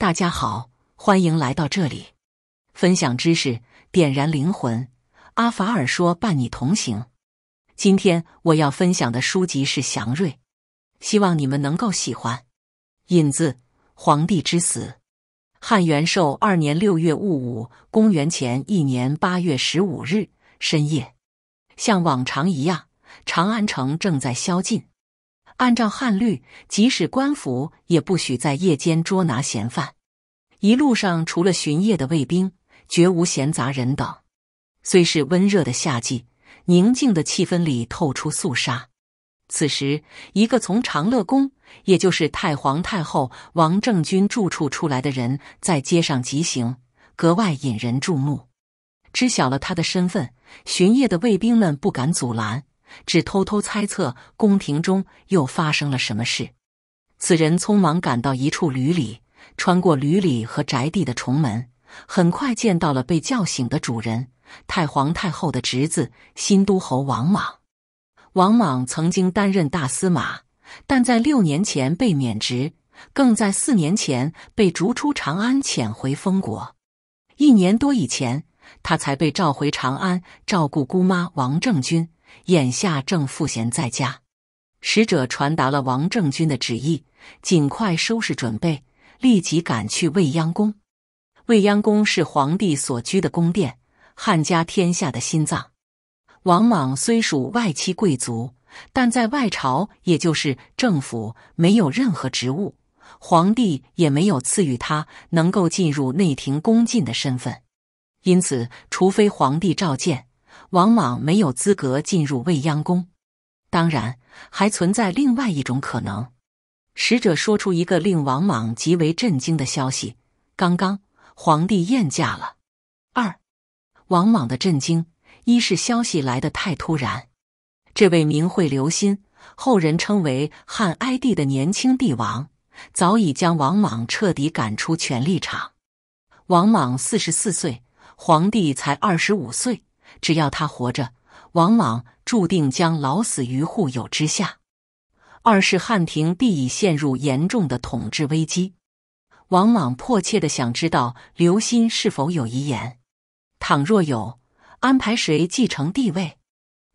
大家好，欢迎来到这里，分享知识，点燃灵魂。阿法尔说：“伴你同行。”今天我要分享的书籍是《祥瑞》，希望你们能够喜欢。引自《皇帝之死》：汉元寿二年六月戊午，公元前一年八月十五日深夜，像往常一样，长安城正在宵禁。按照汉律，即使官府也不许在夜间捉拿嫌犯。一路上除了巡夜的卫兵，绝无闲杂人等。虽是温热的夏季，宁静的气氛里透出肃杀。此时，一个从长乐宫，也就是太皇太后王政君住处出来的人，在街上疾行，格外引人注目。知晓了他的身份，巡夜的卫兵们不敢阻拦。只偷偷猜测宫廷中又发生了什么事。此人匆忙赶到一处旅里，穿过旅里和宅地的重门，很快见到了被叫醒的主人——太皇太后的侄子新都侯王莽。王莽曾经担任大司马，但在六年前被免职，更在四年前被逐出长安，遣回封国。一年多以前，他才被召回长安，照顾姑妈王政君。眼下正赋闲在家，使者传达了王政君的旨意，尽快收拾准备，立即赶去未央宫。未央宫是皇帝所居的宫殿，汉家天下的心脏。王莽虽属外戚贵族，但在外朝，也就是政府，没有任何职务，皇帝也没有赐予他能够进入内廷宫禁的身份，因此，除非皇帝召见。王莽没有资格进入未央宫。当然，还存在另外一种可能。使者说出一个令王莽极为震惊的消息：刚刚，皇帝晏驾了。二，王莽的震惊，一是消息来得太突然。这位名讳刘歆，后人称为汉哀帝的年轻帝王，早已将王莽彻底赶出权力场。王莽四十四岁，皇帝才二十五岁。只要他活着，王莽注定将老死于护友之下。二是汉廷必已陷入严重的统治危机。王莽迫切的想知道刘歆是否有遗言，倘若有，安排谁继承帝位？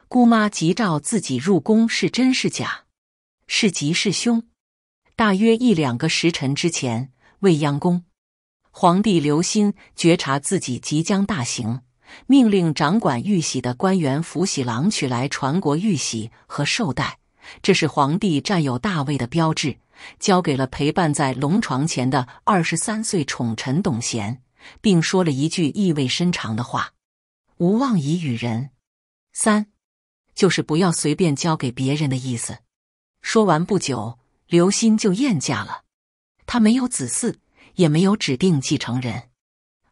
姑妈急召自己入宫是真是假？是吉是凶？大约一两个时辰之前，未央宫，皇帝刘歆觉察自己即将大刑。命令掌管玉玺的官员福喜郎取来传国玉玺和绶带，这是皇帝占有大位的标志，交给了陪伴在龙床前的二十三岁宠臣董贤，并说了一句意味深长的话：“无妄以与人。”三，就是不要随便交给别人的意思。说完不久，刘歆就厌嫁了。他没有子嗣，也没有指定继承人，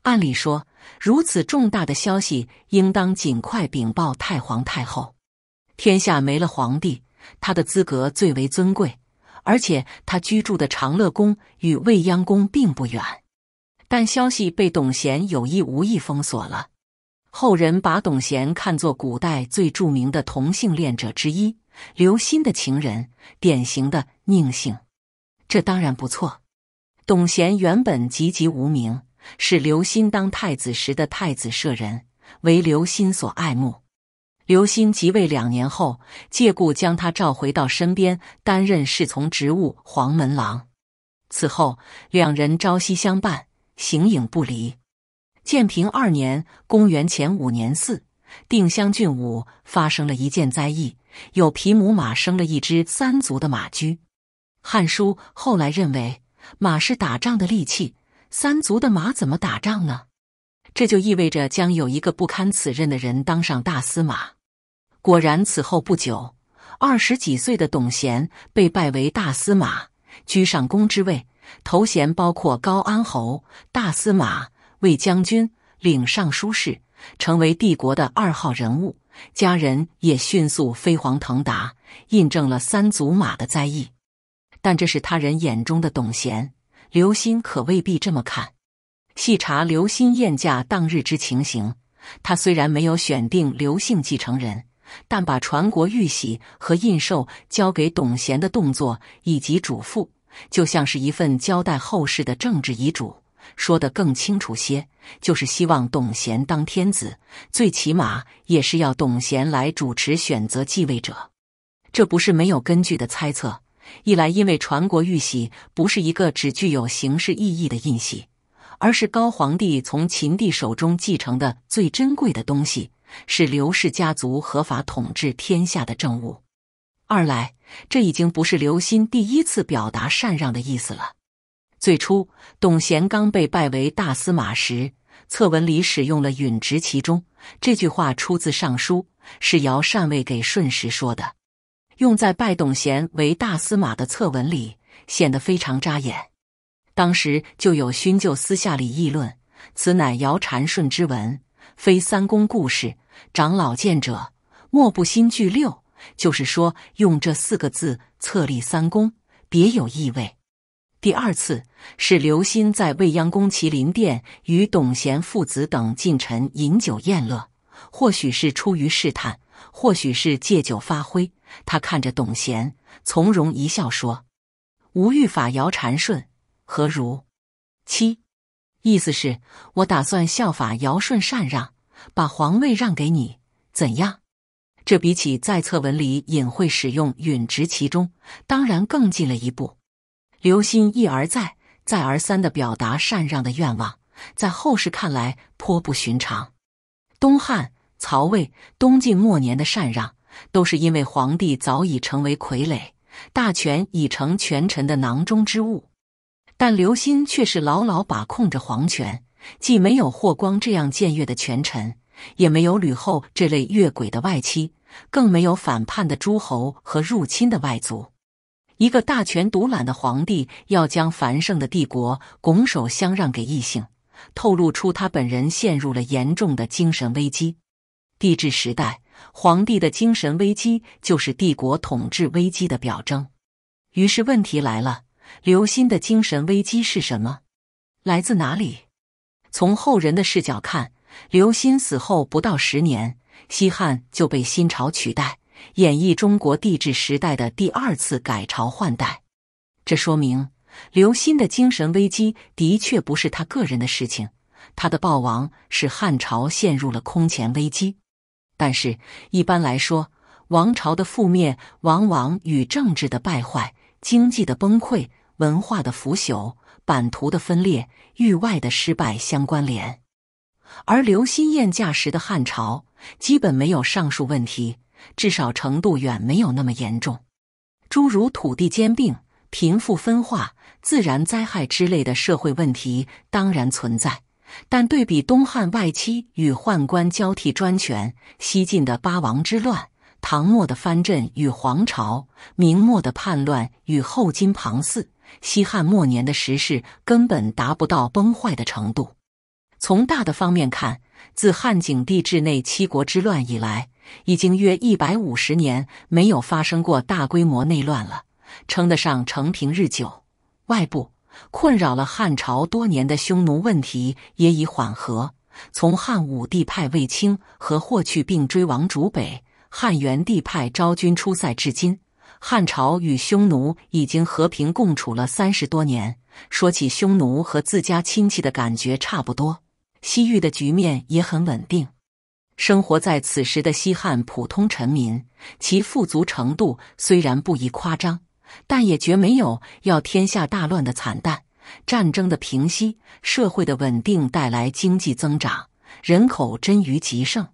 按理说。如此重大的消息，应当尽快禀报太皇太后。天下没了皇帝，他的资格最为尊贵，而且他居住的长乐宫与未央宫并不远。但消息被董贤有意无意封锁了。后人把董贤看作古代最著名的同性恋者之一，刘歆的情人，典型的宁性。这当然不错。董贤原本籍籍无名。是刘歆当太子时的太子舍人，为刘歆所爱慕。刘歆即位两年后，借故将他召回到身边，担任侍从职务，黄门郎。此后，两人朝夕相伴，形影不离。建平二年（公元前五年四），定襄郡武发生了一件灾异：有匹母马生了一只三足的马驹。《汉书》后来认为，马是打仗的利器。三足的马怎么打仗呢？这就意味着将有一个不堪此任的人当上大司马。果然，此后不久，二十几岁的董贤被拜为大司马，居上公之位，头衔包括高安侯、大司马、卫将军、领尚书事，成为帝国的二号人物。家人也迅速飞黄腾达，印证了三足马的灾异。但这是他人眼中的董贤。刘鑫可未必这么看。细查刘鑫验驾当日之情形，他虽然没有选定刘姓继承人，但把传国玉玺和印绶交给董贤的动作以及嘱咐，就像是一份交代后事的政治遗嘱。说得更清楚些，就是希望董贤当天子，最起码也是要董贤来主持选择继位者。这不是没有根据的猜测。一来，因为传国玉玺不是一个只具有形式意义的印玺，而是高皇帝从秦帝手中继承的最珍贵的东西，是刘氏家族合法统治天下的证物；二来，这已经不是刘歆第一次表达禅让的意思了。最初，董贤刚被拜为大司马时，策文里使用了“允执其中”这句话，出自《尚书》，是尧禅位给舜时说的。用在拜董贤为大司马的策文里，显得非常扎眼。当时就有勋旧私下里议论：“此乃尧禅顺之文，非三公故事。”长老见者莫不心惧。六就是说，用这四个字册立三公，别有意味。第二次是刘歆在未央宫麒麟殿与董贤父子等近臣饮酒宴乐，或许是出于试探。或许是借酒发挥，他看着董贤，从容一笑说：“吾欲法尧禅舜，何如？”七，意思是，我打算效法尧舜禅让，把皇位让给你，怎样？这比起在策文里隐晦使用“允直其中”，当然更进了一步。刘歆一而再、再而三的表达禅让的愿望，在后世看来颇不寻常。东汉。曹魏、东晋末年的禅让，都是因为皇帝早已成为傀儡，大权已成权臣的囊中之物。但刘歆却是牢牢把控着皇权，既没有霍光这样僭越的权臣，也没有吕后这类越轨的外戚，更没有反叛的诸侯和入侵的外族。一个大权独揽的皇帝，要将繁盛的帝国拱手相让给异性，透露出他本人陷入了严重的精神危机。帝制时代，皇帝的精神危机就是帝国统治危机的表征。于是问题来了：刘歆的精神危机是什么？来自哪里？从后人的视角看，刘歆死后不到十年，西汉就被新朝取代，演绎中国帝制时代的第二次改朝换代。这说明刘歆的精神危机的确不是他个人的事情，他的暴亡使汉朝陷入了空前危机。但是，一般来说，王朝的覆灭往往与政治的败坏、经济的崩溃、文化的腐朽、版图的分裂、域外的失败相关联。而刘欣燕驾时的汉朝，基本没有上述问题，至少程度远没有那么严重。诸如土地兼并、贫富分化、自然灾害之类的社会问题，当然存在。但对比东汉外戚与宦官交替专权，西晋的八王之乱，唐末的藩镇与皇朝，明末的叛乱与后金旁伺，西汉末年的时势根本达不到崩坏的程度。从大的方面看，自汉景帝治内七国之乱以来，已经约一百五十年没有发生过大规模内乱了，称得上承平日久。外部。困扰了汉朝多年的匈奴问题也已缓和。从汉武帝派卫青和霍去病追王逐北，汉元帝派昭君出塞至今，汉朝与匈奴已经和平共处了三十多年。说起匈奴和自家亲戚的感觉差不多，西域的局面也很稳定。生活在此时的西汉普通臣民，其富足程度虽然不宜夸张。但也绝没有要天下大乱的惨淡，战争的平息，社会的稳定带来经济增长，人口臻于极盛。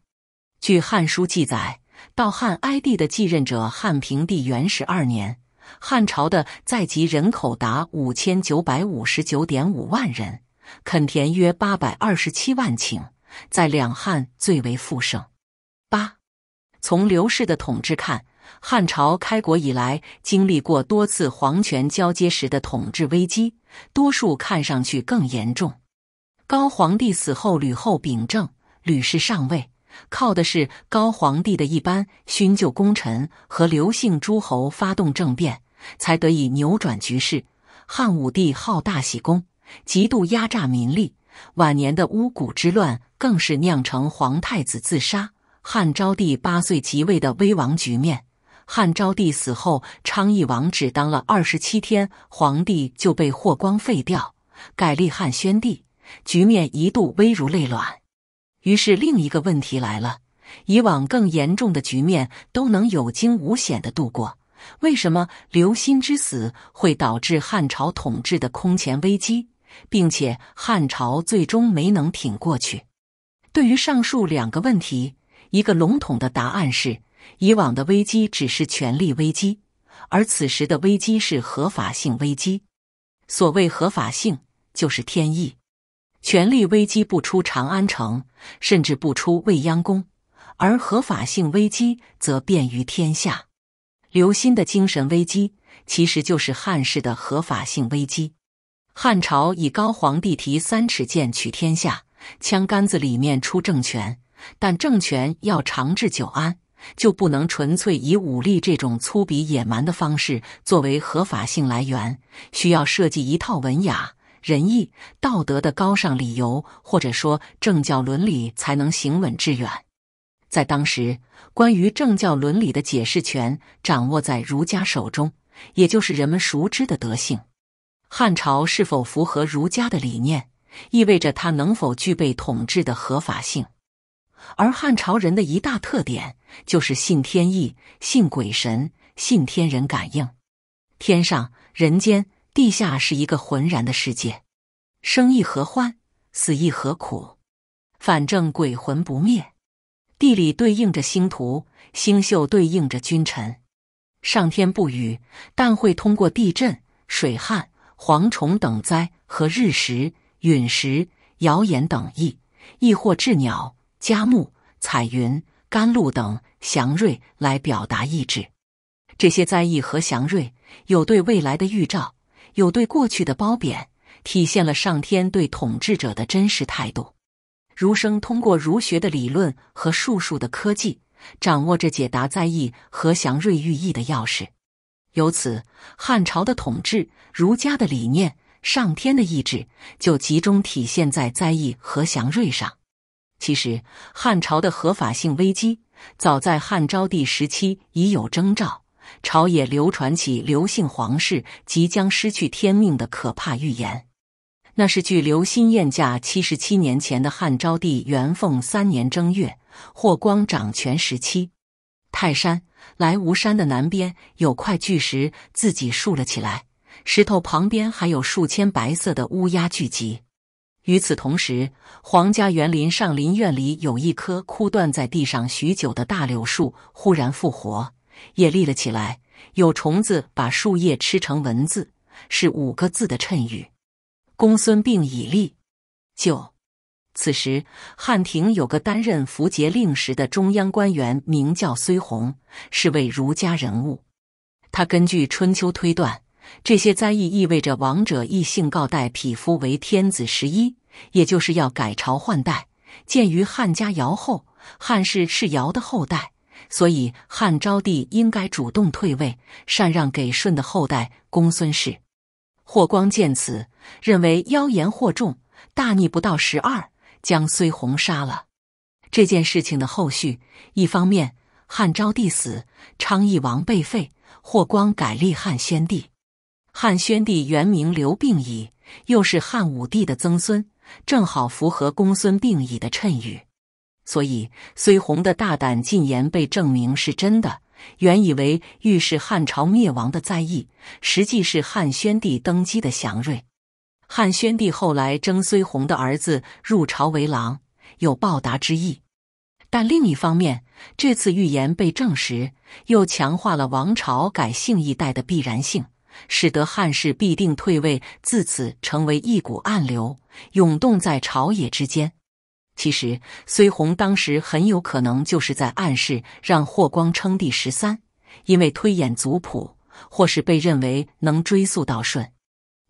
据《汉书》记载，到汉哀帝的继任者汉平帝元始二年，汉朝的在籍人口达五千九百五十九点五万人，垦田约八百二十七万顷，在两汉最为富盛。八，从刘氏的统治看。汉朝开国以来，经历过多次皇权交接时的统治危机，多数看上去更严重。高皇帝死后，吕后秉政，吕氏上位，靠的是高皇帝的一般勋旧功臣和刘姓诸侯发动政变，才得以扭转局势。汉武帝好大喜功，极度压榨民力，晚年的巫蛊之乱更是酿成皇太子自杀、汉昭帝八岁即位的危亡局面。汉昭帝死后，昌邑王只当了二十七天皇帝就被霍光废掉，改立汉宣帝，局面一度危如累卵。于是，另一个问题来了：以往更严重的局面都能有惊无险的度过，为什么刘歆之死会导致汉朝统治的空前危机，并且汉朝最终没能挺过去？对于上述两个问题，一个笼统的答案是。以往的危机只是权力危机，而此时的危机是合法性危机。所谓合法性，就是天意。权力危机不出长安城，甚至不出未央宫，而合法性危机则便于天下。刘歆的精神危机，其实就是汉室的合法性危机。汉朝以高皇帝提三尺剑取天下，枪杆子里面出政权，但政权要长治久安。就不能纯粹以武力这种粗鄙野蛮的方式作为合法性来源，需要设计一套文雅、仁义、道德的高尚理由，或者说政教伦理，才能行稳致远。在当时，关于政教伦理的解释权掌握在儒家手中，也就是人们熟知的德性。汉朝是否符合儒家的理念，意味着它能否具备统治的合法性。而汉朝人的一大特点就是信天意、信鬼神、信天人感应。天上、人间、地下是一个浑然的世界，生亦何欢，死亦何苦？反正鬼魂不灭。地理对应着星图，星宿对应着君臣。上天不语，但会通过地震、水旱、蝗虫等灾和日食、陨石、谣言等异，亦或鸷鸟。嘉木、彩云、甘露等祥瑞来表达意志。这些灾异和祥瑞有对未来的预兆，有对过去的褒贬，体现了上天对统治者的真实态度。儒生通过儒学的理论和术数的科技，掌握着解答灾异和祥瑞寓意的钥匙。由此，汉朝的统治、儒家的理念、上天的意志，就集中体现在灾异和祥瑞上。其实，汉朝的合法性危机早在汉昭帝时期已有征兆，朝野流传起刘姓皇室即将失去天命的可怕预言。那是据刘欣燕驾七十七年前的汉昭帝元凤三年正月，霍光掌权时期。泰山莱芜山的南边有块巨石自己竖了起来，石头旁边还有数千白色的乌鸦聚集。与此同时，皇家园林上林苑里有一棵枯断在地上许久的大柳树，忽然复活，也立了起来。有虫子把树叶吃成文字，是五个字的谶语：“公孙病已立。”九，此时汉庭有个担任符节令时的中央官员，名叫崔弘，是位儒家人物。他根据《春秋》推断。这些灾异意味着王者异姓告代匹夫为天子十一，也就是要改朝换代。鉴于汉家尧后，汉室是尧的后代，所以汉昭帝应该主动退位，禅让给舜的后代公孙氏。霍光见此，认为妖言惑众，大逆不道，十二将睢宏杀了。这件事情的后续，一方面汉昭帝死，昌邑王被废，霍光改立汉宣帝。汉宣帝原名刘病已，又是汉武帝的曾孙，正好符合公孙病已的谶语，所以虽弘的大胆进言被证明是真的。原以为预示汉朝灭亡的灾异，实际是汉宣帝登基的祥瑞。汉宣帝后来征虽弘的儿子入朝为郎，有报答之意。但另一方面，这次预言被证实，又强化了王朝改姓易代的必然性。使得汉室必定退位，自此成为一股暗流，涌动在朝野之间。其实，崔弘当时很有可能就是在暗示让霍光称帝十三，因为推演族谱，或是被认为能追溯到舜。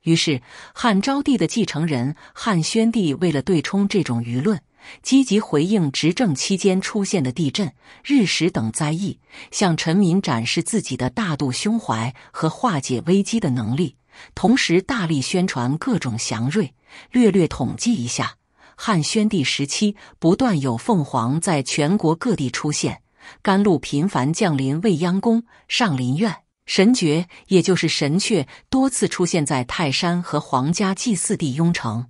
于是，汉昭帝的继承人汉宣帝为了对冲这种舆论。积极回应执政期间出现的地震、日食等灾异，向臣民展示自己的大度胸怀和化解危机的能力，同时大力宣传各种祥瑞。略略统计一下，汉宣帝时期不断有凤凰在全国各地出现，甘露频繁降临未央宫、上林苑，神爵，也就是神雀多次出现在泰山和皇家祭祀地雍城，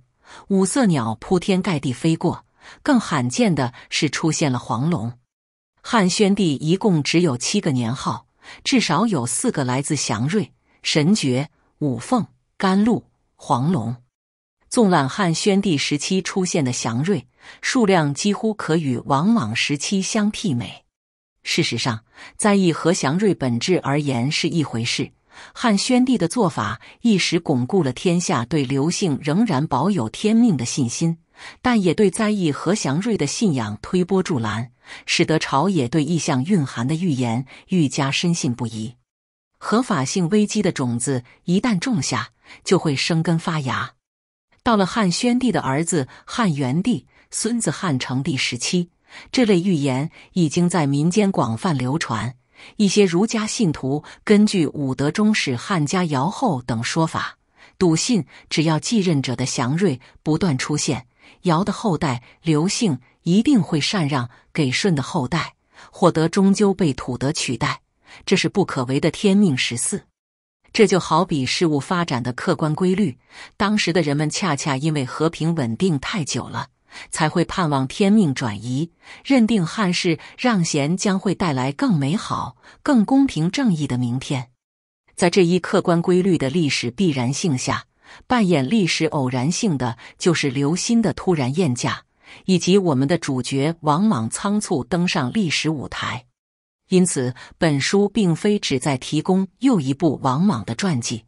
五色鸟铺天盖地飞过。更罕见的是出现了黄龙。汉宣帝一共只有七个年号，至少有四个来自祥瑞、神爵、五凤、甘露、黄龙。纵览汉宣帝时期出现的祥瑞，数量几乎可与王莽时期相媲美。事实上，灾异和祥瑞本质而言是一回事。汉宣帝的做法一时巩固了天下对刘姓仍然保有天命的信心。但也对灾异和祥瑞的信仰推波助澜，使得朝野对意象蕴含的预言愈加深信不疑。合法性危机的种子一旦种下，就会生根发芽。到了汉宣帝的儿子汉元帝、孙子汉成帝时期，这类预言已经在民间广泛流传。一些儒家信徒根据武德终史汉家尧后等说法，笃信只要继任者的祥瑞不断出现。尧的后代刘姓一定会禅让给舜的后代，获得终究被土德取代，这是不可为的天命十四。这就好比事物发展的客观规律，当时的人们恰恰因为和平稳定太久了，才会盼望天命转移，认定汉室让贤将会带来更美好、更公平正义的明天。在这一客观规律的历史必然性下。扮演历史偶然性的，就是刘歆的突然厌嫁，以及我们的主角王莽仓促登上历史舞台。因此，本书并非旨在提供又一部王莽的传记，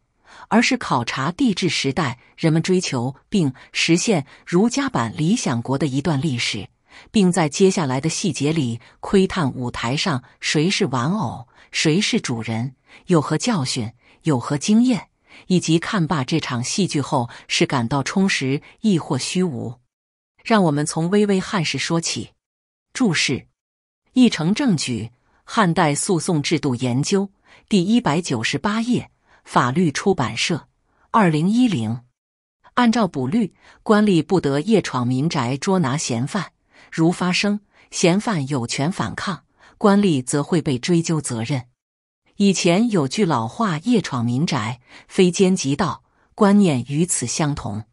而是考察帝制时代人们追求并实现儒家版理想国的一段历史，并在接下来的细节里窥探舞台上谁是玩偶，谁是主人，有何教训，有何经验。以及看罢这场戏剧后是感到充实亦或虚无？让我们从微微汉事说起。注释：《一成正举：汉代诉讼制度研究》第一百九十八页，法律出版社，二零一零。按照补律，官吏不得夜闯民宅捉拿嫌犯，如发生嫌犯有权反抗，官吏则会被追究责任。以前有句老话：“夜闯民宅，非奸即盗。”观念与此相同。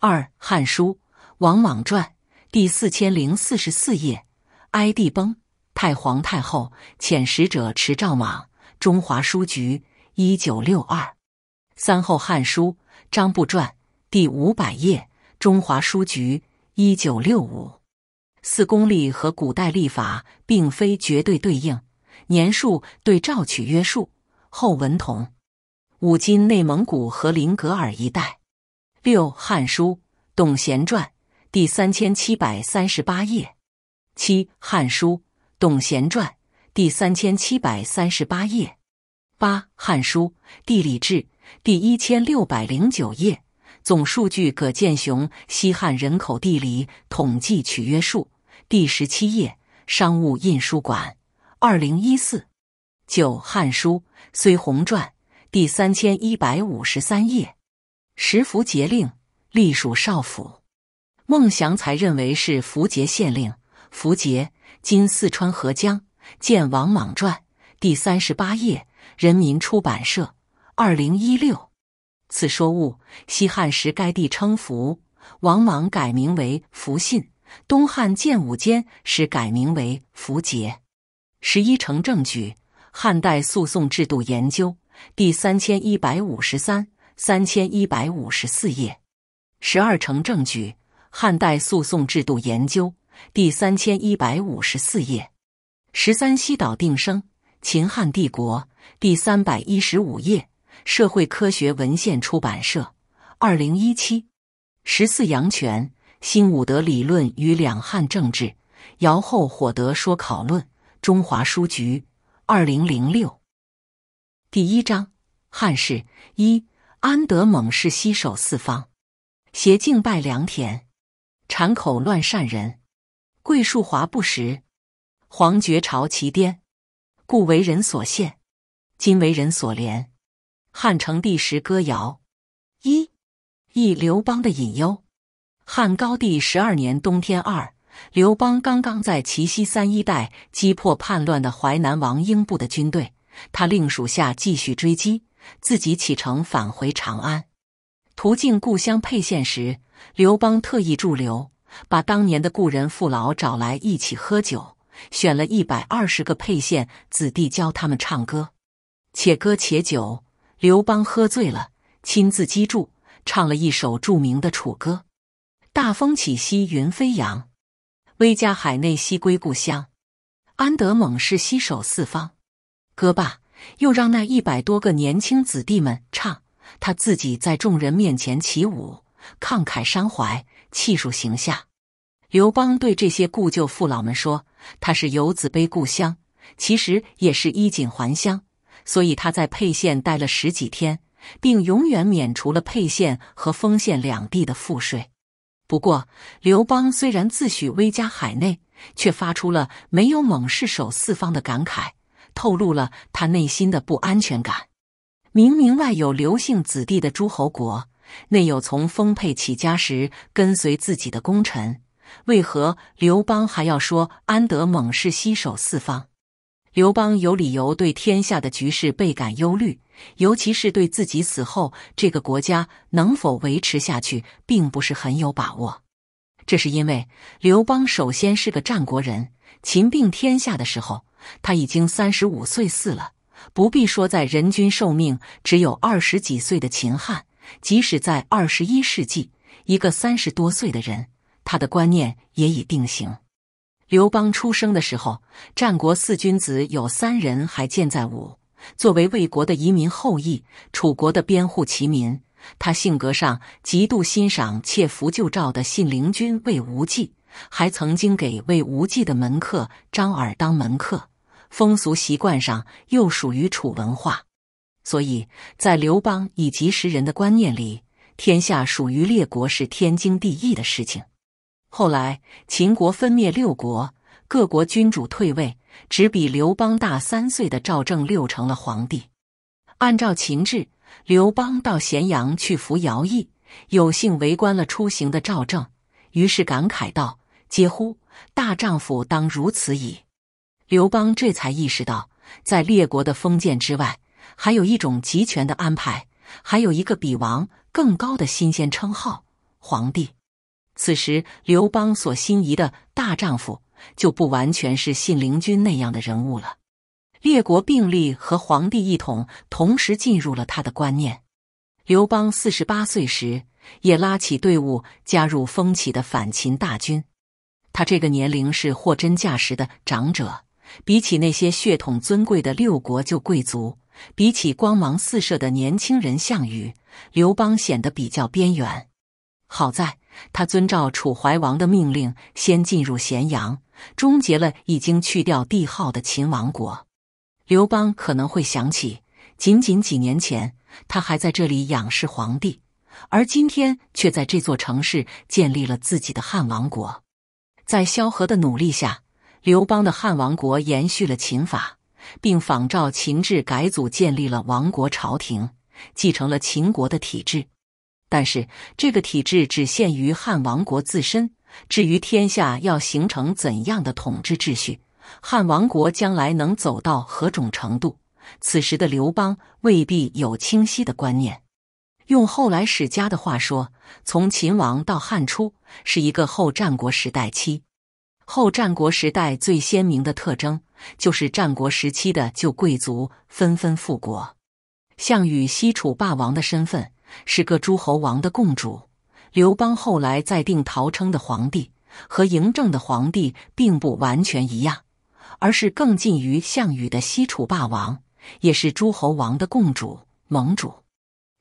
二，《汉书·王莽传》第四千零四十四页。哀帝崩，太皇太后遣使者持诏莽。中华书局，一九六二。三，《后汉书·张布传》第五百页。中华书局，一九六五。四，公历和古代历法并非绝对对应。年数对照取约数，后文同。五、今内蒙古和林格尔一带。六、《汉书·董贤传》第三千七百三十八页。七、《汉书·董贤传》第三千七百三十八页。八、《汉书·地理志》第一千六百零九页。总数据：葛建雄《西汉人口地理统计取约数》第十七页，商务印书馆。二零一四，《九汉书·崔宏传》第三千一百五十三页，时符节令，隶属少府。孟祥才认为是符节县令。符节，今四川合江。《见王莽传》第三十八页，人民出版社，二零一六。此说物，西汉时该地称符，王莽改名为符信，东汉建武间时改名为符节。十一成证据，《汉代诉讼制度研究》第三千一百五十三、三千一百五十四页；十二成证据，《汉代诉讼制度研究》第三千一百五十四页；十三西岛定生，《秦汉帝国》第三百一十五页，社会科学文献出版社，二零一七；十四阳泉，《新武德理论与两汉政治》，尧后获得说考论。中华书局，二零零六，第一章，汉室一安得猛士兮守四方，携敬拜良田，谗口乱善人，桂树华不实，黄觉朝其颠，故为人所羡，今为人所怜。汉成帝时歌谣一，忆刘邦的隐忧。汉高帝十二年冬天二。刘邦刚刚在祁西三一带击破叛乱的淮南王英布的军队，他令属下继续追击，自己启程返回长安。途径故乡沛县时，刘邦特意驻留，把当年的故人父老找来一起喝酒，选了一百二十个沛县子弟教他们唱歌，且歌且酒。刘邦喝醉了，亲自击筑，唱了一首著名的楚歌：“大风起兮云飞扬。”威加海内兮归故乡，安得猛士兮守四方。歌罢，又让那一百多个年轻子弟们唱，他自己在众人面前起舞，慷慨伤怀，气数形下。刘邦对这些故旧父老们说：“他是游子悲故乡，其实也是衣锦还乡。”所以他在沛县待了十几天，并永远免除了沛县和丰县两地的赋税。不过，刘邦虽然自诩威加海内，却发出了“没有猛士守四方”的感慨，透露了他内心的不安全感。明明外有刘姓子弟的诸侯国，内有从丰沛起家时跟随自己的功臣，为何刘邦还要说“安得猛士西守四方”？刘邦有理由对天下的局势倍感忧虑。尤其是对自己死后这个国家能否维持下去，并不是很有把握。这是因为刘邦首先是个战国人，秦并天下的时候他已经三十五岁四了。不必说在人均寿命只有二十几岁的秦汉，即使在二十一世纪，一个三十多岁的人，他的观念也已定型。刘邦出生的时候，战国四君子有三人还健在武作为魏国的移民后裔，楚国的边户齐民，他性格上极度欣赏窃符救赵的信陵君魏无忌，还曾经给魏无忌的门客张耳当门客。风俗习惯上又属于楚文化，所以在刘邦以及时人的观念里，天下属于列国是天经地义的事情。后来秦国分灭六国，各国君主退位。只比刘邦大三岁的赵正六成了皇帝。按照秦制，刘邦到咸阳去服徭役，有幸围观了出行的赵正，于是感慨道：“嗟乎，大丈夫当如此矣！”刘邦这才意识到，在列国的封建之外，还有一种集权的安排，还有一个比王更高的新鲜称号——皇帝。此时，刘邦所心仪的“大丈夫”。就不完全是信陵君那样的人物了。列国并立和皇帝一统同时进入了他的观念。刘邦四十八岁时，也拉起队伍加入风起的反秦大军。他这个年龄是货真价实的长者，比起那些血统尊贵的六国旧贵族，比起光芒四射的年轻人项羽，刘邦显得比较边缘。好在他遵照楚怀王的命令，先进入咸阳。终结了已经去掉帝号的秦王国，刘邦可能会想起，仅仅几年前他还在这里仰视皇帝，而今天却在这座城市建立了自己的汉王国。在萧何的努力下，刘邦的汉王国延续了秦法，并仿照秦制改组建立了王国朝廷，继承了秦国的体制。但是，这个体制只限于汉王国自身。至于天下要形成怎样的统治秩序，汉王国将来能走到何种程度，此时的刘邦未必有清晰的观念。用后来史家的话说，从秦王到汉初是一个后战国时代期。后战国时代最鲜明的特征就是战国时期的旧贵族纷纷复国。项羽西楚霸王的身份是各诸侯王的共主。刘邦后来在定陶称的皇帝和嬴政的皇帝并不完全一样，而是更近于项羽的西楚霸王，也是诸侯王的共主盟主。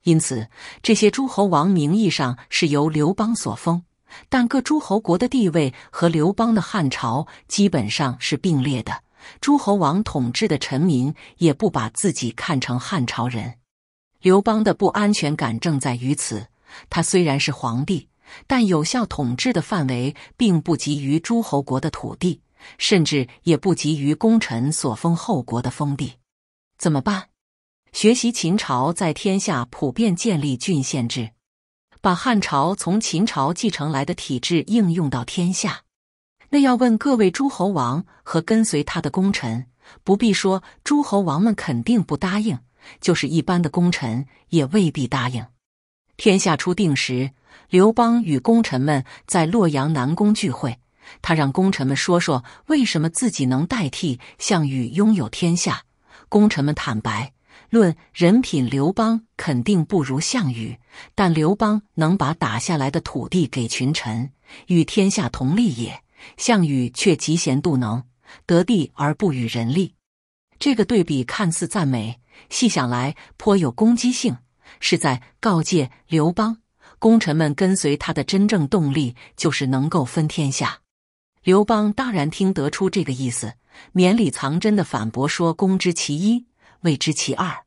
因此，这些诸侯王名义上是由刘邦所封，但各诸侯国的地位和刘邦的汉朝基本上是并列的。诸侯王统治的臣民也不把自己看成汉朝人，刘邦的不安全感正在于此。他虽然是皇帝，但有效统治的范围并不及于诸侯国的土地，甚至也不及于功臣所封后国的封地。怎么办？学习秦朝在天下普遍建立郡县制，把汉朝从秦朝继承来的体制应用到天下。那要问各位诸侯王和跟随他的功臣，不必说诸侯王们肯定不答应，就是一般的功臣也未必答应。天下初定时，刘邦与功臣们在洛阳南宫聚会。他让功臣们说说为什么自己能代替项羽拥有天下。功臣们坦白，论人品，刘邦肯定不如项羽，但刘邦能把打下来的土地给群臣，与天下同利也。项羽却嫉贤妒能，得地而不与人利。这个对比看似赞美，细想来颇有攻击性。是在告诫刘邦，功臣们跟随他的真正动力就是能够分天下。刘邦当然听得出这个意思，绵里藏针的反驳说：“公知其一，未知其二。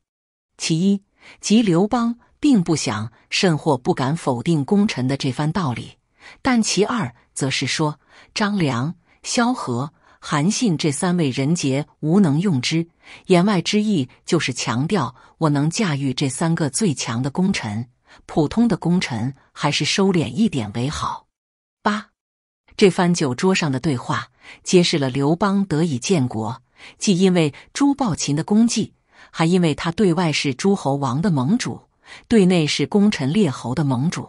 其一，即刘邦并不想，甚或不敢否定功臣的这番道理；但其二，则是说张良、萧何。”韩信这三位人杰无能用之，言外之意就是强调我能驾驭这三个最强的功臣，普通的功臣还是收敛一点为好。八，这番酒桌上的对话揭示了刘邦得以建国，既因为朱暴秦的功绩，还因为他对外是诸侯王的盟主，对内是功臣列侯的盟主。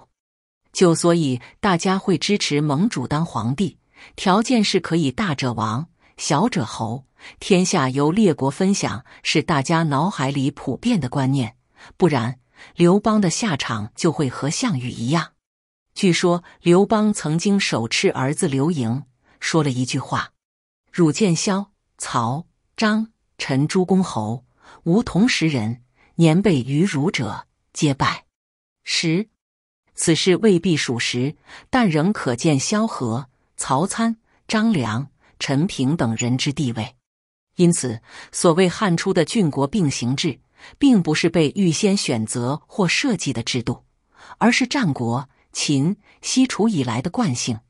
就所以大家会支持盟主当皇帝。条件是可以大者王，小者侯，天下由列国分享，是大家脑海里普遍的观念。不然，刘邦的下场就会和项羽一样。据说刘邦曾经手持儿子刘盈，说了一句话：“汝见萧、曹、张、陈诸公侯，吾同时人，年辈于汝者，皆败。”十。”此事未必属实，但仍可见萧何。曹参、张良、陈平等人之地位，因此，所谓汉初的郡国并行制，并不是被预先选择或设计的制度，而是战国、秦、西楚以来的惯性。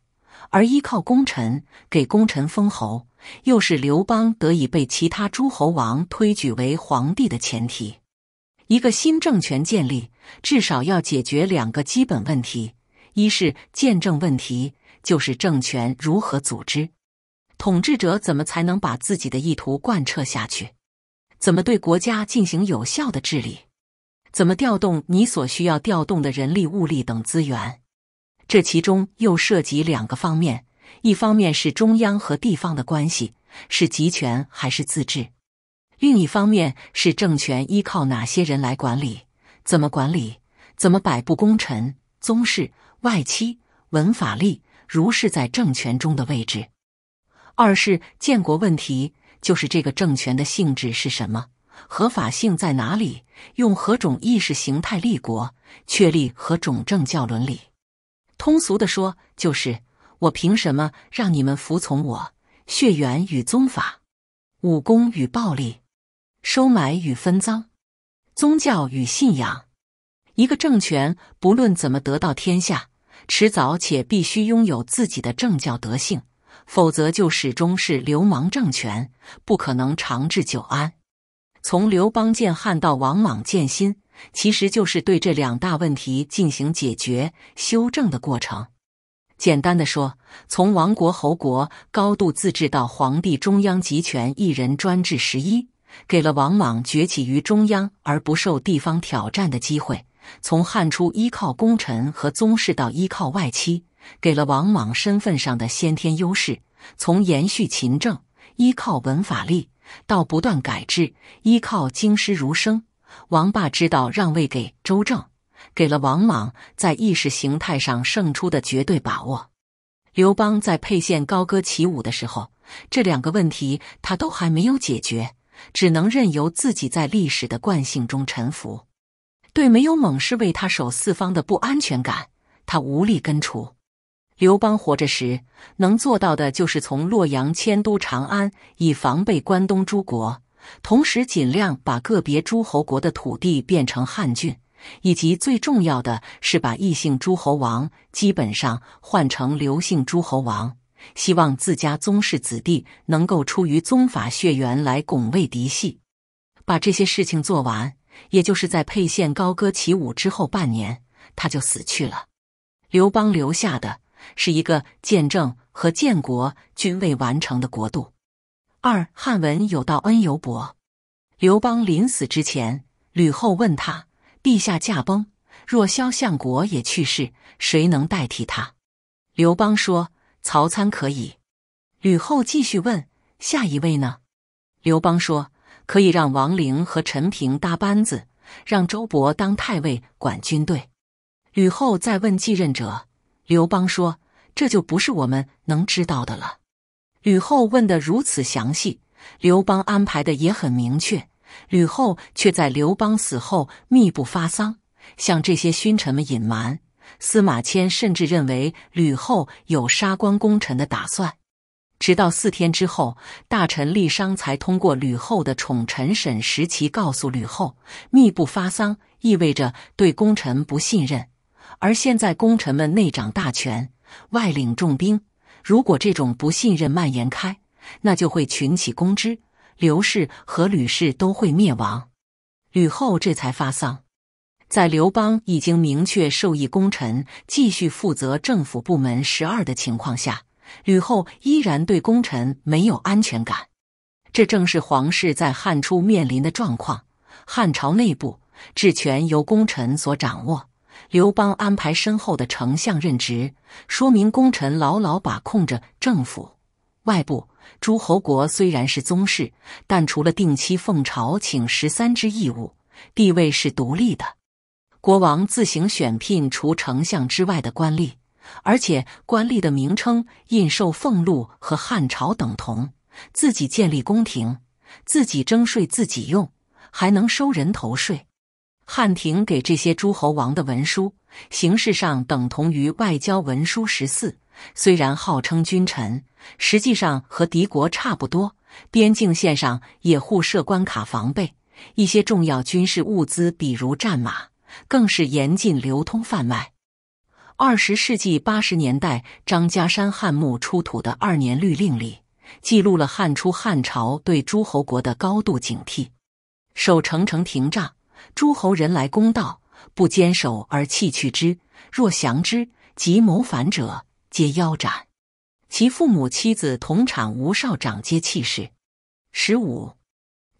而依靠功臣给功臣封侯，又是刘邦得以被其他诸侯王推举为皇帝的前提。一个新政权建立，至少要解决两个基本问题：一是见证问题。就是政权如何组织，统治者怎么才能把自己的意图贯彻下去？怎么对国家进行有效的治理？怎么调动你所需要调动的人力、物力等资源？这其中又涉及两个方面：一方面是中央和地方的关系，是集权还是自治；另一方面是政权依靠哪些人来管理？怎么管理？怎么摆布功臣、宗室、外戚、文、法、吏？如是在政权中的位置，二是建国问题，就是这个政权的性质是什么，合法性在哪里，用何种意识形态立国，确立何种政教伦理。通俗的说，就是我凭什么让你们服从我？血缘与宗法，武功与暴力，收买与分赃，宗教与信仰。一个政权不论怎么得到天下。迟早且必须拥有自己的政教德性，否则就始终是流氓政权，不可能长治久安。从刘邦建汉到王莽建新，其实就是对这两大问题进行解决、修正的过程。简单的说，从王国侯国高度自治到皇帝中央集权一人专制，十一给了王莽崛起于中央而不受地方挑战的机会。从汉初依靠功臣和宗室，到依靠外戚，给了王莽身份上的先天优势；从延续秦政，依靠文法吏，到不断改制，依靠京师儒生，王霸知道让位给周正，给了王莽在意识形态上胜出的绝对把握。刘邦在沛县高歌起舞的时候，这两个问题他都还没有解决，只能任由自己在历史的惯性中沉浮。对没有猛士为他守四方的不安全感，他无力根除。刘邦活着时能做到的，就是从洛阳迁都长安，以防备关东诸国，同时尽量把个别诸侯国的土地变成汉郡，以及最重要的是，把异姓诸侯王基本上换成刘姓诸侯王，希望自家宗室子弟能够出于宗法血缘来拱卫嫡系。把这些事情做完。也就是在沛县高歌起舞之后半年，他就死去了。刘邦留下的是一个见证和建国均未完成的国度。二汉文有道恩犹薄。刘邦临死之前，吕后问他：“陛下驾崩，若萧相国也去世，谁能代替他？”刘邦说：“曹参可以。”吕后继续问：“下一位呢？”刘邦说。可以让王陵和陈平搭班子，让周勃当太尉管军队。吕后再问继任者，刘邦说：“这就不是我们能知道的了。”吕后问得如此详细，刘邦安排的也很明确。吕后却在刘邦死后秘不发丧，向这些勋臣们隐瞒。司马迁甚至认为吕后有杀光功臣的打算。直到四天之后，大臣郦商才通过吕后的宠臣沈石奇告诉吕后，密不发丧意味着对功臣不信任。而现在功臣们内掌大权，外领重兵，如果这种不信任蔓延开，那就会群起攻之，刘氏和吕氏都会灭亡。吕后这才发丧，在刘邦已经明确授意功臣继续负责政府部门十二的情况下。吕后依然对功臣没有安全感，这正是皇室在汉初面临的状况。汉朝内部，治权由功臣所掌握；刘邦安排身后的丞相任职，说明功臣牢牢把控着政府。外部，诸侯国虽然是宗室，但除了定期奉朝请十三支义务，地位是独立的。国王自行选聘除丞相之外的官吏。而且官吏的名称、印绶、俸禄和汉朝等同，自己建立宫廷，自己征税，自己用，还能收人头税。汉廷给这些诸侯王的文书，形式上等同于外交文书十四，虽然号称君臣，实际上和敌国差不多。边境线上也互设关卡防备，一些重要军事物资，比如战马，更是严禁流通贩卖。二十世纪八十年代，张家山汉墓出土的二年律令里，记录了汉初汉朝对诸侯国的高度警惕：守城城亭栅，诸侯人来攻道，不坚守而弃去之；若降之，即谋反者，皆腰斩；其父母妻子同产无少长，皆弃世。十五，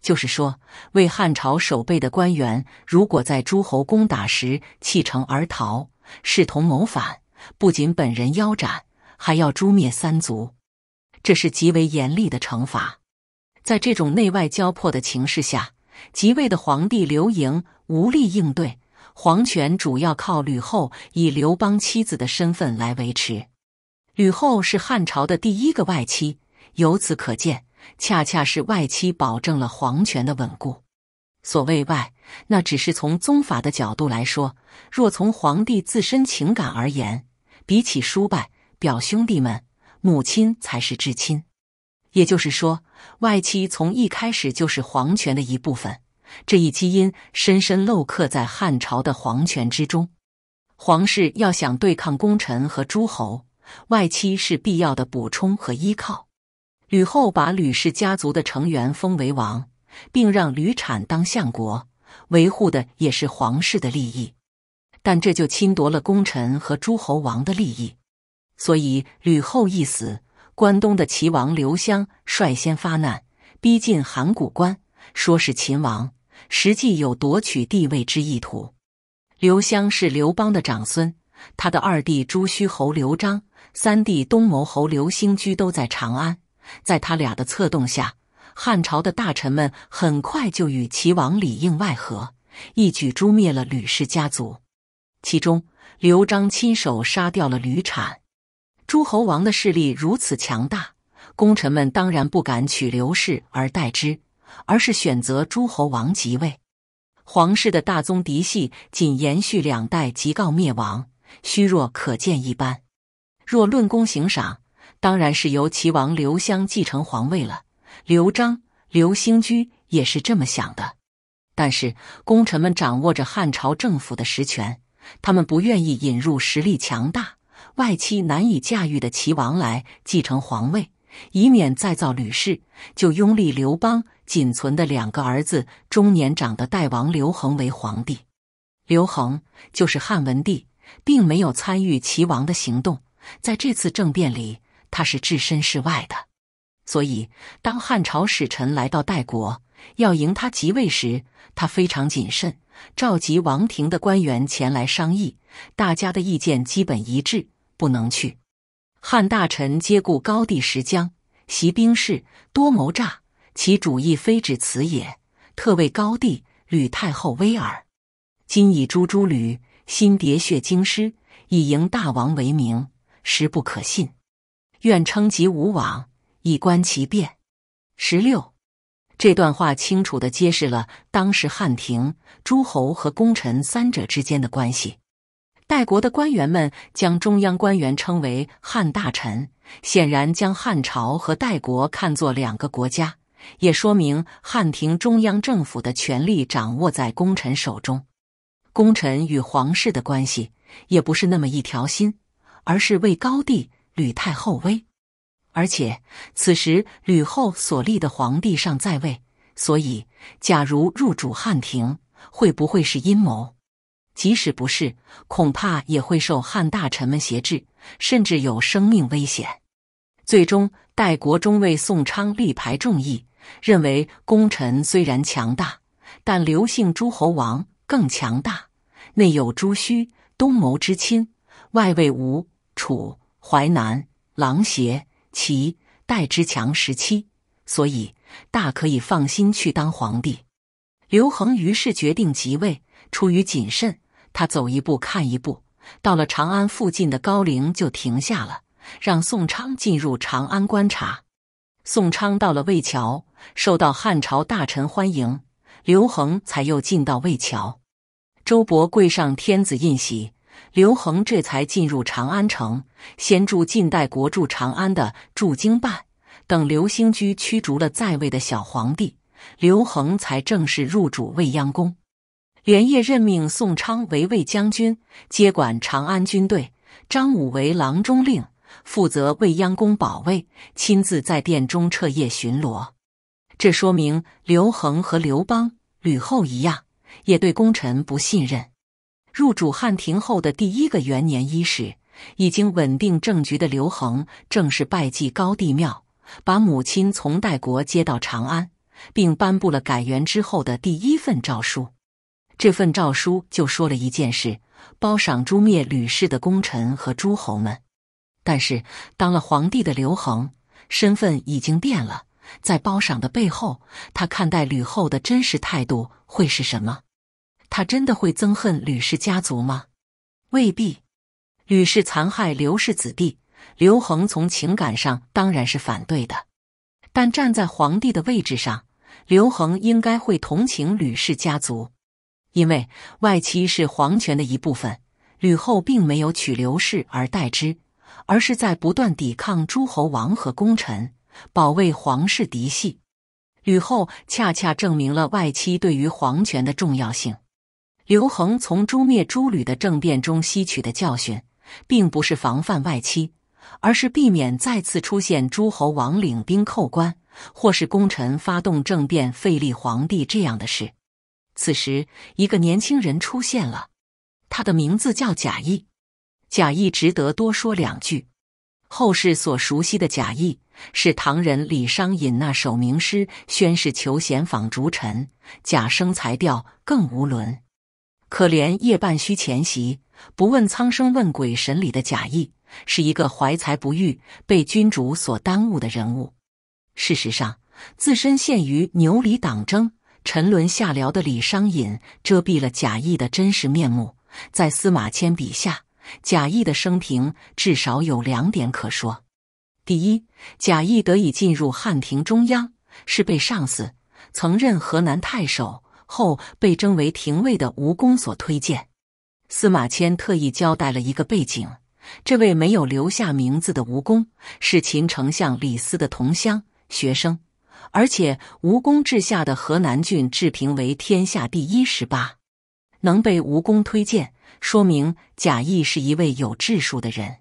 就是说，为汉朝守备的官员，如果在诸侯攻打时弃城而逃。视同谋反，不仅本人腰斩，还要诛灭三族，这是极为严厉的惩罚。在这种内外交迫的情势下，即位的皇帝刘盈无力应对，皇权主要靠吕后以刘邦妻子的身份来维持。吕后是汉朝的第一个外戚，由此可见，恰恰是外戚保证了皇权的稳固。所谓外，那只是从宗法的角度来说；若从皇帝自身情感而言，比起叔伯、表兄弟们，母亲才是至亲。也就是说，外戚从一开始就是皇权的一部分，这一基因深深镂刻在汉朝的皇权之中。皇室要想对抗功臣和诸侯，外戚是必要的补充和依靠。吕后把吕氏家族的成员封为王。并让吕产当相国，维护的也是皇室的利益，但这就侵夺了功臣和诸侯王的利益。所以吕后一死，关东的齐王刘襄率先发难，逼近函谷关，说是秦王，实际有夺取帝位之意图。刘襄是刘邦的长孙，他的二弟朱虚侯刘章、三弟东牟侯刘兴居都在长安，在他俩的策动下。汉朝的大臣们很快就与齐王里应外合，一举诛灭了吕氏家族。其中，刘璋亲手杀掉了吕产。诸侯王的势力如此强大，功臣们当然不敢取刘氏而代之，而是选择诸侯王即位。皇室的大宗嫡系仅延续两代即告灭亡，虚弱可见一斑。若论功行赏，当然是由齐王刘襄继承皇位了。刘章、刘兴居也是这么想的，但是功臣们掌握着汉朝政府的实权，他们不愿意引入实力强大、外戚难以驾驭的齐王来继承皇位，以免再造吕氏，就拥立刘邦仅存的两个儿子中年长的代王刘恒为皇帝。刘恒就是汉文帝，并没有参与齐王的行动，在这次政变里，他是置身事外的。所以，当汉朝使臣来到代国，要迎他即位时，他非常谨慎，召集王庭的官员前来商议。大家的意见基本一致，不能去。汉大臣皆故高帝时将，习兵事，多谋诈，其主意非止此也。特为高帝吕太后威耳。今以诸诸吕新喋血，京师以迎大王为名，实不可信。愿称及吴往。以观其变。十六，这段话清楚地揭示了当时汉廷、诸侯和功臣三者之间的关系。代国的官员们将中央官员称为汉大臣，显然将汉朝和代国看作两个国家，也说明汉廷中央政府的权力掌握在功臣手中。功臣与皇室的关系也不是那么一条心，而是为高帝吕太后威。而且此时吕后所立的皇帝尚在位，所以假如入主汉庭，会不会是阴谋？即使不是，恐怕也会受汉大臣们挟制，甚至有生命危险。最终，代国中尉宋昌力排众议，认为功臣虽然强大，但刘姓诸侯王更强大，内有朱须、东谋之亲，外魏吴、楚、淮南狼邪。其代之强时期，所以大可以放心去当皇帝。刘恒于是决定即位。出于谨慎，他走一步看一步，到了长安附近的高陵就停下了，让宋昌进入长安观察。宋昌到了渭桥，受到汉朝大臣欢迎，刘恒才又进到渭桥，周勃跪上天子印玺。刘恒这才进入长安城，先驻晋代国驻长安的驻京办。等刘兴居驱逐了在位的小皇帝，刘恒才正式入主未央宫。连夜任命宋昌为卫将军，接管长安军队；张武为郎中令，负责未央宫保卫。亲自在殿中彻夜巡逻。这说明刘恒和刘邦、吕后一样，也对功臣不信任。入主汉庭后的第一个元年伊始，已经稳定政局的刘恒正式拜祭高帝庙，把母亲从代国接到长安，并颁布了改元之后的第一份诏书。这份诏书就说了一件事：褒赏诛灭吕氏的功臣和诸侯们。但是，当了皇帝的刘恒身份已经变了，在褒赏的背后，他看待吕后的真实态度会是什么？他真的会憎恨吕氏家族吗？未必。吕氏残害刘氏子弟，刘恒从情感上当然是反对的。但站在皇帝的位置上，刘恒应该会同情吕氏家族，因为外戚是皇权的一部分。吕后并没有取刘氏而代之，而是在不断抵抗诸侯王和功臣，保卫皇室嫡系。吕后恰恰证明了外戚对于皇权的重要性。刘恒从诛灭诸吕的政变中吸取的教训，并不是防范外戚，而是避免再次出现诸侯王领兵扣关，或是功臣发动政变废立皇帝这样的事。此时，一个年轻人出现了，他的名字叫贾谊。贾谊值得多说两句。后世所熟悉的贾谊，是唐人李商隐那首名诗：“宣誓求贤访逐臣，贾生才调更无伦。”可怜夜半虚前席，不问苍生问鬼神里的贾谊，是一个怀才不遇、被君主所耽误的人物。事实上，自身陷于牛李党争、沉沦下僚的李商隐，遮蔽了贾谊的真实面目。在司马迁笔下，贾谊的生平至少有两点可说：第一，贾谊得以进入汉庭中央，是被上司曾任河南太守。后被征为廷尉的吴公所推荐，司马迁特意交代了一个背景：这位没有留下名字的吴公是秦丞相李斯的同乡学生，而且吴公治下的河南郡治平为天下第一十八。能被吴公推荐，说明贾谊是一位有志数的人。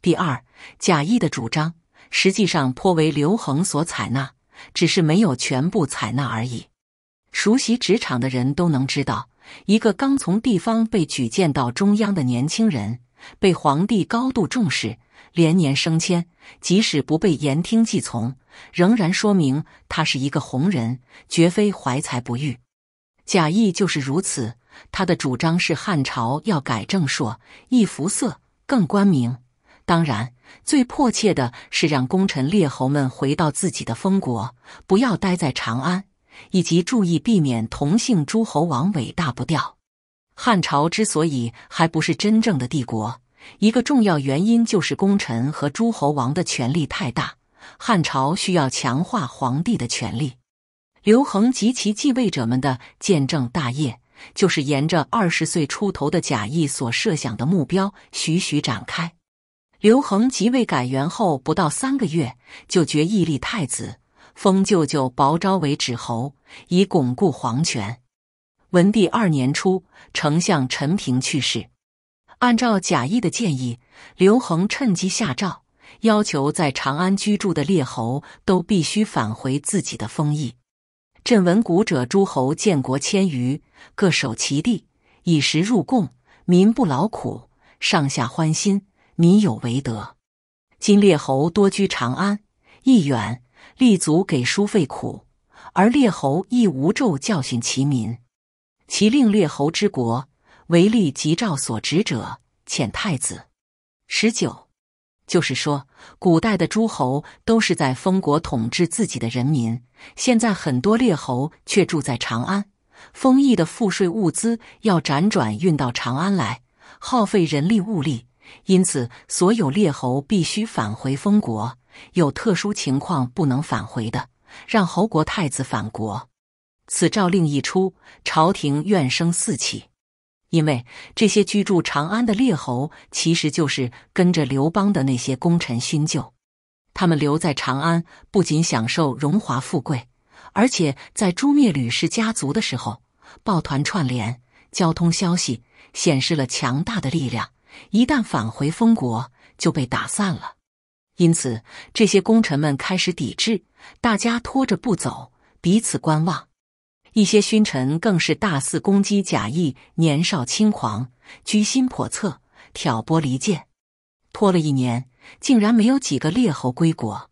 第二，贾谊的主张实际上颇为刘恒所采纳，只是没有全部采纳而已。熟悉职场的人都能知道，一个刚从地方被举荐到中央的年轻人，被皇帝高度重视，连年升迁，即使不被言听计从，仍然说明他是一个红人，绝非怀才不遇。贾谊就是如此。他的主张是汉朝要改正朔，易服色，更官名。当然，最迫切的是让功臣列侯们回到自己的封国，不要待在长安。以及注意避免同姓诸侯王尾大不掉。汉朝之所以还不是真正的帝国，一个重要原因就是功臣和诸侯王的权力太大，汉朝需要强化皇帝的权力。刘恒及其继位者们的建政大业，就是沿着二十岁出头的贾谊所设想的目标徐徐展开。刘恒即位改元后不到三个月，就决意立太子。封舅舅薄昭为止侯，以巩固皇权。文帝二年初，丞相陈平去世。按照贾谊的建议，刘恒趁机下诏，要求在长安居住的列侯都必须返回自己的封邑。朕闻古者诸侯建国千余，各守其地，以时入贡，民不劳苦，上下欢心，民有为德。今列侯多居长安，亦远。立足给书费苦，而列侯亦无咒教训其民。其令列侯之国，唯立即召所执者遣太子。十九，就是说，古代的诸侯都是在封国统治自己的人民，现在很多列侯却住在长安，封邑的赋税物资要辗转运到长安来，耗费人力物力，因此所有列侯必须返回封国。有特殊情况不能返回的，让侯国太子返国。此诏令一出，朝廷怨声四起，因为这些居住长安的列侯，其实就是跟着刘邦的那些功臣勋旧。他们留在长安，不仅享受荣华富贵，而且在诛灭吕氏家族的时候，抱团串联、交通消息，显示了强大的力量。一旦返回封国，就被打散了。因此，这些功臣们开始抵制，大家拖着不走，彼此观望。一些勋臣更是大肆攻击贾谊年少轻狂、居心叵测，挑拨离间。拖了一年，竟然没有几个列侯归国。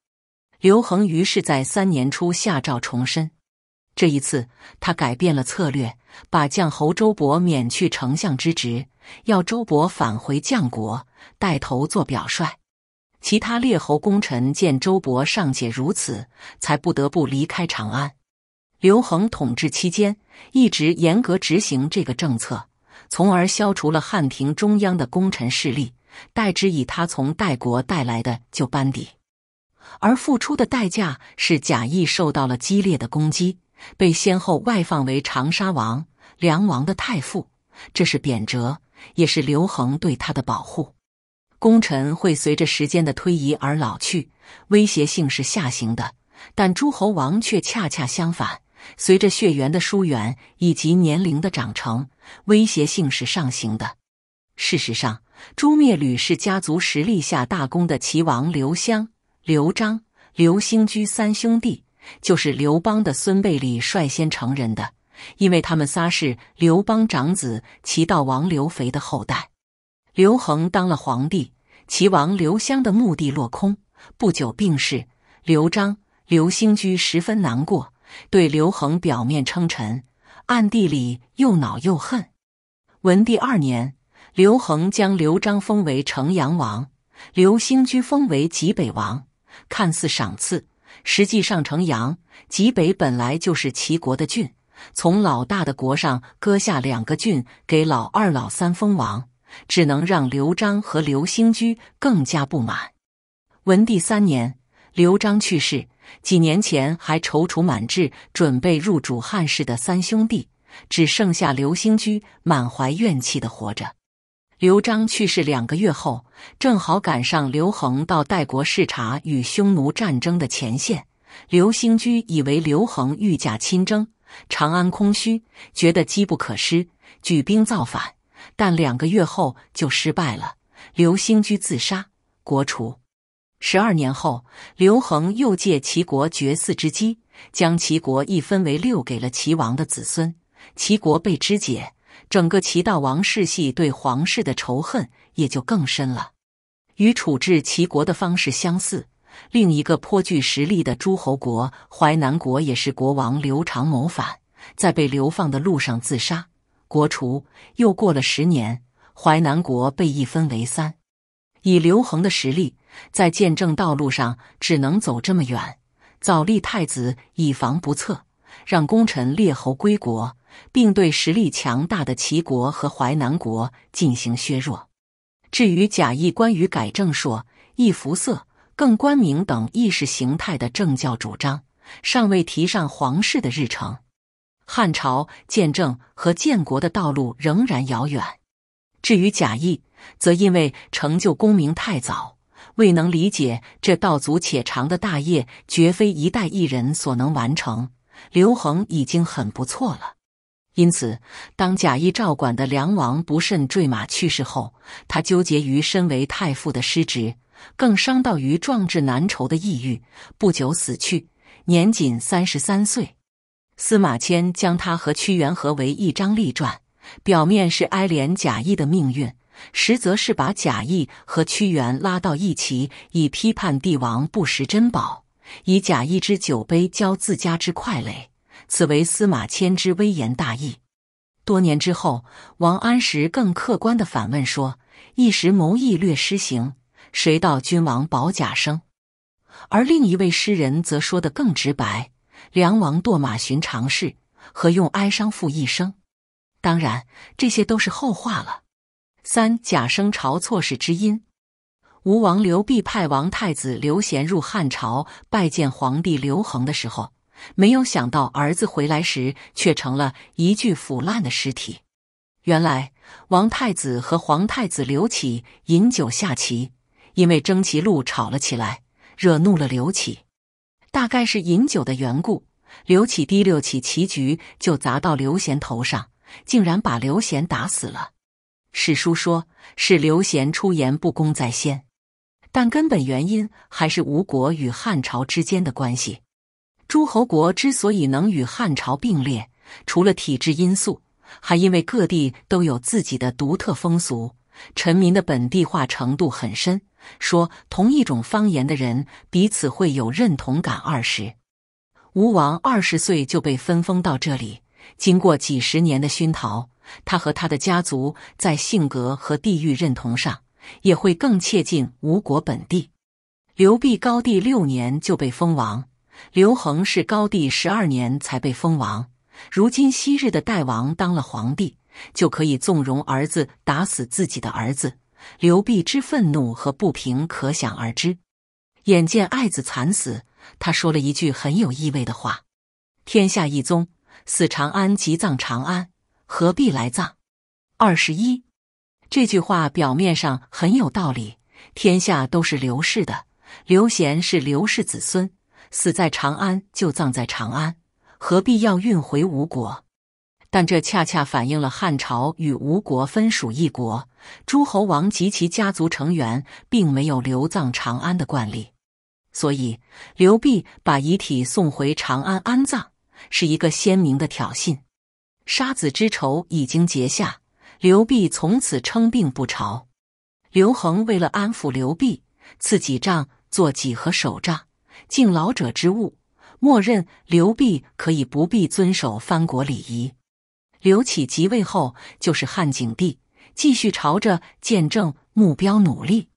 刘恒于是在三年初下诏重申，这一次他改变了策略，把将侯周勃免去丞相之职，要周勃返回将国，带头做表率。其他列侯功臣见周勃尚且如此，才不得不离开长安。刘恒统治期间一直严格执行这个政策，从而消除了汉廷中央的功臣势力，代之以他从代国带来的旧班底。而付出的代价是贾谊受到了激烈的攻击，被先后外放为长沙王、梁王的太傅，这是贬谪，也是刘恒对他的保护。功臣会随着时间的推移而老去，威胁性是下行的；但诸侯王却恰恰相反，随着血缘的疏远以及年龄的长成，威胁性是上行的。事实上，诛灭吕氏家族、实力下大功的齐王刘襄、刘璋、刘兴居三兄弟，就是刘邦的孙辈里率先成人的，因为他们仨是刘邦长子齐悼王刘肥的后代。刘恒当了皇帝。齐王刘襄的目的落空，不久病逝。刘璋、刘兴居十分难过，对刘恒表面称臣，暗地里又恼又恨。文帝二年，刘恒将刘璋封为城阳王，刘兴居封为济北王。看似赏赐，实际上城阳、济北本来就是齐国的郡，从老大的国上割下两个郡给老二、老三封王。只能让刘璋和刘兴居更加不满。文帝三年，刘璋去世。几年前还踌躇满志、准备入主汉室的三兄弟，只剩下刘兴居满怀怨气的活着。刘璋去世两个月后，正好赶上刘恒到代国视察与匈奴战争的前线。刘兴居以为刘恒御驾亲征，长安空虚，觉得机不可失，举兵造反。但两个月后就失败了，刘兴居自杀，国除。十二年后，刘恒又借齐国绝嗣之机，将齐国一分为六，给了齐王的子孙。齐国被肢解，整个齐悼王氏系对皇室的仇恨也就更深了。与处置齐国的方式相似，另一个颇具实力的诸侯国淮南国也是国王刘长谋反，在被流放的路上自杀。国除又过了十年，淮南国被一分为三。以刘恒的实力，在建政道路上只能走这么远。早立太子，以防不测；让功臣列侯归国，并对实力强大的齐国和淮南国进行削弱。至于贾谊关于改正朔、易服色、更官名等意识形态的政教主张，尚未提上皇室的日程。汉朝建政和建国的道路仍然遥远。至于贾谊，则因为成就功名太早，未能理解这道阻且长的大业绝非一代一人所能完成。刘恒已经很不错了。因此，当贾谊照管的梁王不慎坠马去世后，他纠结于身为太傅的失职，更伤到于壮志难酬的抑郁，不久死去，年仅三十三岁。司马迁将他和屈原合为一张立传，表面是哀怜贾谊的命运，实则是把贾谊和屈原拉到一起，以批判帝王不识珍宝，以贾谊之酒杯浇自家之快垒。此为司马迁之微言大义。多年之后，王安石更客观的反问说：“一时谋义略施行，谁道君王保贾生？”而另一位诗人则说的更直白。梁王堕马寻常事，何用哀伤负一生？当然，这些都是后话了。三假生朝错事之因，吴王刘濞派王太子刘贤入汉朝拜见皇帝刘恒的时候，没有想到儿子回来时却成了一具腐烂的尸体。原来，王太子和皇太子刘启饮酒下棋，因为争棋路吵了起来，惹怒了刘启。大概是饮酒的缘故，刘启第溜起棋局就砸到刘贤头上，竟然把刘贤打死了。史书说是刘贤出言不恭在先，但根本原因还是吴国与汉朝之间的关系。诸侯国之所以能与汉朝并列，除了体制因素，还因为各地都有自己的独特风俗。臣民的本地化程度很深，说同一种方言的人彼此会有认同感。二十，吴王二十岁就被分封到这里，经过几十年的熏陶，他和他的家族在性格和地域认同上也会更切近吴国本地。刘辟高帝六年就被封王，刘恒是高帝十二年才被封王。如今昔日的代王当了皇帝。就可以纵容儿子打死自己的儿子，刘辟之愤怒和不平可想而知。眼见爱子惨死，他说了一句很有意味的话：“天下一宗，死长安即葬长安，何必来葬？”二十一，这句话表面上很有道理：天下都是刘氏的，刘贤是刘氏子孙，死在长安就葬在长安，何必要运回吴国？但这恰恰反映了汉朝与吴国分属一国，诸侯王及其家族成员并没有留葬长安的惯例，所以刘辟把遗体送回长安安葬，是一个鲜明的挑衅。杀子之仇已经结下，刘辟从此称病不朝。刘恒为了安抚刘辟，赐几丈、做几和手杖，敬老者之物，默认刘辟可以不必遵守藩国礼仪。刘启即位后，就是汉景帝，继续朝着建政目标努力。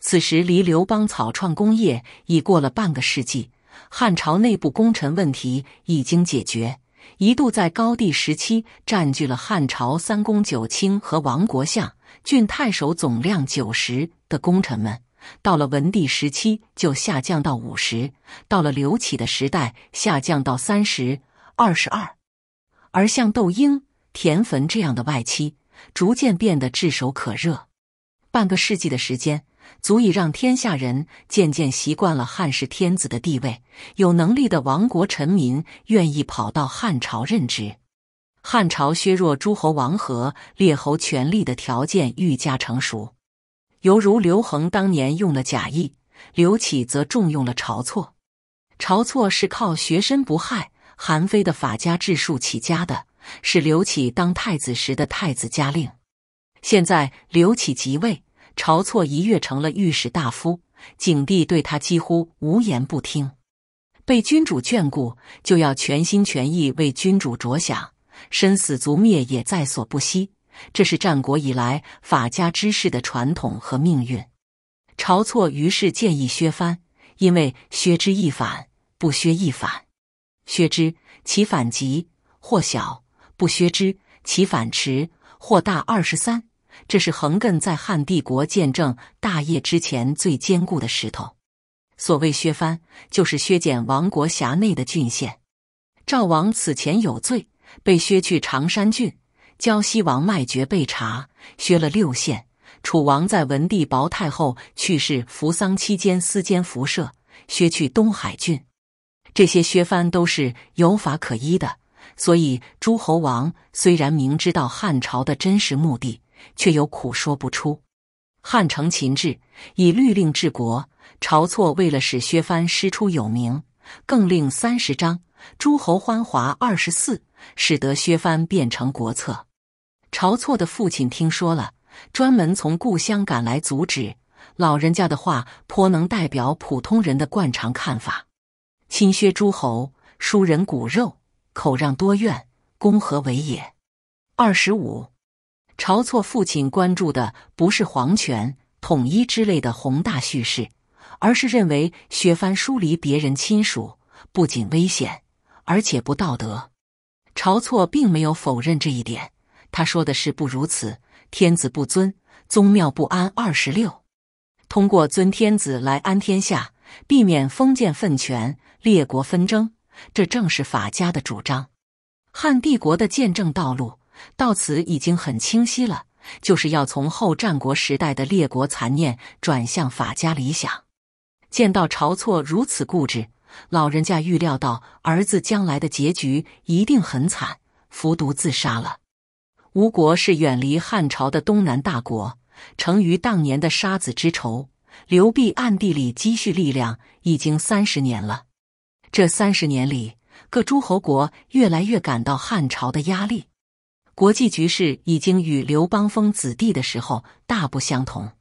此时离刘邦草创功业已过了半个世纪，汉朝内部功臣问题已经解决。一度在高帝时期占据了汉朝三公九卿和王国相、郡太守总量九十的功臣们，到了文帝时期就下降到五十，到了刘启的时代下降到三十二十二。而像窦婴、田汾这样的外戚，逐渐变得炙手可热。半个世纪的时间，足以让天下人渐渐习惯了汉室天子的地位。有能力的亡国臣民，愿意跑到汉朝任职。汉朝削弱诸侯王和列侯权力的条件愈加成熟。犹如刘恒当年用了贾谊，刘启则重用了晁错。晁错是靠学深不害。韩非的法家治术起家的是刘启当太子时的太子家令，现在刘启即位，晁错一跃成了御史大夫。景帝对他几乎无言不听，被君主眷顾就要全心全意为君主着想，身死族灭也在所不惜。这是战国以来法家之士的传统和命运。晁错于是建议削藩，因为削之一反，不削一反。削之，其反急；或小，不削之，其反迟；或大。二十三，这是横亘在汉帝国建政大业之前最坚固的石头。所谓削藩，就是削减王国辖内的郡县。赵王此前有罪，被削去常山郡；胶西王卖爵被查，削了六县；楚王在文帝薄太后去世扶丧期间私兼辐射，削去东海郡。这些削藩都是有法可依的，所以诸侯王虽然明知道汉朝的真实目的，却有苦说不出。汉承秦制，以律令治国。晁错为了使削藩师出有名，更令三十章，诸侯欢华二十四，使得削藩变成国策。晁错的父亲听说了，专门从故乡赶来阻止。老人家的话颇能代表普通人的惯常看法。亲削诸侯，疏人骨肉，口让多怨，公何为也？二十五，晁错父亲关注的不是皇权统一之类的宏大叙事，而是认为削藩疏离别人亲属不仅危险，而且不道德。晁错并没有否认这一点，他说的是不如此，天子不尊，宗庙不安。二十六，通过尊天子来安天下，避免封建分权。列国纷争，这正是法家的主张。汉帝国的建政道路到此已经很清晰了，就是要从后战国时代的列国残念转向法家理想。见到晁错如此固执，老人家预料到儿子将来的结局一定很惨，服毒自杀了。吴国是远离汉朝的东南大国，成于当年的杀子之仇，刘濞暗地里积蓄力量已经三十年了。这三十年里，各诸侯国越来越感到汉朝的压力，国际局势已经与刘邦封子弟的时候大不相同，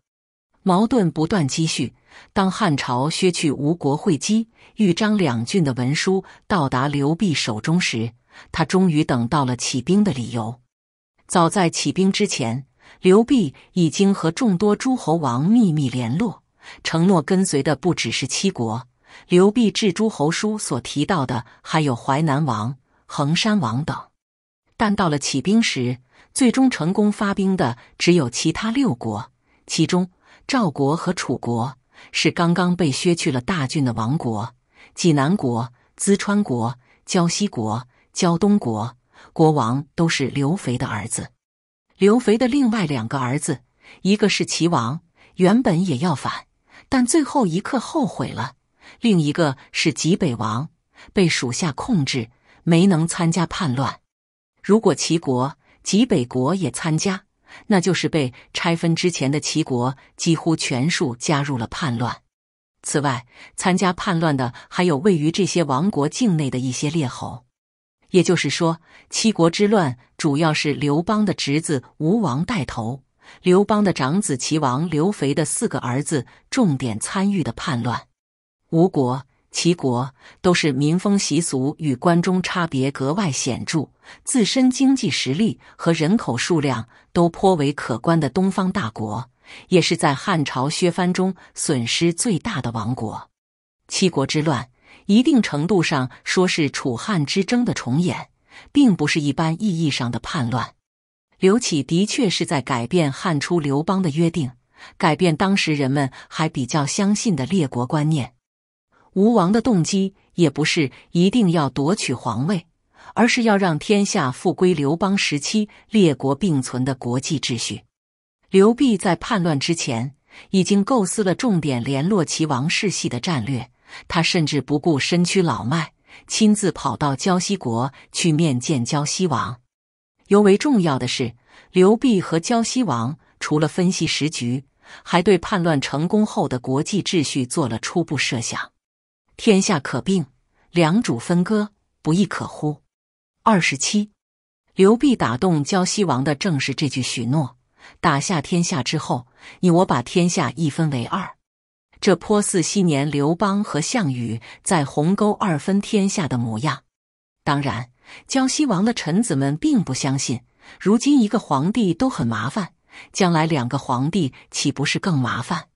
矛盾不断积蓄。当汉朝削去吴国会稽、豫章两郡的文书到达刘辟手中时，他终于等到了起兵的理由。早在起兵之前，刘辟已经和众多诸侯王秘密联络，承诺跟随的不只是七国。刘辟至诸侯书所提到的还有淮南王、衡山王等，但到了起兵时，最终成功发兵的只有其他六国，其中赵国和楚国是刚刚被削去了大郡的王国，济南国、淄川国、胶西国、胶东国国王都是刘肥的儿子。刘肥的另外两个儿子，一个是齐王，原本也要反，但最后一刻后悔了。另一个是齐北王被属下控制，没能参加叛乱。如果齐国、齐北国也参加，那就是被拆分之前的齐国几乎全数加入了叛乱。此外，参加叛乱的还有位于这些王国境内的一些列侯。也就是说，七国之乱主要是刘邦的侄子吴王带头，刘邦的长子齐王刘肥的四个儿子重点参与的叛乱。吴国、齐国都是民风习俗与关中差别格外显著、自身经济实力和人口数量都颇为可观的东方大国，也是在汉朝削藩中损失最大的王国。七国之乱一定程度上说是楚汉之争的重演，并不是一般意义上的叛乱。刘启的确是在改变汉初刘邦的约定，改变当时人们还比较相信的列国观念。吴王的动机也不是一定要夺取皇位，而是要让天下复归刘邦时期列国并存的国际秩序。刘辟在叛乱之前已经构思了重点联络齐王室系的战略，他甚至不顾身躯老迈，亲自跑到胶西国去面见胶西王。尤为重要的是，刘辟和胶西王除了分析时局，还对叛乱成功后的国际秩序做了初步设想。天下可并，两主分割，不亦可乎？二十七，刘辟打动胶西王的正是这句许诺。打下天下之后，你我把天下一分为二，这颇似昔年刘邦和项羽在鸿沟二分天下的模样。当然，胶西王的臣子们并不相信。如今一个皇帝都很麻烦，将来两个皇帝岂不是更麻烦？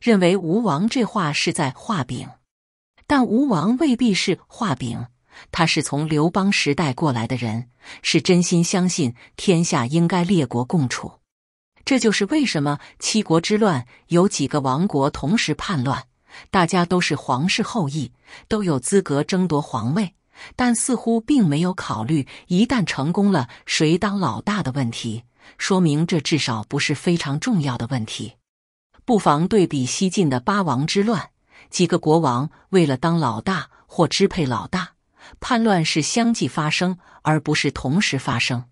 认为吴王这话是在画饼。但吴王未必是画饼，他是从刘邦时代过来的人，是真心相信天下应该列国共处。这就是为什么七国之乱有几个王国同时叛乱，大家都是皇室后裔，都有资格争夺皇位，但似乎并没有考虑一旦成功了谁当老大的问题，说明这至少不是非常重要的问题。不妨对比西晋的八王之乱。几个国王为了当老大或支配老大，叛乱是相继发生，而不是同时发生。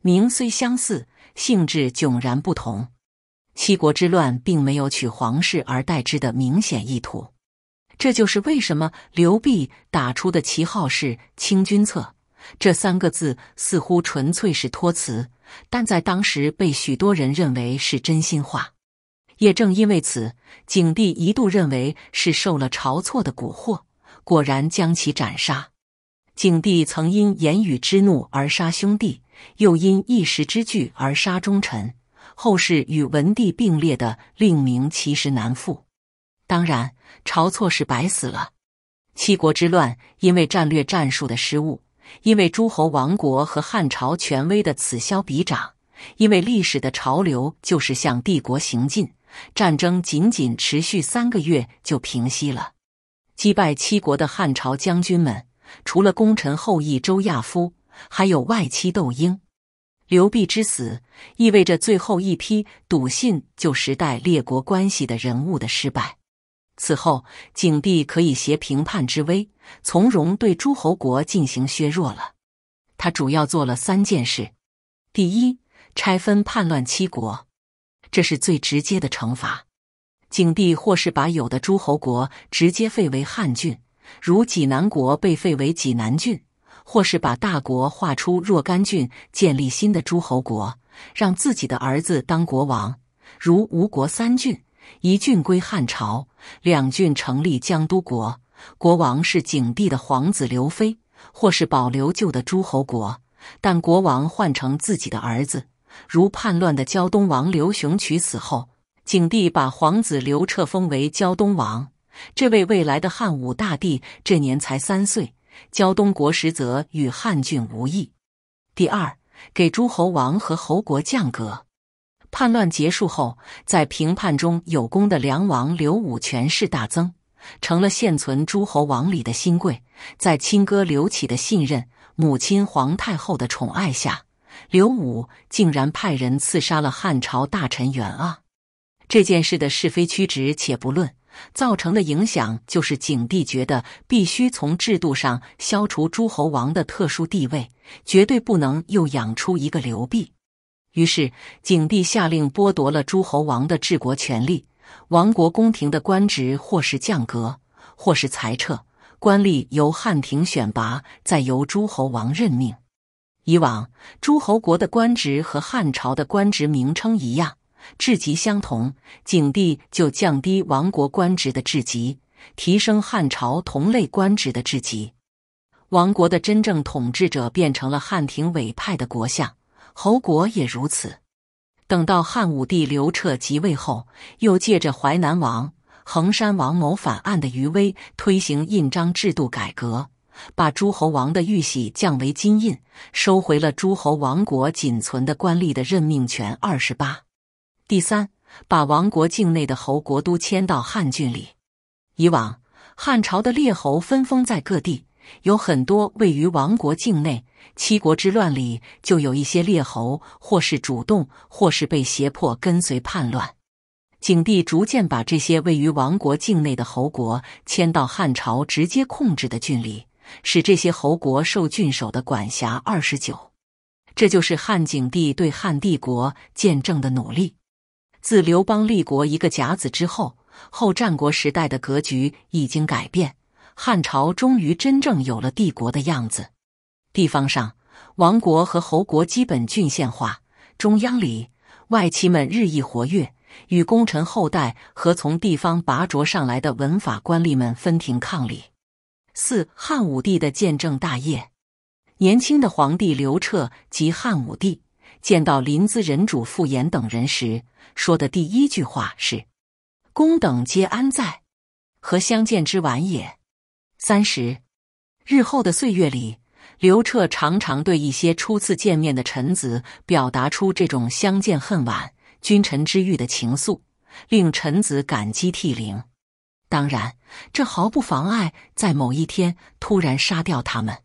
名虽相似，性质迥然不同。七国之乱并没有取皇室而代之的明显意图。这就是为什么刘辟打出的旗号是“清君侧”这三个字，似乎纯粹是托词，但在当时被许多人认为是真心话。也正因为此，景帝一度认为是受了晁错的蛊惑，果然将其斩杀。景帝曾因言语之怒而杀兄弟，又因一时之惧而杀忠臣，后世与文帝并列的令名其实难复。当然，晁错是白死了。七国之乱，因为战略战术的失误，因为诸侯王国和汉朝权威的此消彼长，因为历史的潮流就是向帝国行进。战争仅仅持续三个月就平息了。击败七国的汉朝将军们，除了功臣后裔周亚夫，还有外戚窦婴。刘辟之死，意味着最后一批笃信旧时代列国关系的人物的失败。此后，景帝可以挟平叛之威，从容对诸侯国进行削弱了。他主要做了三件事：第一，拆分叛乱七国。这是最直接的惩罚。景帝或是把有的诸侯国直接废为汉郡，如济南国被废为济南郡；或是把大国划出若干郡，建立新的诸侯国，让自己的儿子当国王，如吴国三郡，一郡归汉朝，两郡成立江都国，国王是景帝的皇子刘非；或是保留旧的诸侯国，但国王换成自己的儿子。如叛乱的胶东王刘雄渠死后，景帝把皇子刘彻封为胶东王。这位未来的汉武大帝这年才三岁。胶东国实则与汉郡无异。第二，给诸侯王和侯国降格。叛乱结束后，在平叛中有功的梁王刘武权势大增，成了现存诸侯王里的新贵。在亲哥刘启的信任、母亲皇太后的宠爱下。刘武竟然派人刺杀了汉朝大臣袁盎。这件事的是非曲直且不论，造成的影响就是景帝觉得必须从制度上消除诸侯王的特殊地位，绝对不能又养出一个刘辟。于是景帝下令剥夺了诸侯王的治国权利，王国宫廷的官职或是降格，或是裁撤，官吏由汉廷选拔，再由诸侯王任命。以往诸侯国的官职和汉朝的官职名称一样，至级相同。景帝就降低王国官职的至级，提升汉朝同类官职的至级。王国的真正统治者变成了汉廷委派的国相，侯国也如此。等到汉武帝刘彻即位后，又借着淮南王、衡山王谋反案的余威，推行印章制度改革。把诸侯王的玉玺降为金印，收回了诸侯王国仅存的官吏的任命权二十八。第三，把王国境内的侯国都迁到汉郡里。以往汉朝的列侯分封在各地，有很多位于王国境内。七国之乱里就有一些列侯，或是主动，或是被胁迫跟随叛乱。景帝逐渐把这些位于王国境内的侯国迁到汉朝直接控制的郡里。使这些侯国受郡守的管辖二十九，这就是汉景帝对汉帝国见证的努力。自刘邦立国一个甲子之后，后战国时代的格局已经改变，汉朝终于真正有了帝国的样子。地方上，王国和侯国基本郡县化；中央里，外戚们日益活跃，与功臣后代和从地方拔擢上来的文法官吏们分庭抗礼。四汉武帝的见证大业，年轻的皇帝刘彻及汉武帝见到临淄人主傅衍等人时，说的第一句话是：“公等皆安在？何相见之晚也？”三十日后的岁月里，刘彻常常对一些初次见面的臣子表达出这种相见恨晚、君臣之遇的情愫，令臣子感激涕零。当然，这毫不妨碍在某一天突然杀掉他们。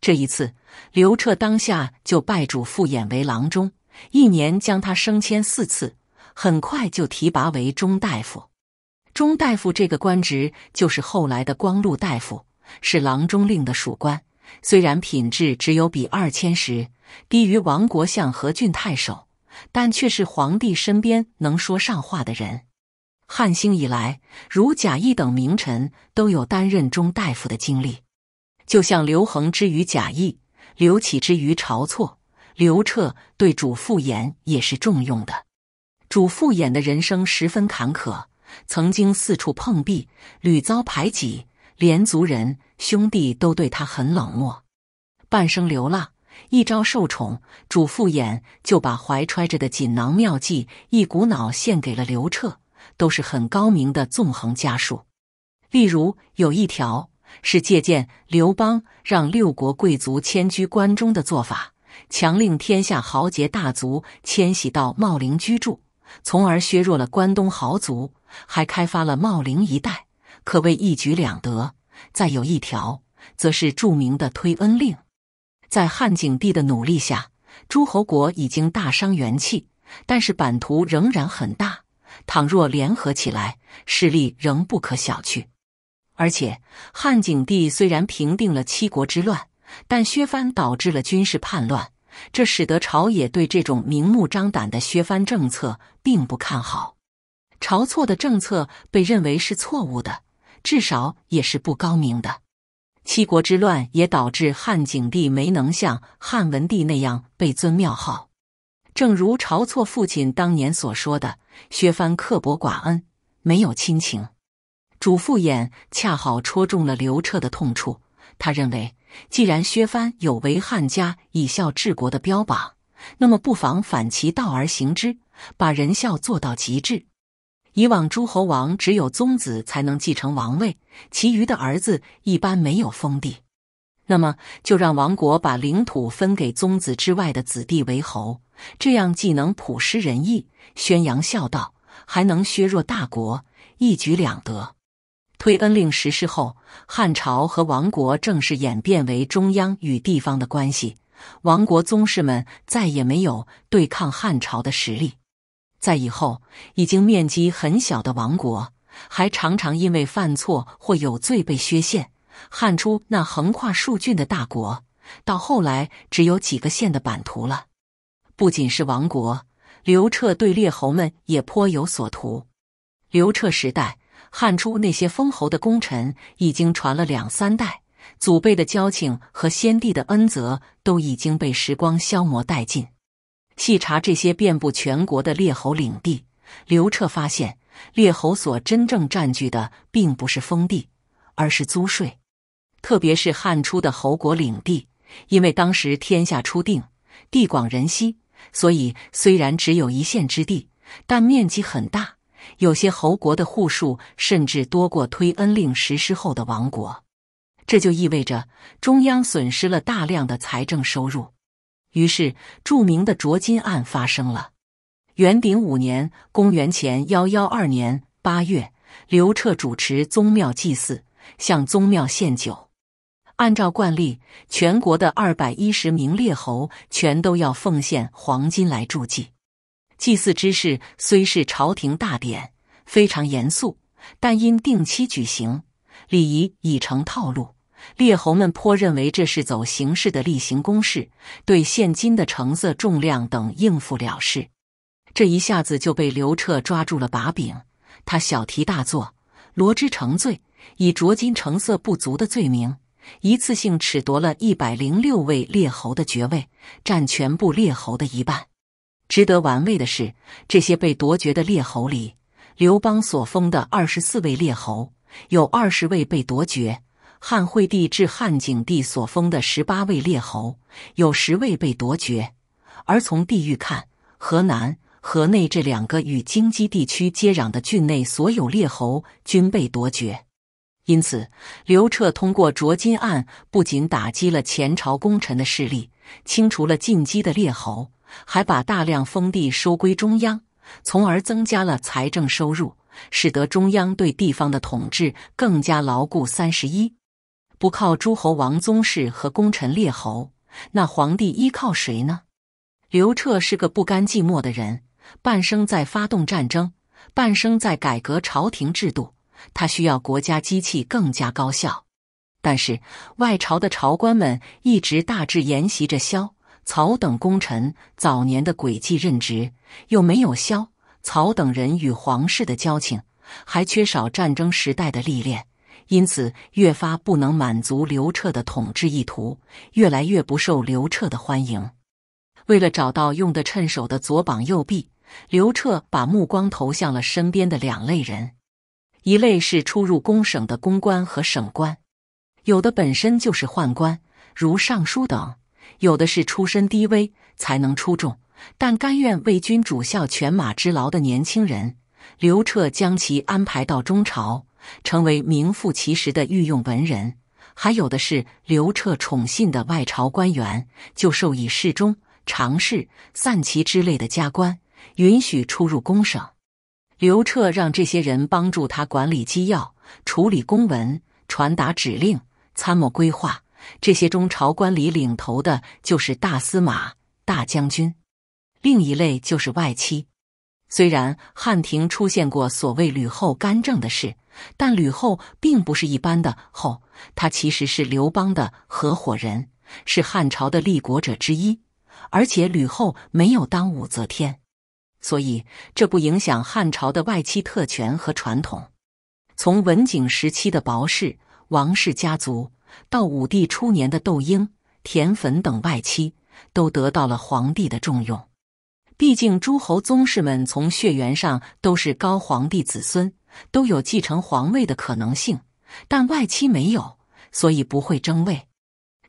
这一次，刘彻当下就拜主父偃为郎中，一年将他升迁四次，很快就提拔为中大夫。中大夫这个官职就是后来的光禄大夫，是郎中令的属官。虽然品质只有比二千石低于王国相和郡太守，但却是皇帝身边能说上话的人。汉兴以来，如贾谊等名臣都有担任中大夫的经历。就像刘恒之于贾谊，刘启之于晁错，刘彻对主父偃也是重用的。主父偃的人生十分坎坷，曾经四处碰壁，屡遭排挤，连族人兄弟都对他很冷漠。半生流浪，一朝受宠，主父偃就把怀揣着的锦囊妙计一股脑献给了刘彻。都是很高明的纵横家术。例如，有一条是借鉴刘邦让六国贵族迁居关中的做法，强令天下豪杰大族迁徙到茂陵居住，从而削弱了关东豪族，还开发了茂陵一带，可谓一举两得。再有一条，则是著名的推恩令。在汉景帝的努力下，诸侯国已经大伤元气，但是版图仍然很大。倘若联合起来，势力仍不可小觑。而且，汉景帝虽然平定了七国之乱，但削藩导致了军事叛乱，这使得朝野对这种明目张胆的削藩政策并不看好。晁错的政策被认为是错误的，至少也是不高明的。七国之乱也导致汉景帝没能像汉文帝那样被尊庙号。正如晁错父亲当年所说的。薛藩刻薄寡恩，没有亲情。主父偃恰好戳中了刘彻的痛处。他认为，既然薛藩有违汉家以孝治国的标榜，那么不妨反其道而行之，把仁孝做到极致。以往诸侯王只有宗子才能继承王位，其余的儿子一般没有封地。那么就让王国把领土分给宗子之外的子弟为侯。这样既能普施仁义，宣扬孝道，还能削弱大国，一举两得。推恩令实施后，汉朝和王国正式演变为中央与地方的关系。王国宗室们再也没有对抗汉朝的实力。在以后，已经面积很小的王国，还常常因为犯错或有罪被削县。汉初那横跨数郡的大国，到后来只有几个县的版图了。不仅是王国，刘彻对列侯们也颇有所图。刘彻时代，汉初那些封侯的功臣已经传了两三代，祖辈的交情和先帝的恩泽都已经被时光消磨殆尽。细查这些遍布全国的列侯领地，刘彻发现，列侯所真正占据的并不是封地，而是租税。特别是汉初的侯国领地，因为当时天下初定，地广人稀。所以，虽然只有一线之地，但面积很大。有些侯国的户数甚至多过推恩令实施后的王国，这就意味着中央损失了大量的财政收入。于是，著名的卓金案发生了。元鼎五年（公元前幺幺二年）八月，刘彻主持宗庙祭祀，向宗庙献酒。按照惯例，全国的二百一十名列侯全都要奉献黄金来助祭。祭祀之事虽是朝廷大典，非常严肃，但因定期举行，礼仪已成套路，列侯们颇认为这是走形式的例行公事，对现金的成色、重量等应付了事。这一下子就被刘彻抓住了把柄，他小题大做，罗织成罪，以酌金成色不足的罪名。一次性褫夺了一百零六位列侯的爵位，占全部列侯的一半。值得玩味的是，这些被夺爵的列侯里，刘邦所封的二十四位列侯有二十位被夺爵；汉惠帝至汉景帝所封的十八位列侯有十位被夺爵。而从地域看，河南、河内这两个与京畿地区接壤的郡内，所有列侯均被夺爵。因此，刘彻通过卓金案，不仅打击了前朝功臣的势力，清除了进击的列侯，还把大量封地收归中央，从而增加了财政收入，使得中央对地方的统治更加牢固。三十一，不靠诸侯王宗室和功臣列侯，那皇帝依靠谁呢？刘彻是个不甘寂寞的人，半生在发动战争，半生在改革朝廷制度。他需要国家机器更加高效，但是外朝的朝官们一直大致沿袭着萧、曹等功臣早年的轨迹任职，又没有萧、曹等人与皇室的交情，还缺少战争时代的历练，因此越发不能满足刘彻的统治意图，越来越不受刘彻的欢迎。为了找到用得趁手的左膀右臂，刘彻把目光投向了身边的两类人。一类是出入宫省的公官和省官，有的本身就是宦官，如尚书等；有的是出身低微、才能出众，但甘愿为君主效犬马之劳的年轻人。刘彻将其安排到中朝，成为名副其实的御用文人。还有的是刘彻宠信的外朝官员，就授以侍中、常侍、散骑之类的加官，允许出入宫省。刘彻让这些人帮助他管理机要、处理公文、传达指令、参谋规划。这些中朝官里领头的就是大司马、大将军。另一类就是外戚。虽然汉廷出现过所谓吕后干政的事，但吕后并不是一般的后，她其实是刘邦的合伙人，是汉朝的立国者之一。而且吕后没有当武则天。所以，这不影响汉朝的外戚特权和传统。从文景时期的薄氏、王氏家族，到武帝初年的窦婴、田汾等外戚，都得到了皇帝的重用。毕竟，诸侯宗室们从血缘上都是高皇帝子孙，都有继承皇位的可能性，但外戚没有，所以不会争位。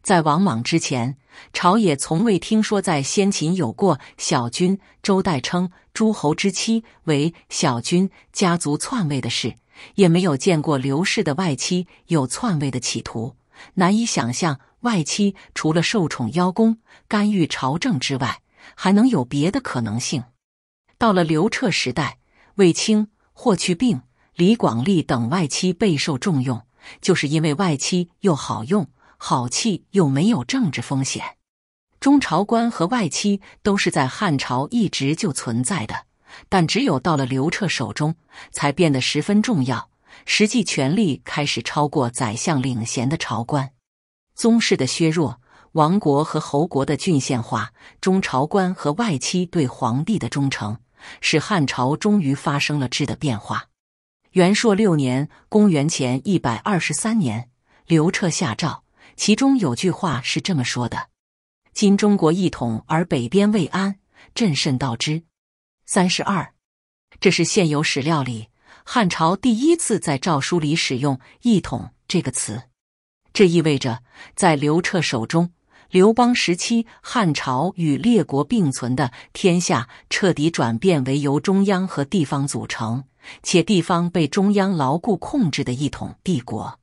在王莽之前，朝野从未听说在先秦有过小君，周代称诸侯之妻为小君，家族篡位的事，也没有见过刘氏的外戚有篡位的企图。难以想象，外戚除了受宠邀功、干预朝政之外，还能有别的可能性。到了刘彻时代，卫青、霍去病、李广利等外戚备受重用，就是因为外戚又好用。好气又没有政治风险，中朝官和外戚都是在汉朝一直就存在的，但只有到了刘彻手中才变得十分重要，实际权力开始超过宰相领衔的朝官。宗室的削弱，王国和侯国的郡县化，中朝官和外戚对皇帝的忠诚，使汉朝终于发生了质的变化。元朔六年（公元前一百二十三年），刘彻下诏。其中有句话是这么说的：“今中国一统，而北边未安，朕甚道之。”三十二，这是现有史料里汉朝第一次在诏书里使用“一统”这个词，这意味着在刘彻手中，刘邦时期汉朝与列国并存的天下彻底转变为由中央和地方组成，且地方被中央牢固控制的一统帝国。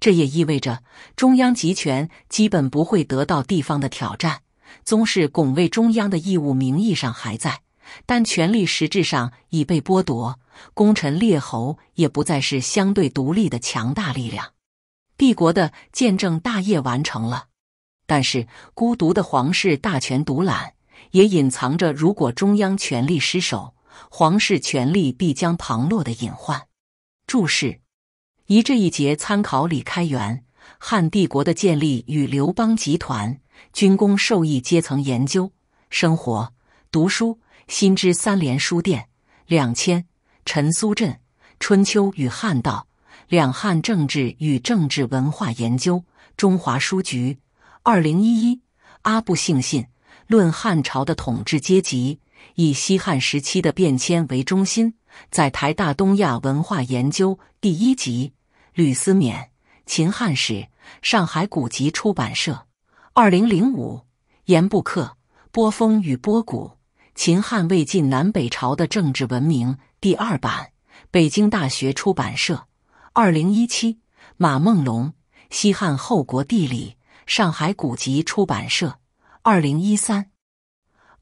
这也意味着中央集权基本不会得到地方的挑战，宗室拱卫中央的义务名义上还在，但权力实质上已被剥夺，功臣列侯也不再是相对独立的强大力量。帝国的见证大业完成了，但是孤独的皇室大权独揽，也隐藏着如果中央权力失守，皇室权力必将旁落的隐患。注释。一这一节参考李开元《汉帝国的建立与刘邦集团军工受益阶层研究》，生活读书新知三联书店，两千陈苏镇《春秋与汉道：两汉政治与政治文化研究》，中华书局，二零一一阿布信信《论汉朝的统治阶级》，以西汉时期的变迁为中心，在台大东亚文化研究第一集。吕思勉《秦汉史》，上海古籍出版社，二零零五；言不克《波峰与波谷：秦汉魏晋南北朝的政治文明》第二版，北京大学出版社，二零一七；马孟龙《西汉后国地理》，上海古籍出版社，二零一三。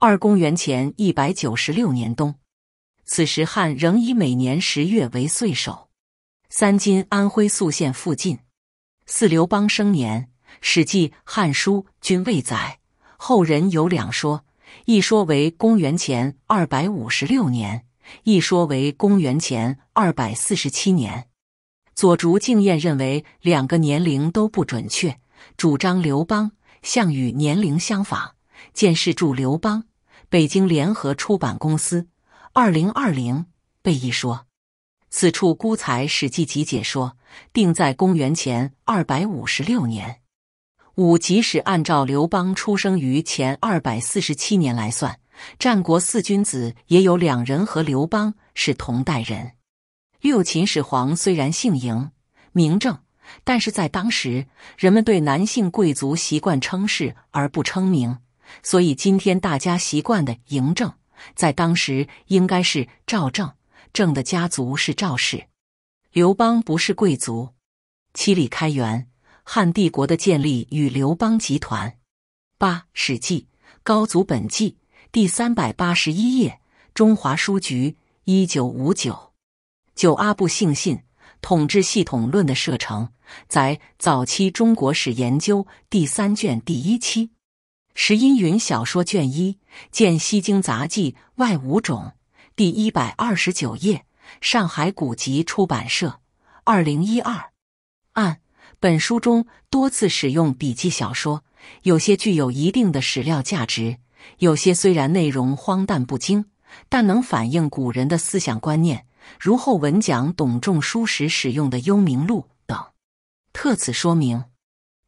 二公元前一百九十六年冬，此时汉仍以每年十月为岁首。三金安徽宿县附近。四刘邦生年，《史记》《汉书》均未载，后人有两说：一说为公元前二百五十六年，一说为公元前二百四十七年。左竹敬彦认为两个年龄都不准确，主张刘邦、项羽年龄相仿。见《史著刘邦》，北京联合出版公司，二零二零被一说。此处孤才《史记集解》说，定在公元前二百五十六年。五，即使按照刘邦出生于前二百四十七年来算，战国四君子也有两人和刘邦是同代人。六，秦始皇虽然姓嬴名政，但是在当时人们对男性贵族习惯称氏而不称名，所以今天大家习惯的嬴政，在当时应该是赵政。郑的家族是赵氏，刘邦不是贵族。七里开元，汉帝国的建立与刘邦集团。八《史记·高祖本纪》第三百八十一页，中华书局，一九五九。九阿部姓信，《统治系统论》的射程，在早期中国史研究第三卷第一期。石阴云小说》卷一，见《西京杂记》外五种。第一百二十九页，上海古籍出版社，二零一二。按本书中多次使用笔记小说，有些具有一定的史料价值，有些虽然内容荒诞不经，但能反映古人的思想观念，如后文讲董仲舒时使用的《幽冥录》等。特此说明。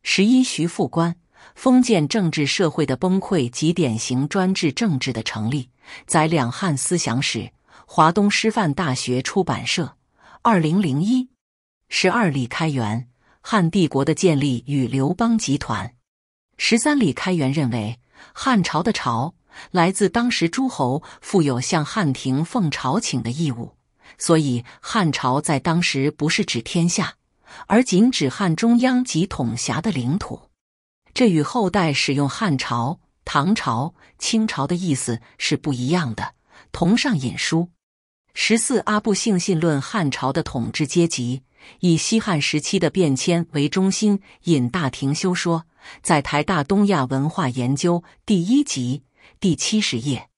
十一，徐副官，封建政治社会的崩溃及典型专制政治的成立。在两汉思想史》，华东师范大学出版社，二零零一。十二里开元，汉帝国的建立与刘邦集团。十三里开元认为，汉朝的朝来自当时诸侯负有向汉廷奉朝请的义务，所以汉朝在当时不是指天下，而仅指汉中央及统辖的领土。这与后代使用“汉朝”。唐朝、清朝的意思是不一样的。同上引书十四阿布性信论汉朝的统治阶级以西汉时期的变迁为中心，引大庭修说，在台大东亚文化研究第一集第七十页。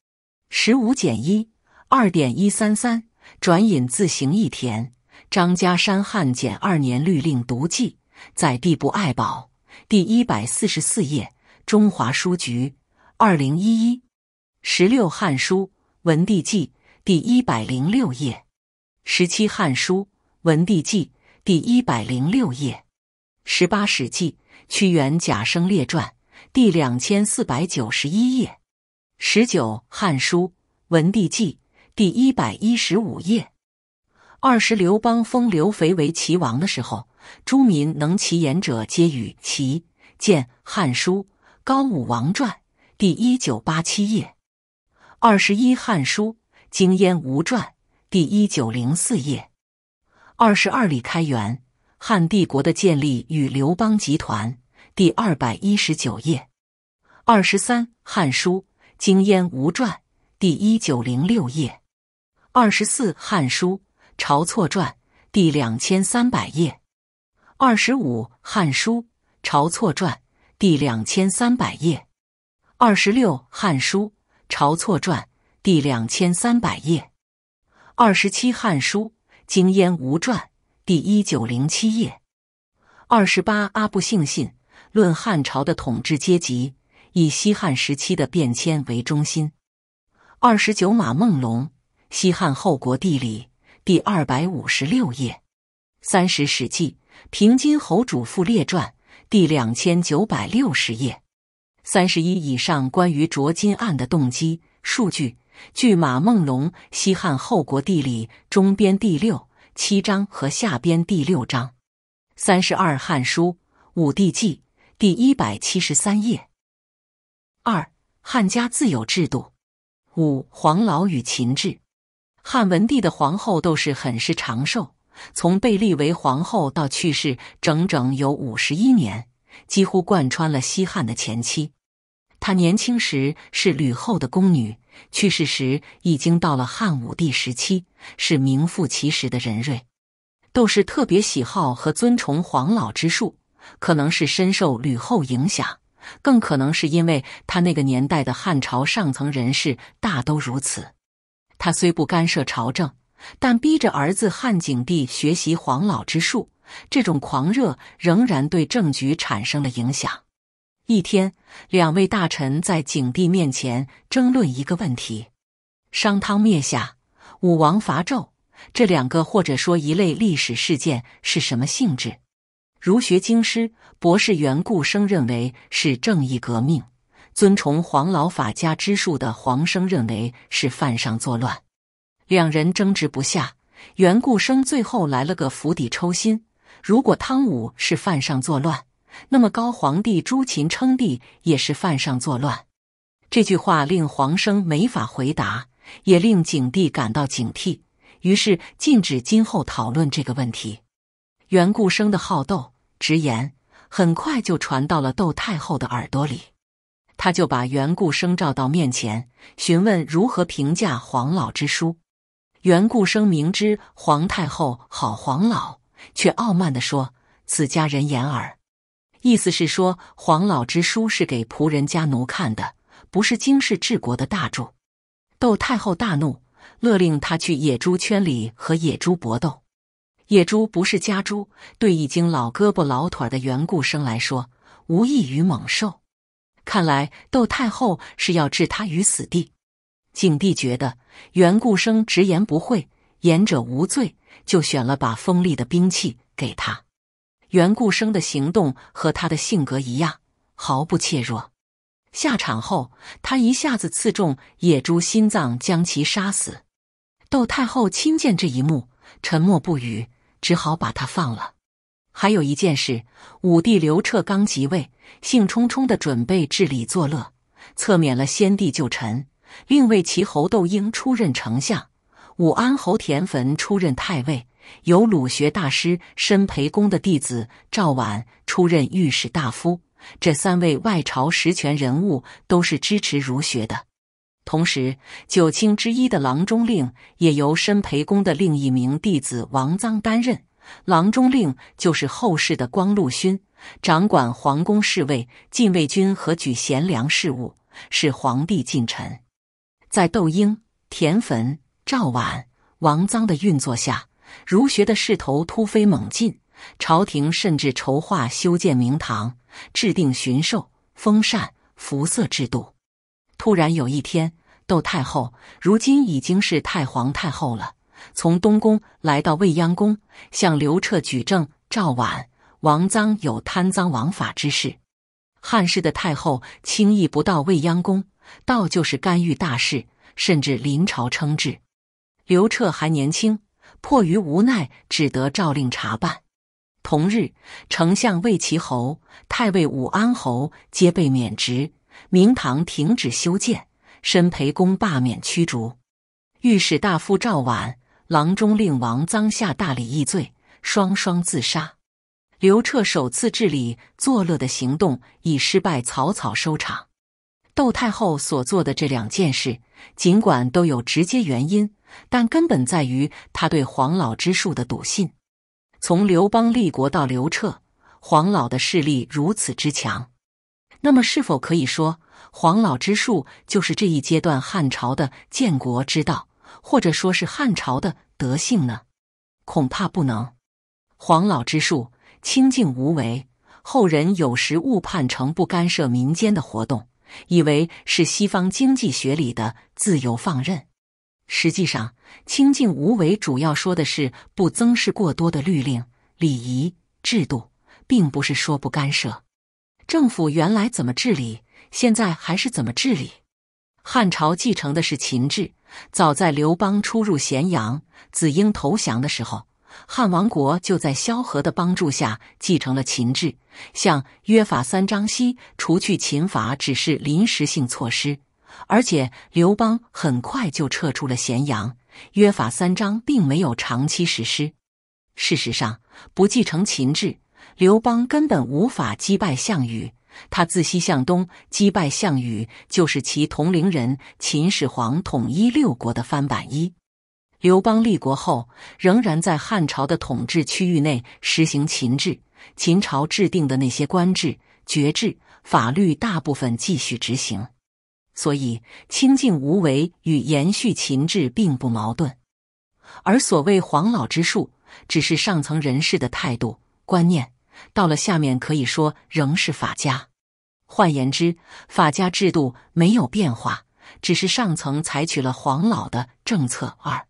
十五减一二点一三三转引自行一田张家山汉简二年律令读记，在地部爱宝第一百四十四页，中华书局。二零一一十六，《汉书·文帝纪》第一百零六页；十七，《汉书·文帝纪》第一百零六页；十八，《史记·屈原贾生列传》第两千四百九十一页；十九，《汉书·文帝纪》第一百一十五页。二十，刘邦封刘肥为齐王的时候，诸民能其言者皆与齐。见《汉书·高武王传》。第一九八七页，二十一《汉书·经烟吴传》第一九零四页，二十二《李开元·汉帝国的建立与刘邦集团》第二百一十九页，二十三《汉书·经烟吴传》第一九零六页，二十四《汉书·晁错传》第两千三百页，二十五《汉书·晁错传》第两千三百页。二十六，《汉书·晁错传》第两千三百页；二十七，《汉书·经烟吴传》第一九零七页；二十八，《阿部幸信论汉朝的统治阶级以西汉时期的变迁为中心》；二十九，《马孟龙西汉后国地理》第二百五十六页；三十，《史记·平津侯主父列传》第两千九百六十页。三十一以上关于卓金案的动机数据，据马孟龙《西汉后国地理中编第六七章》和下编第六章。三十二《汉书武帝纪》第一百七十三页。二汉家自有制度。五黄老与秦制，汉文帝的皇后都是很是长寿，从被立为皇后到去世整整有五十一年，几乎贯穿了西汉的前期。他年轻时是吕后的宫女，去世时已经到了汉武帝时期，是名副其实的人瑞。窦氏特别喜好和尊崇黄老之术，可能是深受吕后影响，更可能是因为他那个年代的汉朝上层人士大都如此。他虽不干涉朝政，但逼着儿子汉景帝学习黄老之术，这种狂热仍然对政局产生了影响。一天，两位大臣在景帝面前争论一个问题：商汤灭夏，武王伐纣，这两个或者说一类历史事件是什么性质？儒学经师博士袁固生认为是正义革命；尊崇黄老法家之术的黄生认为是犯上作乱。两人争执不下，袁固生最后来了个釜底抽薪：如果汤武是犯上作乱，那么高皇帝朱秦称帝也是犯上作乱，这句话令黄生没法回答，也令景帝感到警惕，于是禁止今后讨论这个问题。袁固生的好斗直言，很快就传到了窦太后的耳朵里，他就把袁固生召到面前，询问如何评价黄老之书。袁固生明知皇太后好黄老，却傲慢地说：“此家人言耳。”意思是说，黄老之书是给仆人家奴看的，不是经世治国的大著。窦太后大怒，勒令他去野猪圈里和野猪搏斗。野猪不是家猪，对已经老胳膊老腿儿的袁固生来说，无异于猛兽。看来窦太后是要置他于死地。景帝觉得袁固生直言不讳，言者无罪，就选了把锋利的兵器给他。袁固生的行动和他的性格一样，毫不怯弱。下场后，他一下子刺中野猪心脏，将其杀死。窦太后亲见这一幕，沉默不语，只好把他放了。还有一件事，武帝刘彻刚即位，兴冲冲的准备治理作乐，赦免了先帝旧臣，另为齐侯窦婴出任丞相，武安侯田汾出任太尉。由鲁学大师申培公的弟子赵绾出任御史大夫，这三位外朝实权人物都是支持儒学的。同时，九卿之一的郎中令也由申培公的另一名弟子王臧担任。郎中令就是后世的光禄勋，掌管皇宫侍卫、禁卫军和举贤良事务，是皇帝近臣。在窦婴、田汾、赵绾、王臧的运作下。儒学的势头突飞猛进，朝廷甚至筹划修建明堂，制定巡狩、封禅、服色制度。突然有一天，窦太后如今已经是太皇太后了，从东宫来到未央宫，向刘彻举证赵绾、王臧有贪赃枉法之事。汉室的太后轻易不到未央宫，到就是干预大事，甚至临朝称制。刘彻还年轻。迫于无奈，只得诏令查办。同日，丞相魏其侯、太尉武安侯皆被免职，明堂停止修建，申培公罢免驱逐，御史大夫赵绾、郎中令王臧下大理议罪，双双自杀。刘彻首次治理作乐的行动以失败草草收场。窦太后所做的这两件事，尽管都有直接原因，但根本在于他对黄老之术的笃信。从刘邦立国到刘彻，黄老的势力如此之强，那么是否可以说黄老之术就是这一阶段汉朝的建国之道，或者说是汉朝的德性呢？恐怕不能。黄老之术清静无为，后人有时误判成不干涉民间的活动。以为是西方经济学里的自由放任，实际上清静无为主要说的是不增是过多的律令、礼仪、制度，并不是说不干涉。政府原来怎么治理，现在还是怎么治理。汉朝继承的是秦制，早在刘邦初入咸阳、子婴投降的时候。汉王国就在萧何的帮助下继承了秦制，像约法三章，西除去秦法只是临时性措施，而且刘邦很快就撤出了咸阳，约法三章并没有长期实施。事实上，不继承秦制，刘邦根本无法击败项羽。他自西向东击败项羽，就是其同龄人秦始皇统一六国的翻版一。刘邦立国后，仍然在汉朝的统治区域内实行秦制。秦朝制定的那些官制、爵制、法律，大部分继续执行。所以，清静无为与延续秦制并不矛盾。而所谓黄老之术，只是上层人士的态度观念，到了下面可以说仍是法家。换言之，法家制度没有变化，只是上层采取了黄老的政策。二。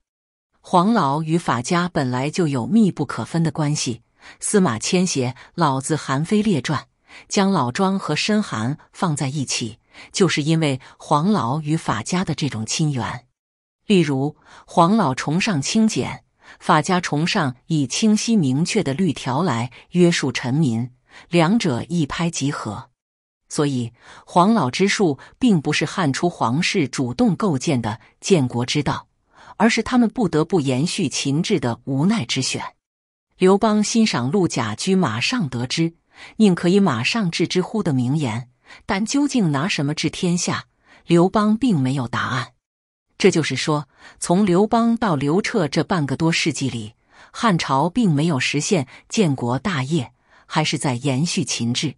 黄老与法家本来就有密不可分的关系。司马迁写《老子·韩非列传》，将老庄和申韩放在一起，就是因为黄老与法家的这种亲缘。例如，黄老崇尚清简，法家崇尚以清晰明确的律条来约束臣民，两者一拍即合。所以，黄老之术并不是汉初皇室主动构建的建国之道。而是他们不得不延续秦制的无奈之选。刘邦欣赏陆贾居马上得知，宁可以马上治之乎的名言，但究竟拿什么治天下？刘邦并没有答案。这就是说，从刘邦到刘彻这半个多世纪里，汉朝并没有实现建国大业，还是在延续秦制。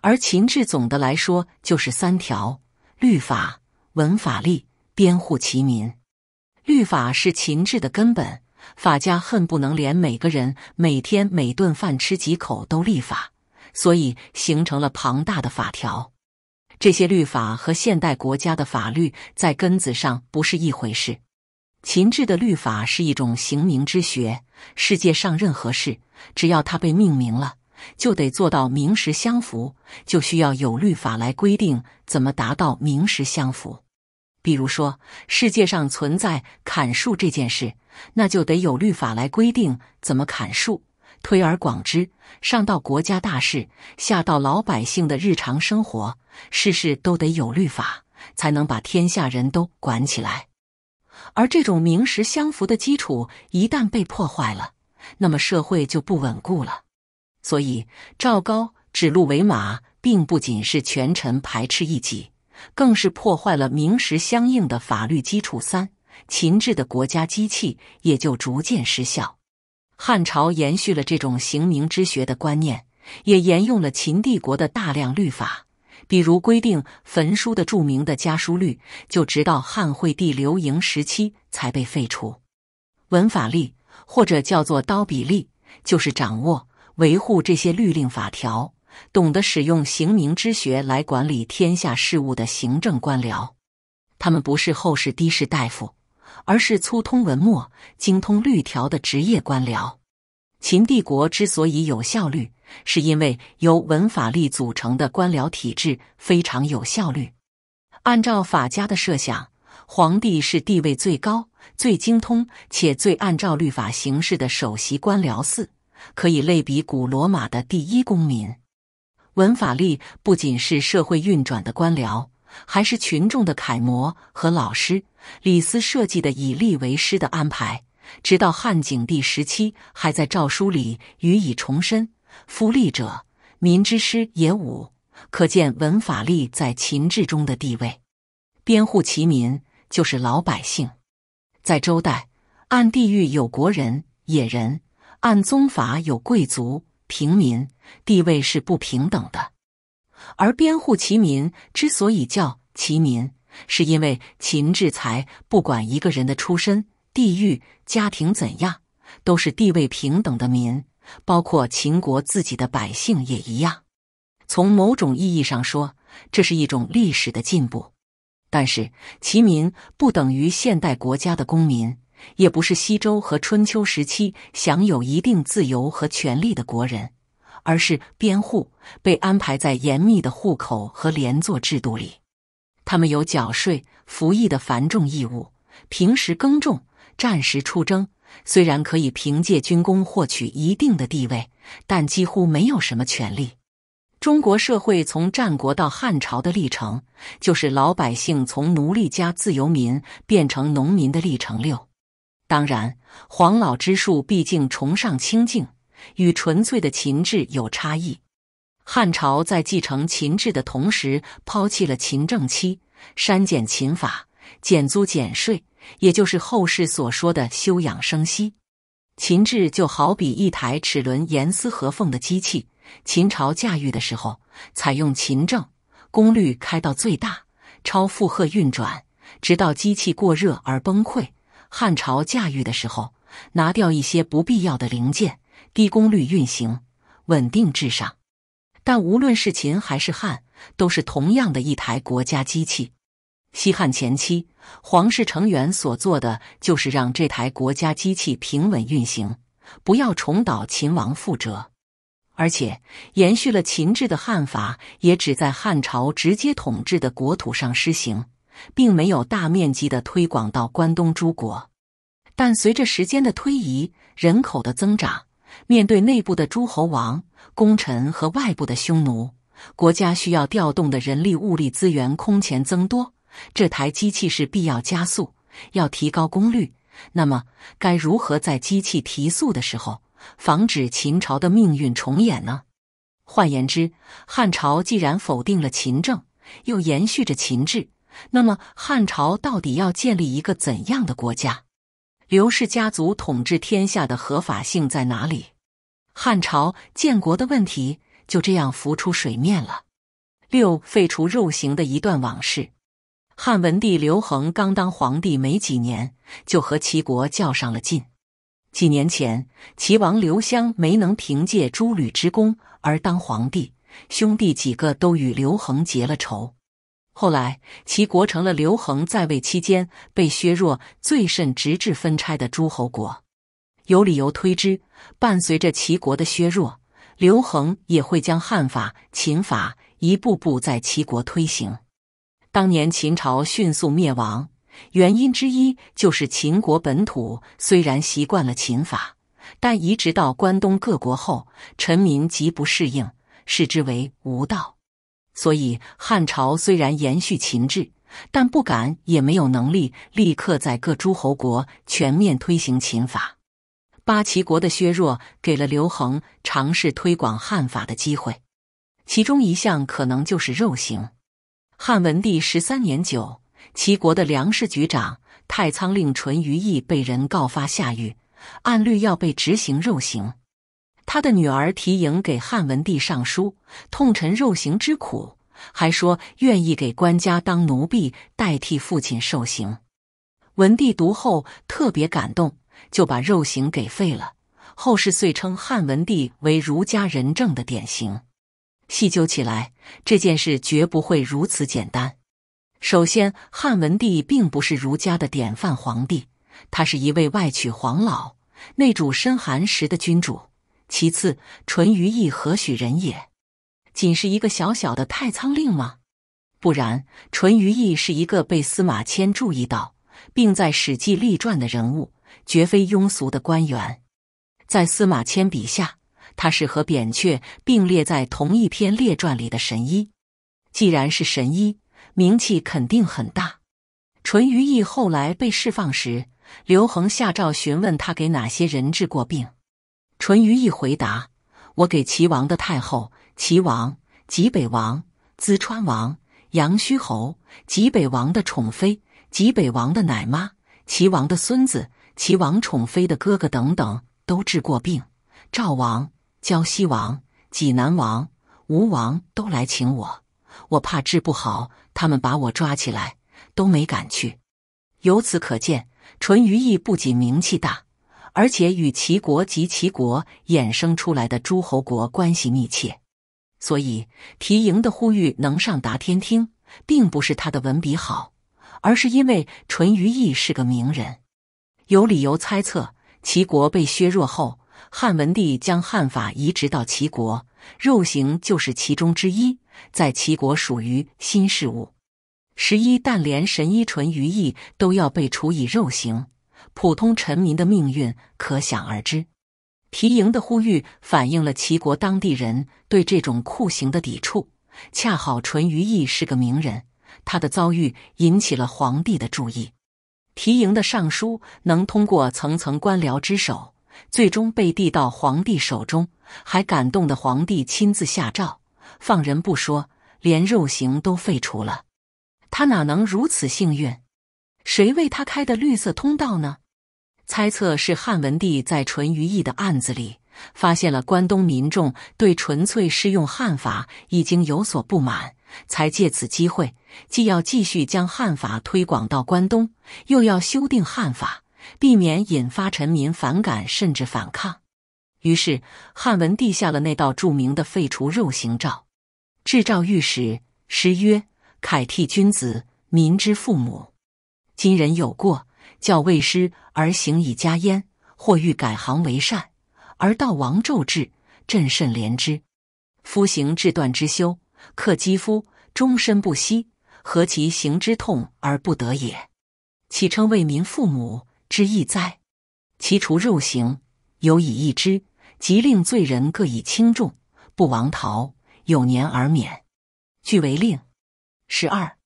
而秦制总的来说就是三条：律法、文法、吏、编户齐民。律法是秦制的根本，法家恨不能连每个人每天每顿饭吃几口都立法，所以形成了庞大的法条。这些律法和现代国家的法律在根子上不是一回事。秦制的律法是一种行名之学，世界上任何事，只要它被命名了，就得做到名实相符，就需要有律法来规定怎么达到名实相符。比如说，世界上存在砍树这件事，那就得有律法来规定怎么砍树。推而广之，上到国家大事，下到老百姓的日常生活，事事都得有律法，才能把天下人都管起来。而这种名实相符的基础一旦被破坏了，那么社会就不稳固了。所以，赵高指鹿为马，并不仅是权臣排斥异己。更是破坏了明时相应的法律基础，三秦制的国家机器也就逐渐失效。汉朝延续了这种刑名之学的观念，也沿用了秦帝国的大量律法，比如规定焚书的著名的《家书律》，就直到汉惠帝刘盈时期才被废除。文法吏或者叫做刀笔吏，就是掌握维护这些律令法条。懂得使用刑名之学来管理天下事务的行政官僚，他们不是后世的士大夫，而是粗通文墨、精通律条的职业官僚。秦帝国之所以有效率，是因为由文法吏组成的官僚体制非常有效率。按照法家的设想，皇帝是地位最高、最精通且最按照律法行事的首席官僚，四可以类比古罗马的第一公民。文法吏不仅是社会运转的官僚，还是群众的楷模和老师。李斯设计的“以吏为师”的安排，直到汉景帝时期还在诏书里予以重申：“夫吏者，民之师也。”武。”可见文法吏在秦制中的地位。编户齐民就是老百姓。在周代，按地域有国人、野人；按宗法有贵族。平民地位是不平等的，而编户齐民之所以叫齐民，是因为秦制才不管一个人的出身、地域、家庭怎样，都是地位平等的民，包括秦国自己的百姓也一样。从某种意义上说，这是一种历史的进步，但是齐民不等于现代国家的公民。也不是西周和春秋时期享有一定自由和权利的国人，而是边户，被安排在严密的户口和连坐制度里。他们有缴税、服役的繁重义务，平时耕种，战时出征。虽然可以凭借军功获取一定的地位，但几乎没有什么权利。中国社会从战国到汉朝的历程，就是老百姓从奴隶加自由民变成农民的历程。六。当然，黄老之术毕竟崇尚清净，与纯粹的秦制有差异。汉朝在继承秦制的同时，抛弃了勤政期，删减秦法，减租减税，也就是后世所说的休养生息。秦制就好比一台齿轮严丝合缝的机器，秦朝驾驭的时候，采用勤政，功率开到最大，超负荷运转，直到机器过热而崩溃。汉朝驾驭的时候，拿掉一些不必要的零件，低功率运行，稳定至上。但无论是秦还是汉，都是同样的一台国家机器。西汉前期，皇室成员所做的就是让这台国家机器平稳运行，不要重蹈秦王覆辙。而且，延续了秦制的汉法也只在汉朝直接统治的国土上施行。并没有大面积的推广到关东诸国，但随着时间的推移，人口的增长，面对内部的诸侯王、功臣和外部的匈奴，国家需要调动的人力、物力资源空前增多。这台机器是必要加速，要提高功率，那么该如何在机器提速的时候，防止秦朝的命运重演呢？换言之，汉朝既然否定了秦政，又延续着秦制。那么汉朝到底要建立一个怎样的国家？刘氏家族统治天下的合法性在哪里？汉朝建国的问题就这样浮出水面了。六废除肉刑的一段往事。汉文帝刘恒刚当皇帝没几年，就和齐国较上了劲。几年前，齐王刘襄没能凭借诸吕之功而当皇帝，兄弟几个都与刘恒结了仇。后来，齐国成了刘恒在位期间被削弱最甚、直至分拆的诸侯国。有理由推知，伴随着齐国的削弱，刘恒也会将汉法、秦法一步步在齐国推行。当年秦朝迅速灭亡，原因之一就是秦国本土虽然习惯了秦法，但移植到关东各国后，臣民极不适应，视之为无道。所以汉朝虽然延续秦制，但不敢也没有能力立刻在各诸侯国全面推行秦法。八齐国的削弱，给了刘恒尝试推广汉法的机会。其中一项可能就是肉刑。汉文帝十三年九，齐国的粮食局长太仓令淳于意被人告发下狱，按律要被执行肉刑。他的女儿缇萦给汉文帝上书，痛陈肉刑之苦，还说愿意给官家当奴婢，代替父亲受刑。文帝读后特别感动，就把肉刑给废了。后世遂称汉文帝为儒家仁政的典型。细究起来，这件事绝不会如此简单。首先，汉文帝并不是儒家的典范皇帝，他是一位外娶黄老、内主申韩时的君主。其次，淳于意何许人也？仅是一个小小的太仓令吗？不然，淳于意是一个被司马迁注意到，并在《史记》立传的人物，绝非庸俗的官员。在司马迁笔下，他是和扁鹊并列在同一篇列传里的神医。既然是神医，名气肯定很大。淳于意后来被释放时，刘恒下诏询问他给哪些人治过病。淳于意回答：“我给齐王的太后、齐王、济北王、淄川王、阳虚侯、济北王的宠妃、济北王的奶妈、齐王的孙子、齐王宠妃的哥哥等等都治过病。赵王、胶西王、济南王、吴王都来请我，我怕治不好，他们把我抓起来，都没敢去。由此可见，淳于意不仅名气大。”而且与齐国及齐国衍生出来的诸侯国关系密切，所以提赢的呼吁能上达天听，并不是他的文笔好，而是因为淳于意是个名人。有理由猜测，齐国被削弱后，汉文帝将汉法移植到齐国，肉刑就是其中之一，在齐国属于新事物。十一，但连神医淳于意都要被处以肉刑。普通臣民的命运可想而知。提刑的呼吁反映了齐国当地人对这种酷刑的抵触。恰好淳于意是个名人，他的遭遇引起了皇帝的注意。提刑的上书能通过层层官僚之手，最终被递到皇帝手中，还感动的皇帝亲自下诏放人不说，连肉刑都废除了。他哪能如此幸运？谁为他开的绿色通道呢？猜测是汉文帝在淳于意的案子里发现了关东民众对纯粹适用汉法已经有所不满，才借此机会既要继续将汉法推广到关东，又要修订汉法，避免引发臣民反感甚至反抗。于是汉文帝下了那道著名的废除肉刑诏，制诏御史，诗曰：“凯替君子，民之父母。”今人有过，教未师而行以加焉；或欲改行为善，而道王骤治，朕甚怜之。夫行至断之修，克肌肤，终身不息，何其行之痛而不得也？岂称为民父母之义哉？其除肉刑，有以易之，即令罪人各以轻重，不亡逃，有年而免。据为令。十二。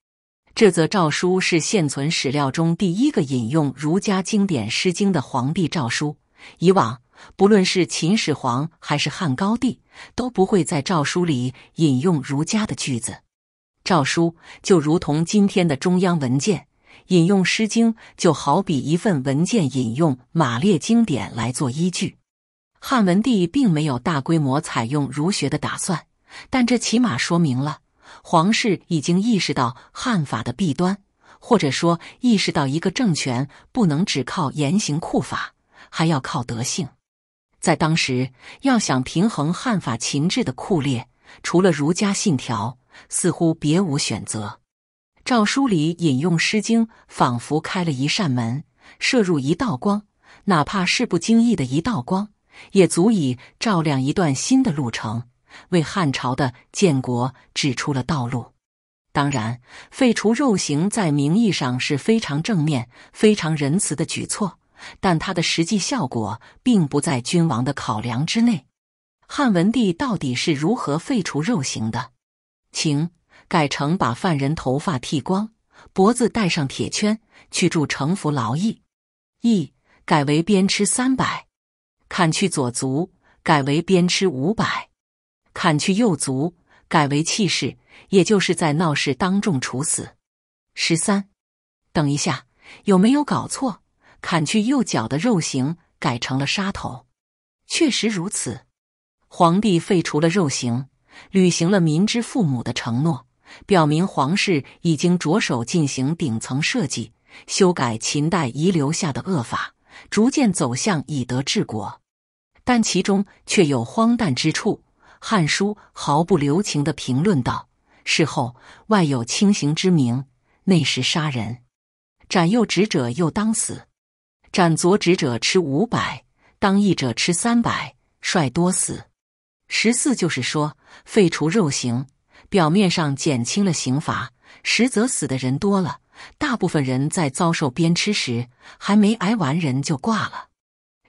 这则诏书是现存史料中第一个引用儒家经典《诗经》的皇帝诏书。以往，不论是秦始皇还是汉高帝，都不会在诏书里引用儒家的句子。诏书就如同今天的中央文件，引用《诗经》就好比一份文件引用马列经典来做依据。汉文帝并没有大规模采用儒学的打算，但这起码说明了。皇室已经意识到汉法的弊端，或者说意识到一个政权不能只靠严刑酷法，还要靠德性。在当时，要想平衡汉法秦制的酷烈，除了儒家信条，似乎别无选择。诏书里引用《诗经》，仿佛开了一扇门，射入一道光，哪怕是不经意的一道光，也足以照亮一段新的路程。为汉朝的建国指出了道路。当然，废除肉刑在名义上是非常正面、非常仁慈的举措，但它的实际效果并不在君王的考量之内。汉文帝到底是如何废除肉刑的？请改成把犯人头发剃光，脖子戴上铁圈，去筑城服劳役；役改为鞭笞三百，砍去左足；改为鞭笞五百。砍去右足，改为弃市，也就是在闹市当众处死。十三，等一下，有没有搞错？砍去右脚的肉刑改成了杀头，确实如此。皇帝废除了肉刑，履行了民之父母的承诺，表明皇室已经着手进行顶层设计，修改秦代遗留下的恶法，逐渐走向以德治国，但其中却有荒诞之处。《汉书》毫不留情的评论道：“事后外有轻刑之名，内实杀人。斩右执者又当死，斩左执者吃五百，当义者吃三百，率多死。”十四就是说废除肉刑，表面上减轻了刑罚，实则死的人多了。大部分人在遭受鞭笞时还没挨完，人就挂了。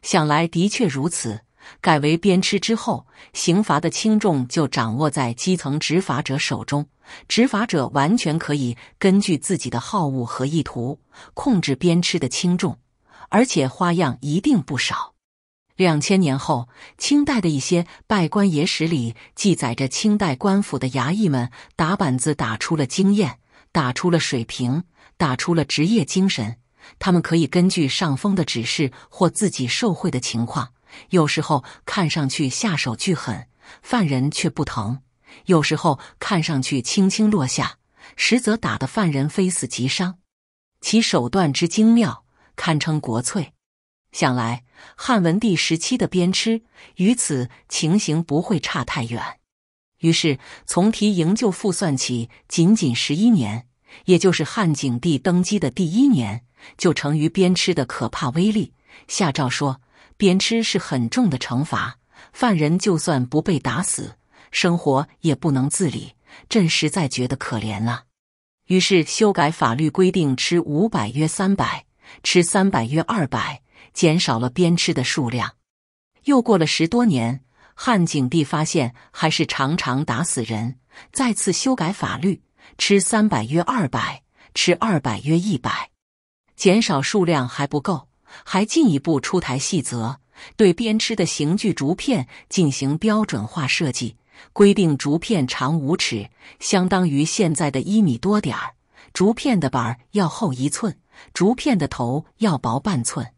想来的确如此。改为鞭笞之后，刑罚的轻重就掌握在基层执法者手中。执法者完全可以根据自己的好恶和意图控制鞭笞的轻重，而且花样一定不少。两千年后，清代的一些拜官野史里记载着，清代官府的衙役们打板子打出了经验，打出了水平，打出了职业精神。他们可以根据上峰的指示或自己受贿的情况。有时候看上去下手巨狠，犯人却不疼；有时候看上去轻轻落下，实则打得犯人非死即伤。其手段之精妙，堪称国粹。想来汉文帝时期的鞭笞与此情形不会差太远。于是，从提营救复算起，仅仅十一年，也就是汉景帝登基的第一年，就成于鞭笞的可怕威力。下诏说。鞭笞是很重的惩罚，犯人就算不被打死，生活也不能自理。朕实在觉得可怜了，于是修改法律规定：吃五百约三百，吃三百约二百，减少了鞭笞的数量。又过了十多年，汉景帝发现还是常常打死人，再次修改法律：吃三百约二百，吃二百约一百，减少数量还不够。还进一步出台细则，对鞭笞的刑具竹片进行标准化设计，规定竹片长五尺，相当于现在的一米多点儿；竹片的板要厚一寸，竹片的头要薄半寸。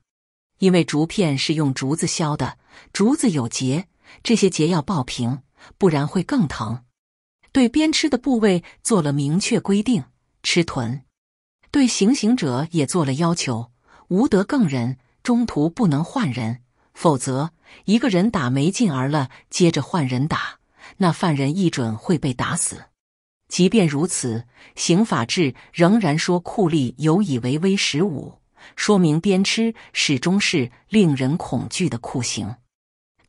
因为竹片是用竹子削的，竹子有节，这些节要抱平，不然会更疼。对鞭笞的部位做了明确规定，吃臀。对行刑者也做了要求。无德更人，中途不能换人，否则一个人打没劲儿了，接着换人打，那犯人一准会被打死。即便如此，《刑法制仍然说酷吏尤以为威十五，说明鞭笞始终是令人恐惧的酷刑。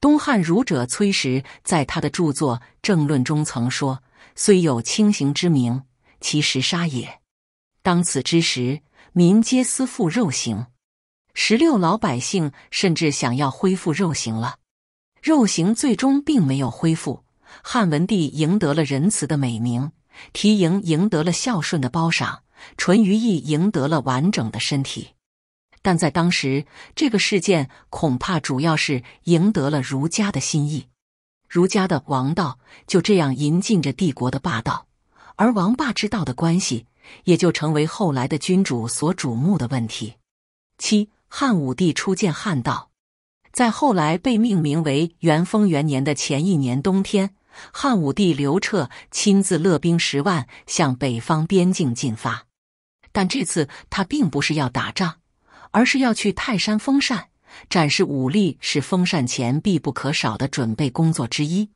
东汉儒者崔实在他的著作《政论》中曾说：“虽有轻刑之名，其实杀也。当此之时，民皆思负肉刑。”十六老百姓甚至想要恢复肉刑了，肉刑最终并没有恢复。汉文帝赢得了仁慈的美名，提刑赢得了孝顺的褒赏，淳于意赢得了完整的身体。但在当时，这个事件恐怕主要是赢得了儒家的心意，儒家的王道就这样引进着帝国的霸道，而王霸之道的关系也就成为后来的君主所瞩目的问题。七。汉武帝初建汉道，在后来被命名为元丰元年的前一年冬天，汉武帝刘彻亲自勒兵十万向北方边境进发。但这次他并不是要打仗，而是要去泰山封禅，展示武力是封禅前必不可少的准备工作之一。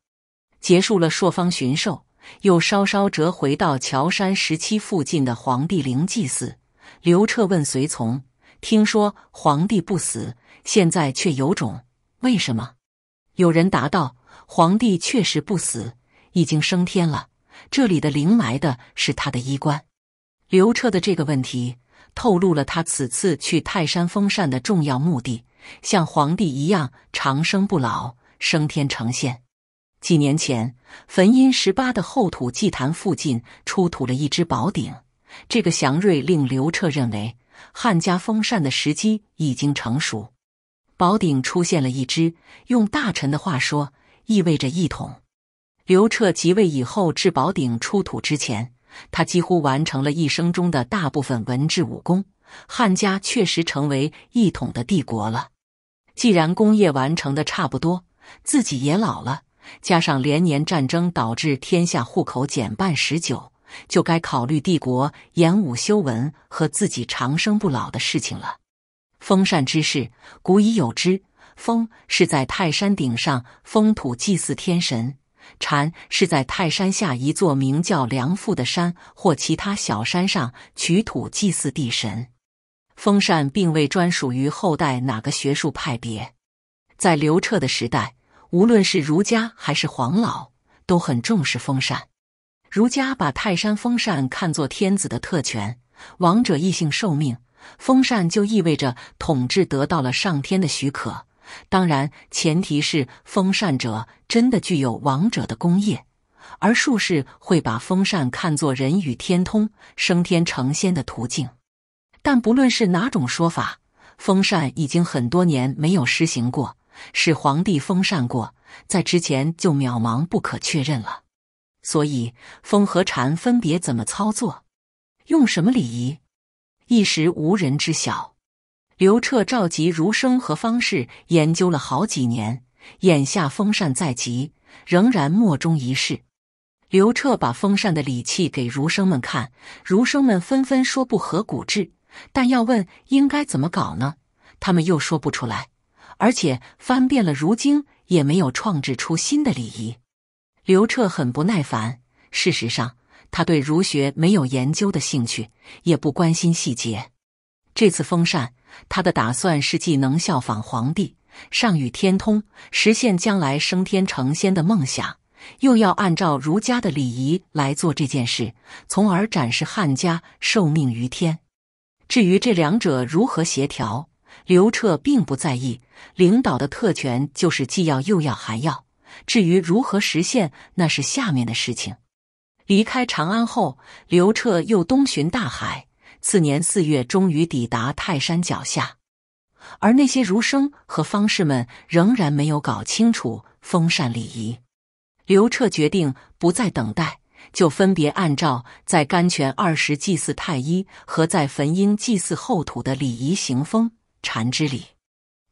结束了朔方巡狩，又稍稍折回到乔山十期附近的皇帝陵祭祀。刘彻问随从。听说皇帝不死，现在却有种，为什么？有人答道：“皇帝确实不死，已经升天了。这里的灵埋的是他的衣冠。”刘彻的这个问题透露了他此次去泰山封禅的重要目的：像皇帝一样长生不老，升天成仙。几年前，汾阴十八的后土祭坛附近出土了一只宝鼎，这个祥瑞令刘彻认为。汉家封禅的时机已经成熟，宝鼎出现了一只，用大臣的话说，意味着一统。刘彻即位以后，至宝鼎出土之前，他几乎完成了一生中的大部分文治武功，汉家确实成为一统的帝国了。既然工业完成的差不多，自己也老了，加上连年战争导致天下户口减半十九。就该考虑帝国演武修文和自己长生不老的事情了。封禅之事，古已有之。封是在泰山顶上封土祭祀天神，禅是在泰山下一座名叫梁父的山或其他小山上取土祭祀地神。封禅并未专属于后代哪个学术派别，在刘彻的时代，无论是儒家还是黄老，都很重视封禅。儒家把泰山封禅看作天子的特权，王者异性受命，封禅就意味着统治得到了上天的许可。当然，前提是封禅者真的具有王者的功业。而术士会把封禅看作人与天通、升天成仙的途径。但不论是哪种说法，封禅已经很多年没有施行过。是皇帝封禅过，在之前就渺茫不可确认了。所以，风和禅分别怎么操作，用什么礼仪，一时无人知晓。刘彻召集儒生和方士研究了好几年，眼下风扇在即，仍然莫衷一是。刘彻把风扇的礼器给儒生们看，儒生们纷纷说不合古制，但要问应该怎么搞呢，他们又说不出来，而且翻遍了《儒经》，也没有创制出新的礼仪。刘彻很不耐烦。事实上，他对儒学没有研究的兴趣，也不关心细节。这次封禅，他的打算是既能效仿皇帝，上与天通，实现将来升天成仙的梦想，又要按照儒家的礼仪来做这件事，从而展示汉家受命于天。至于这两者如何协调，刘彻并不在意。领导的特权就是既要，又要，还要。至于如何实现，那是下面的事情。离开长安后，刘彻又东巡大海。次年四月，终于抵达泰山脚下。而那些儒生和方士们仍然没有搞清楚封禅礼仪。刘彻决定不再等待，就分别按照在甘泉二十祭祀太一和在汾阴祭祀后土的礼仪行风禅之礼。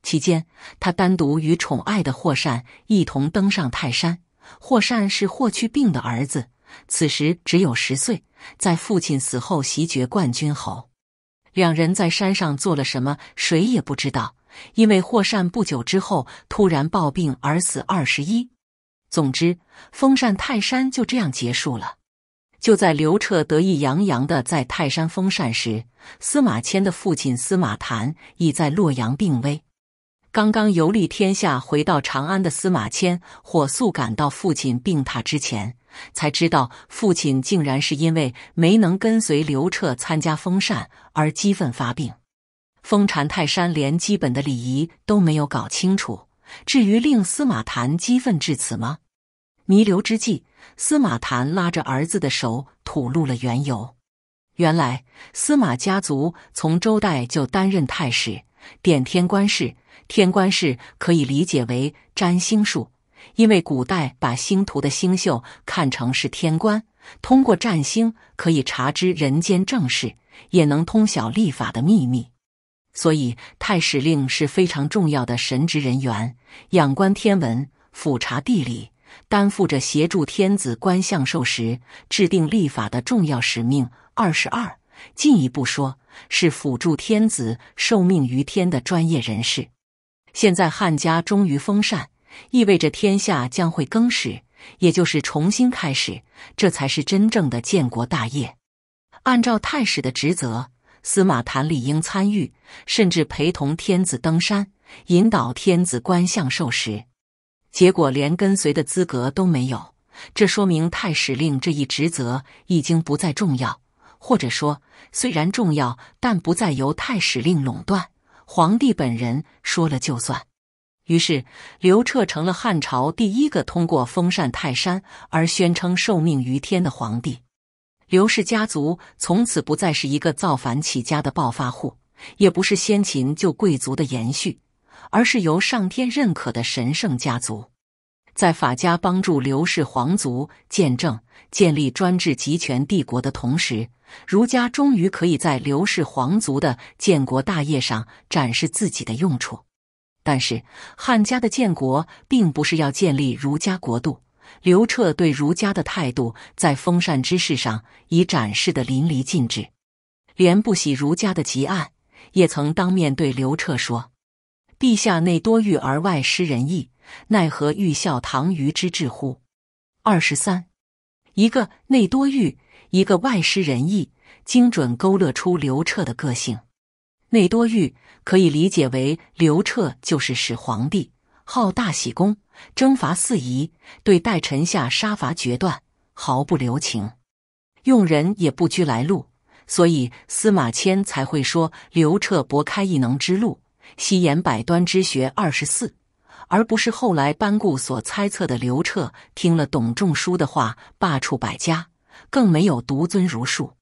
期间，他单独与宠爱的霍善一同登上泰山。霍善是霍去病的儿子，此时只有十岁，在父亲死后袭爵冠军侯。两人在山上做了什么，谁也不知道，因为霍善不久之后突然暴病而死，二十一。总之，封禅泰山就这样结束了。就在刘彻得意洋洋的在泰山封禅时，司马迁的父亲司马谈已在洛阳病危。刚刚游历天下，回到长安的司马迁，火速赶到父亲病榻之前，才知道父亲竟然是因为没能跟随刘彻参加封禅而激愤发病。封禅泰山，连基本的礼仪都没有搞清楚，至于令司马谈激愤至此吗？弥留之际，司马谈拉着儿子的手，吐露了缘由。原来，司马家族从周代就担任太史，典天官事。天官士可以理解为占星术，因为古代把星图的星宿看成是天官，通过占星可以查知人间正事，也能通晓历法的秘密。所以，太史令是非常重要的神职人员，仰观天文，俯察地理，担负着协助天子观象授时、制定历法的重要使命。二十二，进一步说，是辅助天子受命于天的专业人士。现在汉家终于封禅，意味着天下将会更始，也就是重新开始，这才是真正的建国大业。按照太史的职责，司马谈理应参与，甚至陪同天子登山，引导天子观象授时。结果连跟随的资格都没有，这说明太史令这一职责已经不再重要，或者说虽然重要，但不再由太史令垄断。皇帝本人说了就算，于是刘彻成了汉朝第一个通过封禅泰山而宣称受命于天的皇帝。刘氏家族从此不再是一个造反起家的暴发户，也不是先秦旧贵族的延续，而是由上天认可的神圣家族。在法家帮助刘氏皇族，见证。建立专制集权帝国的同时，儒家终于可以在刘氏皇族的建国大业上展示自己的用处。但是，汉家的建国并不是要建立儒家国度。刘彻对儒家的态度，在封禅之事上已展示的淋漓尽致，连不喜儒家的吉案，也曾当面对刘彻说：“陛下内多欲而外失仁义，奈何欲效唐虞之治乎？”二十三。一个内多欲，一个外施仁义，精准勾勒出刘彻的个性。内多欲可以理解为刘彻就是始皇帝，好大喜功，征伐四夷，对待臣下杀伐决断，毫不留情，用人也不拘来路，所以司马迁才会说刘彻博开异能之路，西言百端之学二十四。而不是后来班固所猜测的，刘彻听了董仲舒的话，罢黜百家，更没有独尊儒术。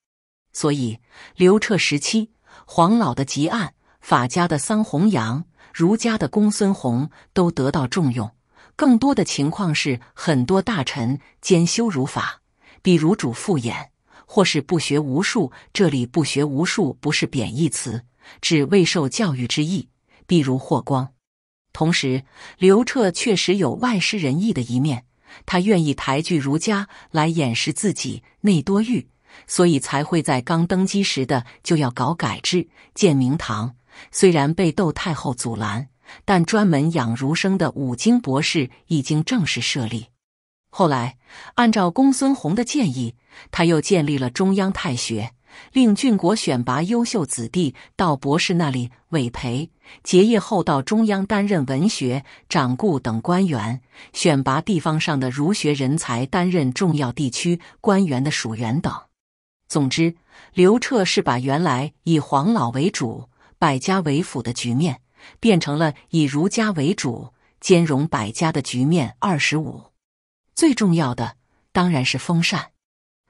所以刘彻时期，黄老的汲案，法家的桑弘羊，儒家的公孙弘都得到重用。更多的情况是，很多大臣兼修儒法，比如主父偃，或是不学无术。这里“不学无术”不是贬义词，指未受教育之意，比如霍光。同时，刘彻确实有外施仁义的一面，他愿意抬举儒家来掩饰自己内多欲，所以才会在刚登基时的就要搞改制建明堂。虽然被窦太后阻拦，但专门养儒生的五经博士已经正式设立。后来，按照公孙弘的建议，他又建立了中央太学。令郡国选拔优秀子弟到博士那里委培，结业后到中央担任文学、掌故等官员；选拔地方上的儒学人才担任重要地区官员的属员等。总之，刘彻是把原来以黄老为主、百家为辅的局面，变成了以儒家为主、兼容百家的局面。二十五，最重要的当然是封禅。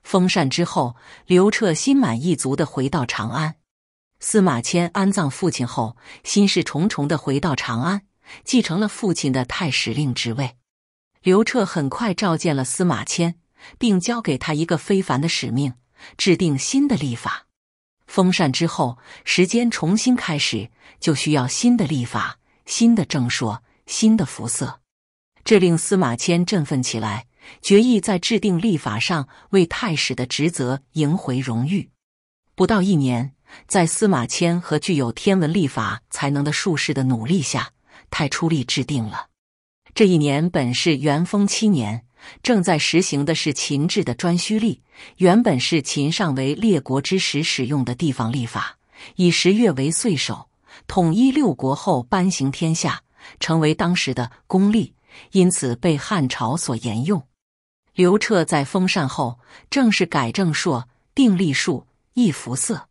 封禅之后，刘彻心满意足的回到长安。司马迁安葬父亲后，心事重重的回到长安，继承了父亲的太史令职位。刘彻很快召见了司马迁，并交给他一个非凡的使命：制定新的历法。封禅之后，时间重新开始，就需要新的历法、新的正朔、新的服色，这令司马迁振奋起来。决议在制定立法上为太史的职责赢回荣誉。不到一年，在司马迁和具有天文历法才能的术士的努力下，太出力制定了。这一年本是元封七年，正在实行的是秦制的颛顼历。原本是秦尚为列国之时使用的地方历法，以十月为岁首。统一六国后颁行天下，成为当时的公历，因此被汉朝所沿用。刘彻在封禅后，正式改正朔、定历数、易服色，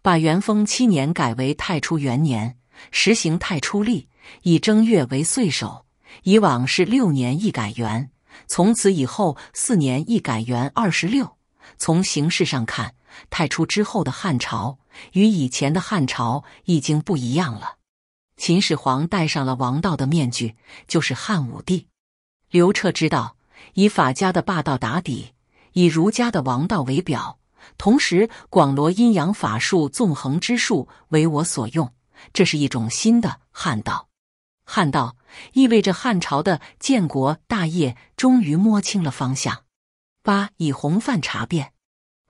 把元封七年改为太初元年，实行太初历，以正月为岁首。以往是六年一改元，从此以后四年一改元。二十六，从形式上看，太初之后的汉朝与以前的汉朝已经不一样了。秦始皇戴上了王道的面具，就是汉武帝。刘彻知道。以法家的霸道打底，以儒家的王道为表，同时广罗阴阳法术、纵横之术为我所用，这是一种新的汉道。汉道意味着汉朝的建国大业终于摸清了方向。八以红范查辩，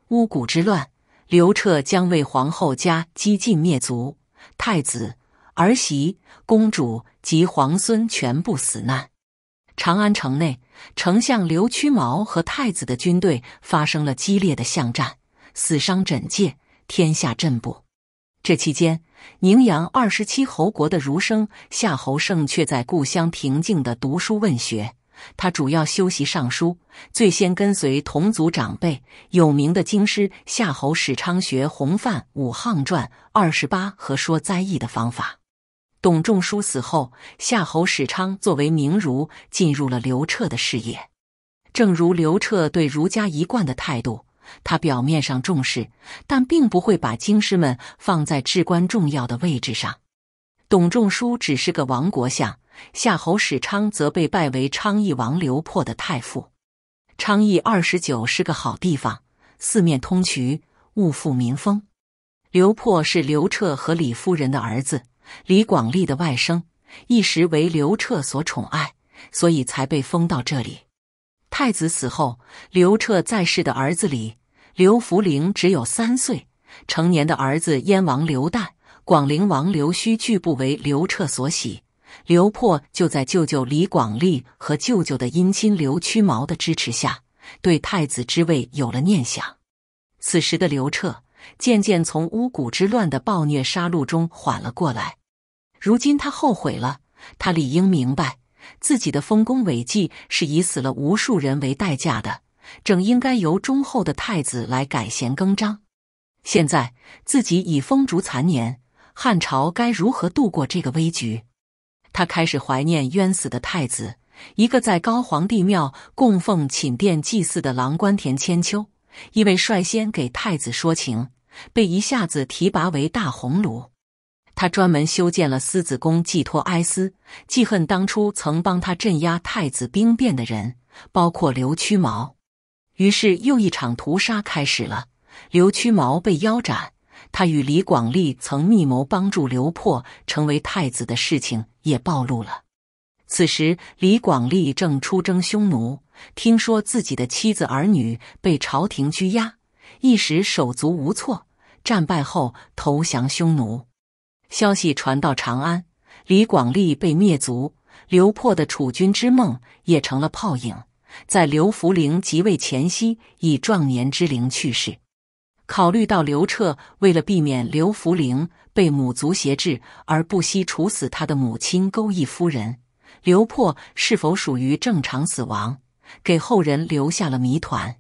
巫蛊之乱，刘彻将为皇后家激进灭族，太子、儿媳、公主及皇孙全部死难。长安城内，丞相刘屈毛和太子的军队发生了激烈的巷战，死伤枕藉，天下震怖。这期间，宁阳二十七侯国的儒生夏侯胜却在故乡平静地读书问学。他主要修习尚书，最先跟随同族长辈有名的京师夏侯史昌学《洪范武汉传》二十八和说灾异的方法。董仲舒死后，夏侯史昌作为名儒进入了刘彻的视野。正如刘彻对儒家一贯的态度，他表面上重视，但并不会把经师们放在至关重要的位置上。董仲舒只是个亡国相，夏侯史昌则被拜为昌邑王刘破的太傅。昌邑二十九是个好地方，四面通衢，物阜民丰。刘破是刘彻和李夫人的儿子。李广利的外甥一时为刘彻所宠爱，所以才被封到这里。太子死后，刘彻在世的儿子里，刘弗陵只有三岁，成年的儿子燕王刘旦、广陵王刘胥拒不为刘彻所喜。刘破就在舅舅李广利和舅舅的姻亲刘屈毛的支持下，对太子之位有了念想。此时的刘彻。渐渐从巫蛊之乱的暴虐杀戮中缓了过来。如今他后悔了，他理应明白自己的丰功伟绩是以死了无数人为代价的，正应该由忠厚的太子来改弦更张。现在自己已风烛残年，汉朝该如何度过这个危局？他开始怀念冤死的太子，一个在高皇帝庙供奉寝殿祭祀的郎官田千秋，因为率先给太子说情。被一下子提拔为大鸿胪，他专门修建了狮子宫寄托哀思，记恨当初曾帮他镇压太子兵变的人，包括刘屈毛。于是又一场屠杀开始了。刘屈毛被腰斩，他与李广利曾密谋帮助刘破成为太子的事情也暴露了。此时李广利正出征匈奴，听说自己的妻子儿女被朝廷拘押，一时手足无措。战败后投降匈奴，消息传到长安，李广利被灭族，刘破的储君之梦也成了泡影。在刘弗陵即位前夕，以壮年之龄去世。考虑到刘彻为了避免刘弗陵被母族挟制而不惜处死他的母亲钩弋夫人，刘破是否属于正常死亡，给后人留下了谜团。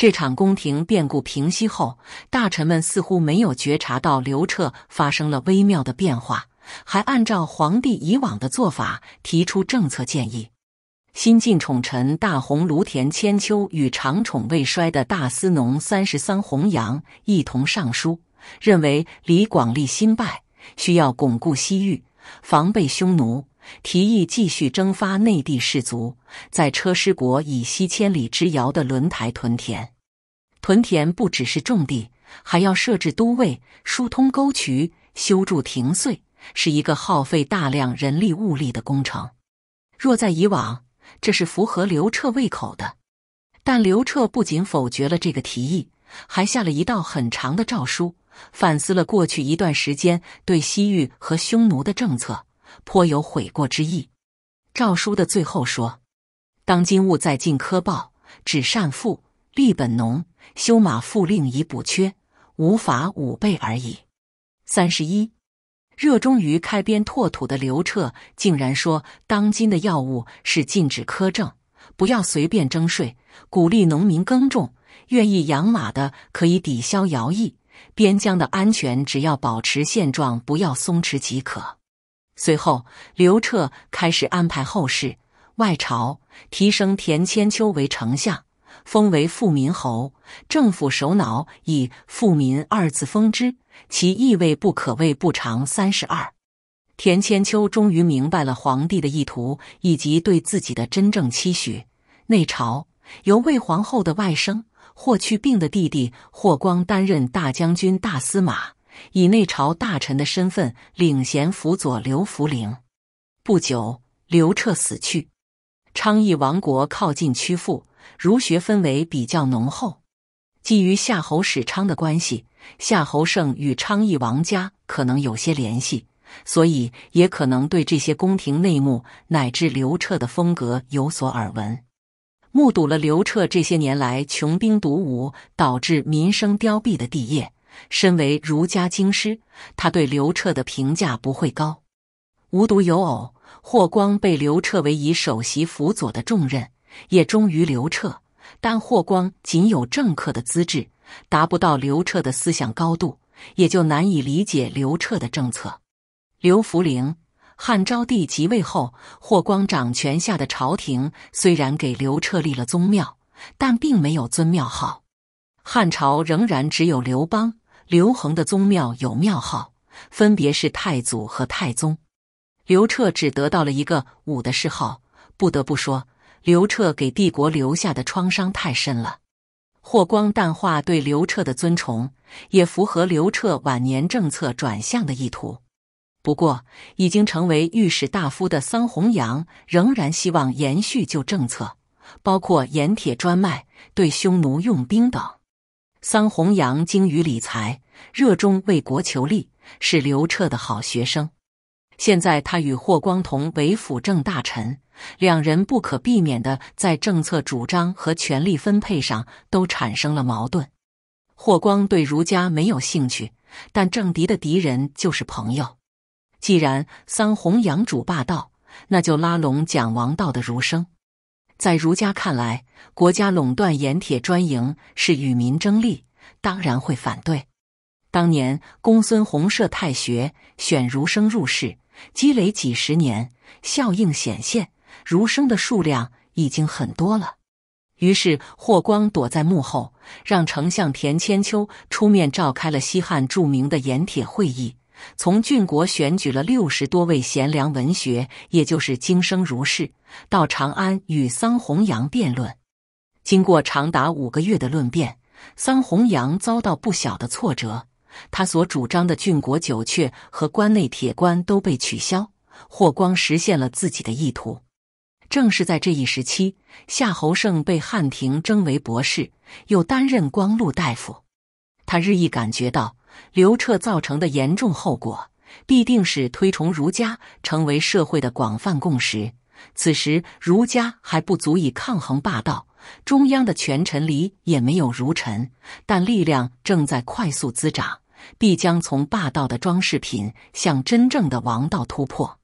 这场宫廷变故平息后，大臣们似乎没有觉察到刘彻发生了微妙的变化，还按照皇帝以往的做法提出政策建议。新晋宠臣大红卢田千秋与长宠未衰的大司农三十三弘羊一同上书，认为李广利新败，需要巩固西域，防备匈奴。提议继续征发内地士卒，在车师国以西千里之遥的轮台屯田。屯田不只是种地，还要设置都尉，疏通沟渠，修筑亭隧，是一个耗费大量人力物力的工程。若在以往，这是符合刘彻胃口的。但刘彻不仅否决了这个提议，还下了一道很长的诏书，反思了过去一段时间对西域和匈奴的政策。颇有悔过之意。诏书的最后说：“当今物在进苛报，只善富，利本农，修马赋令以补缺，无法五倍而已。”三十一，热衷于开边拓土的刘彻竟然说：“当今的要务是禁止苛政，不要随便征税，鼓励农民耕种，愿意养马的可以抵消徭役。边疆的安全只要保持现状，不要松弛即可。”随后，刘彻开始安排后事。外朝提升田千秋为丞相，封为富民侯，政府首脑以“富民”二字封之，其意味不可谓不长。三十二，田千秋终于明白了皇帝的意图以及对自己的真正期许。内朝由魏皇后的外甥霍去病的弟弟霍光担任大将军、大司马。以内朝大臣的身份领衔辅佐刘弗陵。不久，刘彻死去。昌邑王国靠近曲阜，儒学氛围比较浓厚。基于夏侯史昌的关系，夏侯胜与昌邑王家可能有些联系，所以也可能对这些宫廷内幕乃至刘彻的风格有所耳闻，目睹了刘彻这些年来穷兵黩武导致民生凋敝的帝业。身为儒家经师，他对刘彻的评价不会高。无独有偶，霍光被刘彻委以首席辅佐的重任，也忠于刘彻。但霍光仅有政客的资质，达不到刘彻的思想高度，也就难以理解刘彻的政策。刘弗陵汉昭帝即位后，霍光掌权下的朝廷虽然给刘彻立了宗庙，但并没有尊庙号，汉朝仍然只有刘邦。刘恒的宗庙有庙号，分别是太祖和太宗。刘彻只得到了一个武的谥号。不得不说，刘彻给帝国留下的创伤太深了。霍光淡化对刘彻的尊崇，也符合刘彻晚年政策转向的意图。不过，已经成为御史大夫的桑弘羊仍然希望延续旧政策，包括盐铁专卖、对匈奴用兵等。桑弘羊精于理财，热衷为国求利，是刘彻的好学生。现在他与霍光同为辅政大臣，两人不可避免的在政策主张和权力分配上都产生了矛盾。霍光对儒家没有兴趣，但政敌的敌人就是朋友。既然桑弘羊主霸道，那就拉拢讲王道的儒生。在儒家看来，国家垄断盐铁专营是与民争利，当然会反对。当年公孙弘摄太学，选儒生入仕，积累几十年，效应显现，儒生的数量已经很多了。于是霍光躲在幕后，让丞相田千秋出面召开了西汉著名的盐铁会议。从郡国选举了六十多位贤良文学，也就是今生如是，到长安与桑弘羊辩论。经过长达五个月的论辩，桑弘羊遭到不小的挫折，他所主张的郡国九阙和关内铁官都被取消。霍光实现了自己的意图。正是在这一时期，夏侯胜被汉廷征为博士，又担任光禄大夫。他日益感觉到。刘彻造成的严重后果，必定使推崇儒家成为社会的广泛共识。此时，儒家还不足以抗衡霸道，中央的权臣里也没有儒臣，但力量正在快速滋长，必将从霸道的装饰品向真正的王道突破。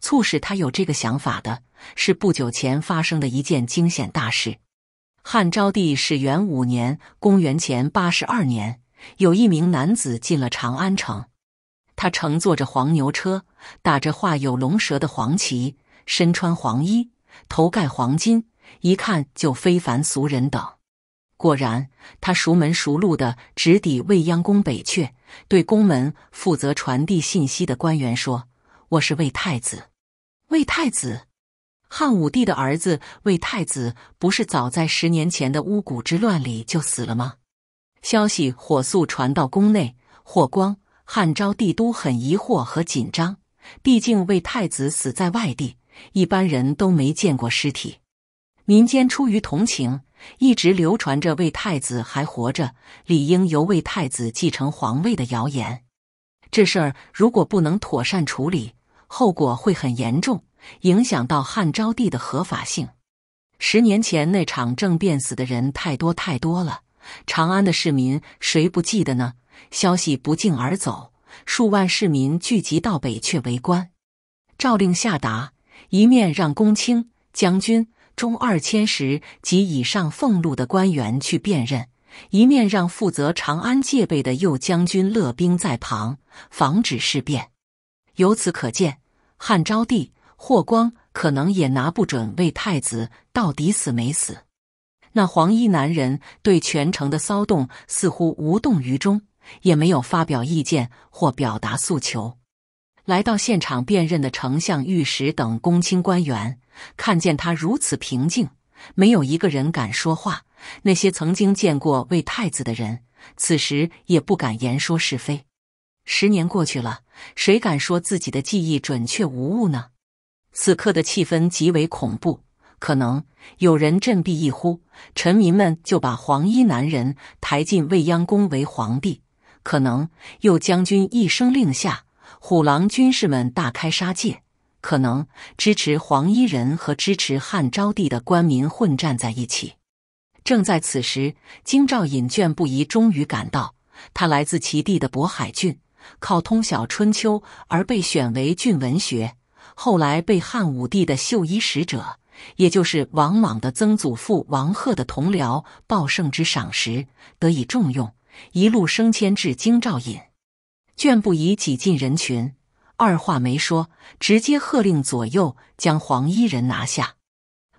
促使他有这个想法的是不久前发生的一件惊险大事。汉昭帝始元五年（公元前八十二年）。有一名男子进了长安城，他乘坐着黄牛车，打着画有龙蛇的黄旗，身穿黄衣，头盖黄金，一看就非凡俗人等。果然，他熟门熟路的直抵未央宫北阙，对宫门负责传递信息的官员说：“我是魏太子。”魏太子，汉武帝的儿子魏太子，不是早在十年前的巫蛊之乱里就死了吗？消息火速传到宫内，霍光、汉昭帝都很疑惑和紧张。毕竟魏太子死在外地，一般人都没见过尸体。民间出于同情，一直流传着魏太子还活着，理应由魏太子继承皇位的谣言。这事儿如果不能妥善处理，后果会很严重，影响到汉昭帝的合法性。十年前那场政变死的人太多太多了。长安的市民谁不记得呢？消息不胫而走，数万市民聚集到北阙围观。诏令下达，一面让公卿、将军、中二千石及以上俸禄的官员去辨认，一面让负责长安戒备的右将军乐兵在旁，防止事变。由此可见，汉昭帝霍光可能也拿不准魏太子到底死没死。那黄衣男人对全城的骚动似乎无动于衷，也没有发表意见或表达诉求。来到现场辨认的丞相、御史等公卿官员，看见他如此平静，没有一个人敢说话。那些曾经见过魏太子的人，此时也不敢言说是非。十年过去了，谁敢说自己的记忆准确无误呢？此刻的气氛极为恐怖。可能有人振臂一呼，臣民们就把黄衣男人抬进未央宫为皇帝。可能又将军一声令下，虎狼军士们大开杀戒。可能支持黄衣人和支持汉昭帝的官民混战在一起。正在此时，京兆尹卷不疑终于赶到。他来自齐地的渤海郡，靠通晓春秋而被选为郡文学，后来被汉武帝的绣衣使者。也就是王莽的曾祖父王贺的同僚鲍胜之赏识，得以重用，一路升迁至京兆尹。卷不疑挤进人群，二话没说，直接喝令左右将黄衣人拿下。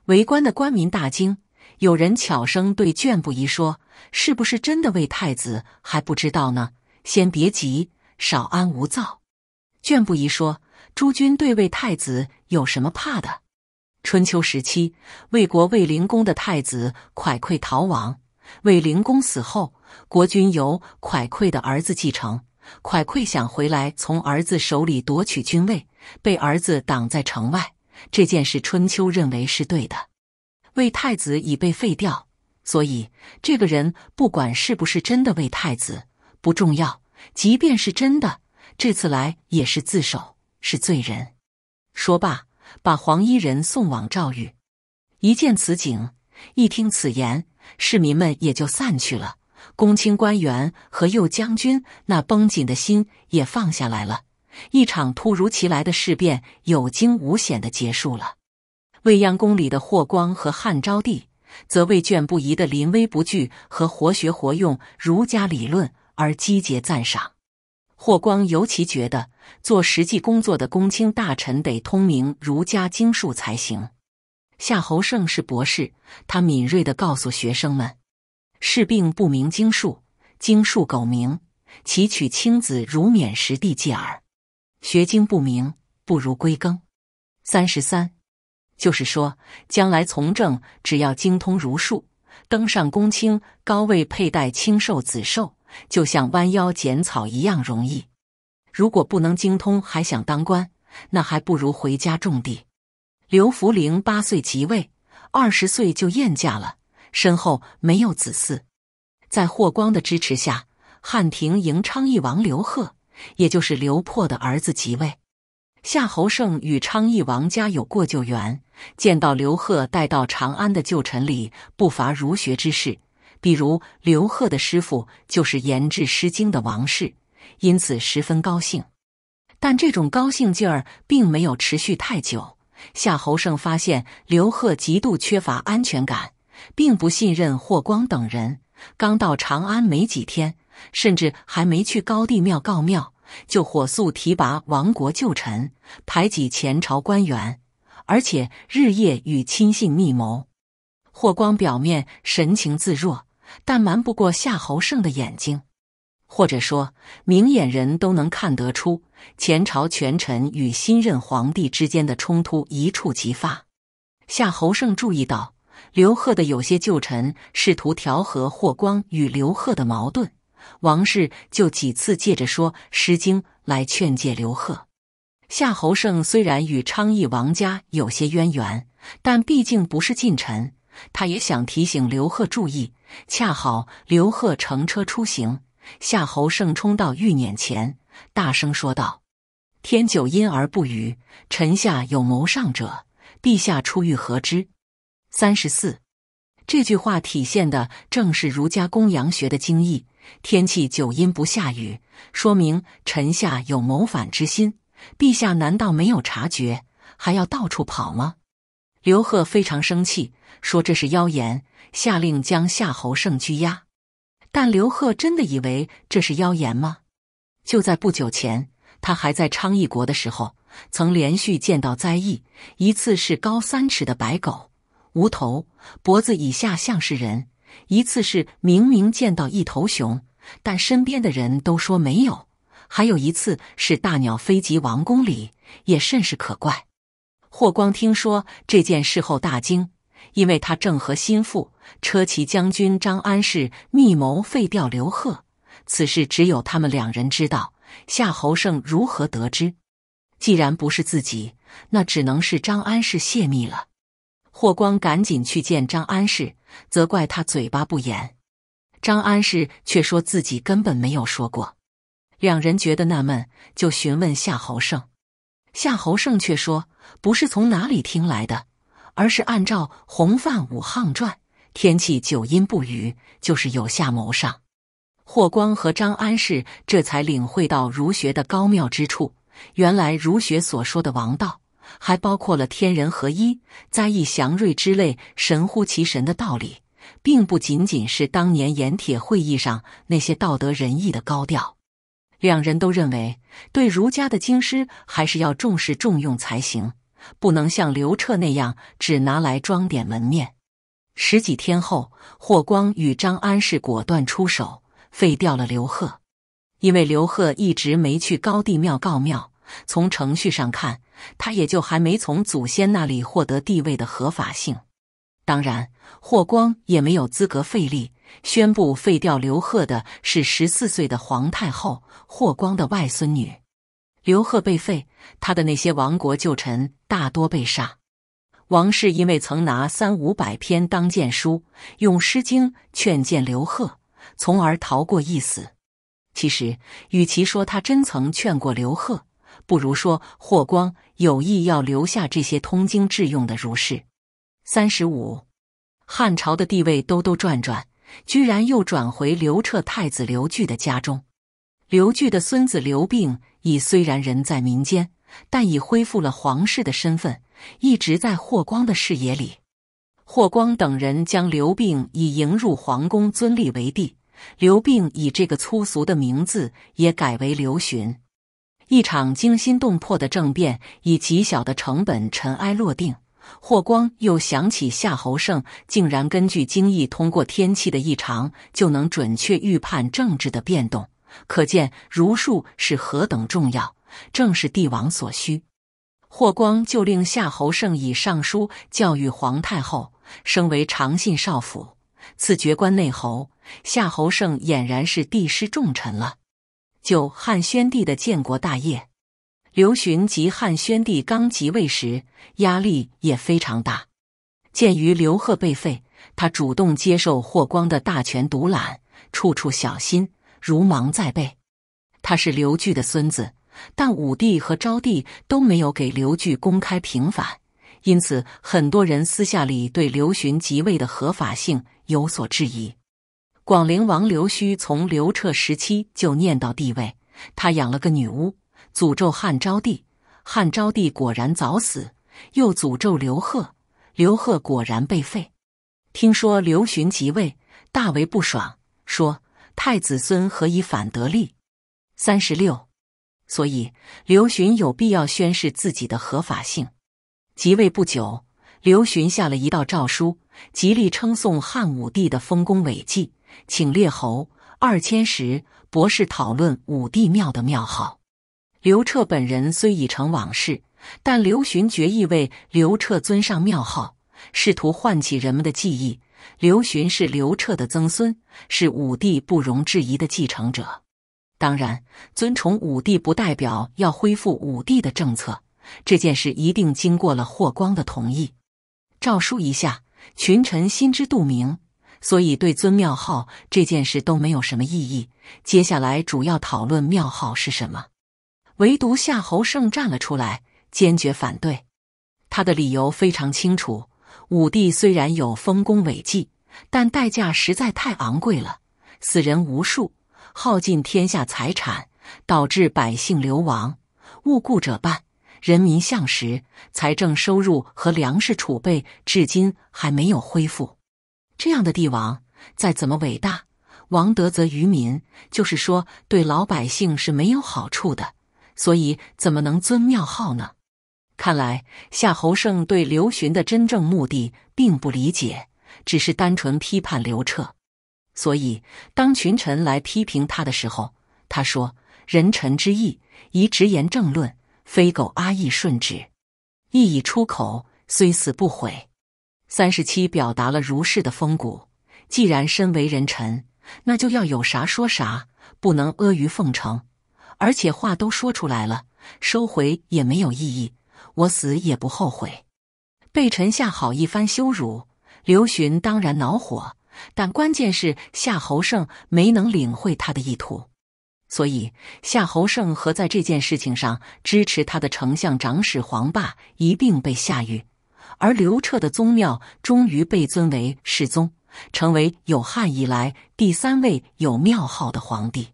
围观的官民大惊，有人悄声对卷不疑说：“是不是真的为太子还不知道呢？先别急，少安无躁。”卷不疑说：“诸君对魏太子有什么怕的？”春秋时期，魏国魏灵公的太子蒯聩逃亡。魏灵公死后，国君由蒯聩的儿子继承。蒯聩想回来从儿子手里夺取君位，被儿子挡在城外。这件事，春秋认为是对的。魏太子已被废掉，所以这个人不管是不是真的魏太子不重要。即便是真的，这次来也是自首，是罪人。说罢。把黄衣人送往赵狱，一见此景，一听此言，市民们也就散去了。公卿官员和右将军那绷紧的心也放下来了。一场突如其来的事变，有惊无险的结束了。未央宫里的霍光和汉昭帝，则为卷不疑的临危不惧和活学活用儒家理论而击节赞赏。霍光尤其觉得。做实际工作的公卿大臣得通明儒家经术才行。夏侯胜是博士，他敏锐地告诉学生们：“事病不明经术，经术苟明，其取青子如免实地芥耳。学经不明，不如归耕。”三十三，就是说，将来从政只要精通儒术，登上公卿高位，佩戴青绶紫绶，就像弯腰捡草一样容易。如果不能精通，还想当官，那还不如回家种地。刘弗陵八岁即位，二十岁就厌嫁了，身后没有子嗣。在霍光的支持下，汉廷迎昌邑王刘贺，也就是刘破的儿子即位。夏侯胜与昌邑王家有过旧缘，见到刘贺带到长安的旧臣里，不乏儒学之士，比如刘贺的师傅就是研制《诗经》的王氏。因此十分高兴，但这种高兴劲儿并没有持续太久。夏侯胜发现刘贺极度缺乏安全感，并不信任霍光等人。刚到长安没几天，甚至还没去高帝庙告庙，就火速提拔亡国旧臣，排挤前朝官员，而且日夜与亲信密谋。霍光表面神情自若，但瞒不过夏侯胜的眼睛。或者说明眼人都能看得出，前朝权臣与新任皇帝之间的冲突一触即发。夏侯胜注意到，刘贺的有些旧臣试图调和霍光与刘贺的矛盾，王氏就几次借着说《诗经》来劝诫刘贺。夏侯胜虽然与昌邑王家有些渊源，但毕竟不是近臣，他也想提醒刘贺注意。恰好刘贺乘车出行。夏侯胜冲到玉辇前，大声说道：“天九阴而不雨，臣下有谋上者，陛下出欲何之？”三十四，这句话体现的正是儒家公羊学的精义。天气九阴不下雨，说明臣下有谋反之心。陛下难道没有察觉，还要到处跑吗？刘贺非常生气，说这是妖言，下令将夏侯胜拘押。但刘贺真的以为这是妖言吗？就在不久前，他还在昌邑国的时候，曾连续见到灾异：一次是高三尺的白狗，无头，脖子以下像是人；一次是明明见到一头熊，但身边的人都说没有；还有一次是大鸟飞及王宫里，也甚是可怪。霍光听说这件事后大惊。因为他正和心腹车骑将军张安世密谋废掉刘贺，此事只有他们两人知道。夏侯胜如何得知？既然不是自己，那只能是张安世泄密了。霍光赶紧去见张安世，责怪他嘴巴不严。张安世却说自己根本没有说过。两人觉得纳闷，就询问夏侯胜。夏侯胜却说不是从哪里听来的。而是按照《洪范五行传》，天气九阴不雨，就是有下谋上。霍光和张安世这才领会到儒学的高妙之处。原来儒学所说的王道，还包括了天人合一、灾异祥瑞之类神乎其神的道理，并不仅仅是当年盐铁会议上那些道德仁义的高调。两人都认为，对儒家的经师还是要重视重用才行。不能像刘彻那样只拿来装点门面。十几天后，霍光与张安世果断出手，废掉了刘贺，因为刘贺一直没去高帝庙告庙，从程序上看，他也就还没从祖先那里获得地位的合法性。当然，霍光也没有资格废立，宣布废掉刘贺的是十四岁的皇太后霍光的外孙女。刘贺被废，他的那些亡国旧臣大多被杀。王氏因为曾拿三五百篇当谏书，用《诗经》劝谏刘贺，从而逃过一死。其实，与其说他真曾劝过刘贺，不如说霍光有意要留下这些通经致用的儒士。三十五，汉朝的地位兜兜转转，居然又转回刘彻太子刘据的家中。刘据的孙子刘病已虽然人在民间，但已恢复了皇室的身份，一直在霍光的视野里。霍光等人将刘病已迎入皇宫，尊立为帝。刘病以这个粗俗的名字也改为刘询。一场惊心动魄的政变以极小的成本尘埃落定。霍光又想起夏侯胜，竟然根据经意通过天气的异常就能准确预判政治的变动。可见儒术是何等重要，正是帝王所需。霍光就令夏侯胜以尚书教育皇太后，升为长信少府，赐爵关内侯。夏侯胜俨然是帝师重臣了。就汉宣帝的建国大业，刘询及汉宣帝刚即位时，压力也非常大。鉴于刘贺被废，他主动接受霍光的大权独揽，处处小心。如芒在背，他是刘据的孙子，但武帝和昭帝都没有给刘据公开平反，因此很多人私下里对刘询即位的合法性有所质疑。广陵王刘须从刘彻时期就念叨帝位，他养了个女巫，诅咒汉昭帝，汉昭帝果然早死，又诅咒刘贺，刘贺果然被废。听说刘询即位，大为不爽，说。太子孙何以反得利？三十六，所以刘询有必要宣示自己的合法性。即位不久，刘询下了一道诏书，极力称颂汉武帝的丰功伟绩，请列侯、二千石、博士讨论武帝庙的庙号。刘彻本人虽已成往事，但刘询决意为刘彻尊上庙号，试图唤起人们的记忆。刘询是刘彻的曾孙，是武帝不容置疑的继承者。当然，尊崇武帝不代表要恢复武帝的政策。这件事一定经过了霍光的同意。诏书一下，群臣心知肚明，所以对尊庙号这件事都没有什么异议。接下来主要讨论庙号是什么。唯独夏侯胜站了出来，坚决反对。他的理由非常清楚。武帝虽然有丰功伟绩，但代价实在太昂贵了，死人无数，耗尽天下财产，导致百姓流亡，误故者半，人民向时，财政收入和粮食储备至今还没有恢复。这样的帝王再怎么伟大，王德则于民，就是说对老百姓是没有好处的，所以怎么能尊庙号呢？看来夏侯胜对刘询的真正目的并不理解，只是单纯批判刘彻。所以当群臣来批评他的时候，他说：“人臣之义，宜直言正论，非苟阿意顺直。意已出口，虽死不悔。”三十七表达了如是的风骨：既然身为人臣，那就要有啥说啥，不能阿谀奉承，而且话都说出来了，收回也没有意义。我死也不后悔，被臣下好一番羞辱。刘询当然恼火，但关键是夏侯胜没能领会他的意图，所以夏侯胜和在这件事情上支持他的丞相长史黄霸一并被下狱，而刘彻的宗庙终于被尊为世宗，成为有汉以来第三位有庙号的皇帝。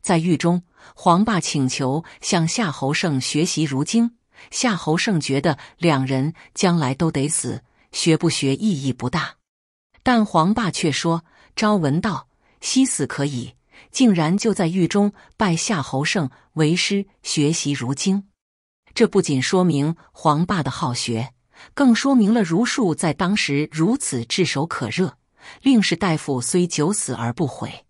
在狱中，黄霸请求向夏侯胜学习《儒经》。夏侯胜觉得两人将来都得死，学不学意义不大。但黄霸却说：“朝闻道，夕死可矣。”竟然就在狱中拜夏侯胜为师，学习儒经。这不仅说明黄霸的好学，更说明了儒术在当时如此炙手可热。令士大夫虽九死而不悔。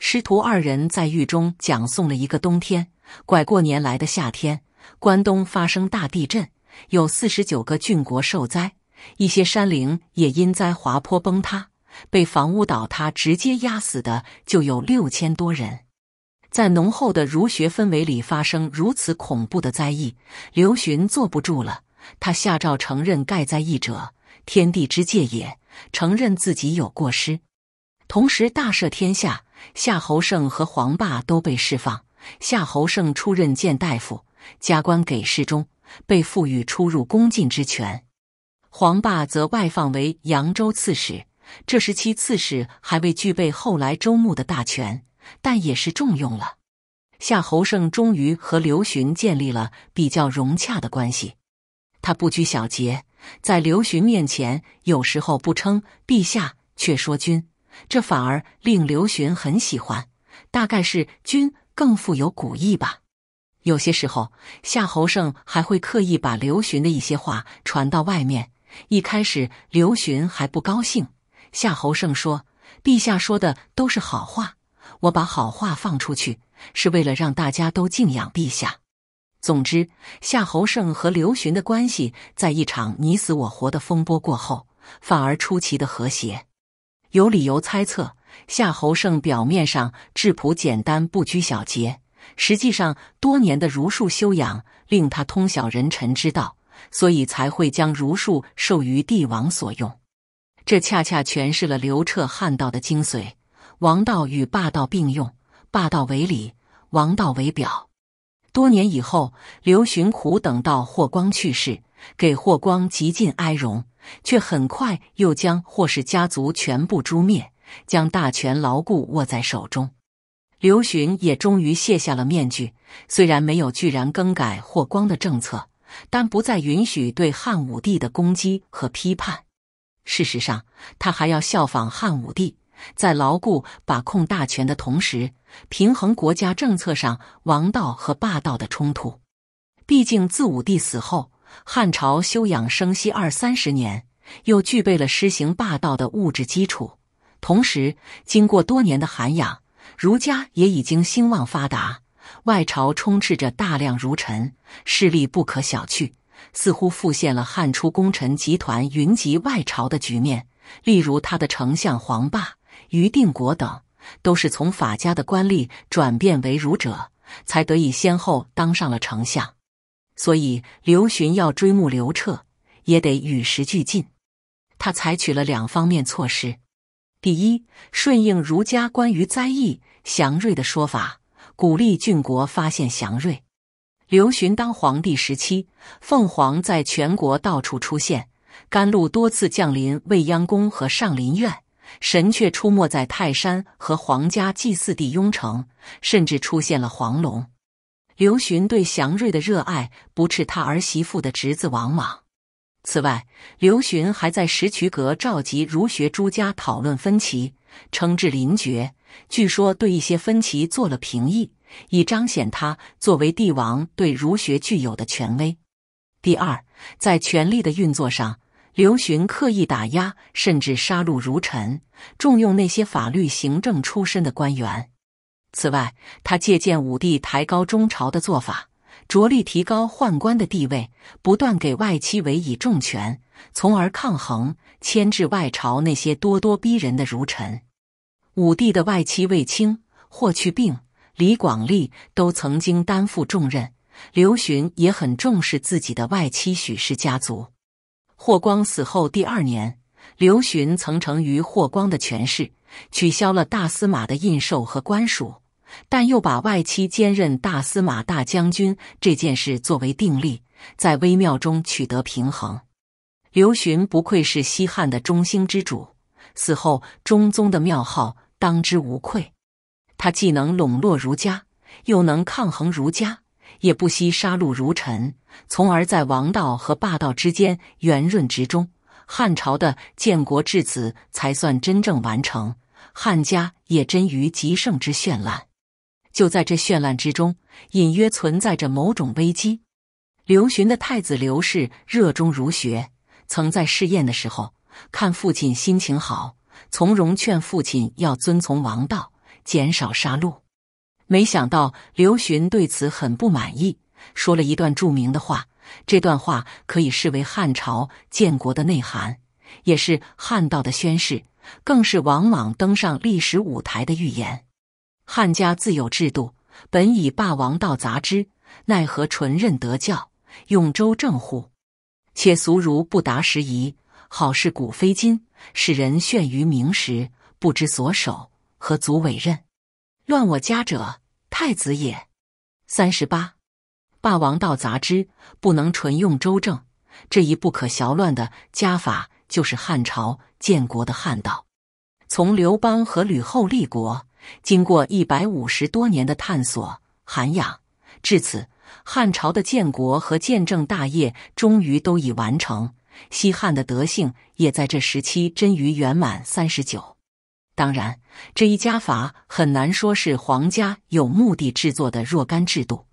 师徒二人在狱中讲诵了一个冬天，拐过年来的夏天。关东发生大地震，有四十九个郡国受灾，一些山陵也因灾滑坡崩塌，被房屋倒塌直接压死的就有六千多人。在浓厚的儒学氛围里发生如此恐怖的灾异，刘询坐不住了，他下诏承认盖灾异者，天地之戒也，承认自己有过失。同时大赦天下，夏侯胜和黄霸都被释放，夏侯胜出任谏大夫。加官给事中，被赋予出入宫禁之权。黄霸则外放为扬州刺史。这时期，刺史还未具备后来州牧的大权，但也是重用了。夏侯胜终于和刘询建立了比较融洽的关系。他不拘小节，在刘询面前有时候不称陛下，却说君，这反而令刘询很喜欢。大概是君更富有古意吧。有些时候，夏侯胜还会刻意把刘询的一些话传到外面。一开始，刘询还不高兴。夏侯胜说：“陛下说的都是好话，我把好话放出去，是为了让大家都敬仰陛下。”总之，夏侯胜和刘询的关系，在一场你死我活的风波过后，反而出奇的和谐。有理由猜测，夏侯胜表面上质朴简单，不拘小节。实际上，多年的儒术修养令他通晓人臣之道，所以才会将儒术授予帝王所用。这恰恰诠释了刘彻汉道的精髓：王道与霸道并用，霸道为里，王道为表。多年以后，刘询苦等到霍光去世，给霍光极尽哀荣，却很快又将霍氏家族全部诛灭，将大权牢固握在手中。刘询也终于卸下了面具，虽然没有居然更改霍光的政策，但不再允许对汉武帝的攻击和批判。事实上，他还要效仿汉武帝，在牢固把控大权的同时，平衡国家政策上王道和霸道的冲突。毕竟，自武帝死后，汉朝休养生息二三十年，又具备了施行霸道的物质基础，同时经过多年的涵养。儒家也已经兴旺发达，外朝充斥着大量儒臣，势力不可小觑，似乎复现了汉初功臣集团云集外朝的局面。例如他的丞相黄霸、于定国等，都是从法家的官吏转变为儒者，才得以先后当上了丞相。所以刘询要追慕刘彻，也得与时俱进。他采取了两方面措施。第一，顺应儒家关于灾异、祥瑞的说法，鼓励郡国发现祥瑞。刘询当皇帝时期，凤凰在全国到处出现，甘露多次降临未央宫和上林苑，神却出没在泰山和皇家祭祀地雍城，甚至出现了黄龙。刘询对祥瑞的热爱不斥他儿媳妇的侄子王莽。此外，刘询还在石渠阁召集儒学诸家讨论分歧，称制临决。据说对一些分歧做了评议，以彰显他作为帝王对儒学具有的权威。第二，在权力的运作上，刘询刻意打压甚至杀戮儒臣，重用那些法律行政出身的官员。此外，他借鉴武帝抬高中朝的做法。着力提高宦官的地位，不断给外戚委以重权，从而抗衡、牵制外朝那些咄咄逼人的儒臣。武帝的外戚卫青、霍去病、李广利都曾经担负重任，刘询也很重视自己的外戚许氏家族。霍光死后第二年，刘询曾承于霍光的权势，取消了大司马的印绶和官署。但又把外戚兼任大司马大将军这件事作为定例，在微妙中取得平衡。刘询不愧是西汉的中兴之主，死后中宗的庙号当之无愧。他既能笼络儒家，又能抗衡儒家，也不惜杀戮儒臣，从而在王道和霸道之间圆润之中，汉朝的建国至此才算真正完成，汉家也臻于极盛之绚烂。就在这绚烂之中，隐约存在着某种危机。刘询的太子刘氏热衷儒学，曾在试验的时候，看父亲心情好，从容劝父亲要遵从王道，减少杀戮。没想到刘询对此很不满意，说了一段著名的话。这段话可以视为汉朝建国的内涵，也是汉道的宣誓，更是往往登上历史舞台的预言。汉家自有制度，本以霸王道杂之，奈何纯任德教，用周正乎？且俗儒不达时宜，好事古非今，使人眩于名实，不知所守，何足委任？乱我家者，太子也。三十八，霸王道杂之，不能纯用周正，这一不可淆乱的家法，就是汉朝建国的汉道。从刘邦和吕后立国。经过一百五十多年的探索涵养，至此，汉朝的建国和建政大业终于都已完成。西汉的德性也在这时期臻于圆满三十九。当然，这一家法很难说是皇家有目的制作的若干制度，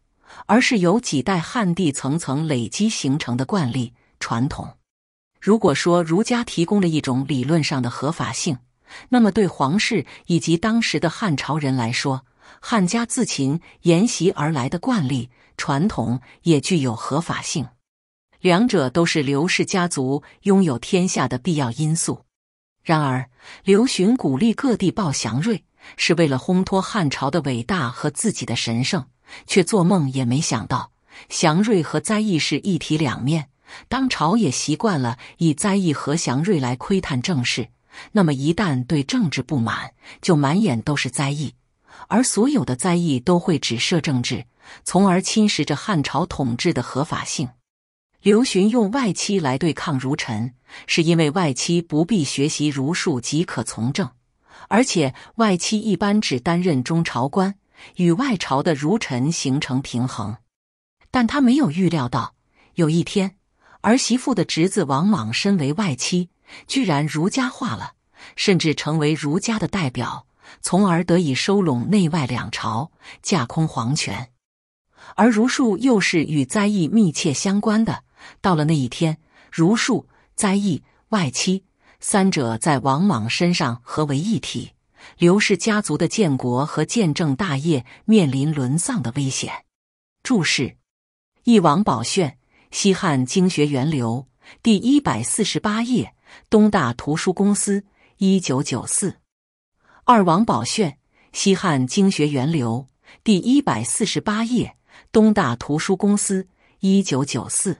而是由几代汉帝层层累积形成的惯例传统。如果说儒家提供了一种理论上的合法性。那么，对皇室以及当时的汉朝人来说，汉家自秦沿袭而来的惯例传统也具有合法性，两者都是刘氏家族拥有天下的必要因素。然而，刘询鼓励各地报祥瑞，是为了烘托汉朝的伟大和自己的神圣，却做梦也没想到，祥瑞和灾异是一体两面。当朝也习惯了以灾异和祥瑞来窥探政事。那么，一旦对政治不满，就满眼都是灾异，而所有的灾异都会指涉政治，从而侵蚀着汉朝统治的合法性。刘询用外戚来对抗儒臣，是因为外戚不必学习儒术即可从政，而且外戚一般只担任中朝官，与外朝的儒臣形成平衡。但他没有预料到，有一天儿媳妇的侄子王莽身为外戚。居然儒家化了，甚至成为儒家的代表，从而得以收拢内外两朝，架空皇权。而儒术又是与灾疫密切相关的，到了那一天，儒术、灾疫、外戚三者在王莽身上合为一体，刘氏家族的建国和建政大业面临沦丧的危险。注释：一王宝炫《西汉经学源流》第一百四十八页。东大图书公司，一九九四。二王宝炫《西汉经学源流》第一百四十八页，东大图书公司，一九九四。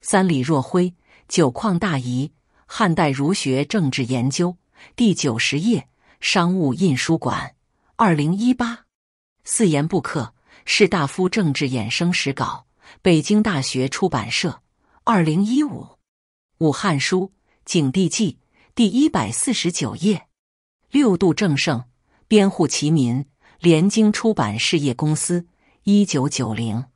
三李若辉《九矿大仪：汉代儒学政治研究》第九十页，商务印书馆，二零一八。四言布克《士大夫政治衍生史稿》，北京大学出版社，二零一五。武汉书。《景帝纪》第一百四十九页，六度正盛，编户齐民，联经出版事业公司，一九九零。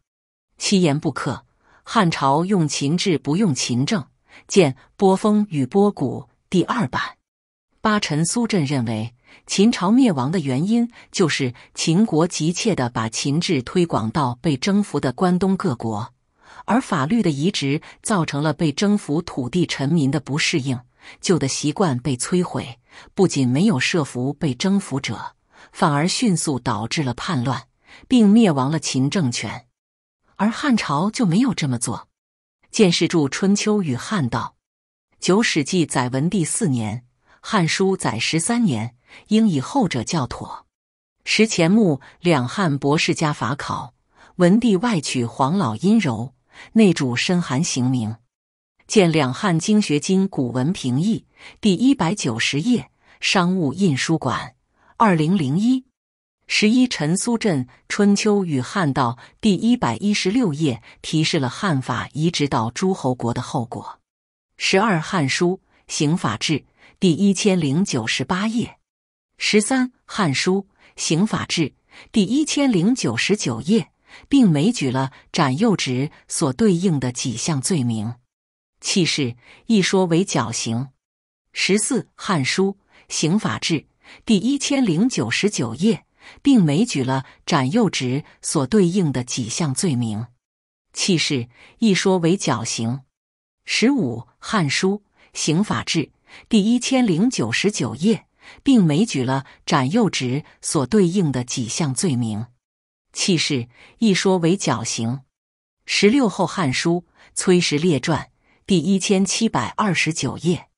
七言不可，汉朝用秦制不用秦政，见波峰与波谷第二版。八陈苏振认为，秦朝灭亡的原因就是秦国急切的把秦制推广到被征服的关东各国。而法律的移植造成了被征服土地臣民的不适应，旧的习惯被摧毁，不仅没有设伏被征服者，反而迅速导致了叛乱，并灭亡了秦政权。而汉朝就没有这么做。见《氏著春秋》与《汉道》，《九史记》载文帝四年，《汉书》载十三年，应以后者较妥。石乾木，《两汉博士家法考》，文帝外娶黄老阴柔。内主深含行名，见《两汉经学经古文平议》第一百九十页，商务印书馆，二零零一。十一陈苏镇《春秋与汉道》第一百一十六页提示了汉法移植到诸侯国的后果。十二《汉书刑法志》第一千零九十八页。十三《汉书刑法志》第一千零九十九页。并枚举了斩右职所对应的几项罪名，气势一说为绞刑。十四，《汉书·刑法志》第一千零九十九页，并枚举了斩右职所对应的几项罪名，气势一说为绞刑。十五，《汉书·刑法志》第一千零九十九页，并枚举了斩右职所对应的几项罪名。气势一说为绞刑。十六《后汉书·崔氏列传》第一千七百二十九页。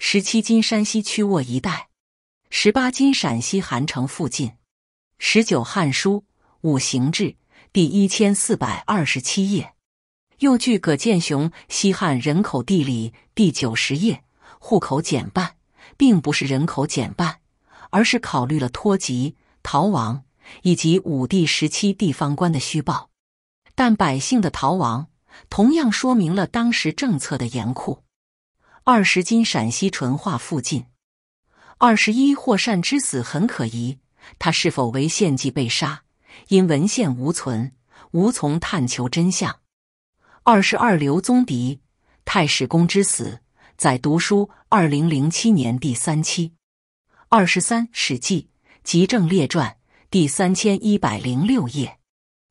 十七今山西曲沃一带。十八今陕西韩城附近。十九《汉书·五行志》第一千四百二十七页。又据葛建雄《西汉人口地理》第九十页，户口减半，并不是人口减半，而是考虑了脱籍、逃亡。以及武帝时期地方官的虚报，但百姓的逃亡同样说明了当时政策的严酷。二十金陕西淳化附近，二十一霍善之死很可疑，他是否为献祭被杀？因文献无存，无从探求真相。二十二刘宗迪太史公之死，在读书二零零七年第三期。二十三《史记》集正列传。第三千一百零六页，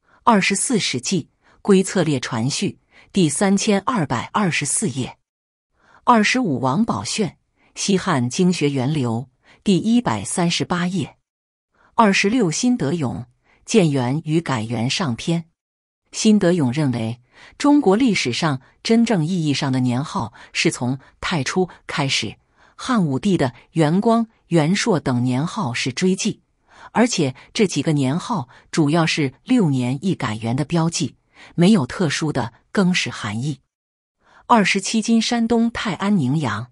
《二十四史记》《归策列传序》第三千二百二十四页，二十五王宝炫，《西汉经学源流》第一百三十八页，二十六辛德勇，《建元与改元上篇》。辛德勇认为，中国历史上真正意义上的年号是从太初开始，汉武帝的元光、元朔等年号是追记。而且这几个年号主要是六年一改元的标记，没有特殊的更始含义。二十七，金山东泰安宁阳。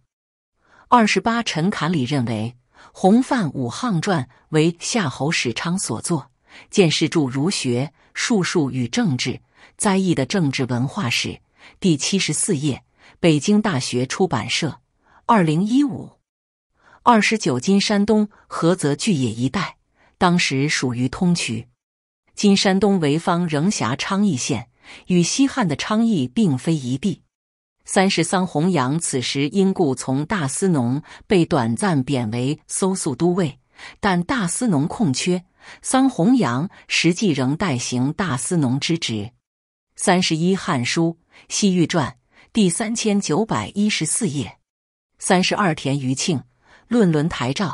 二十八，陈侃礼认为《洪范武汉传》为夏侯史昌所作，见《氏著儒学术数与政治灾异的政治文化史》第七十四页，北京大学出版社，二零一五。二十九，金山东菏泽巨野一带。当时属于通衢。今山东潍坊仍辖昌邑县，与西汉的昌邑并非一地。三十桑弘羊此时因故从大司农被短暂贬为搜素都尉，但大司农空缺，桑弘羊实际仍代行大司农之职。三十一，《汉书·西域传》第三千九百一十四页。三十二，田余庆，《论轮台诏》。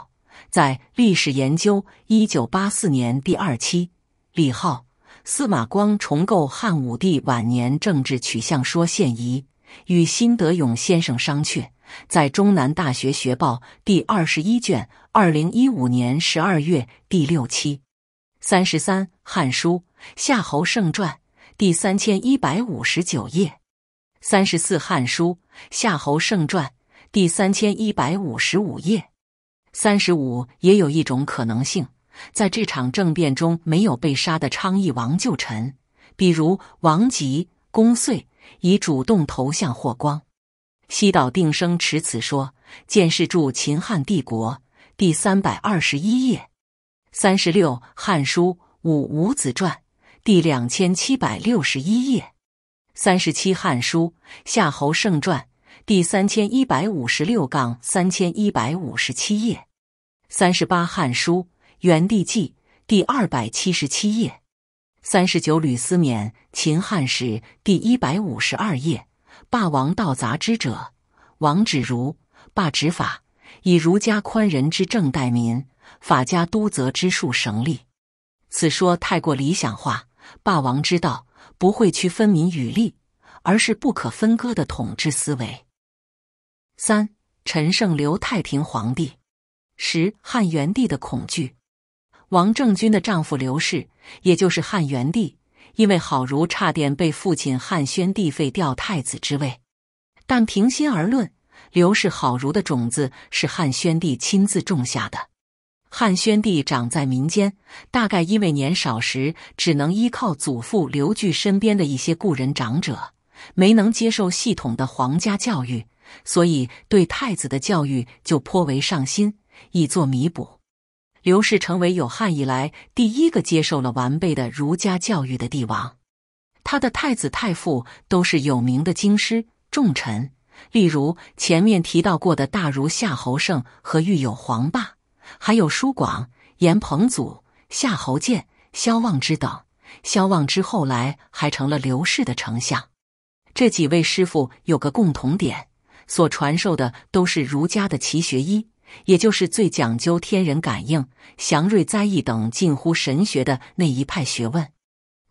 在《历史研究》一九八四年第二期，李浩《司马光重构汉武帝晚年政治取向说》现疑，与辛德勇先生商榷，在《中南大学学报》第二十一卷二零一五年十二月第六期，三十三《汉书·夏侯胜传》第三千一百五十九页，三十四《汉书·夏侯胜传》第三千一百五十五页。三十五也有一种可能性，在这场政变中没有被杀的昌邑王旧臣，比如王吉、公遂，已主动投向霍光。西岛定生持此说，见《氏著秦汉帝国》第三百二十一页。三十六，《汉书·武武子传》第两千七百六十一页。三十七，《汉书·夏侯胜传》。第三千一百五十六杠三千一百五十七页，三十八《汉书·元帝纪》第二百七十七页，三十九《吕思勉秦汉史》第一百五十二页，霸王道杂之者，王指儒，霸指法，以儒家宽仁之政待民，法家都则之术绳立。此说太过理想化，霸王之道不会区分民与利，而是不可分割的统治思维。三陈胜刘太平皇帝，十汉元帝的恐惧。王政君的丈夫刘氏，也就是汉元帝，因为好如差点被父亲汉宣帝废掉太子之位。但平心而论，刘氏好如的种子是汉宣帝亲自种下的。汉宣帝长在民间，大概因为年少时只能依靠祖父刘据身边的一些故人长者，没能接受系统的皇家教育。所以，对太子的教育就颇为上心，以作弥补。刘氏成为有汉以来第一个接受了完备的儒家教育的帝王，他的太子太傅都是有名的经师重臣，例如前面提到过的大儒夏侯胜和狱友黄霸，还有舒广、严彭祖、夏侯建、萧望之等。萧望之后来还成了刘氏的丞相。这几位师傅有个共同点。所传授的都是儒家的奇学一，也就是最讲究天人感应、祥瑞灾异等近乎神学的那一派学问。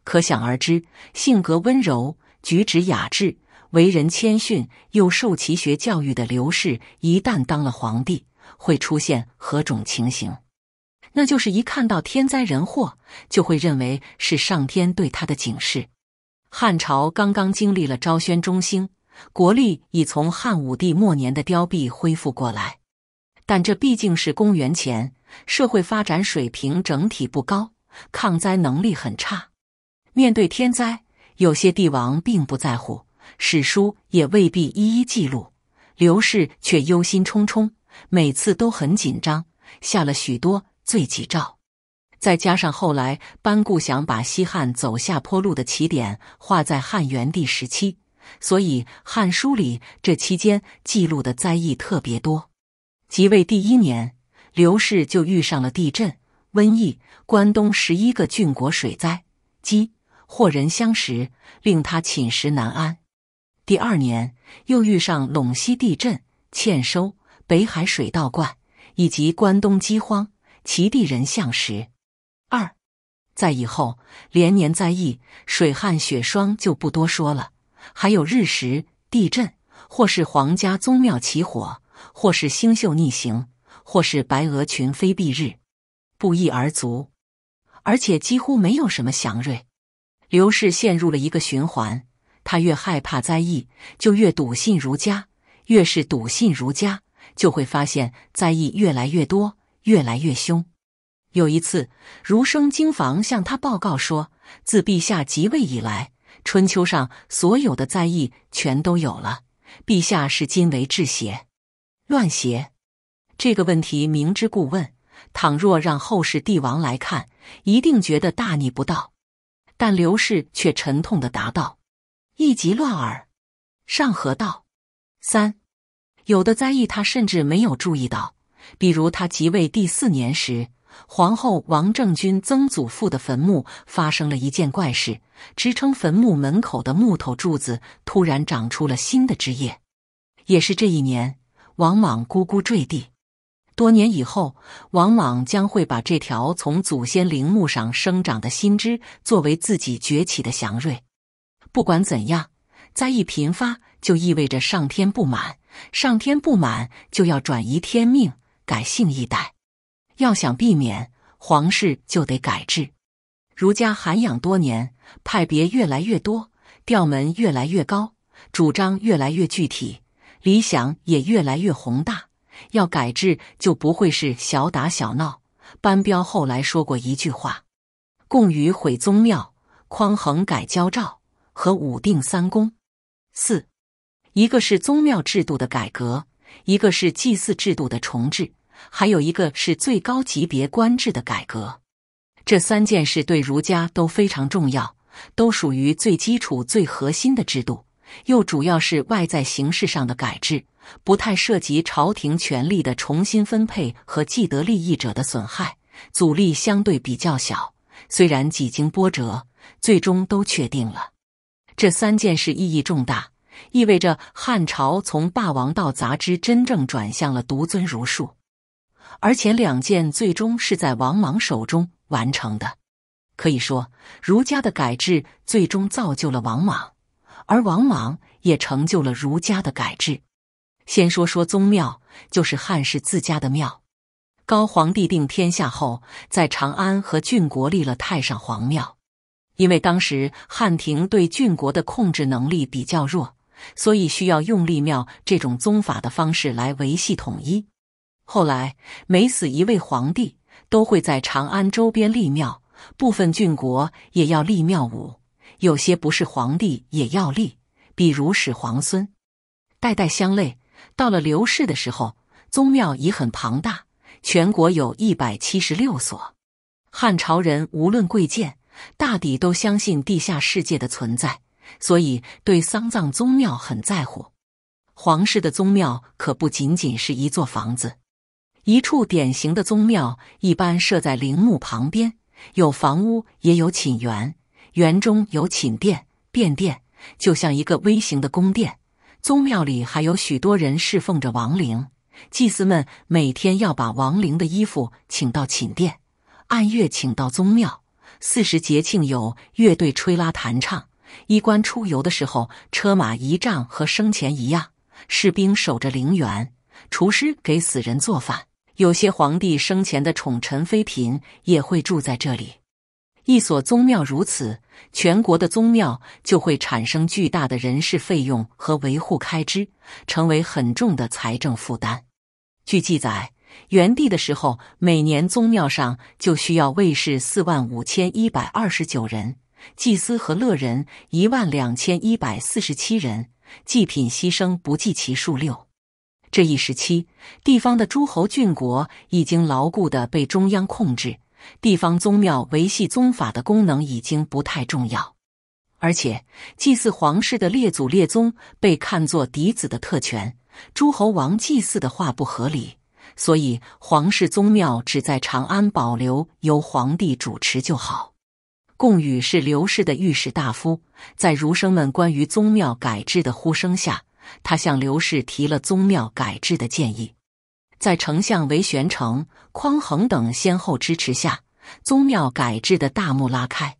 可想而知，性格温柔、举止雅致、为人谦逊又受奇学教育的刘氏，一旦当了皇帝，会出现何种情形？那就是一看到天灾人祸，就会认为是上天对他的警示。汉朝刚刚经历了昭宣中兴。国力已从汉武帝末年的凋敝恢复过来，但这毕竟是公元前，社会发展水平整体不高，抗灾能力很差。面对天灾，有些帝王并不在乎，史书也未必一一记录。刘氏却忧心忡忡，每次都很紧张，下了许多罪己诏。再加上后来班固想把西汉走下坡路的起点画在汉元帝时期。所以，《汉书》里这期间记录的灾异特别多。即位第一年，刘氏就遇上了地震、瘟疫；关东十一个郡国水灾，饥，祸人相食，令他寝食难安。第二年，又遇上陇西地震、欠收、北海水道灌，以及关东饥荒、齐地人相食。二，在以后连年灾异、水旱雪霜就不多说了。还有日食、地震，或是皇家宗庙起火，或是星宿逆行，或是白鹅群飞蔽日，不一而足。而且几乎没有什么祥瑞。刘氏陷入了一个循环：他越害怕灾异，就越笃信儒家；越是笃信儒家，就会发现灾异越来越多，越来越凶。有一次，儒生经房向他报告说：“自陛下即位以来。”春秋上所有的灾异全都有了，陛下是今为治邪、乱邪，这个问题明知故问。倘若让后世帝王来看，一定觉得大逆不道。但刘氏却沉痛的答道：“一即乱耳。”上河道三，有的灾异他甚至没有注意到，比如他即位第四年时。皇后王政君曾祖父的坟墓发生了一件怪事：支撑坟墓门口的木头柱子突然长出了新的枝叶。也是这一年，王莽咕咕坠地。多年以后，王莽将会把这条从祖先陵墓上生长的新枝作为自己崛起的祥瑞。不管怎样，灾异频发就意味着上天不满，上天不满就要转移天命，改姓一代。要想避免皇室就得改制。儒家涵养多年，派别越来越多，调门越来越高，主张越来越具体，理想也越来越宏大。要改制就不会是小打小闹。班彪后来说过一句话：“共禹毁宗庙，匡衡改交诏，和武定三公。”四，一个是宗庙制度的改革，一个是祭祀制度的重置。还有一个是最高级别官制的改革，这三件事对儒家都非常重要，都属于最基础、最核心的制度，又主要是外在形式上的改制，不太涉及朝廷权力的重新分配和既得利益者的损害，阻力相对比较小。虽然几经波折，最终都确定了。这三件事意义重大，意味着汉朝从霸王道杂之真正转向了独尊儒术。而前两件最终是在王莽手中完成的，可以说儒家的改制最终造就了王莽，而王莽也成就了儒家的改制。先说说宗庙，就是汉室自家的庙。高皇帝定天下后，在长安和郡国立了太上皇庙，因为当时汉廷对郡国的控制能力比较弱，所以需要用立庙这种宗法的方式来维系统一。后来，每死一位皇帝，都会在长安周边立庙；部分郡国也要立庙五，有些不是皇帝也要立，比如始皇孙，代代相类，到了刘氏的时候，宗庙已很庞大，全国有一百七十六所。汉朝人无论贵贱，大抵都相信地下世界的存在，所以对丧葬宗庙很在乎。皇室的宗庙可不仅仅是一座房子。一处典型的宗庙一般设在陵墓旁边，有房屋也有寝园，园中有寝殿、便殿，就像一个微型的宫殿。宗庙里还有许多人侍奉着亡灵，祭司们每天要把亡灵的衣服请到寝殿，按月请到宗庙。四时节庆有乐队吹拉弹唱，衣冠出游的时候，车马仪仗和生前一样，士兵守着陵园，厨师给死人做饭。有些皇帝生前的宠臣、妃嫔也会住在这里。一所宗庙如此，全国的宗庙就会产生巨大的人事费用和维护开支，成为很重的财政负担。据记载，元帝的时候，每年宗庙上就需要卫士四万五千一百二十九人，祭司和乐人一万两千一百四十七人，祭品牺牲不计其数六。这一时期，地方的诸侯郡国已经牢固的被中央控制，地方宗庙维系宗法的功能已经不太重要，而且祭祀皇室的列祖列宗被看作嫡子的特权，诸侯王祭祀的话不合理，所以皇室宗庙只在长安保留，由皇帝主持就好。贡禹是刘氏的御史大夫，在儒生们关于宗庙改制的呼声下。他向刘氏提了宗庙改制的建议，在丞相韦玄成、匡衡等先后支持下，宗庙改制的大幕拉开。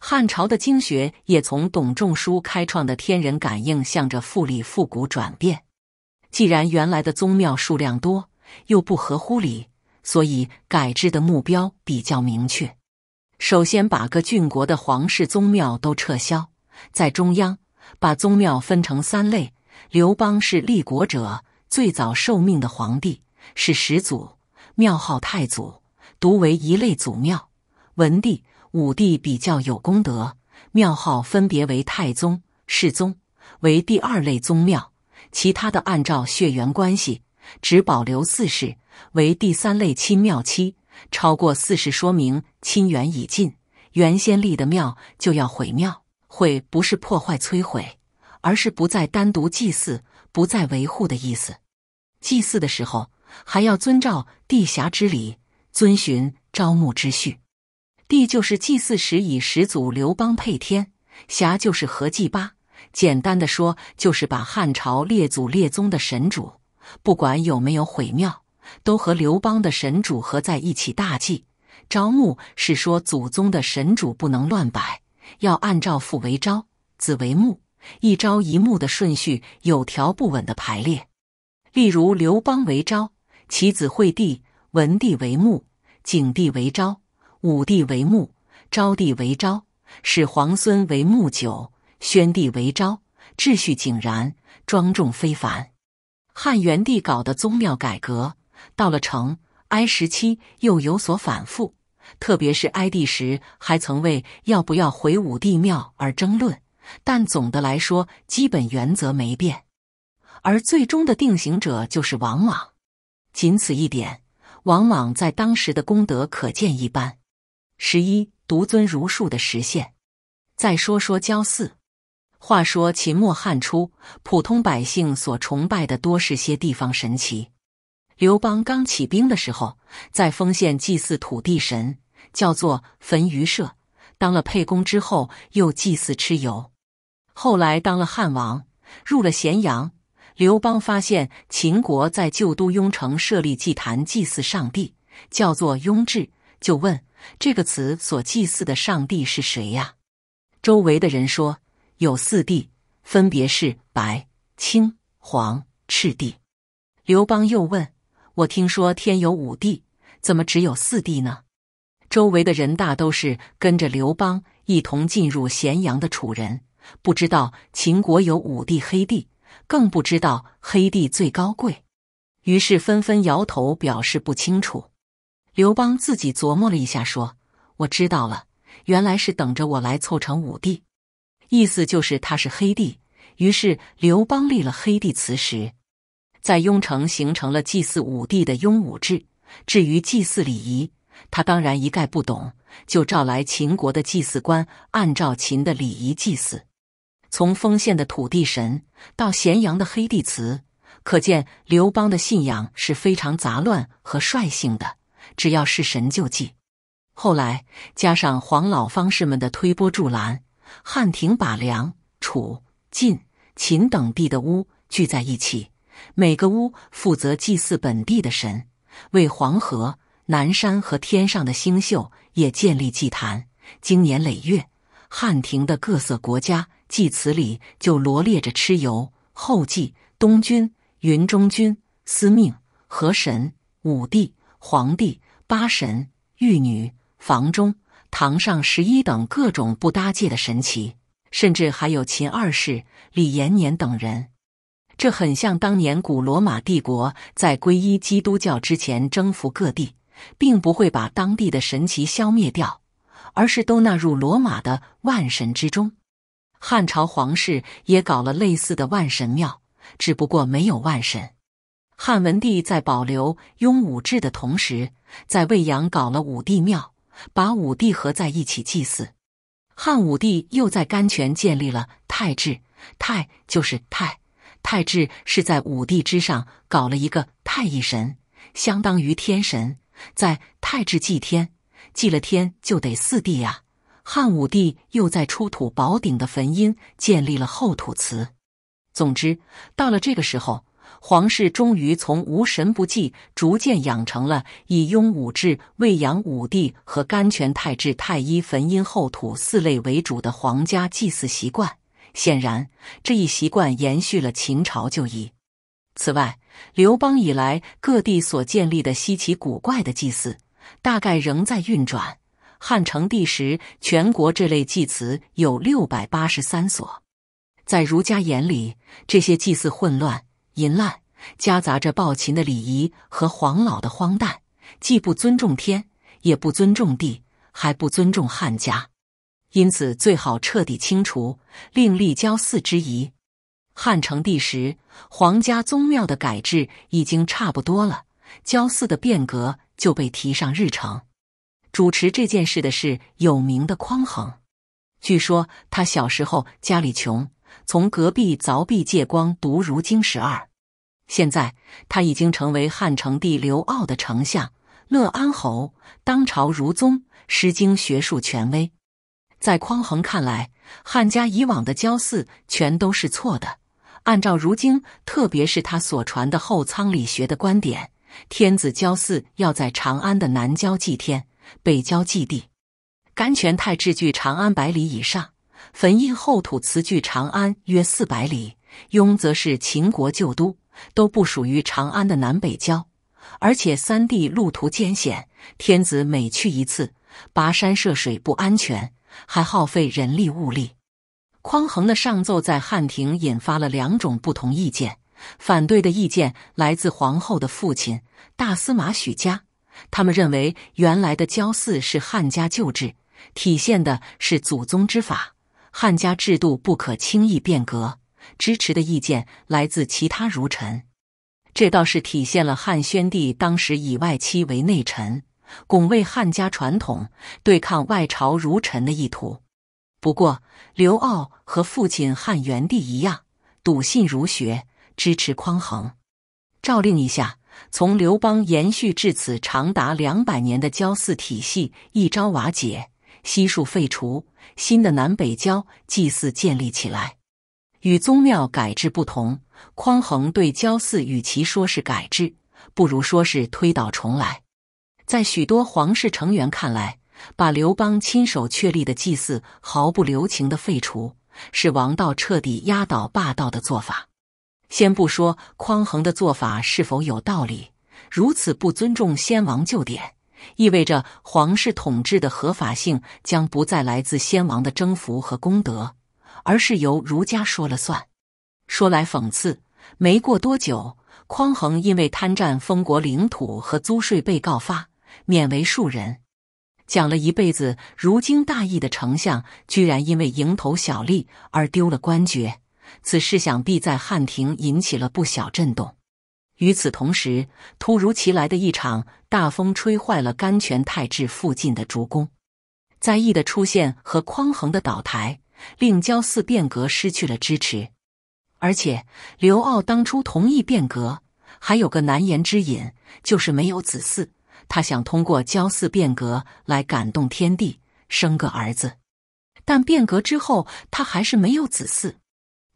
汉朝的经学也从董仲舒开创的天人感应，向着复礼复古转变。既然原来的宗庙数量多，又不合乎礼，所以改制的目标比较明确。首先把各郡国的皇室宗庙都撤销，在中央把宗庙分成三类。刘邦是立国者，最早受命的皇帝是始祖，庙号太祖，独为一类祖庙。文帝、武帝比较有功德，庙号分别为太宗、世宗，为第二类宗庙。其他的按照血缘关系，只保留四世为第三类亲庙期，超过四世说明亲缘已尽，原先立的庙就要毁庙，毁不是破坏摧毁。而是不再单独祭祀，不再维护的意思。祭祀的时候还要遵照地辖之礼，遵循朝暮之序。地就是祭祀时以始祖刘邦配天，侠就是合祭八。简单的说，就是把汉朝列祖列宗的神主，不管有没有毁庙，都和刘邦的神主合在一起大祭。朝穆是说祖宗的神主不能乱摆，要按照父为昭，子为穆。一招一暮的顺序有条不紊的排列，例如刘邦为昭，其子惠帝、文帝为木，景帝为昭，武帝为木，昭帝为昭，使皇孙为木九，宣帝为昭，秩序井然，庄重非凡。汉元帝搞的宗庙改革，到了成哀时期又有所反复，特别是哀帝时还曾为要不要回武帝庙而争论。但总的来说，基本原则没变，而最终的定型者就是王莽。仅此一点，王莽在当时的功德可见一斑。十一，独尊儒术的实现。再说说焦四。话说秦末汉初，普通百姓所崇拜的多是些地方神奇。刘邦刚起兵的时候，在丰县祭祀土地神，叫做焚鱼社；当了沛公之后，又祭祀蚩尤。后来当了汉王，入了咸阳。刘邦发现秦国在旧都雍城设立祭坛祭祀上帝，叫做雍志，就问：“这个词所祭祀的上帝是谁呀？”周围的人说：“有四帝，分别是白、青、黄、赤帝。”刘邦又问：“我听说天有五帝，怎么只有四帝呢？”周围的人大都是跟着刘邦一同进入咸阳的楚人。不知道秦国有五帝、黑帝，更不知道黑帝最高贵，于是纷纷摇头表示不清楚。刘邦自己琢磨了一下，说：“我知道了，原来是等着我来凑成五帝，意思就是他是黑帝。”于是刘邦立了黑帝祠石，在雍城形成了祭祀五帝的雍武制。至于祭祀礼仪，他当然一概不懂，就召来秦国的祭祀官，按照秦的礼仪祭祀。从丰县的土地神到咸阳的黑帝祠，可见刘邦的信仰是非常杂乱和率性的，只要是神就祭。后来加上黄老方士们的推波助澜，汉廷把梁、楚、晋、秦等地的巫聚在一起，每个巫负责祭祀本地的神，为黄河、南山和天上的星宿也建立祭坛。经年累月，汉廷的各色国家。祭词里就罗列着蚩尤、后稷、东君、云中君、司命、河神、五帝、皇帝、八神、玉女、房中、堂上十一等各种不搭界的神奇，甚至还有秦二世、李延年等人。这很像当年古罗马帝国在皈依基督教之前征服各地，并不会把当地的神奇消灭掉，而是都纳入罗马的万神之中。汉朝皇室也搞了类似的万神庙，只不过没有万神。汉文帝在保留雍武制的同时，在未阳搞了武帝庙，把武帝合在一起祭祀。汉武帝又在甘泉建立了太治，太就是太，太治是在五帝之上搞了一个太一神，相当于天神，在太治祭天，祭了天就得四帝呀。汉武帝又在出土宝鼎的坟阴建立了后土祠。总之，到了这个时候，皇室终于从无神不祭，逐渐养成了以雍武制、未阳武帝和甘泉太治太医坟阴后土四类为主的皇家祭祀习惯。显然，这一习惯延续了秦朝旧仪。此外，刘邦以来各地所建立的稀奇古怪的祭祀，大概仍在运转。汉成帝时，全国这类祭祠有六百八十三所。在儒家眼里，这些祭祀混乱、淫滥，夹杂着暴秦的礼仪和黄老的荒诞，既不尊重天，也不尊重地，还不尊重汉家。因此，最好彻底清除，另立郊祀之仪。汉成帝时，皇家宗庙的改制已经差不多了，郊祀的变革就被提上日程。主持这件事的是有名的匡衡。据说他小时候家里穷，从隔壁凿壁借光读《如经》十二。现在他已经成为汉成帝刘骜的丞相、乐安侯，当朝儒宗，《诗经》学术权威。在匡衡看来，汉家以往的教祀全都是错的。按照《如经》，特别是他所传的后仓理学的观点，天子郊祀要在长安的南郊祭天。北郊祭地，甘泉、泰治距长安百里以上；汾阴后土辞距长安约四百里；雍则是秦国旧都，都不属于长安的南北郊。而且三地路途艰险，天子每去一次，跋山涉水不安全，还耗费人力物力。匡衡的上奏在汉庭引发了两种不同意见，反对的意见来自皇后的父亲大司马许嘉。他们认为原来的郊祀是汉家旧制，体现的是祖宗之法，汉家制度不可轻易变革。支持的意见来自其他儒臣，这倒是体现了汉宣帝当时以外戚为内臣，拱卫汉家传统，对抗外朝儒臣的意图。不过，刘骜和父亲汉元帝一样，笃信儒学，支持匡衡。诏令一下。从刘邦延续至此长达两百年的交祀体系一朝瓦解，悉数废除，新的南北郊祭祀建立起来。与宗庙改制不同，匡衡对郊祀与其说是改制，不如说是推倒重来。在许多皇室成员看来，把刘邦亲手确立的祭祀毫不留情的废除，是王道彻底压倒霸道的做法。先不说匡衡的做法是否有道理，如此不尊重先王旧典，意味着皇室统治的合法性将不再来自先王的征服和功德，而是由儒家说了算。说来讽刺，没过多久，匡衡因为贪占封国领土和租税被告发，免为庶人。讲了一辈子儒经大义的丞相，居然因为蝇头小利而丢了官爵。此事想必在汉庭引起了不小震动。与此同时，突如其来的一场大风吹坏了甘泉太治附近的竹宫。在义的出现和匡衡的倒台，令焦四变革失去了支持。而且，刘骜当初同意变革，还有个难言之隐，就是没有子嗣。他想通过焦四变革来感动天地，生个儿子。但变革之后，他还是没有子嗣。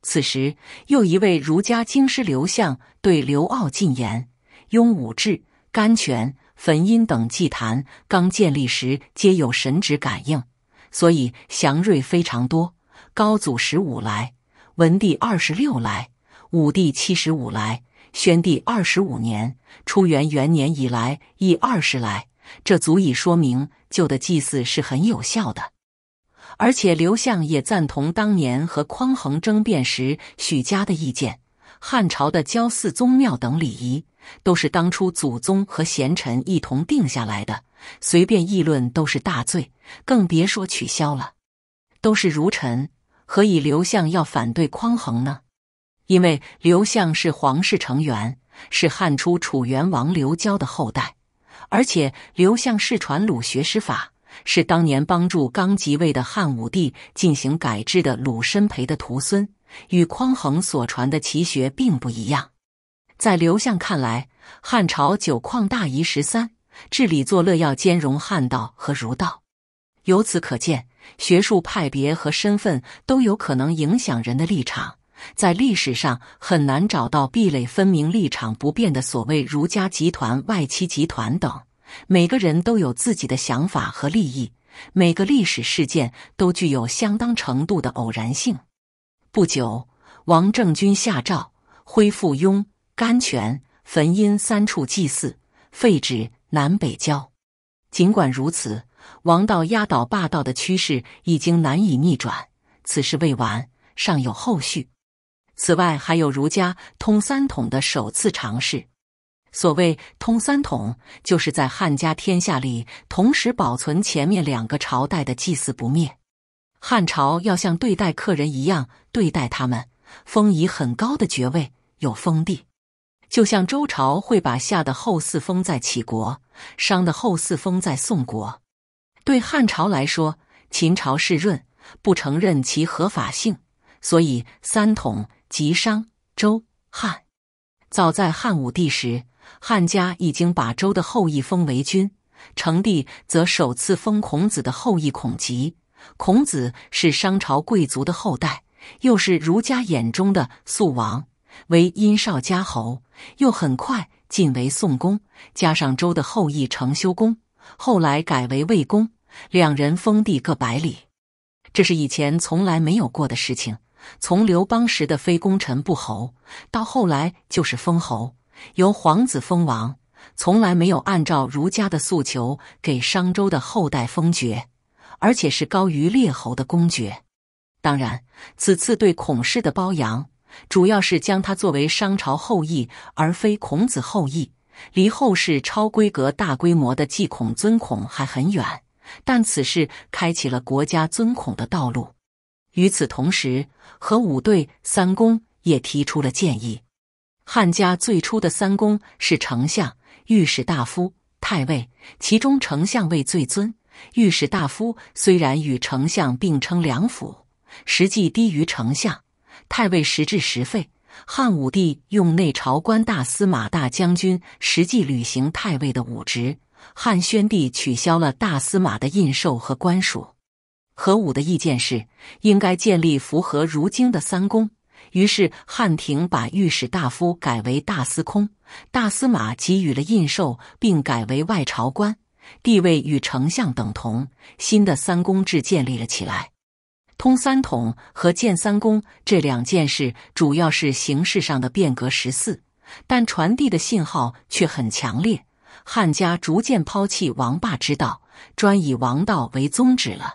此时，又一位儒家经师刘向对刘骜进言：雍武、志、甘泉、汾阴等祭坛刚建立时，皆有神旨感应，所以祥瑞非常多。高祖十五来，文帝二十六来，武帝七十五来，宣帝二十五年，初元元年以来亦二十来，这足以说明旧的祭祀是很有效的。而且刘向也赞同当年和匡衡争辩时许家的意见，汉朝的郊祀宗庙等礼仪都是当初祖宗和贤臣一同定下来的，随便议论都是大罪，更别说取消了。都是儒臣，何以刘向要反对匡衡呢？因为刘向是皇室成员，是汉初楚元王刘交的后代，而且刘向世传鲁学师法。是当年帮助刚即位的汉武帝进行改制的鲁申培的徒孙，与匡衡所传的齐学并不一样。在刘向看来，汉朝九匡大一十三，治理作乐要兼容汉道和儒道。由此可见，学术派别和身份都有可能影响人的立场。在历史上，很难找到壁垒分明、立场不变的所谓儒家集团、外戚集团等。每个人都有自己的想法和利益，每个历史事件都具有相当程度的偶然性。不久，王政君下诏恢复雍、甘泉、汾阴三处祭祀，废止南北交。尽管如此，王道压倒霸道的趋势已经难以逆转。此事未完，尚有后续。此外，还有儒家通三统的首次尝试。所谓通三统，就是在汉家天下里同时保存前面两个朝代的祭祀不灭。汉朝要像对待客人一样对待他们，封以很高的爵位，有封地，就像周朝会把夏的后嗣封在杞国，商的后嗣封在宋国。对汉朝来说，秦朝是润，不承认其合法性，所以三统即商周汉。早在汉武帝时。汉家已经把周的后裔封为君，成帝则首次封孔子的后裔孔吉。孔子是商朝贵族的后代，又是儒家眼中的肃王，为殷少家侯，又很快晋为宋公。加上周的后裔成修公，后来改为魏公，两人封地各百里。这是以前从来没有过的事情。从刘邦时的非功臣不侯，到后来就是封侯。由皇子封王，从来没有按照儒家的诉求给商周的后代封爵，而且是高于列侯的公爵。当然，此次对孔氏的褒扬，主要是将他作为商朝后裔，而非孔子后裔。离后世超规格、大规模的祭孔、尊孔还很远，但此事开启了国家尊孔的道路。与此同时，和五对三公也提出了建议。汉家最初的三公是丞相、御史大夫、太尉，其中丞相位最尊。御史大夫虽然与丞相并称两府，实际低于丞相。太尉实至实废。汉武帝用内朝官大司马、大将军实际履行太尉的武职。汉宣帝取消了大司马的印绶和官署。何武的意见是，应该建立符合如今的三公。于是汉廷把御史大夫改为大司空，大司马给予了印绶，并改为外朝官，地位与丞相等同。新的三公制建立了起来。通三统和建三公这两件事，主要是形式上的变革，十四，但传递的信号却很强烈。汉家逐渐抛弃王霸之道，专以王道为宗旨了。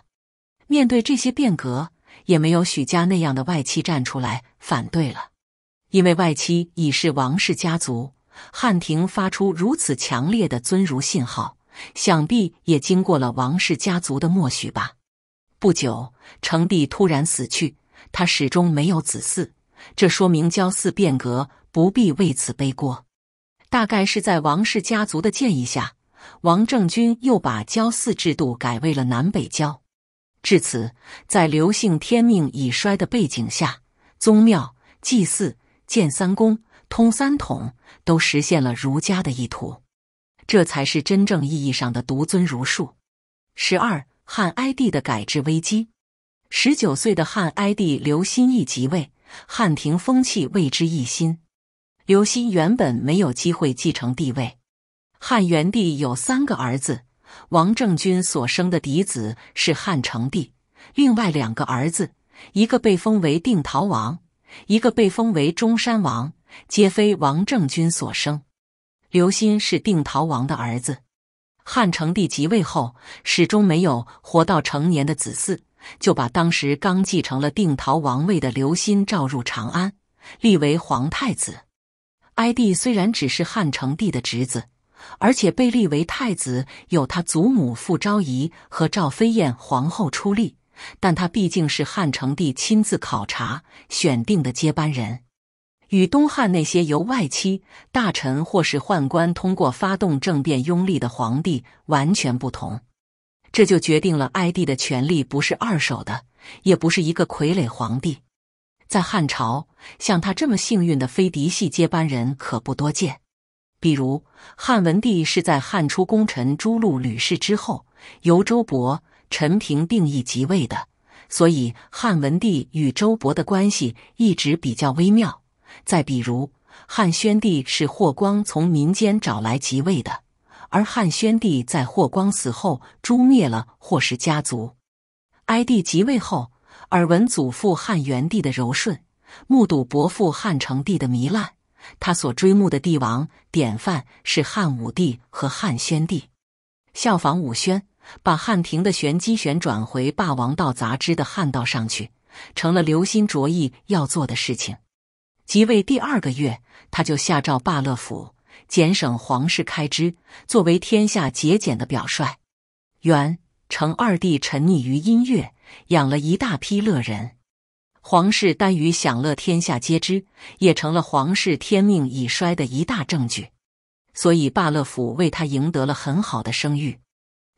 面对这些变革。也没有许家那样的外戚站出来反对了，因为外戚已是王氏家族。汉庭发出如此强烈的尊儒信号，想必也经过了王氏家族的默许吧。不久，成帝突然死去，他始终没有子嗣，这说明交祀变革不必为此背锅。大概是在王氏家族的建议下，王政君又把交祀制度改为了南北交。至此，在刘姓天命已衰的背景下，宗庙祭祀、建三公、通三统都实现了儒家的意图，这才是真正意义上的独尊儒术。十二汉哀帝的改制危机，十九岁的汉哀帝刘歆一即位，汉廷风气为之一新。刘歆原本没有机会继承帝位，汉元帝有三个儿子。王政君所生的嫡子是汉成帝，另外两个儿子，一个被封为定陶王，一个被封为中山王，皆非王政君所生。刘歆是定陶王的儿子。汉成帝即位后，始终没有活到成年的子嗣，就把当时刚继承了定陶王位的刘歆召入长安，立为皇太子。哀帝虽然只是汉成帝的侄子。而且被立为太子，有他祖母傅昭仪和赵飞燕皇后出力，但他毕竟是汉成帝亲自考察选定的接班人，与东汉那些由外戚大臣或是宦官通过发动政变拥立的皇帝完全不同。这就决定了哀帝的权力不是二手的，也不是一个傀儡皇帝。在汉朝，像他这么幸运的非嫡系接班人可不多见。比如汉文帝是在汉初功臣朱陆吕氏之后，由周勃、陈平并义即位的，所以汉文帝与周勃的关系一直比较微妙。再比如汉宣帝是霍光从民间找来即位的，而汉宣帝在霍光死后诛灭了霍氏家族。哀帝即位后，耳闻祖父汉元帝的柔顺，目睹伯父汉成帝的糜烂。他所追慕的帝王典范是汉武帝和汉宣帝，效仿武宣，把汉庭的玄机旋转回霸王道杂之的汉道上去，成了刘歆着意要做的事情。即位第二个月，他就下诏罢乐府，减省皇室开支，作为天下节俭的表率。元成二帝沉溺于音乐，养了一大批乐人。皇室耽于享乐，天下皆知，也成了皇室天命已衰的一大证据。所以，罢乐府为他赢得了很好的声誉。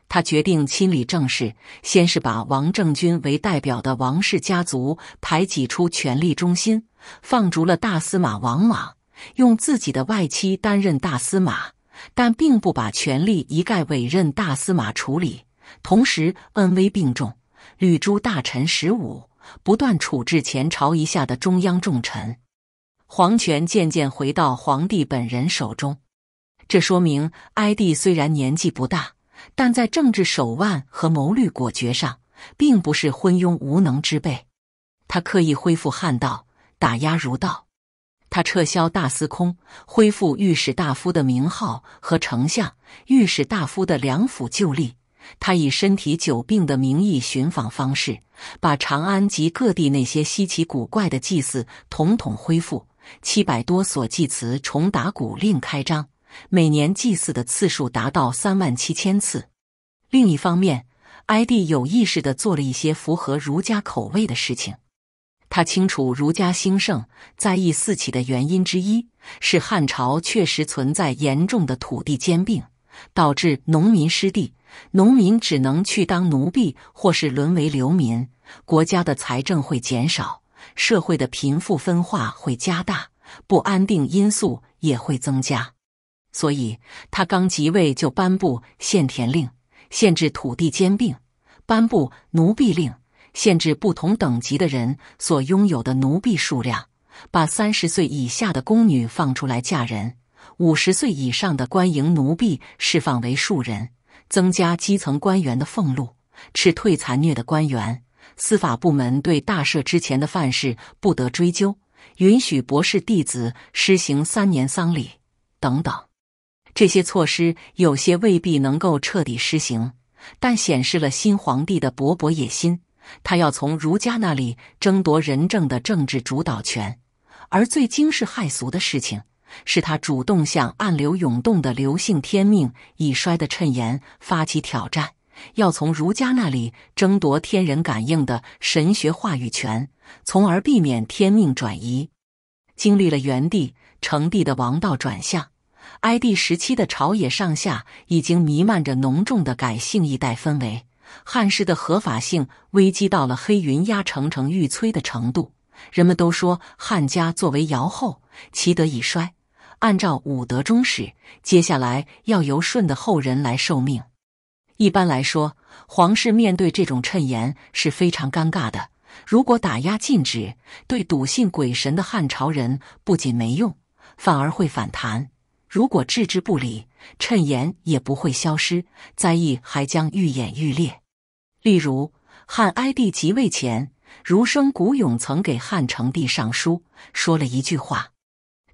他决定亲理政事，先是把王政君为代表的王氏家族排挤出权力中心，放逐了大司马王莽，用自己的外戚担任大司马，但并不把权力一概委任大司马处理，同时恩威并重，屡诛大臣十五。不断处置前朝一下的中央重臣，皇权渐渐回到皇帝本人手中。这说明哀帝虽然年纪不大，但在政治手腕和谋略果决上，并不是昏庸无能之辈。他刻意恢复汉道，打压儒道。他撤销大司空，恢复御史大夫的名号和丞相、御史大夫的两府旧吏，他以身体久病的名义寻访方式，把长安及各地那些稀奇古怪的祭祀统统恢复，七百多所祭祠重打鼓另开张，每年祭祀的次数达到三万七千次。另一方面，哀帝有意识地做了一些符合儒家口味的事情。他清楚儒家兴盛、在意四起的原因之一是汉朝确实存在严重的土地兼并，导致农民失地。农民只能去当奴婢，或是沦为流民。国家的财政会减少，社会的贫富分化会加大，不安定因素也会增加。所以，他刚即位就颁布限田令，限制土地兼并；颁布奴婢令，限制不同等级的人所拥有的奴婢数量；把三十岁以下的宫女放出来嫁人；五十岁以上的官营奴婢释放为庶人。增加基层官员的俸禄，斥退残虐的官员，司法部门对大赦之前的犯事不得追究，允许博士弟子施行三年丧礼等等。这些措施有些未必能够彻底施行，但显示了新皇帝的勃勃野心。他要从儒家那里争夺仁政的政治主导权，而最惊世骇俗的事情。是他主动向暗流涌动的“刘姓天命已衰”的谶言发起挑战，要从儒家那里争夺天人感应的神学话语权，从而避免天命转移。经历了元帝、成帝的王道转向，哀帝时期的朝野上下已经弥漫着浓重的改姓一代氛围，汉室的合法性危机到了黑云压城城欲摧的程度。人们都说，汉家作为尧后，其德已衰。按照武德中史，接下来要由舜的后人来受命。一般来说，皇室面对这种谶言是非常尴尬的。如果打压禁止，对笃信鬼神的汉朝人不仅没用，反而会反弹；如果置之不理，谶言也不会消失，灾异还将愈演愈烈。例如，汉哀帝即位前，儒生古勇曾给汉成帝上书，说了一句话。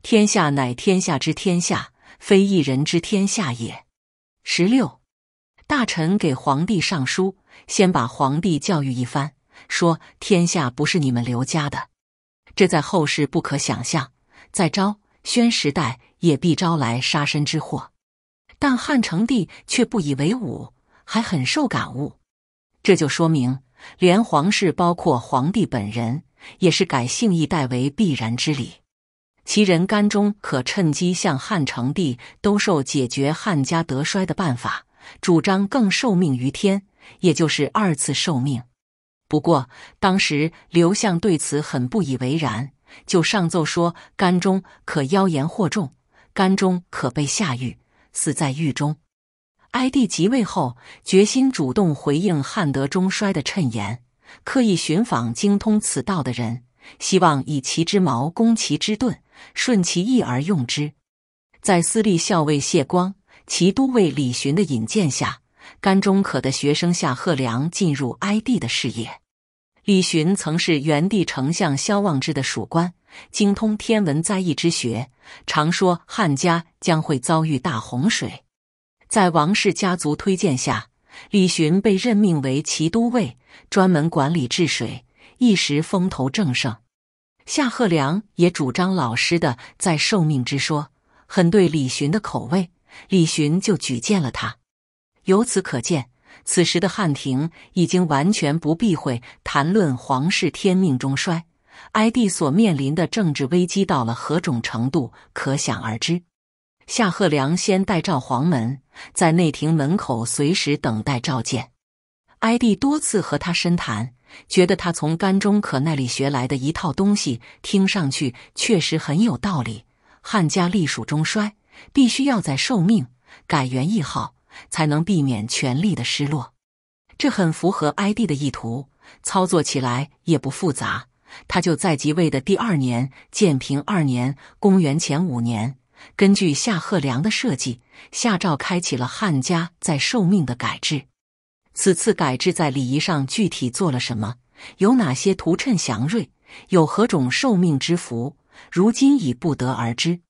天下乃天下之天下，非一人之天下也。十六，大臣给皇帝上书，先把皇帝教育一番，说天下不是你们刘家的，这在后世不可想象，在昭宣时代也必招来杀身之祸。但汉成帝却不以为忤，还很受感悟。这就说明，连皇室，包括皇帝本人，也是改姓易代为必然之理。其人甘中可趁机向汉成帝兜售解决汉家德衰的办法，主张更受命于天，也就是二次受命。不过当时刘向对此很不以为然，就上奏说甘中可妖言惑众，甘中可被下狱，死在狱中。哀帝即位后，决心主动回应汉德中衰的谶言，刻意寻访精通此道的人，希望以其之矛攻其之盾。顺其意而用之，在私立校尉谢光、齐都尉李寻的引荐下，甘忠可的学生夏贺良进入哀帝的视野。李寻曾是元帝丞相萧望之的属官，精通天文灾异之学，常说汉家将会遭遇大洪水。在王氏家族推荐下，李寻被任命为齐都尉，专门管理治水，一时风头正盛。夏贺良也主张老师的在受命之说，很对李寻的口味，李寻就举荐了他。由此可见，此时的汉庭已经完全不避讳谈论皇室天命中衰，哀帝所面临的政治危机到了何种程度，可想而知。夏贺良先代召黄门，在内廷门口随时等待召见。哀帝多次和他深谈。觉得他从甘中可那里学来的一套东西，听上去确实很有道理。汉家隶属中衰，必须要在受命改元易号，才能避免权力的失落。这很符合哀帝的意图，操作起来也不复杂。他就在即位的第二年，建平二年（公元前五年），根据夏贺良的设计，下诏开启了汉家在受命的改制。此次改制在礼仪上具体做了什么？有哪些图谶祥瑞？有何种受命之福？如今已不得而知。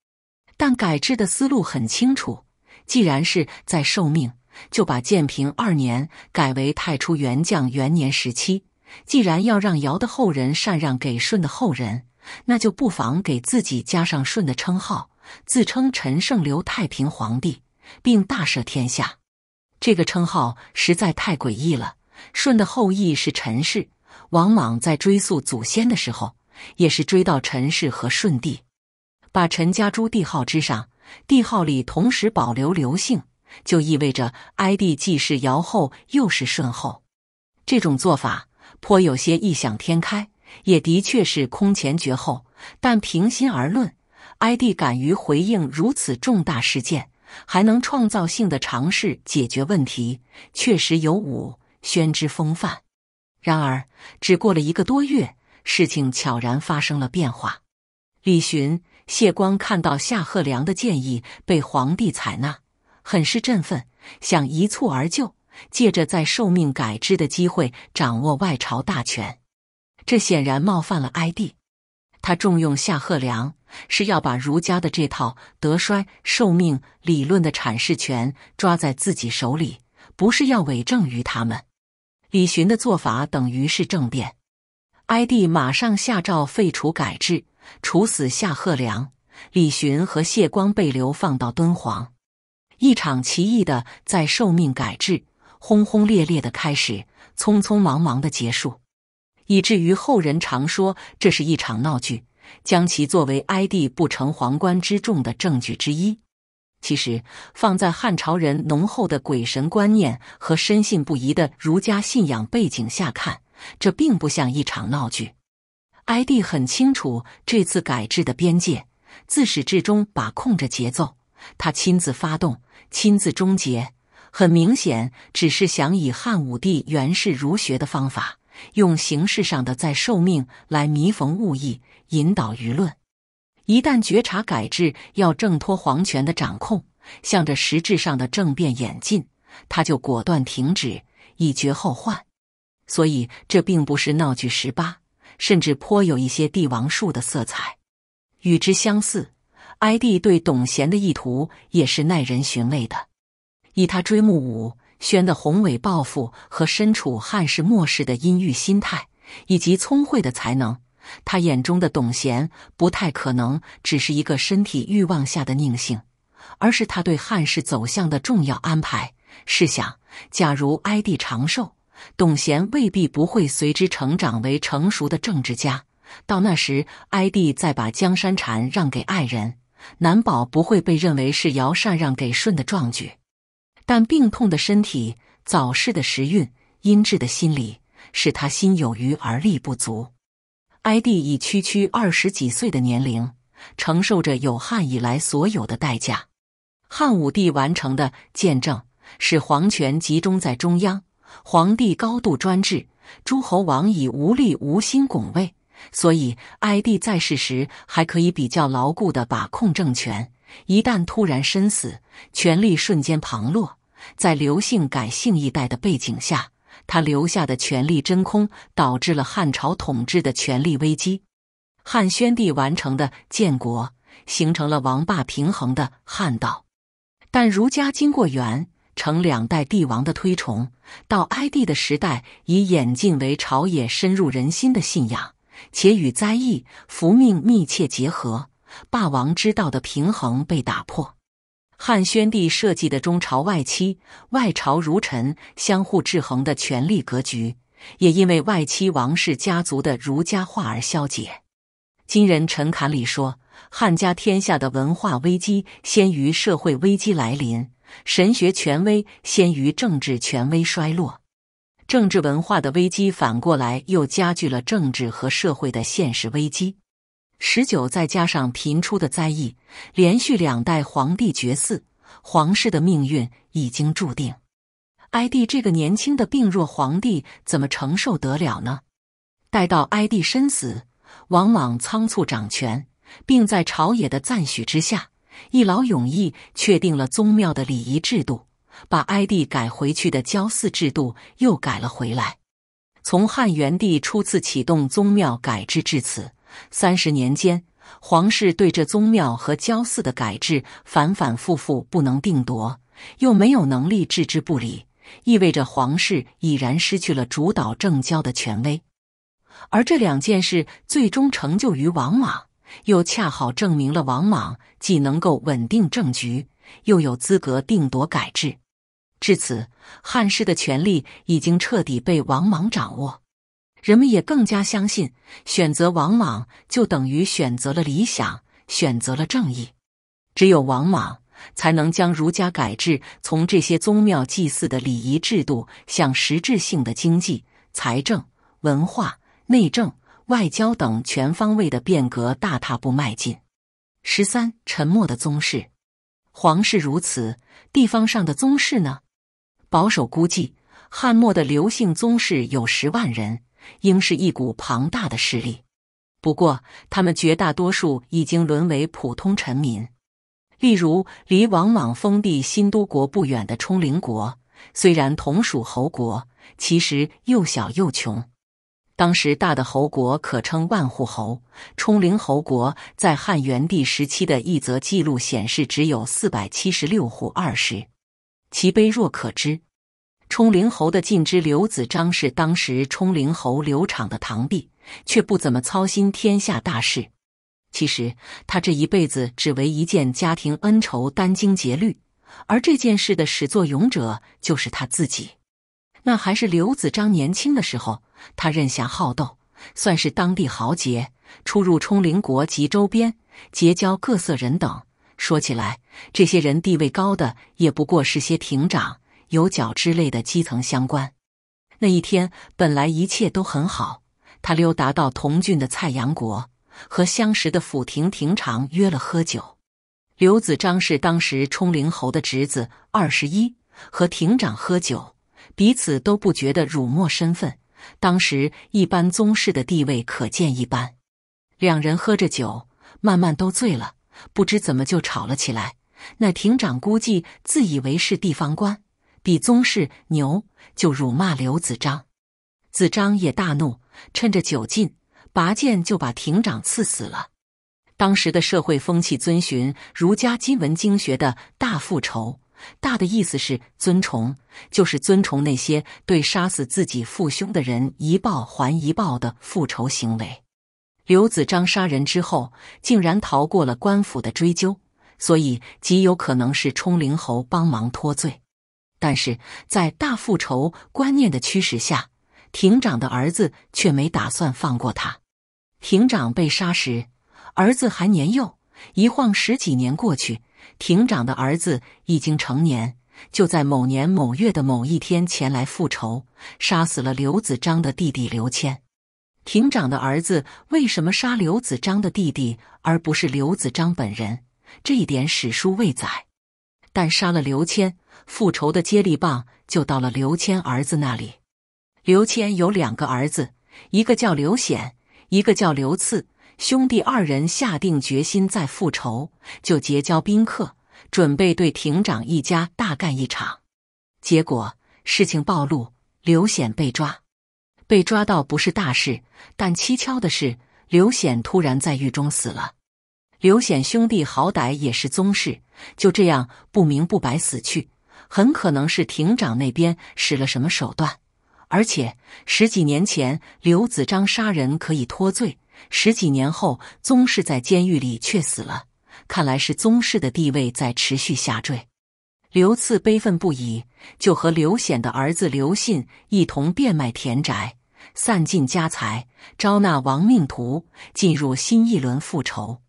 但改制的思路很清楚：既然是在受命，就把建平二年改为太初元将元年时期；既然要让尧的后人禅让给舜的后人，那就不妨给自己加上舜的称号，自称陈胜刘太平皇帝，并大赦天下。这个称号实在太诡异了。舜的后裔是陈氏，往往在追溯祖先的时候，也是追到陈氏和舜帝，把陈家诸帝号之上，帝号里同时保留刘姓，就意味着哀帝既是尧后，又是舜后。这种做法颇有些异想天开，也的确是空前绝后。但平心而论，哀帝敢于回应如此重大事件。还能创造性的尝试解决问题，确实有武宣之风范。然而，只过了一个多月，事情悄然发生了变化。李寻、谢光看到夏贺良的建议被皇帝采纳，很是振奋，想一蹴而就，借着在受命改制的机会掌握外朝大权。这显然冒犯了哀帝，他重用夏贺良。是要把儒家的这套德衰受命理论的阐释权抓在自己手里，不是要伪证于他们。李寻的做法等于是政变，哀帝马上下诏废除改制，处死夏贺良、李寻和谢光，被流放到敦煌。一场奇异的在受命改制，轰轰烈烈的开始，匆匆忙忙的结束，以至于后人常说这是一场闹剧。将其作为哀帝不成皇冠之重的证据之一。其实，放在汉朝人浓厚的鬼神观念和深信不疑的儒家信仰背景下看，这并不像一场闹剧。哀帝很清楚这次改制的边界，自始至终把控着节奏。他亲自发动，亲自终结，很明显只是想以汉武帝元氏儒学的方法。用形式上的在受命来弥缝物意，引导舆论。一旦觉察改制要挣脱皇权的掌控，向着实质上的政变演进，他就果断停止，以绝后患。所以这并不是闹剧十八，甚至颇有一些帝王术的色彩。与之相似，哀帝对董贤的意图也是耐人寻味的。以他追慕武。宣的宏伟抱负和身处汉室末世的阴郁心态，以及聪慧的才能，他眼中的董贤不太可能只是一个身体欲望下的宁性，而是他对汉室走向的重要安排。试想，假如哀帝长寿，董贤未必不会随之成长为成熟的政治家。到那时，哀帝再把江山禅让给爱人，难保不会被认为是尧禅让给舜的壮举。但病痛的身体、早逝的时运、阴滞的心理，使他心有余而力不足。哀帝以区区二十几岁的年龄，承受着有汉以来所有的代价。汉武帝完成的见证使皇权集中在中央，皇帝高度专制，诸侯王已无力无心拱卫，所以哀帝在世时还可以比较牢固地把控政权。一旦突然身死，权力瞬间旁落。在刘姓改姓一代的背景下，他留下的权力真空导致了汉朝统治的权力危机。汉宣帝完成的建国，形成了王霸平衡的汉道。但儒家经过元、成两代帝王的推崇，到哀帝的时代，以演进为朝野深入人心的信仰，且与灾异、福命密切结合，霸王之道的平衡被打破。汉宣帝设计的中朝外戚、外朝儒臣相互制衡的权力格局，也因为外戚王氏家族的儒家化而消解。今人陈侃里说：“汉家天下的文化危机先于社会危机来临，神学权威先于政治权威衰落，政治文化的危机反过来又加剧了政治和社会的现实危机。”十九再加上频出的灾异，连续两代皇帝绝嗣，皇室的命运已经注定。哀帝这个年轻的病弱皇帝怎么承受得了呢？待到哀帝身死，王莽仓促掌权，并在朝野的赞许之下，一劳永逸确定了宗庙的礼仪制度，把哀帝改回去的郊祀制度又改了回来。从汉元帝初次启动宗庙改制至此。三十年间，皇室对这宗庙和郊祀的改制反反复复不能定夺，又没有能力置之不理，意味着皇室已然失去了主导政教的权威。而这两件事最终成就于王莽，又恰好证明了王莽既能够稳定政局，又有资格定夺改制。至此，汉室的权力已经彻底被王莽掌握。人们也更加相信，选择王莽就等于选择了理想，选择了正义。只有王莽才能将儒家改制从这些宗庙祭祀的礼仪制度，向实质性的经济、财政、文化、内政、外交等全方位的变革大踏步迈进。十三，沉默的宗室，皇室如此，地方上的宗室呢？保守估计，汉末的刘姓宗室有十万人。应是一股庞大的势力，不过他们绝大多数已经沦为普通臣民。例如，离王莽封地新都国不远的冲灵国，虽然同属侯国，其实又小又穷。当时大的侯国可称万户侯，冲灵侯国在汉元帝时期的一则记录显示，只有四百七十六户二十，其卑弱可知。冲灵侯的近支刘子章是当时冲灵侯刘昶的堂弟，却不怎么操心天下大事。其实他这一辈子只为一件家庭恩仇殚精竭虑，而这件事的始作俑者就是他自己。那还是刘子章年轻的时候，他任侠好斗，算是当地豪杰，出入冲灵国及周边，结交各色人等。说起来，这些人地位高的也不过是些亭长。有角之类的基层相关。那一天本来一切都很好。他溜达到同郡的蔡阳国，和相识的府亭亭长约了喝酒。刘子章是当时冲灵侯的侄子，二十一，和亭长喝酒，彼此都不觉得辱没身份。当时一般宗室的地位可见一斑。两人喝着酒，慢慢都醉了，不知怎么就吵了起来。那亭长估计自以为是地方官。比宗室牛就辱骂刘子章，子章也大怒，趁着酒劲，拔剑就把亭长刺死了。当时的社会风气遵循儒家今文经学的大复仇，大的意思是尊崇，就是尊崇那些对杀死自己父兄的人一报还一报的复仇行为。刘子章杀人之后，竟然逃过了官府的追究，所以极有可能是冲灵侯帮忙脱罪。但是在大复仇观念的驱使下，庭长的儿子却没打算放过他。庭长被杀时，儿子还年幼，一晃十几年过去，庭长的儿子已经成年。就在某年某月的某一天，前来复仇，杀死了刘子章的弟弟刘谦。庭长的儿子为什么杀刘子章的弟弟而不是刘子章本人？这一点史书未载，但杀了刘谦。复仇的接力棒就到了刘谦儿子那里。刘谦有两个儿子，一个叫刘显，一个叫刘次。兄弟二人下定决心再复仇，就结交宾客，准备对亭长一家大干一场。结果事情暴露，刘显被抓。被抓到不是大事，但蹊跷的是，刘显突然在狱中死了。刘显兄弟好歹也是宗室，就这样不明不白死去。很可能是庭长那边使了什么手段，而且十几年前刘子章杀人可以脱罪，十几年后宗室在监狱里却死了，看来是宗室的地位在持续下坠。刘赐悲愤不已，就和刘显的儿子刘信一同变卖田宅，散尽家财，招纳亡命徒，进入新一轮复仇。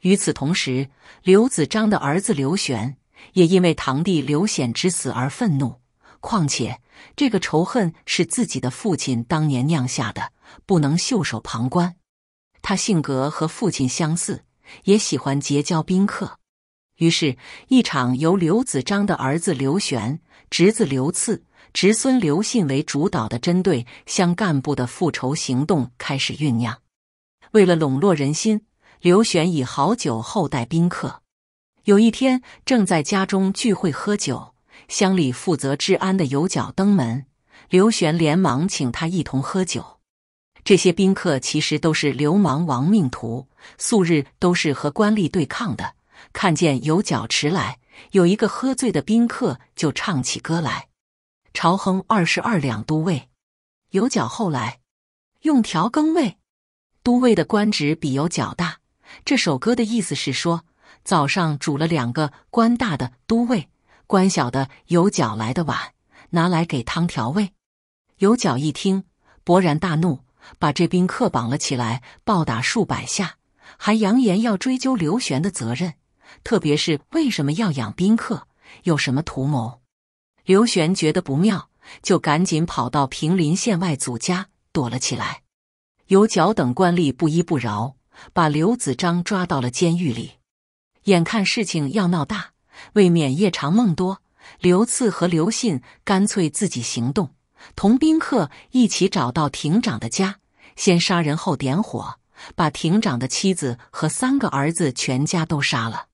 与此同时，刘子章的儿子刘玄。也因为堂弟刘显之死而愤怒，况且这个仇恨是自己的父亲当年酿下的，不能袖手旁观。他性格和父亲相似，也喜欢结交宾客。于是，一场由刘子章的儿子刘玄、侄子刘赐、侄孙刘信为主导的针对乡干部的复仇行动开始酝酿。为了笼络人心，刘玄以好酒厚待宾客。有一天，正在家中聚会喝酒，乡里负责治安的有脚登门，刘玄连忙请他一同喝酒。这些宾客其实都是流氓亡命徒，素日都是和官吏对抗的。看见有脚迟来，有一个喝醉的宾客就唱起歌来：“朝亨二十二两都尉，有脚后来用调羹喂。”都尉的官职比有脚大。这首歌的意思是说。”早上煮了两个官大的都尉，官小的有脚来的碗拿来给汤调味。有脚一听，勃然大怒，把这宾客绑了起来，暴打数百下，还扬言要追究刘玄的责任，特别是为什么要养宾客，有什么图谋。刘玄觉得不妙，就赶紧跑到平林县外祖家躲了起来。有脚等官吏不依不饶，把刘子章抓到了监狱里。眼看事情要闹大，为免夜长梦多，刘赐和刘信干脆自己行动，同宾客一起找到亭长的家，先杀人后点火，把亭长的妻子和三个儿子全家都杀了。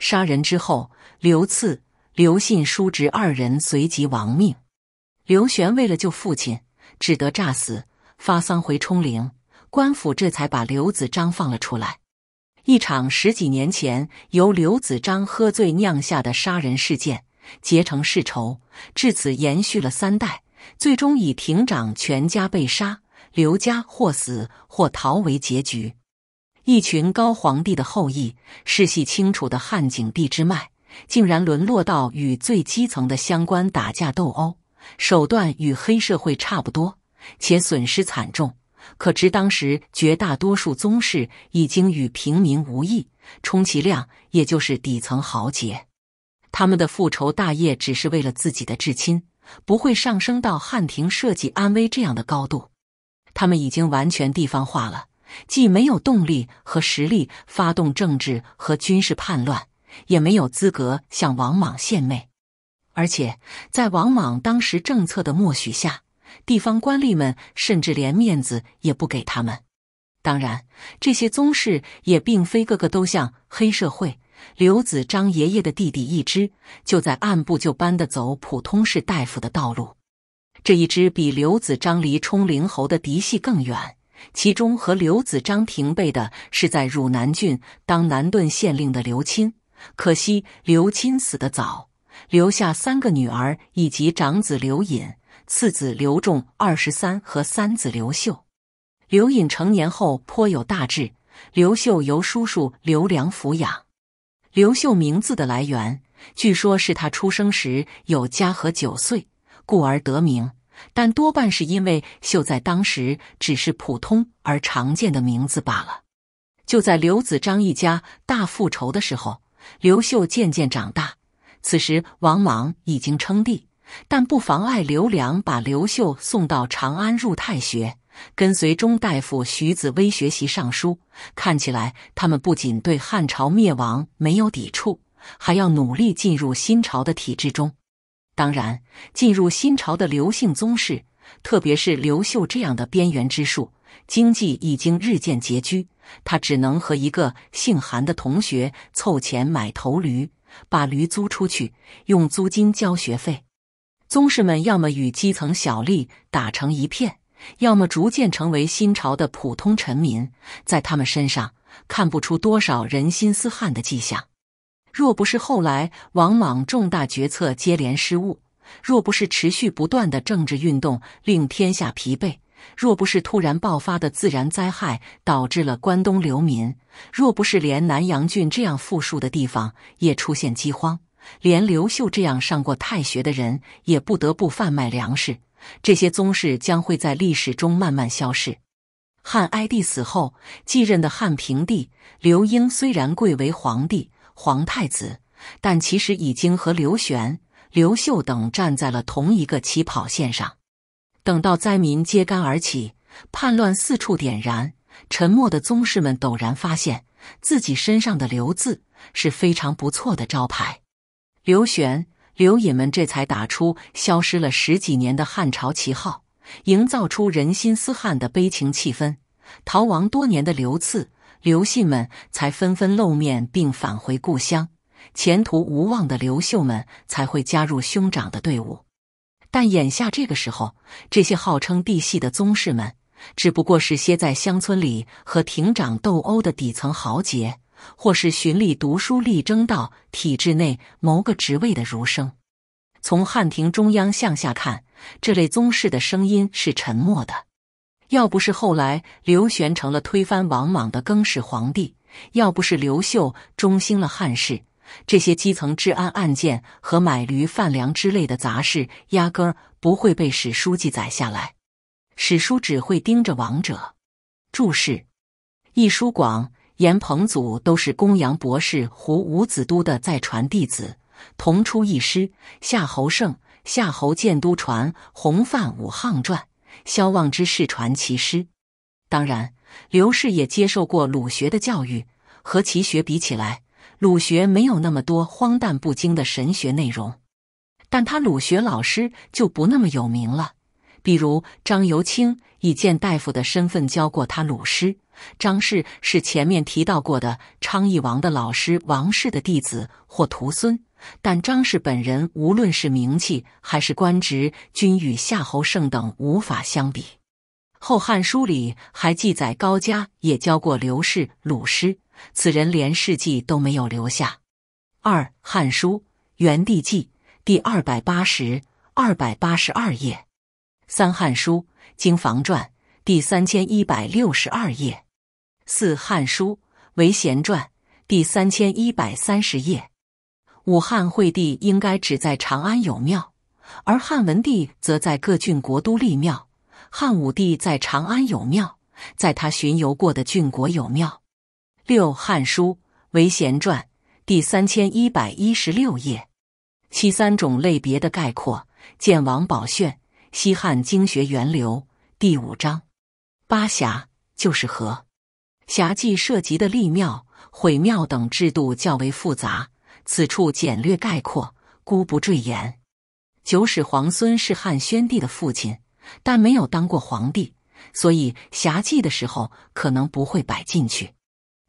杀人之后，刘赐、刘信叔侄二人随即亡命。刘玄为了救父亲，只得诈死发丧回冲陵，官府这才把刘子章放了出来。一场十几年前由刘子章喝醉酿下的杀人事件结成世仇，至此延续了三代，最终以亭长全家被杀，刘家或死或逃为结局。一群高皇帝的后裔，世系清楚的汉景帝之脉，竟然沦落到与最基层的相关打架斗殴，手段与黑社会差不多，且损失惨重。可知，当时绝大多数宗室已经与平民无异，充其量也就是底层豪杰。他们的复仇大业只是为了自己的至亲，不会上升到汉庭社稷安危这样的高度。他们已经完全地方化了，既没有动力和实力发动政治和军事叛乱，也没有资格向王莽献媚。而且，在王莽当时政策的默许下。地方官吏们甚至连面子也不给他们。当然，这些宗室也并非个个都像黑社会。刘子张爷爷的弟弟一支就在按部就班的走普通士大夫的道路。这一支比刘子张离冲灵侯的嫡系更远。其中和刘子张平辈的是在汝南郡当南顿县令的刘钦，可惜刘钦死的早，留下三个女儿以及长子刘隐。次子刘仲二十三，和三子刘秀。刘隐成年后颇有大志。刘秀由叔叔刘良抚养。刘秀名字的来源，据说是他出生时有家和九岁，故而得名。但多半是因为“秀”在当时只是普通而常见的名字罢了。就在刘子章一家大复仇的时候，刘秀渐渐长大。此时，王莽已经称帝。但不妨碍刘良把刘秀送到长安入太学，跟随中大夫徐子威学习尚书。看起来他们不仅对汉朝灭亡没有抵触，还要努力进入新朝的体制中。当然，进入新朝的刘姓宗室，特别是刘秀这样的边缘之庶，经济已经日渐拮据，他只能和一个姓韩的同学凑钱买头驴，把驴租出去，用租金交学费。宗室们要么与基层小吏打成一片，要么逐渐成为新朝的普通臣民，在他们身上看不出多少人心思汉的迹象。若不是后来王莽重大决策接连失误，若不是持续不断的政治运动令天下疲惫，若不是突然爆发的自然灾害导致了关东流民，若不是连南阳郡这样富庶的地方也出现饥荒。连刘秀这样上过太学的人也不得不贩卖粮食，这些宗室将会在历史中慢慢消逝。汉哀帝死后，继任的汉平帝刘英虽然贵为皇帝、皇太子，但其实已经和刘玄、刘秀等站在了同一个起跑线上。等到灾民揭竿而起，叛乱四处点燃，沉默的宗室们陡然发现自己身上的“刘”字是非常不错的招牌。刘玄、刘隐们这才打出消失了十几年的汉朝旗号，营造出人心思汉的悲情气氛。逃亡多年的刘赐、刘信们才纷纷露面并返回故乡，前途无望的刘秀们才会加入兄长的队伍。但眼下这个时候，这些号称帝系的宗室们，只不过是些在乡村里和亭长斗殴的底层豪杰。或是循例读书、力争到体制内谋个职位的儒生，从汉庭中央向下看，这类宗室的声音是沉默的。要不是后来刘玄成了推翻王莽的更始皇帝，要不是刘秀中兴了汉室，这些基层治安案件和买驴贩粮之类的杂事，压根儿不会被史书记载下来。史书只会盯着王者。注释：《一书广》。颜彭祖都是公羊博士胡五子都的再传弟子，同出一师。夏侯胜、夏侯建都传《洪范武沆传》，萧望之世传其师。当然，刘氏也接受过鲁学的教育，和齐学比起来，鲁学没有那么多荒诞不经的神学内容，但他鲁学老师就不那么有名了。比如张由清以见大夫的身份教过他鲁师。张氏是前面提到过的昌邑王的老师王氏的弟子或徒孙，但张氏本人无论是名气还是官职，均与夏侯胜等无法相比。《后汉书》里还记载高家也教过刘氏鲁师，此人连事迹都没有留下。二《汉书·元帝纪》第二百八十二百八十二页。三《汉书·经房传》第三千一百六十二页；四《汉书·为贤传》第三千一百三十页。武汉惠帝应该只在长安有庙，而汉文帝则在各郡国都立庙；汉武帝在长安有庙，在他巡游过的郡国有庙。六《汉书·为贤传》第三千一百一十六页。七三种类别的概括，见王宝炫。西汉经学源流第五章，八侠就是和，侠祭涉及的立庙、毁庙等制度较为复杂，此处简略概括，孤不赘言。九始皇孙是汉宣帝的父亲，但没有当过皇帝，所以侠祭的时候可能不会摆进去。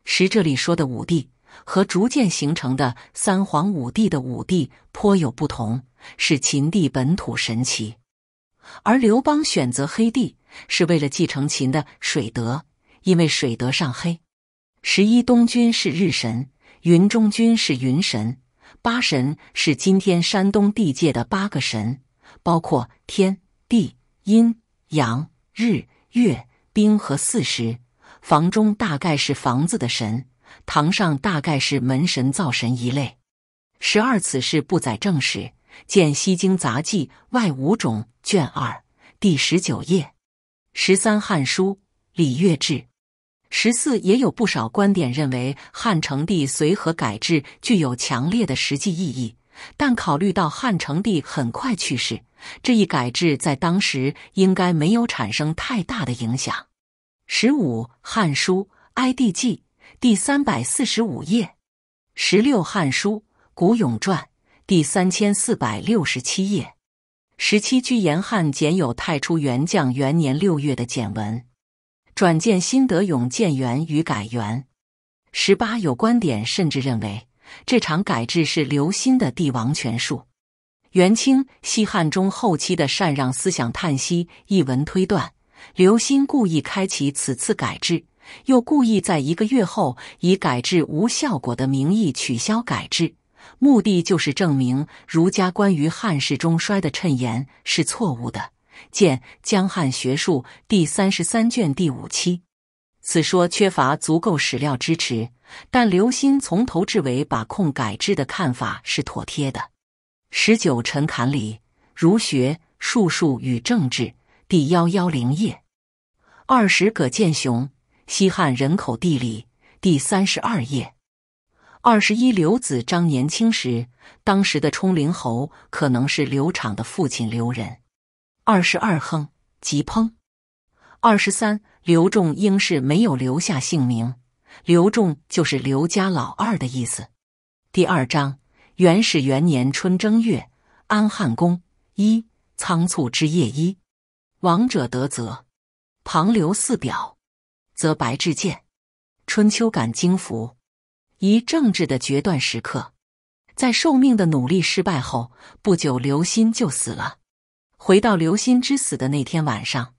十这里说的五帝和逐渐形成的三皇五帝的五帝颇有不同，是秦帝本土神奇。而刘邦选择黑帝，是为了继承秦的水德，因为水德上黑。十一东君是日神，云中君是云神，八神是今天山东地界的八个神，包括天地阴阳日月兵和四时。房中大概是房子的神，堂上大概是门神灶神一类。十二此事不载正史，见《西京杂记》外五种。卷二第十九页，十三《汉书·礼乐志》。十四也有不少观点认为，汉成帝随和改制具有强烈的实际意义，但考虑到汉成帝很快去世，这一改制在当时应该没有产生太大的影响。十五《汉书·哀帝纪》第三百四十五页。十六《汉书·古永传》第三千四百六十七页。十七居延汉简有太初元将元年六月的简文，转见辛德勇《建元与改元》。十八有观点甚至认为，这场改制是刘歆的帝王权术。元清西汉中后期的禅让思想，叹息一文推断，刘歆故意开启此次改制，又故意在一个月后以改制无效果的名义取消改制。目的就是证明儒家关于汉室中衰的谶言是错误的。见《江汉学术》第三十三卷第五期。此说缺乏足够史料支持，但刘歆从头至尾把控改制的看法是妥帖的。十九陈侃礼《儒学术数与政治》第幺幺零页。二十葛建雄《西汉人口地理》第三十二页。二十一刘子张年轻时，当时的冲灵侯可能是刘敞的父亲刘仁。二十二亨吉烹。二十三刘仲应是没有留下姓名，刘仲就是刘家老二的意思。第二章，元始元年春正月，安汉宫一仓促之夜，一亡者得则，旁刘四表，则白至见，春秋感京服。一政治的决断时刻，在受命的努力失败后不久，刘欣就死了。回到刘欣之死的那天晚上，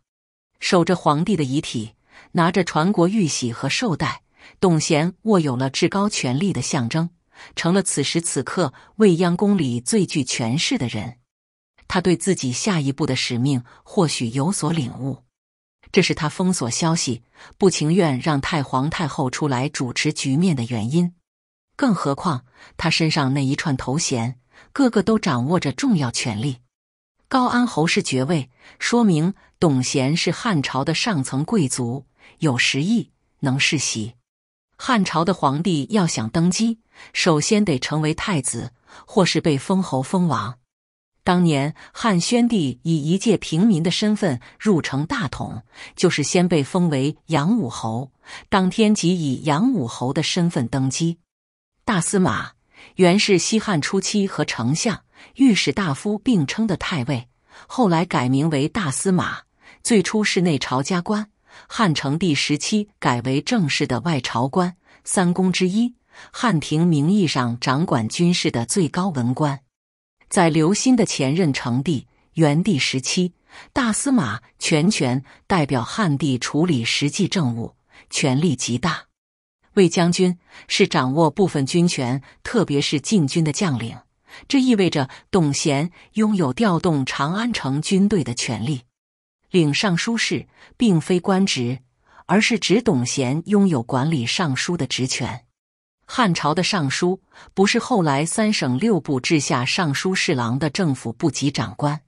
守着皇帝的遗体，拿着传国玉玺和绶带，董贤握有了至高权力的象征，成了此时此刻未央宫里最具权势的人。他对自己下一步的使命或许有所领悟。这是他封锁消息、不情愿让太皇太后出来主持局面的原因。更何况他身上那一串头衔，个个都掌握着重要权力。高安侯是爵位，说明董贤是汉朝的上层贵族，有实意能世袭。汉朝的皇帝要想登基，首先得成为太子，或是被封侯封王。当年汉宣帝以一介平民的身份入城大统，就是先被封为阳武侯，当天即以阳武侯的身份登基。大司马原是西汉初期和丞相、御史大夫并称的太尉，后来改名为大司马。最初是内朝加官，汉成帝时期改为正式的外朝官，三公之一，汉廷名义上掌管军事的最高文官。在刘歆的前任成帝、元帝时期，大司马全权代表汉帝处理实际政务，权力极大。卫将军是掌握部分军权，特别是禁军的将领，这意味着董贤拥有调动长安城军队的权利。领尚书事并非官职，而是指董贤拥有管理尚书的职权。汉朝的尚书不是后来三省六部制下尚书侍郎的政府部级长官，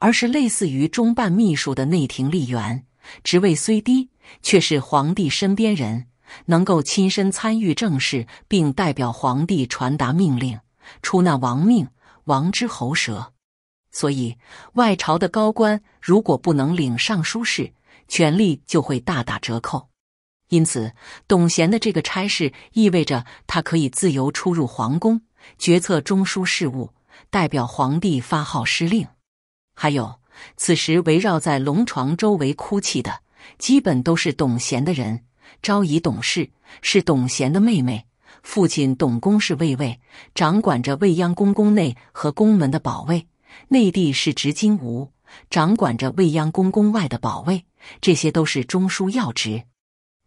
而是类似于中办秘书的内廷吏员。职位虽低，却是皇帝身边人，能够亲身参与政事，并代表皇帝传达命令，出纳王命，王之喉舌。所以，外朝的高官如果不能领尚书事，权力就会大打折扣。因此，董贤的这个差事意味着他可以自由出入皇宫，决策中枢事务，代表皇帝发号施令。还有，此时围绕在龙床周围哭泣的，基本都是董贤的人。昭仪董氏是董贤的妹妹，父亲董公是卫尉，掌管着未央宫宫内和宫门的保卫；内弟是执金吾，掌管着未央宫宫外的保卫。这些都是中枢要职。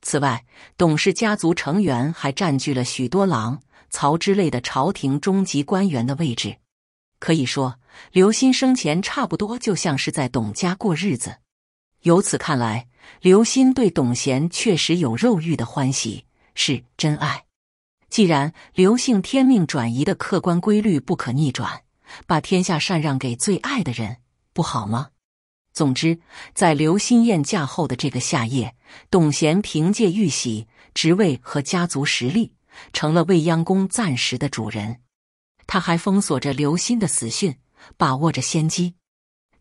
此外，董氏家族成员还占据了许多郎、曹之类的朝廷中级官员的位置。可以说，刘鑫生前差不多就像是在董家过日子。由此看来，刘鑫对董贤确实有肉欲的欢喜，是真爱。既然刘姓天命转移的客观规律不可逆转，把天下禅让给最爱的人，不好吗？总之，在刘鑫宴驾后的这个夏夜。董贤凭借玉玺、职位和家族实力，成了未央宫暂时的主人。他还封锁着刘欣的死讯，把握着先机。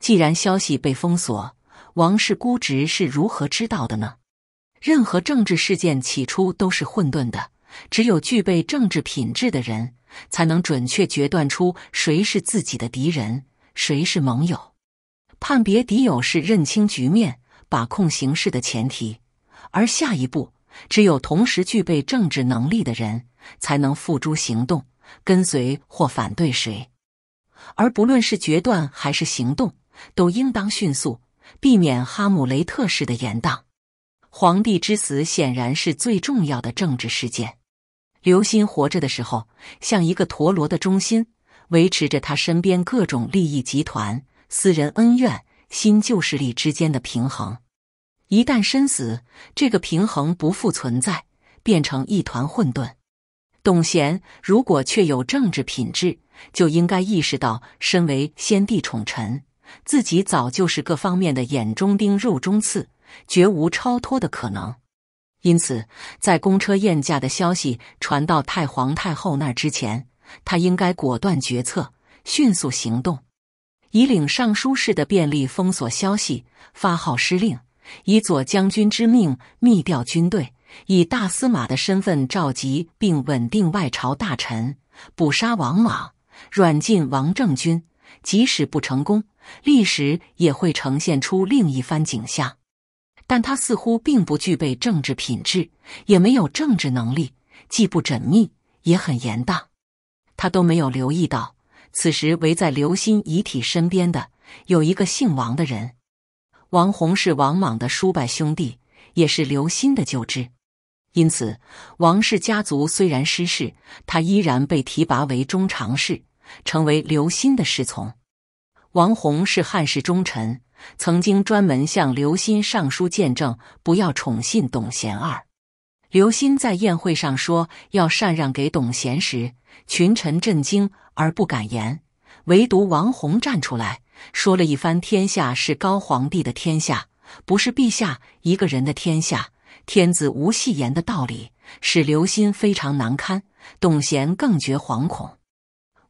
既然消息被封锁，王氏估值是如何知道的呢？任何政治事件起初都是混沌的，只有具备政治品质的人，才能准确决断出谁是自己的敌人，谁是盟友。判别敌友是认清局面、把控形势的前提。而下一步，只有同时具备政治能力的人，才能付诸行动，跟随或反对谁。而不论是决断还是行动，都应当迅速，避免哈姆雷特式的延宕。皇帝之死显然是最重要的政治事件。刘歆活着的时候，像一个陀螺的中心，维持着他身边各种利益集团、私人恩怨、新旧势力之间的平衡。一旦身死，这个平衡不复存在，变成一团混沌。董贤如果确有政治品质，就应该意识到，身为先帝宠臣，自己早就是各方面的眼中钉、肉中刺，绝无超脱的可能。因此，在公车宴驾的消息传到太皇太后那之前，他应该果断决策，迅速行动，以领尚书事的便利封锁消息，发号施令。以左将军之命密调军队，以大司马的身份召集并稳定外朝大臣，捕杀王莽，软禁王政君。即使不成功，历史也会呈现出另一番景象。但他似乎并不具备政治品质，也没有政治能力，既不缜密，也很严当。他都没有留意到，此时围在刘歆遗体身边的有一个姓王的人。王弘是王莽的叔伯兄弟，也是刘歆的旧知，因此王氏家族虽然失势，他依然被提拔为中常侍，成为刘歆的侍从。王弘是汉室忠臣，曾经专门向刘歆上书见证，不要宠信董贤二。刘歆在宴会上说要禅让给董贤时，群臣震惊而不敢言，唯独王弘站出来。说了一番“天下是高皇帝的天下，不是陛下一个人的天下，天子无戏言”的道理，使刘歆非常难堪，董贤更觉惶恐。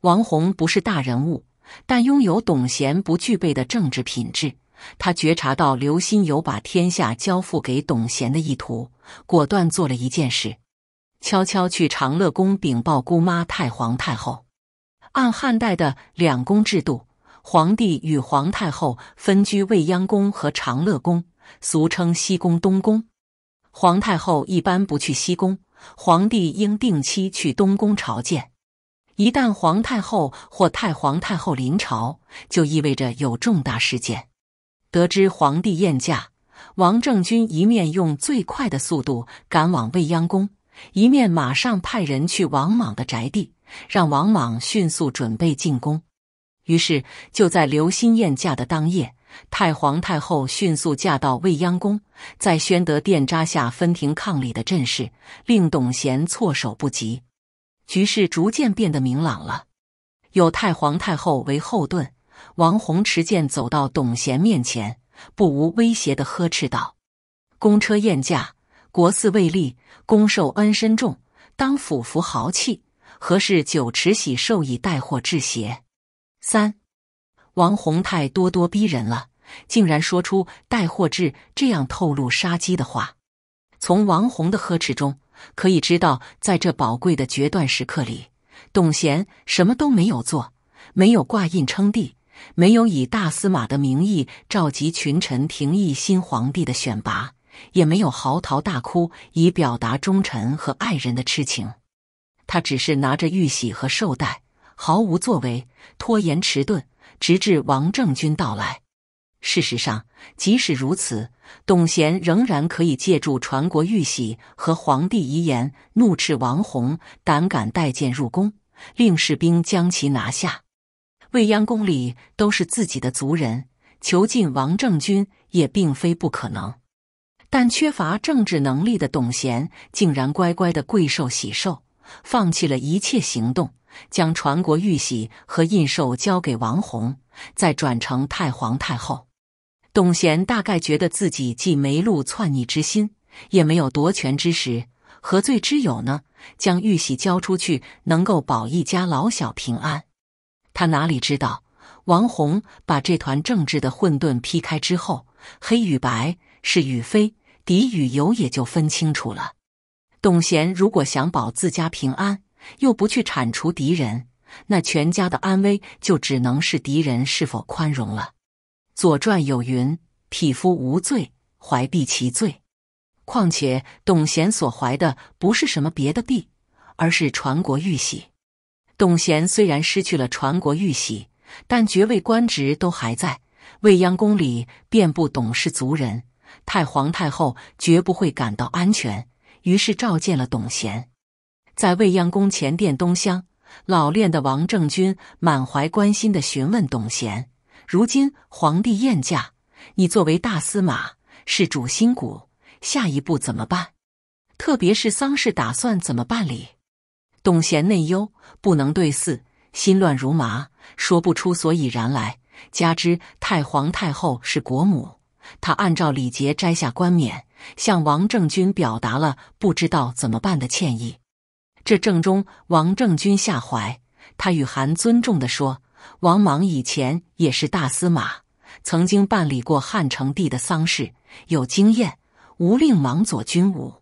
王弘不是大人物，但拥有董贤不具备的政治品质。他觉察到刘歆有把天下交付给董贤的意图，果断做了一件事：悄悄去长乐宫禀报姑妈太皇太后。按汉代的两宫制度。皇帝与皇太后分居未央宫和长乐宫，俗称西宫、东宫。皇太后一般不去西宫，皇帝应定期去东宫朝见。一旦皇太后或太皇太后临朝，就意味着有重大事件。得知皇帝宴驾，王政君一面用最快的速度赶往未央宫，一面马上派人去王莽的宅地，让王莽迅速准备进宫。于是，就在刘欣艳嫁的当夜，太皇太后迅速嫁到未央宫，在宣德殿扎下分庭抗礼的阵势，令董贤措手不及。局势逐渐变得明朗了。有太皇太后为后盾，王弘持剑走到董贤面前，不无威胁地呵斥道：“公车宴驾，国嗣未立，公受恩深重，当辅扶豪气，何事酒池喜寿以带祸致邪？”三，王弘泰咄咄逼人了，竟然说出带货制这样透露杀机的话。从王弘的呵斥中，可以知道，在这宝贵的决断时刻里，董贤什么都没有做，没有挂印称帝，没有以大司马的名义召集群臣廷议新皇帝的选拔，也没有嚎啕大哭以表达忠臣和爱人的痴情。他只是拿着玉玺和绶带。毫无作为，拖延迟钝，直至王政君到来。事实上，即使如此，董贤仍然可以借助传国玉玺和皇帝遗言，怒斥王弘胆敢带剑入宫，令士兵将其拿下。未央宫里都是自己的族人，囚禁王政君也并非不可能。但缺乏政治能力的董贤，竟然乖乖的跪受喜寿，放弃了一切行动。将传国玉玺和印绶交给王弘，再转成太皇太后。董贤大概觉得自己既没露篡逆之心，也没有夺权之时，何罪之有呢？将玉玺交出去，能够保一家老小平安。他哪里知道，王弘把这团政治的混沌劈开之后，黑与白，是与非，敌与友也就分清楚了。董贤如果想保自家平安。又不去铲除敌人，那全家的安危就只能是敌人是否宽容了。《左传》有云：“匹夫无罪，怀璧其罪。”况且董贤所怀的不是什么别的璧，而是传国玉玺。董贤虽然失去了传国玉玺，但爵位官职都还在。未央宫里遍布董氏族人，太皇太后绝不会感到安全，于是召见了董贤。在未央宫前殿东厢，老练的王政君满怀关心地询问董贤：“如今皇帝晏驾，你作为大司马是主心骨，下一步怎么办？特别是丧事打算怎么办理？”董贤内忧不能对四，心乱如麻，说不出所以然来。加之太皇太后是国母，他按照礼节摘下冠冕，向王政君表达了不知道怎么办的歉意。这正中王政君下怀，他与韩尊重地说：“王莽以前也是大司马，曾经办理过汉成帝的丧事，有经验。吾令王左军武，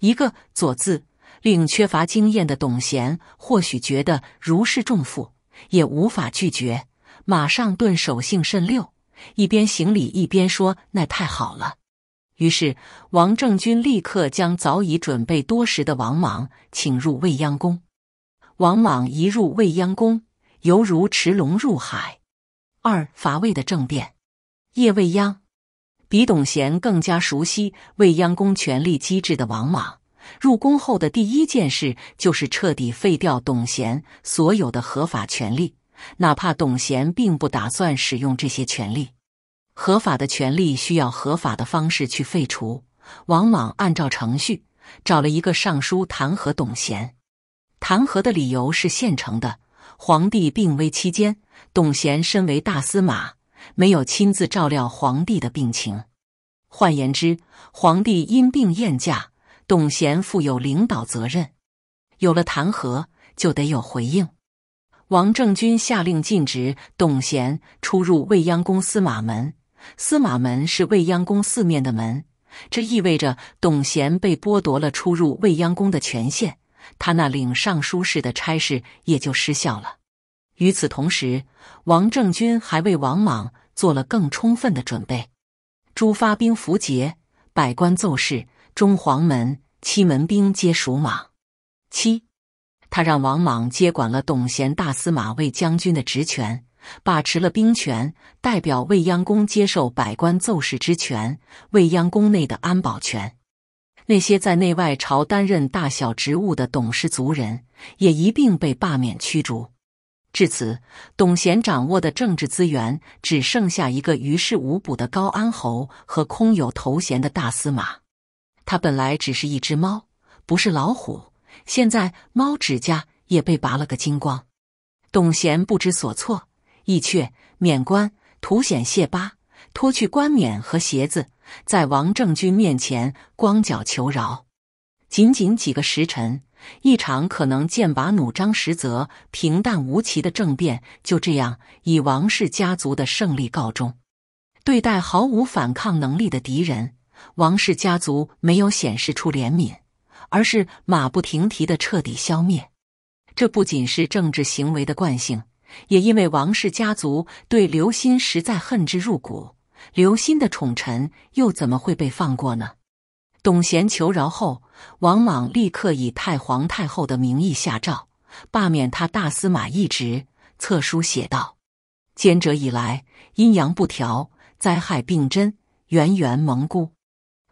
一个左字，令缺乏经验的董贤或许觉得如释重负，也无法拒绝，马上顿首，姓甚六，一边行礼一边说：‘那太好了。’”于是，王政君立刻将早已准备多时的王莽请入未央宫。王莽一入未央宫，犹如持龙入海。二乏味的政变。夜未央，比董贤更加熟悉未央宫权力机制的王莽，入宫后的第一件事就是彻底废掉董贤所有的合法权利，哪怕董贤并不打算使用这些权利。合法的权利需要合法的方式去废除，往往按照程序找了一个尚书弹劾董贤，弹劾的理由是现成的：皇帝病危期间，董贤身为大司马，没有亲自照料皇帝的病情。换言之，皇帝因病宴驾，董贤负有领导责任。有了弹劾，就得有回应。王政君下令禁止董贤出入未央宫司马门。司马门是未央宫四面的门，这意味着董贤被剥夺了出入未央宫的权限，他那领尚书事的差事也就失效了。与此同时，王政君还为王莽做了更充分的准备：诸发兵符节，百官奏事，中黄门、七门兵皆属莽。七，他让王莽接管了董贤大司马、卫将军的职权。把持了兵权，代表未央宫接受百官奏事之权，未央宫内的安保权。那些在内外朝担任大小职务的董氏族人，也一并被罢免驱逐。至此，董贤掌握的政治资源只剩下一个于事无补的高安侯和空有头衔的大司马。他本来只是一只猫，不是老虎。现在，猫指甲也被拔了个精光。董贤不知所措。义却免冠，涂险谢巴，脱去冠冕和鞋子，在王政君面前光脚求饶。仅仅几个时辰，一场可能剑拔弩张、实则平淡无奇的政变，就这样以王氏家族的胜利告终。对待毫无反抗能力的敌人，王氏家族没有显示出怜悯，而是马不停蹄的彻底消灭。这不仅是政治行为的惯性。也因为王氏家族对刘歆实在恨之入骨，刘歆的宠臣又怎么会被放过呢？董贤求饶后，王莽立刻以太皇太后的名义下诏，罢免他大司马一职。册书写道：“兼者以来，阴阳不调，灾害并真，源源蒙孤。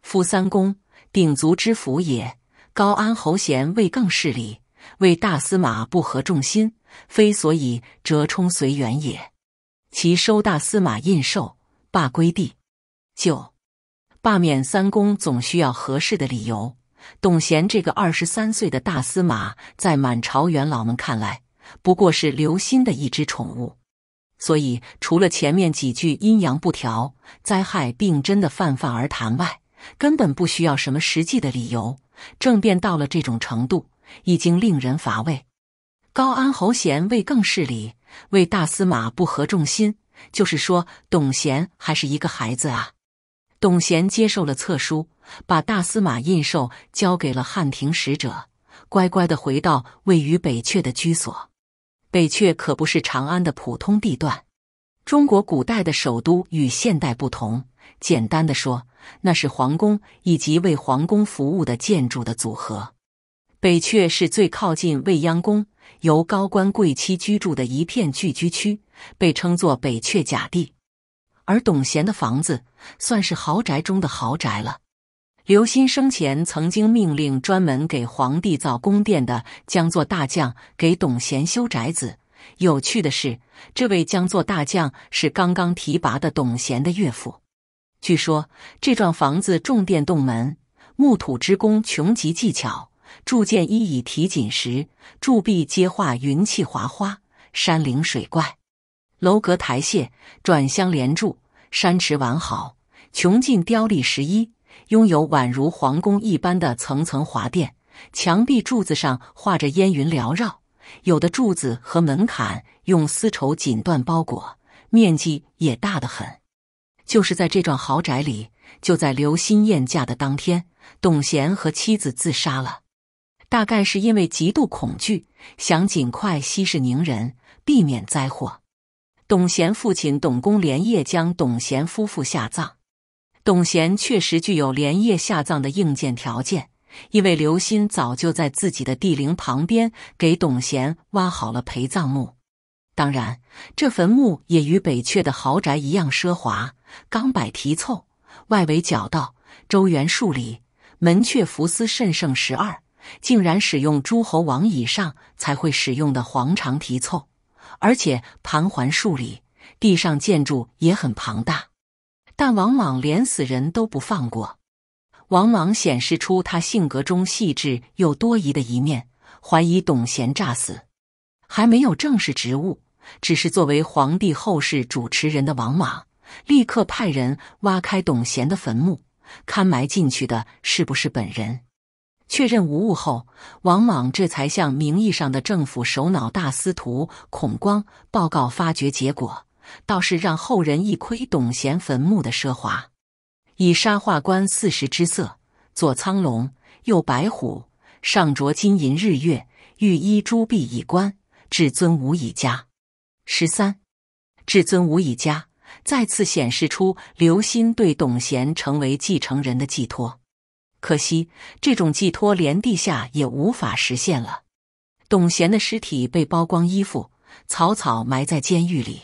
夫三公鼎足之辅也，高安侯贤位更势利，为大司马不合众心。”非所以折冲随缘也。其收大司马印绶，罢归地。就罢免三公，总需要合适的理由。董贤这个二十三岁的大司马，在满朝元老们看来，不过是刘歆的一只宠物。所以，除了前面几句阴阳不调、灾害病真的泛泛而谈外，根本不需要什么实际的理由。政变到了这种程度，已经令人乏味。高安侯贤为更事理，为大司马不合众心，就是说，董贤还是一个孩子啊。董贤接受了册书，把大司马印绶交给了汉庭使者，乖乖的回到位于北阙的居所。北阙可不是长安的普通地段。中国古代的首都与现代不同，简单的说，那是皇宫以及为皇宫服务的建筑的组合。北阙是最靠近未央宫。由高官贵戚居住的一片聚居区，被称作北阙甲第，而董贤的房子算是豪宅中的豪宅了。刘歆生前曾经命令专门给皇帝造宫殿的江作大将给董贤修宅子。有趣的是，这位江作大将是刚刚提拔的董贤的岳父。据说这幢房子重殿动门，木土之工，穷极技巧。铸剑一以提锦石，铸壁皆画云气华花、山灵水怪、楼阁台榭，转相连柱，山池完好，穷尽雕砾石一。拥有宛如皇宫一般的层层华殿，墙壁柱子上画着烟云缭绕，有的柱子和门槛用丝绸锦缎包裹，面积也大得很。就是在这幢豪宅里，就在刘心燕嫁的当天，董贤和妻子自杀了。大概是因为极度恐惧，想尽快息事宁人，避免灾祸。董贤父亲董公连夜将董贤夫妇下葬。董贤确实具有连夜下葬的硬件条件，因为刘歆早就在自己的地陵旁边给董贤挖好了陪葬墓。当然，这坟墓也与北阙的豪宅一样奢华，钢板提凑，外围角道周圆数里，门阙福司甚盛十二。竟然使用诸侯王以上才会使用的黄肠题凑，而且盘桓数里，地上建筑也很庞大。但往往连死人都不放过，王莽显示出他性格中细致又多疑的一面，怀疑董贤诈死。还没有正式职务，只是作为皇帝后事主持人的王莽，立刻派人挖开董贤的坟墓，看埋进去的是不是本人。确认无误后，王莽这才向名义上的政府首脑大司徒孔光报告发掘结果，倒是让后人一窥董贤坟墓的奢华。以沙画官四时之色，左苍龙，右白虎，上着金银日月，玉衣珠壁以冠，至尊无以加。十三，至尊无以加，再次显示出刘歆对董贤成为继承人的寄托。可惜，这种寄托连地下也无法实现了。董贤的尸体被剥光衣服，草草埋在监狱里。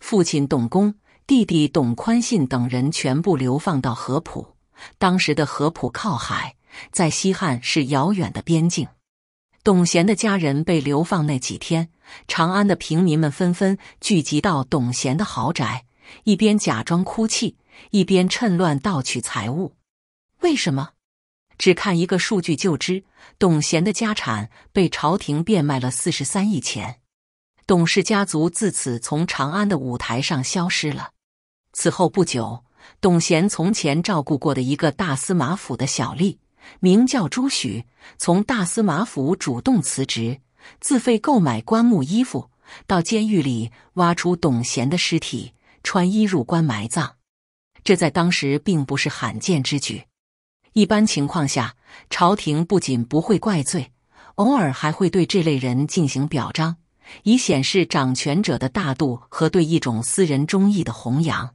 父亲董公、弟弟董宽信等人全部流放到合浦。当时的合浦靠海，在西汉是遥远的边境。董贤的家人被流放那几天，长安的平民们纷纷聚集到董贤的豪宅，一边假装哭泣，一边趁乱盗取财物。为什么？只看一个数据就知，董贤的家产被朝廷变卖了四十三亿钱，董氏家族自此从长安的舞台上消失了。此后不久，董贤从前照顾过的一个大司马府的小吏，名叫朱许，从大司马府主动辞职，自费购买棺木、衣服，到监狱里挖出董贤的尸体，穿衣入棺埋葬。这在当时并不是罕见之举。一般情况下，朝廷不仅不会怪罪，偶尔还会对这类人进行表彰，以显示掌权者的大度和对一种私人忠义的弘扬。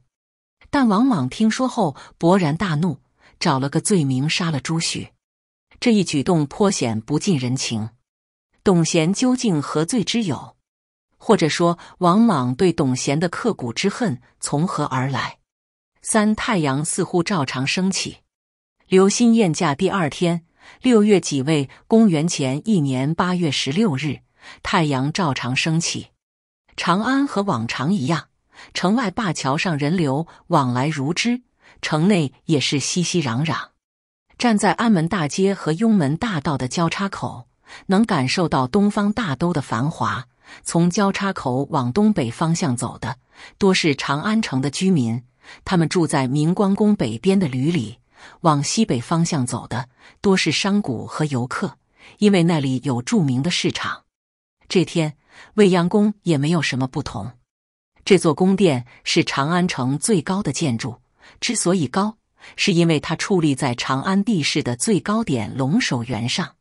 但王莽听说后勃然大怒，找了个罪名杀了朱许。这一举动颇显不近人情。董贤究竟何罪之有？或者说，王莽对董贤的刻骨之恨从何而来？三太阳似乎照常升起。刘歆宴驾第二天，六月己未，公元前一年八月十六日，太阳照常升起。长安和往常一样，城外灞桥上人流往来如织，城内也是熙熙攘攘。站在安门大街和雍门大道的交叉口，能感受到东方大都的繁华。从交叉口往东北方向走的，多是长安城的居民，他们住在明光宫北边的闾里。往西北方向走的多是商贾和游客，因为那里有著名的市场。这天，未央宫也没有什么不同。这座宫殿是长安城最高的建筑，之所以高，是因为它矗立在长安地势的最高点龙首原上。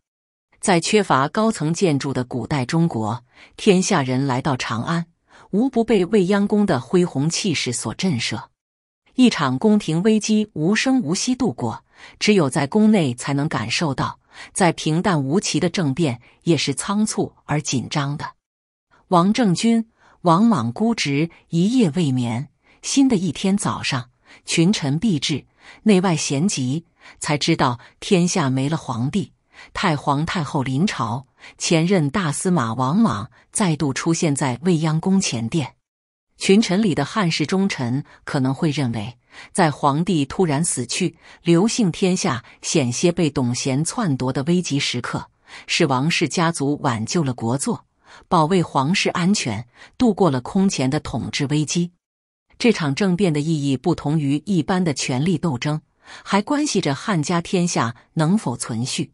在缺乏高层建筑的古代中国，天下人来到长安，无不被未央宫的恢弘气势所震慑。一场宫廷危机无声无息度过，只有在宫内才能感受到，在平淡无奇的政变也是仓促而紧张的。王政君、王莽孤职一夜未眠。新的一天早上，群臣毕至，内外咸集，才知道天下没了皇帝，太皇太后临朝，前任大司马王莽再度出现在未央宫前殿。群臣里的汉室忠臣可能会认为，在皇帝突然死去、刘姓天下险些被董贤篡夺的危急时刻，是王氏家族挽救了国祚，保卫皇室安全，度过了空前的统治危机。这场政变的意义不同于一般的权力斗争，还关系着汉家天下能否存续。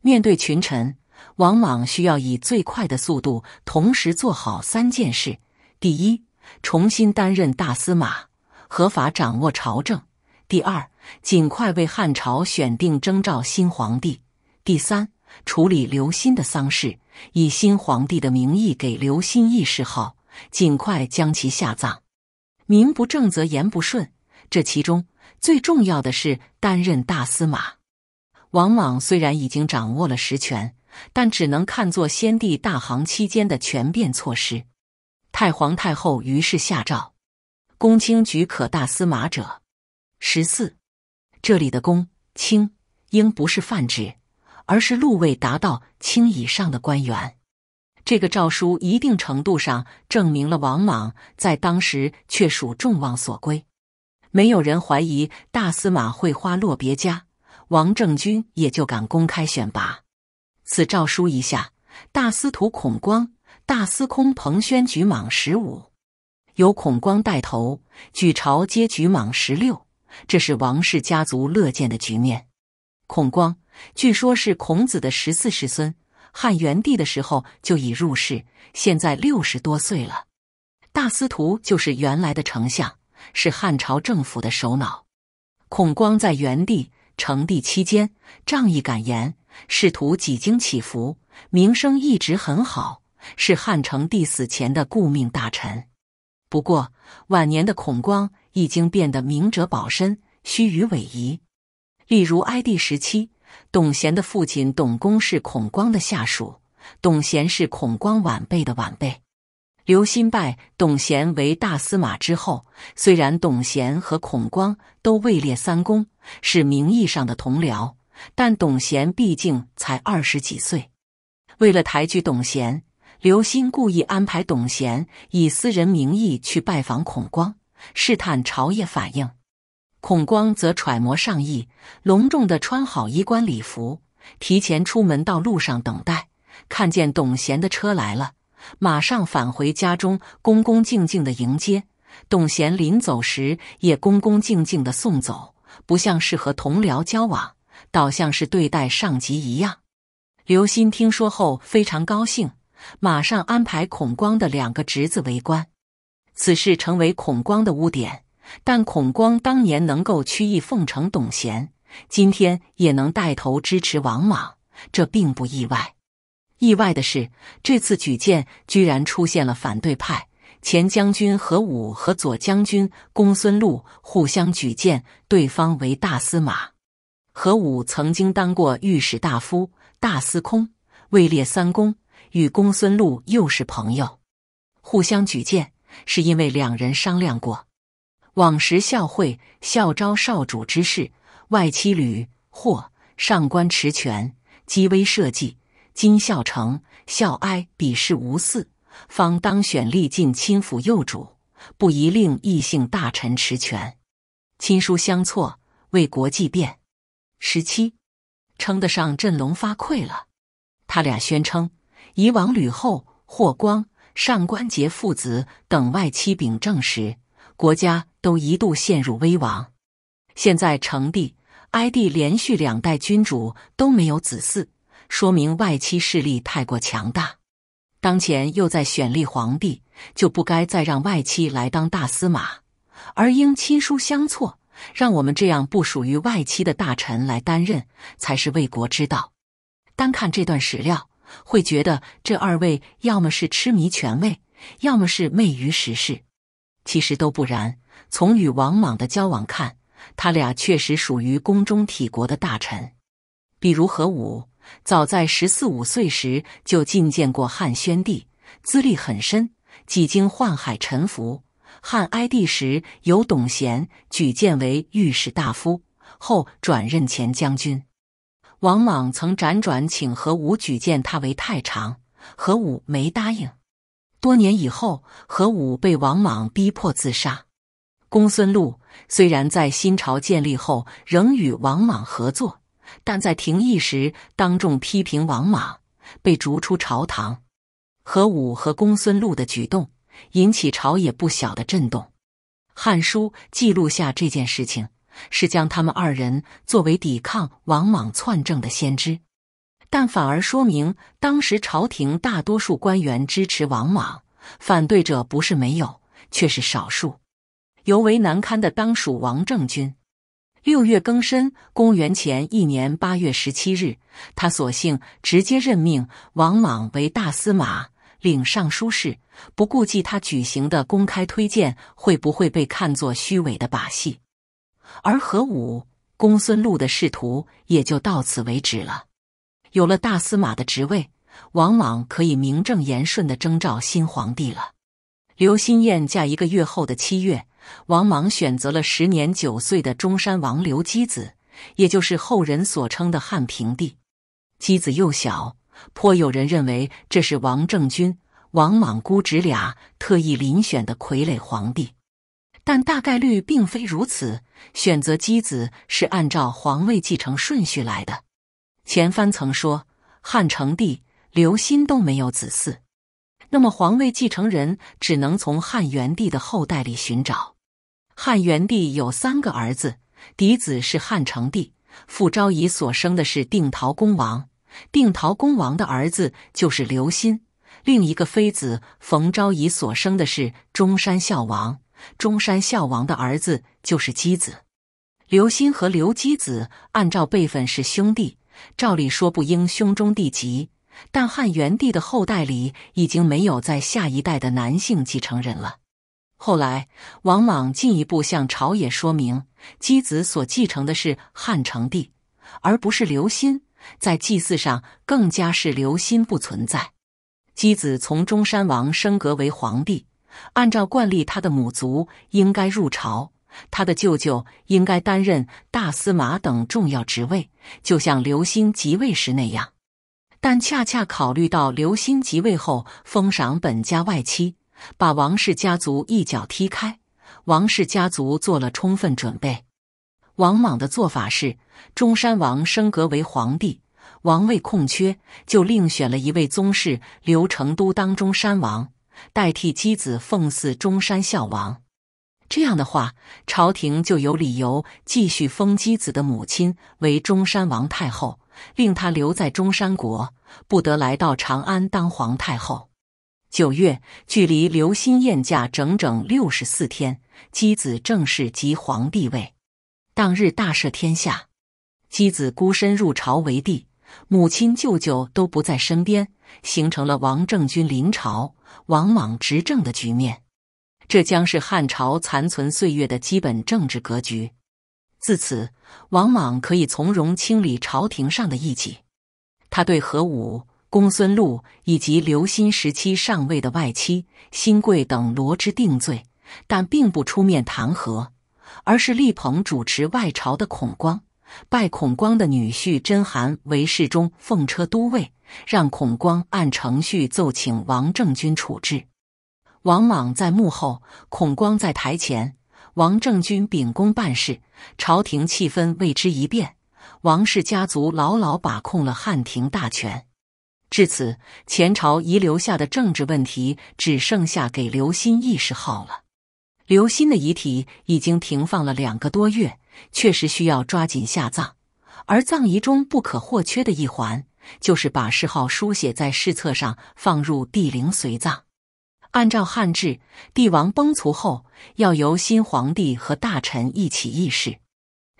面对群臣，往往需要以最快的速度同时做好三件事：第一。重新担任大司马，合法掌握朝政。第二，尽快为汉朝选定征召新皇帝。第三，处理刘歆的丧事，以新皇帝的名义给刘歆事号，尽快将其下葬。名不正则言不顺，这其中最重要的是担任大司马。王莽虽然已经掌握了实权，但只能看作先帝大行期间的权变措施。太皇太后于是下诏，公卿举可大司马者十四。这里的“公卿”应不是泛指，而是禄位达到卿以上的官员。这个诏书一定程度上证明了王莽在当时却属众望所归，没有人怀疑大司马会花落别家，王政君也就敢公开选拔。此诏书一下，大司徒孔光。大司空彭宣举蟒十五，由孔光带头举朝皆举蟒十六，这是王氏家族乐见的局面。孔光据说是孔子的十四世孙，汉元帝的时候就已入世，现在六十多岁了。大司徒就是原来的丞相，是汉朝政府的首脑。孔光在元帝、成帝期间仗义敢言，仕途几经起伏，名声一直很好。是汉成帝死前的顾命大臣，不过晚年的孔光已经变得明哲保身、虚与委蛇。例如哀帝时期，董贤的父亲董恭是孔光的下属，董贤是孔光晚辈的晚辈。刘欣拜董贤为大司马之后，虽然董贤和孔光都位列三公，是名义上的同僚，但董贤毕竟才二十几岁，为了抬举董贤。刘忻故意安排董贤以私人名义去拜访孔光，试探朝野反应。孔光则揣摩上意，隆重地穿好衣冠礼服，提前出门到路上等待。看见董贤的车来了，马上返回家中，恭恭敬敬地迎接。董贤临走时也恭恭敬敬地送走，不像是和同僚交往，倒像是对待上级一样。刘忻听说后非常高兴。马上安排孔光的两个侄子为官，此事成为孔光的污点。但孔光当年能够曲意奉承董贤，今天也能带头支持王莽，这并不意外。意外的是，这次举荐居然出现了反对派，前将军何武和左将军公孙禄互相举荐对方为大司马。何武曾经当过御史大夫、大司空，位列三公。与公孙禄又是朋友，互相举荐是因为两人商量过。往时孝惠孝昭少主之事，外戚吕或上官持权，积威社稷，今孝成孝哀比试无嗣，方当选历尽亲府幼主，不宜令异姓大臣持权，亲疏相错，为国计变。十七，称得上振聋发聩了。他俩宣称。以往吕后、霍光、上官桀父子等外戚秉政时，国家都一度陷入危亡。现在成帝、哀帝连续两代君主都没有子嗣，说明外戚势力太过强大。当前又在选立皇帝，就不该再让外戚来当大司马，而应亲疏相错，让我们这样不属于外戚的大臣来担任，才是为国之道。单看这段史料。会觉得这二位要么是痴迷权位，要么是媚于时事。其实都不然。从与王莽的交往看，他俩确实属于宫中体国的大臣。比如何武，早在十四五岁时就觐见过汉宣帝，资历很深，几经宦海沉浮。汉哀帝时，由董贤举荐为御史大夫，后转任前将军。王莽曾辗转请何武举荐他为太常，何武没答应。多年以后，何武被王莽逼迫自杀。公孙禄虽然在新朝建立后仍与王莽合作，但在廷议时当众批评王莽，被逐出朝堂。何武和公孙禄的举动引起朝野不小的震动，《汉书》记录下这件事情。是将他们二人作为抵抗王莽篡政的先知，但反而说明当时朝廷大多数官员支持王莽，反对者不是没有，却是少数。尤为难堪的当属王政君。六月庚申，公元前一年八月十七日，他索性直接任命王莽为大司马、领尚书事，不顾忌他举行的公开推荐会不会被看作虚伪的把戏。而何武、公孙禄的仕途也就到此为止了。有了大司马的职位，王莽可以名正言顺的征召新皇帝了。刘心燕嫁一个月后的七月，王莽选择了时年九岁的中山王刘基子，也就是后人所称的汉平帝。基子幼小，颇有人认为这是王政君、王莽姑侄俩特意遴选的傀儡皇帝。但大概率并非如此。选择姬子是按照皇位继承顺序来的。前番曾说，汉成帝刘欣都没有子嗣，那么皇位继承人只能从汉元帝的后代里寻找。汉元帝有三个儿子，嫡子是汉成帝，傅昭仪所生的是定陶公王，定陶公王的儿子就是刘歆，另一个妃子冯昭仪所生的是中山孝王。中山孝王的儿子就是姬子，刘歆和刘姬子按照辈分是兄弟，照理说不应兄终弟及。但汉元帝的后代里已经没有在下一代的男性继承人了。后来，王莽进一步向朝野说明，姬子所继承的是汉成帝，而不是刘歆，在祭祀上，更加是刘歆不存在。姬子从中山王升格为皇帝。按照惯例，他的母族应该入朝，他的舅舅应该担任大司马等重要职位，就像刘兴即位时那样。但恰恰考虑到刘兴即位后封赏本家外戚，把王氏家族一脚踢开，王氏家族做了充分准备。王莽的做法是，中山王升格为皇帝，王位空缺，就另选了一位宗室刘成都当中山王。代替姬子奉祀中山孝王，这样的话，朝廷就有理由继续封姬子的母亲为中山王太后，令她留在中山国，不得来到长安当皇太后。九月，距离刘欣宴驾整整六十四天，姬子正式即皇帝位。当日大赦天下，姬子孤身入朝为帝。母亲、舅舅都不在身边，形成了王政君临朝、王莽执政的局面。这将是汉朝残存岁月的基本政治格局。自此，王莽可以从容清理朝廷上的异己。他对何武、公孙禄以及刘歆时期上位的外戚、新贵等罗织定罪，但并不出面弹劾，而是力捧主持外朝的孔光。拜孔光的女婿甄邯为侍中、奉车都尉，让孔光按程序奏请王政君处置。王莽在幕后，孔光在台前，王政君秉公办事，朝廷气氛为之一变。王氏家族牢牢把控了汉庭大权。至此，前朝遗留下的政治问题只剩下给刘歆谥号了。刘歆的遗体已经停放了两个多月。确实需要抓紧下葬，而葬仪中不可或缺的一环，就是把谥号书写在谥册上，放入帝陵随葬。按照汉制，帝王崩殂后，要由新皇帝和大臣一起议事。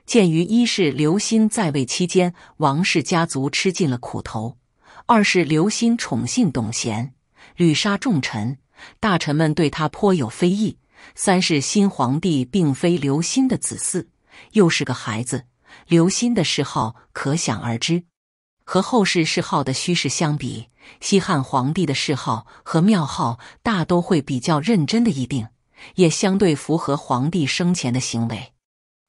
鉴于一是刘歆在位期间，王氏家族吃尽了苦头；二是刘歆宠信董贤，屡杀重臣，大臣们对他颇有非议；三是新皇帝并非刘歆的子嗣。又是个孩子，刘歆的谥号可想而知。和后世谥号的虚实相比，西汉皇帝的谥号和庙号大都会比较认真的一定，也相对符合皇帝生前的行为。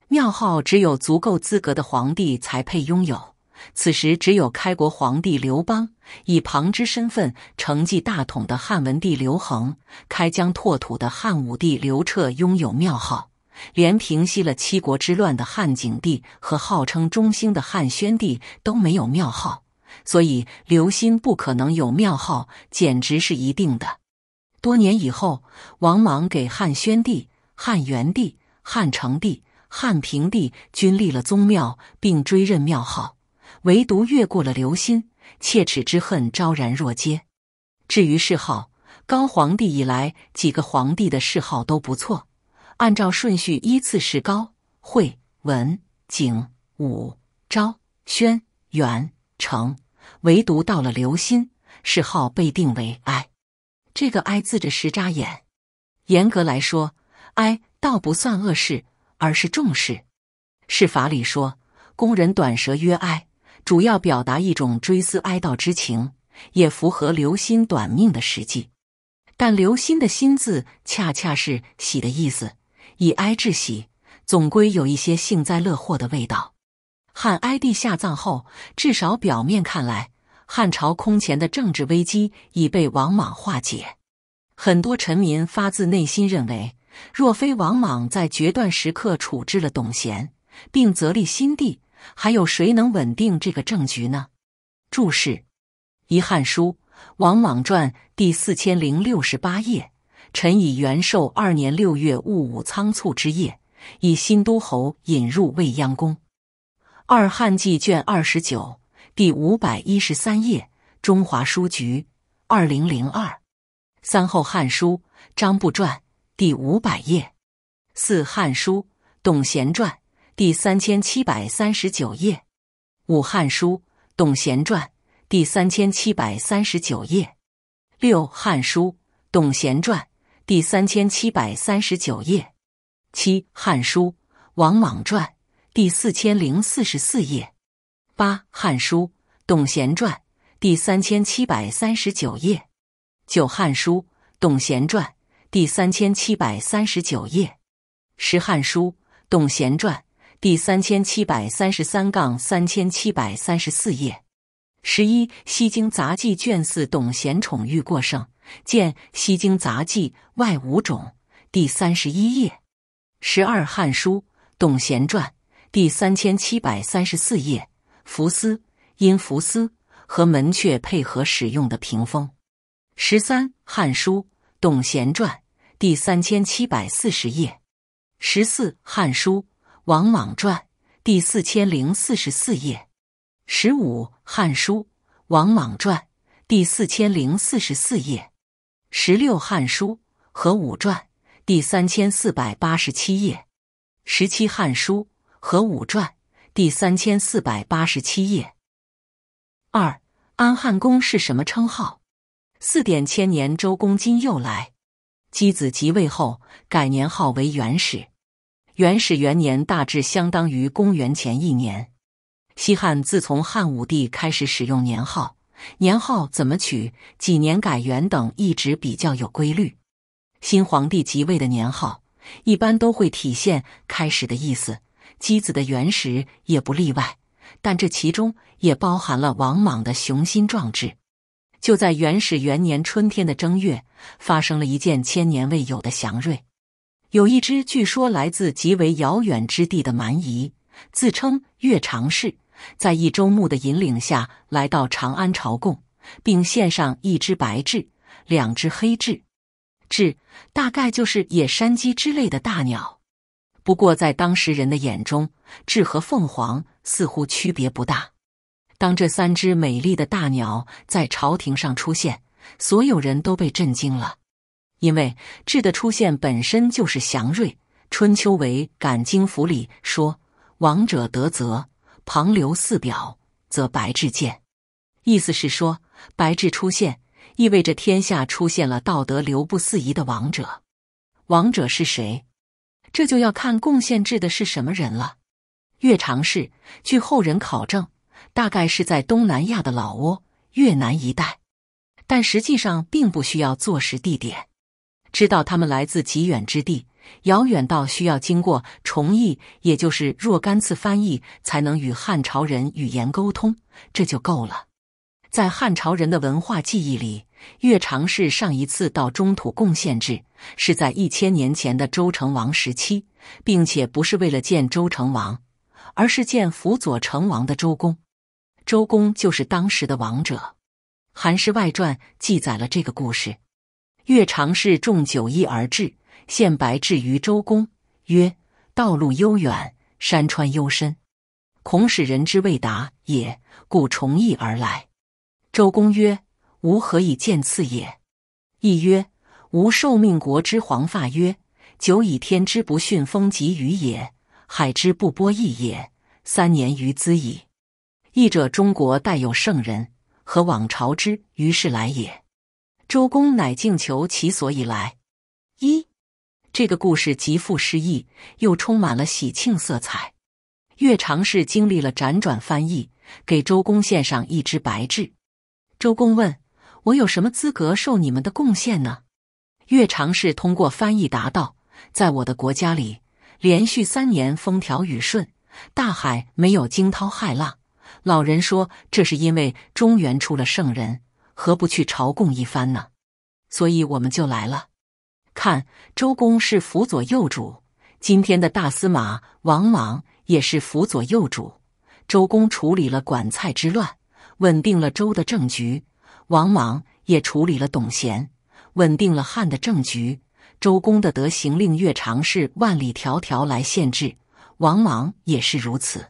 庙号只有足够资格的皇帝才配拥有。此时只有开国皇帝刘邦，以旁支身份承继大统的汉文帝刘恒，开疆拓土的汉武帝刘彻拥有庙号。连平息了七国之乱的汉景帝和号称中兴的汉宣帝都没有庙号，所以刘歆不可能有庙号，简直是一定的。多年以后，王莽给汉宣帝、汉元帝、汉成帝、汉平帝均立了宗庙，并追认庙号，唯独越过了刘歆，切齿之恨昭然若揭。至于谥号，高皇帝以来几个皇帝的谥号都不错。按照顺序依次是高、惠、文、景、武、昭、宣、元、成，唯独到了刘歆，谥号被定为哀。这个哀字着时扎眼。严格来说，哀倒不算恶事，而是重视。是法里说，工人短舌曰哀，主要表达一种追思哀悼之情，也符合刘歆短命的实际。但刘歆的“心”字恰恰是喜的意思。以哀致喜，总归有一些幸灾乐祸的味道。汉哀帝下葬后，至少表面看来，汉朝空前的政治危机已被王莽化解。很多臣民发自内心认为，若非王莽在决断时刻处置了董贤，并责立新帝，还有谁能稳定这个政局呢？注释：《一汉书·王莽传》第四千零六十八页。臣以元寿二年六月戊午仓促之夜，以新都侯引入未央宫。二汉纪卷二十九第五百一十三页，中华书局，二零零二。三后汉书张布传第五百页。四汉书董贤传第三千七百三十九页。五汉书董贤传第三千七百三十九页。六汉书董贤传。第三千七百三十九页，七《汉书·王莽传》第四千零四十四页，八《汉书·董贤传》第三千七百三十九页，九《汉书·董贤传》第三千七百三十九页，十《汉书·董贤传》第三千七百三十三杠三千七百三十四页，十一《西京杂记》卷四董贤宠欲过盛。见《西京杂记》外五种，第三十一页；十二《汉书·董贤传》第三千七百三十四页；福斯因福斯和门阙配合使用的屏风；十三《汉书·董贤传》第三千七百四十页；十四《汉书·王莽传》第四千零四十四页；十五《汉书·王莽传》第四千零四十四页。十六《汉书·和《武传》第三千四百八十七页，十七《汉书·和《武传》第三千四百八十七页。二安汉公是什么称号？四点千年周公今又来，姬子即位后改年号为元始，元始元年大致相当于公元前一年。西汉自从汉武帝开始使用年号。年号怎么取，几年改元等一直比较有规律。新皇帝即位的年号一般都会体现开始的意思，姬子的原始也不例外。但这其中也包含了王莽的雄心壮志。就在元始元年春天的正月，发生了一件千年未有的祥瑞：有一只据说来自极为遥远之地的蛮夷，自称月长氏。在一周目的引领下来到长安朝贡，并献上一只白雉、两只黑雉。雉大概就是野山鸡之类的大鸟，不过在当时人的眼中，雉和凤凰似乎区别不大。当这三只美丽的大鸟在朝廷上出现，所有人都被震惊了，因为雉的出现本身就是祥瑞。《春秋》为感经符里说：“王者得泽。”旁流四表，则白质见。意思是说，白质出现，意味着天下出现了道德流不四夷的王者。王者是谁？这就要看贡献制的是什么人了。越长氏，据后人考证，大概是在东南亚的老挝、越南一带，但实际上并不需要坐实地点，知道他们来自极远之地。遥远到需要经过重译，也就是若干次翻译，才能与汉朝人语言沟通，这就够了。在汉朝人的文化记忆里，越长是上一次到中土贡献制，是在一千年前的周成王时期，并且不是为了见周成王，而是见辅佐成王的周公。周公就是当时的王者。《韩氏外传》记载了这个故事：越长是重九一而至。献白至于周公，曰：“道路悠远，山川幽深，恐使人之未达也，故重义而来。”周公曰：“吾何以见次也？”亦曰：“吾受命国之黄发曰：‘久以天之不驯，风疾雨也，海之不波易也，三年于兹矣。’译者中国代有圣人，何往朝之？于是来也。”周公乃敬求其所以来。这个故事极富诗意，又充满了喜庆色彩。越长氏经历了辗转翻译，给周公献上一只白雉。周公问：“我有什么资格受你们的贡献呢？”越长氏通过翻译答道：“在我的国家里，连续三年风调雨顺，大海没有惊涛骇浪。老人说，这是因为中原出了圣人，何不去朝贡一番呢？所以我们就来了。”看，周公是辅佐右主，今天的大司马王莽也是辅佐右主。周公处理了管蔡之乱，稳定了周的政局；王莽也处理了董贤，稳定了汉的政局。周公的德行令越长，是万里迢迢来献制；王莽也是如此。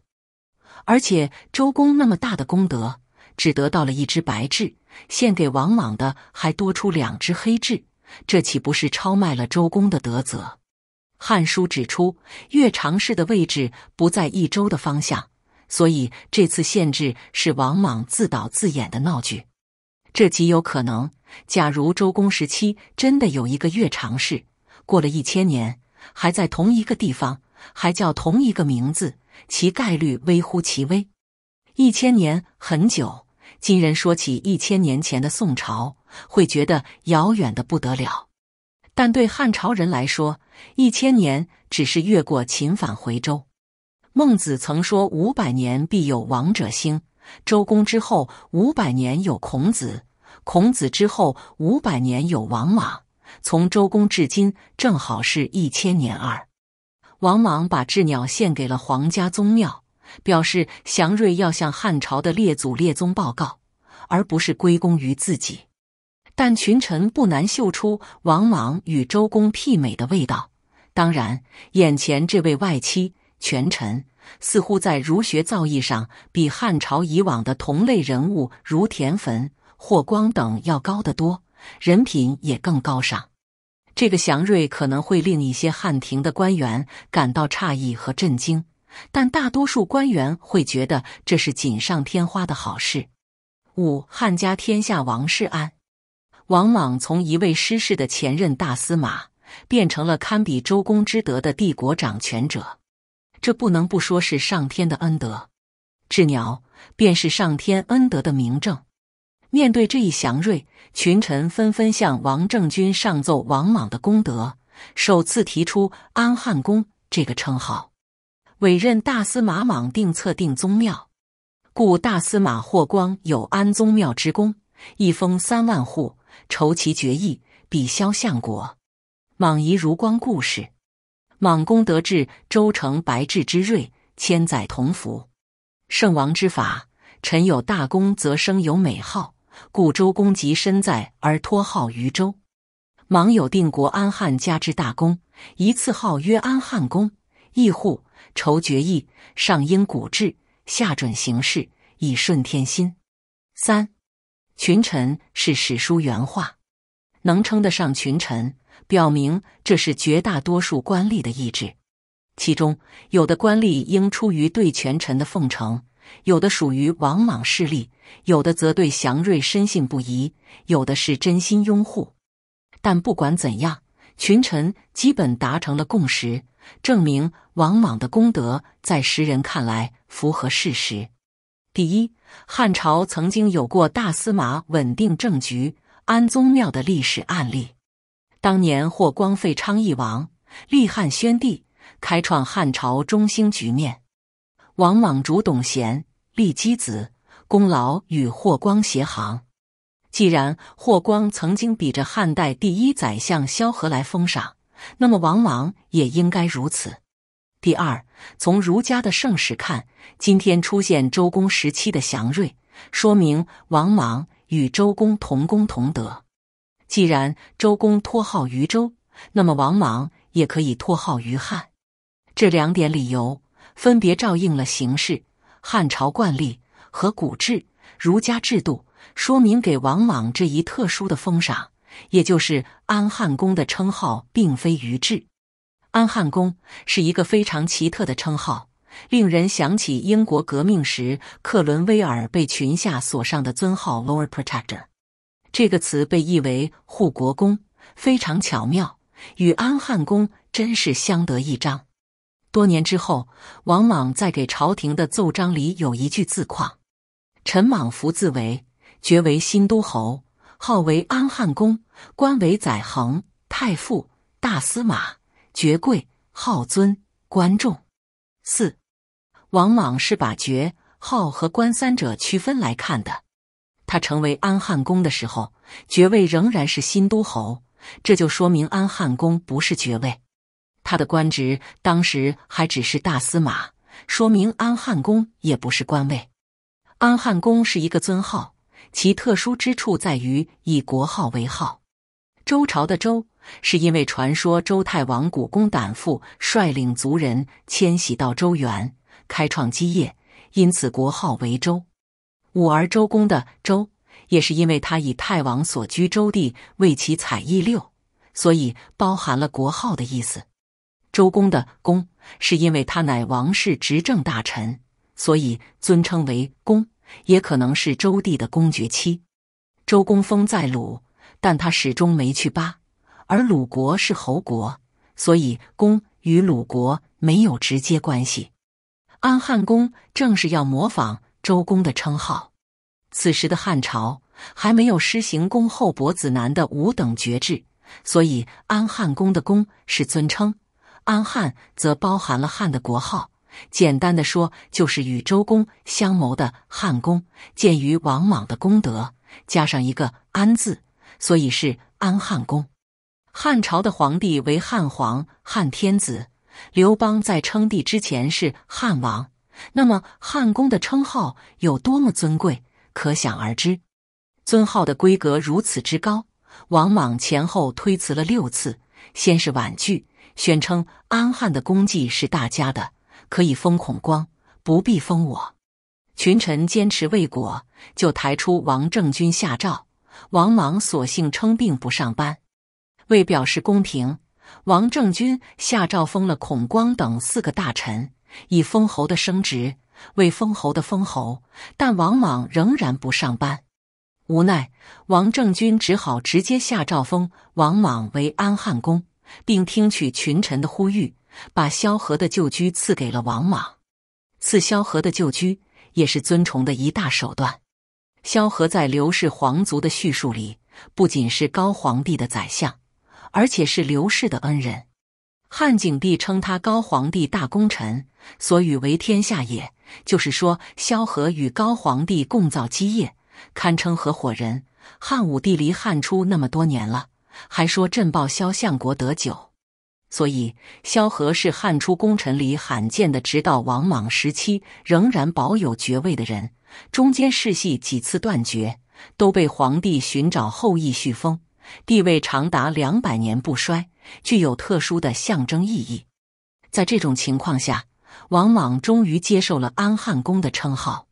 而且，周公那么大的功德，只得到了一只白雉；献给王莽的，还多出两只黑雉。这岂不是超卖了周公的德泽？《汉书》指出，月长氏的位置不在一周的方向，所以这次限制是王莽自导自演的闹剧。这极有可能。假如周公时期真的有一个月长氏，过了一千年还在同一个地方，还叫同一个名字，其概率微乎其微。一千年很久。今人说起一千年前的宋朝，会觉得遥远的不得了，但对汉朝人来说，一千年只是越过秦返回周。孟子曾说：“五百年必有王者兴。”周公之后五百年有孔子，孔子之后五百年有王莽。从周公至今正好是一千年二。王莽把雉鸟献给了皇家宗庙。表示祥瑞要向汉朝的列祖列宗报告，而不是归功于自己。但群臣不难嗅出王莽与周公媲美的味道。当然，眼前这位外戚权臣似乎在儒学造诣上比汉朝以往的同类人物如田汾、霍光等要高得多，人品也更高尚。这个祥瑞可能会令一些汉庭的官员感到诧异和震惊。但大多数官员会觉得这是锦上添花的好事。五汉家天下王世安，王莽从一位失势的前任大司马，变成了堪比周公之德的帝国掌权者，这不能不说是上天的恩德。智鸟便是上天恩德的明证。面对这一祥瑞，群臣纷纷向王政君上奏王莽的功德，首次提出“安汉公”这个称号。委任大司马莽定策定宗庙，故大司马霍光有安宗庙之功，一封三万户，筹其爵邑，比萧相国。莽夷如光故事，莽公得志，周成白世之瑞，千载同福。圣王之法，臣有大功则生有美号，故周公及身在而托号于周。莽有定国安汉家之大功，一次号曰安汉公，一户。筹决议，上应古制，下准形势，以顺天心。三群臣是史书原话，能称得上群臣，表明这是绝大多数官吏的意志。其中有的官吏应出于对权臣的奉承，有的属于王莽势力，有的则对祥瑞深信不疑，有的是真心拥护。但不管怎样，群臣基本达成了共识。证明王莽的功德在时人看来符合事实。第一，汉朝曾经有过大司马稳定政局、安宗庙的历史案例。当年霍光废昌邑王，立汉宣帝，开创汉朝中兴局面。王莽主董贤，立箕子，功劳与霍光协行。既然霍光曾经比着汉代第一宰相萧何来封赏，那么王莽也应该如此。第二，从儒家的盛史看，今天出现周公时期的祥瑞，说明王莽与周公同功同德。既然周公托号于周，那么王莽也可以托号于汉。这两点理由分别照应了形式、汉朝惯例和古制、儒家制度，说明给王莽这一特殊的封赏。也就是安汉公的称号并非于置，安汉公是一个非常奇特的称号，令人想起英国革命时克伦威尔被群下所上的尊号 “Lord Protector”，这个词被译为护国公，非常巧妙，与安汉公真是相得益彰。多年之后，王莽在给朝廷的奏章里有一句自况：“臣莽服自为，爵为新都侯。”号为安汉公，官为宰衡、太傅、大司马，爵贵号尊，关仲。四。往往是把爵、号和官三者区分来看的。他成为安汉公的时候，爵位仍然是新都侯，这就说明安汉公不是爵位。他的官职当时还只是大司马，说明安汉公也不是官位。安汉公是一个尊号。其特殊之处在于以国号为号，周朝的周是因为传说周太王古公胆父率领族人迁徙到周原，开创基业，因此国号为周。武而周公的周也是因为他以太王所居周地为其采邑六，所以包含了国号的意思。周公的公是因为他乃王室执政大臣，所以尊称为公。也可能是周帝的公爵妻，周公封在鲁，但他始终没去巴，而鲁国是侯国，所以公与鲁国没有直接关系。安汉公正是要模仿周公的称号。此时的汉朝还没有施行公侯伯子男的五等爵制，所以安汉公的公是尊称，安汉则包含了汉的国号。简单的说，就是与周公相谋的汉公，鉴于王莽的功德，加上一个“安”字，所以是安汉公。汉朝的皇帝为汉皇、汉天子。刘邦在称帝之前是汉王，那么汉宫的称号有多么尊贵，可想而知。尊号的规格如此之高，王莽前后推辞了六次，先是婉拒，宣称安汉的功绩是大家的。可以封孔光，不必封我。群臣坚持未果，就抬出王政君下诏。王莽索性称病不上班。为表示公平，王政君下诏封了孔光等四个大臣，以封侯的升职为封侯的封侯。但王莽仍然不上班，无奈王政君只好直接下诏封王莽为安汉公，并听取群臣的呼吁。把萧何的旧居赐给了王莽，赐萧何的旧居也是尊崇的一大手段。萧何在刘氏皇族的叙述里，不仅是高皇帝的宰相，而且是刘氏的恩人。汉景帝称他高皇帝大功臣，所以为天下也，就是说萧何与高皇帝共造基业，堪称合伙人。汉武帝离汉初那么多年了，还说朕报萧相国得久。所以，萧何是汉初功臣里罕见的，直到王莽时期仍然保有爵位的人。中间世系几次断绝，都被皇帝寻找后裔续封，地位长达两百年不衰，具有特殊的象征意义。在这种情况下，王莽终于接受了安汉公的称号，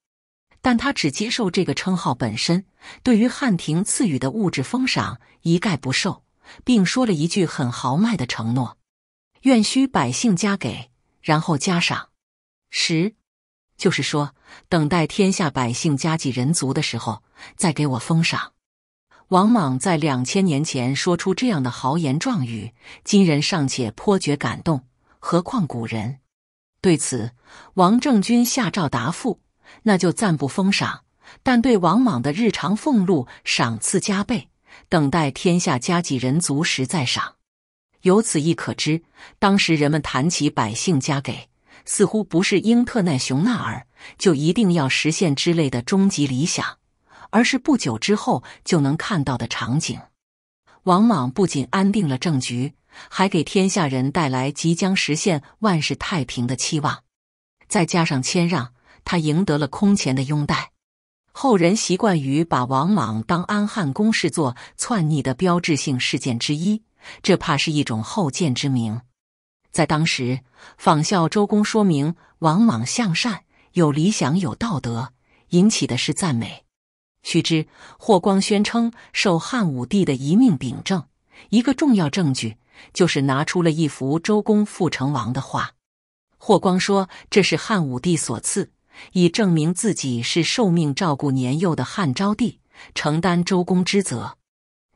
但他只接受这个称号本身，对于汉廷赐予的物质封赏一概不受，并说了一句很豪迈的承诺。愿需百姓加给，然后加赏十，就是说，等待天下百姓家给人足的时候，再给我封赏。王莽在两千年前说出这样的豪言壮语，今人尚且颇觉感动，何况古人？对此，王政君下诏答复：那就暂不封赏，但对王莽的日常俸禄赏赐加倍，等待天下家给人足时再赏。由此亦可知，当时人们谈起百姓加给，似乎不是英特奈雄纳尔就一定要实现之类的终极理想，而是不久之后就能看到的场景。王莽不仅安定了政局，还给天下人带来即将实现万世太平的期望。再加上谦让，他赢得了空前的拥戴。后人习惯于把王莽当安汉公视作篡逆的标志性事件之一。这怕是一种后见之明，在当时仿效周公，说明王莽向善，有理想，有道德，引起的是赞美。须知霍光宣称受汉武帝的一命秉政，一个重要证据就是拿出了一幅周公复成王的画。霍光说这是汉武帝所赐，以证明自己是受命照顾年幼的汉昭帝，承担周公之责。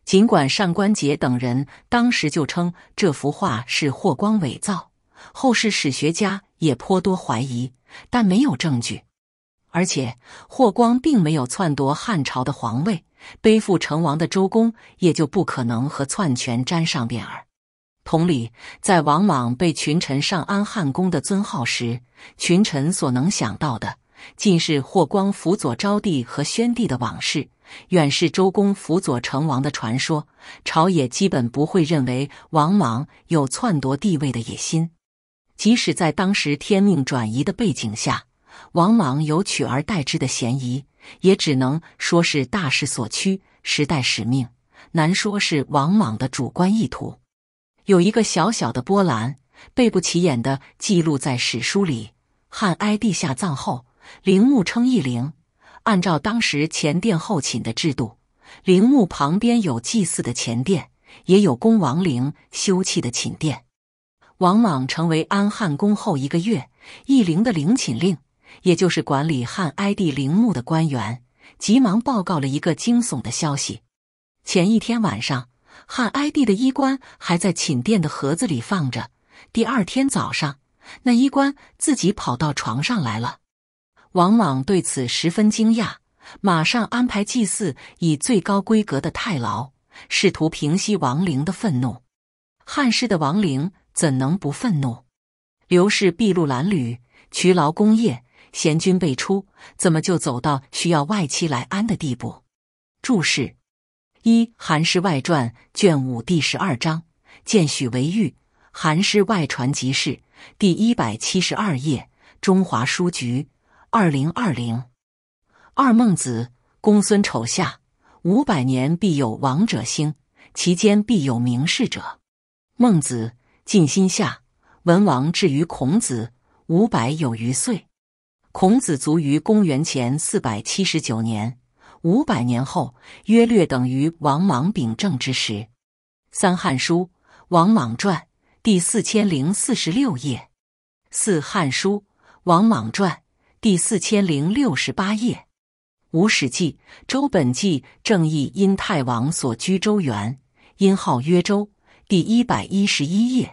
尽管上官桀等人当时就称这幅画是霍光伪造，后世史学家也颇多怀疑，但没有证据。而且霍光并没有篡夺汉朝的皇位，背负成王的周公也就不可能和篡权沾上边儿。同理，在王莽被群臣上安汉宫的尊号时，群臣所能想到的，尽是霍光辅佐昭帝和宣帝的往事。远是周公辅佐成王的传说，朝野基本不会认为王莽有篡夺帝位的野心。即使在当时天命转移的背景下，王莽有取而代之的嫌疑，也只能说是大势所趋、时代使命，难说是王莽的主观意图。有一个小小的波澜被不起眼的记录在史书里：汉哀帝下葬后，陵墓称义陵。按照当时前殿后寝的制度，陵墓旁边有祭祀的前殿，也有供王陵休憩的寝殿。王莽成为安汉宫后一个月，议陵的陵寝令，也就是管理汉哀帝陵墓的官员，急忙报告了一个惊悚的消息：前一天晚上，汉哀帝的衣冠还在寝殿的盒子里放着，第二天早上，那衣冠自己跑到床上来了。王莽对此十分惊讶，马上安排祭祀，以最高规格的太牢，试图平息王灵的愤怒。汉室的王灵怎能不愤怒？刘氏筚路蓝缕，渠劳功业，贤君辈出，怎么就走到需要外戚来安的地步？注释：一《韩氏外传》卷五第十二章，见许维玉《韩氏外传集释》第一百七十二页，中华书局。二零二零，二孟子，公孙丑下：五百年必有王者兴，其间必有明士者。孟子，尽心下：文王至于孔子，五百有余岁。孔子卒于公元前四百七十九年，五百年后，约略等于王莽秉政之时。三《汉书·王莽传》第四千零四十六页。四《汉书·王莽传》。第四千零六十八页，《五史记·周本纪》正义：殷太王所居周原，殷号曰周。第一百一十一页，《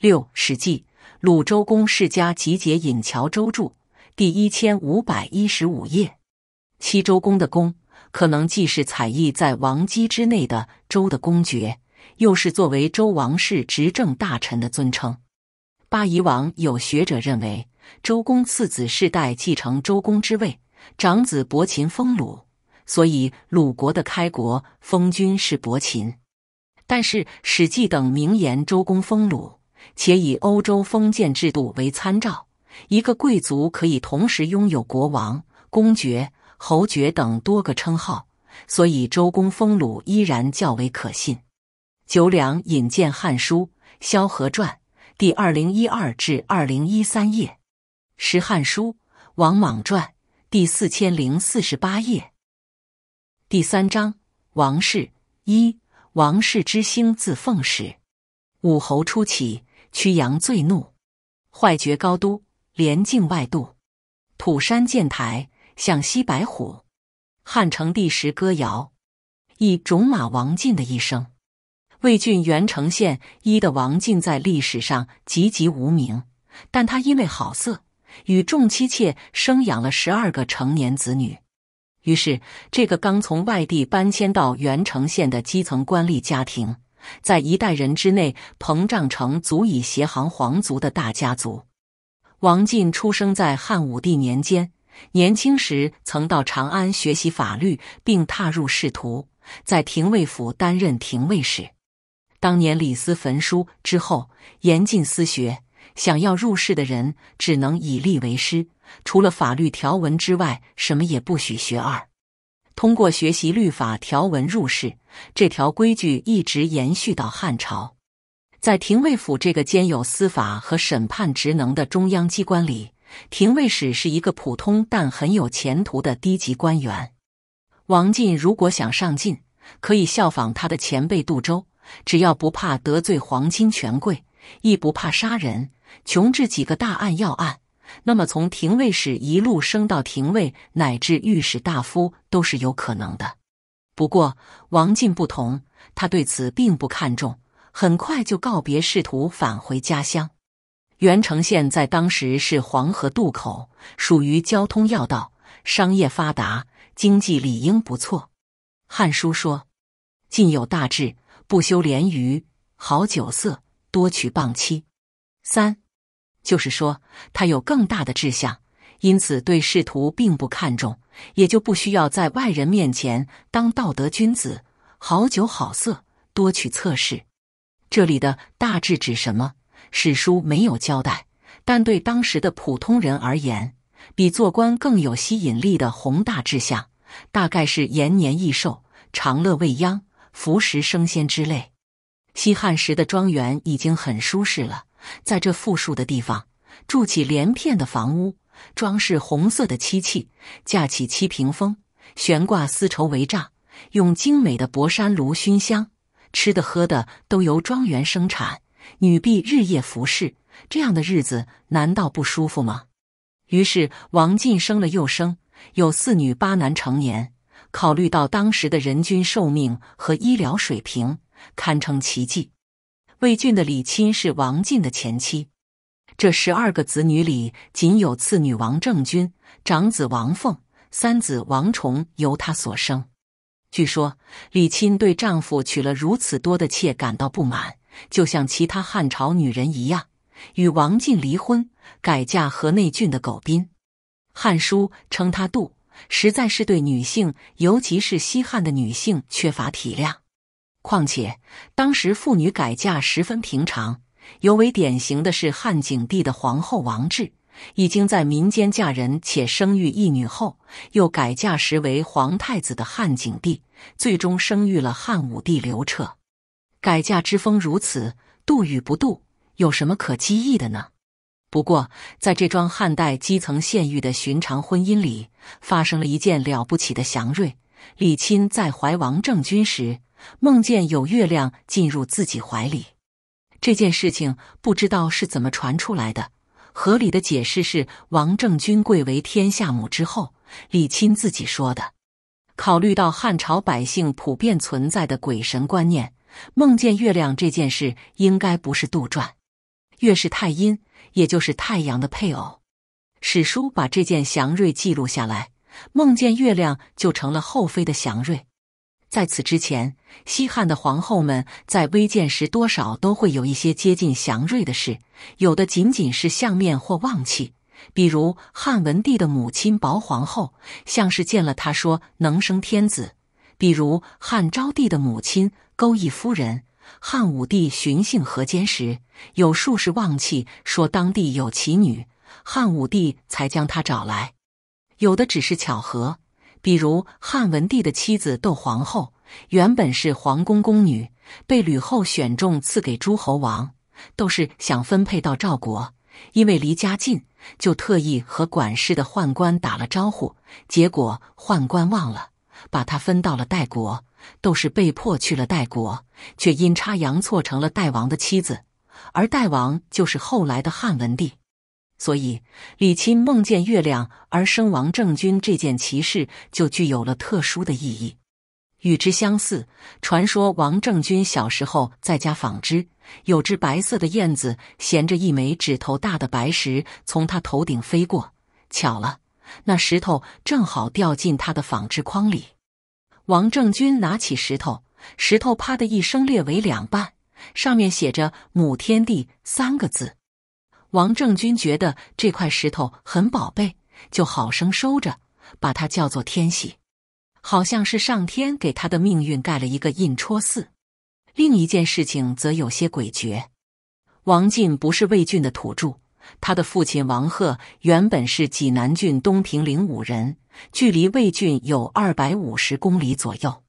六史记·鲁周公世家》集结尹乔周注》第一千五百一十五页，七周公的“公”可能既是采邑在王畿之内的周的公爵，又是作为周王室执政大臣的尊称。八夷王有学者认为。周公次子世代继承周公之位，长子伯禽封鲁，所以鲁国的开国封君是伯禽。但是《史记》等名言周公封鲁，且以欧洲封建制度为参照，一个贵族可以同时拥有国王、公爵、侯爵等多个称号，所以周公封鲁依然较为可信。九两引荐《汉书·萧何传》第二零一二至二零一三页。《石汉书·王莽传》第四千零四十八页，第三章王氏一王室之兴自奉时，武侯初起，屈阳最怒，坏绝高都，连境外渡，土山建台，向西白虎。汉成帝时歌谣，以种马王进的一生。魏郡元城县一的王进在历史上籍籍无名，但他因为好色。与众妻妾生养了十二个成年子女，于是这个刚从外地搬迁到元城县的基层官吏家庭，在一代人之内膨胀成足以协行皇族的大家族。王进出生在汉武帝年间，年轻时曾到长安学习法律，并踏入仕途，在廷尉府担任廷尉时。当年李斯焚书之后，严禁私学。想要入仕的人只能以吏为师，除了法律条文之外，什么也不许学二。通过学习律法条文入仕，这条规矩一直延续到汉朝。在廷尉府这个兼有司法和审判职能的中央机关里，廷尉史是一个普通但很有前途的低级官员。王进如果想上进，可以效仿他的前辈杜周，只要不怕得罪皇亲权贵，亦不怕杀人。穷至几个大案要案，那么从廷尉史一路升到廷尉乃至御史大夫都是有可能的。不过王进不同，他对此并不看重，很快就告别仕途，返回家乡。元城县在当时是黄河渡口，属于交通要道，商业发达，经济理应不错。《汉书》说：“进有大志，不修廉隅，好酒色，多娶傍妻。”三，就是说他有更大的志向，因此对仕途并不看重，也就不需要在外人面前当道德君子，好酒好色，多取测试。这里的“大志”指什么？史书没有交代，但对当时的普通人而言，比做官更有吸引力的宏大志向，大概是延年益寿、长乐未央、服食升仙之类。西汉时的庄园已经很舒适了。在这富庶的地方，筑起连片的房屋，装饰红色的漆器，架起漆屏风，悬挂丝绸帷帐，用精美的博山炉熏香，吃的喝的都由庄园生产，女婢日夜服侍，这样的日子难道不舒服吗？于是王进生了又生，有四女八男成年。考虑到当时的人均寿命和医疗水平，堪称奇迹。魏郡的李钦是王进的前妻，这十二个子女里，仅有次女王政君、长子王凤、三子王崇由她所生。据说李钦对丈夫娶了如此多的妾感到不满，就像其他汉朝女人一样，与王进离婚，改嫁河内郡的苟斌。《汉书》称她妒，实在是对女性，尤其是西汉的女性缺乏体谅。况且，当时妇女改嫁十分平常，尤为典型的是汉景帝的皇后王氏，已经在民间嫁人且生育一女后，又改嫁时为皇太子的汉景帝，最终生育了汉武帝刘彻。改嫁之风如此，度与不度，有什么可奇议的呢？不过，在这桩汉代基层县域的寻常婚姻里，发生了一件了不起的祥瑞：李钦在怀王政君时。梦见有月亮进入自己怀里，这件事情不知道是怎么传出来的。合理的解释是王政君贵为天下母之后，李钦自己说的。考虑到汉朝百姓普遍存在的鬼神观念，梦见月亮这件事应该不是杜撰。月是太阴，也就是太阳的配偶。史书把这件祥瑞记录下来，梦见月亮就成了后妃的祥瑞。在此之前，西汉的皇后们在微见时，多少都会有一些接近祥瑞的事，有的仅仅是相面或望气。比如汉文帝的母亲薄皇后，像是见了他说能生天子；比如汉昭帝的母亲钩弋夫人，汉武帝寻幸河间时，有术士望气说当地有奇女，汉武帝才将她找来；有的只是巧合。比如汉文帝的妻子窦皇后，原本是皇宫宫女，被吕后选中赐给诸侯王。窦氏想分配到赵国，因为离家近，就特意和管事的宦官打了招呼。结果宦官忘了，把她分到了代国。窦氏被迫去了代国，却阴差阳错成了代王的妻子，而代王就是后来的汉文帝。所以，李钦梦见月亮而生王政君这件奇事就具有了特殊的意义。与之相似，传说王政君小时候在家纺织，有只白色的燕子衔着一枚指头大的白石从他头顶飞过，巧了，那石头正好掉进他的纺织筐里。王政君拿起石头，石头啪的一声裂为两半，上面写着“母天地”三个字。王正军觉得这块石头很宝贝，就好生收着，把它叫做天玺，好像是上天给他的命运盖了一个印戳似。另一件事情则有些诡谲。王进不是魏郡的土著，他的父亲王贺原本是济南郡东平陵五人，距离魏郡有二百五十公里左右。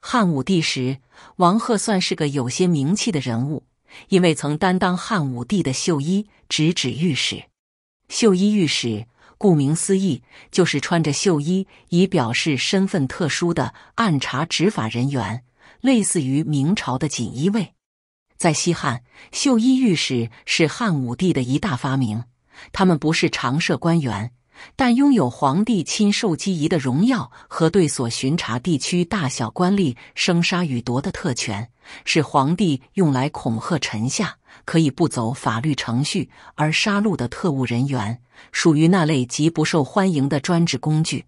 汉武帝时，王贺算是个有些名气的人物。因为曾担当汉武帝的绣衣直指御史，绣衣御史顾名思义就是穿着绣衣以表示身份特殊的暗查执法人员，类似于明朝的锦衣卫。在西汉，绣衣御史是汉武帝的一大发明，他们不是常设官员。但拥有皇帝亲授机仪的荣耀和对所巡查地区大小官吏生杀予夺的特权，是皇帝用来恐吓臣下、可以不走法律程序而杀戮的特务人员，属于那类极不受欢迎的专制工具。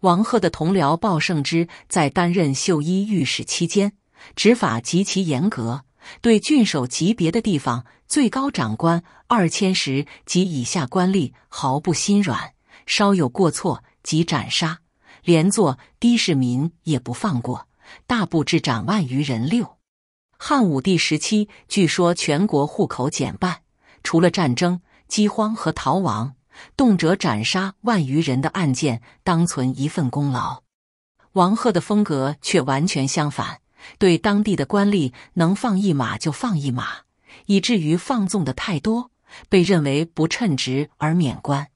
王赫的同僚鲍胜之在担任秀衣御史期间，执法极其严格。对郡守级别的地方最高长官二千石及以下官吏毫不心软，稍有过错即斩杀，连坐低市民也不放过。大部至斩万余人六。汉武帝时期，据说全国户口减半，除了战争、饥荒和逃亡，动辄斩杀万余人的案件当存一份功劳。王贺的风格却完全相反。对当地的官吏能放一马就放一马，以至于放纵的太多，被认为不称职而免官。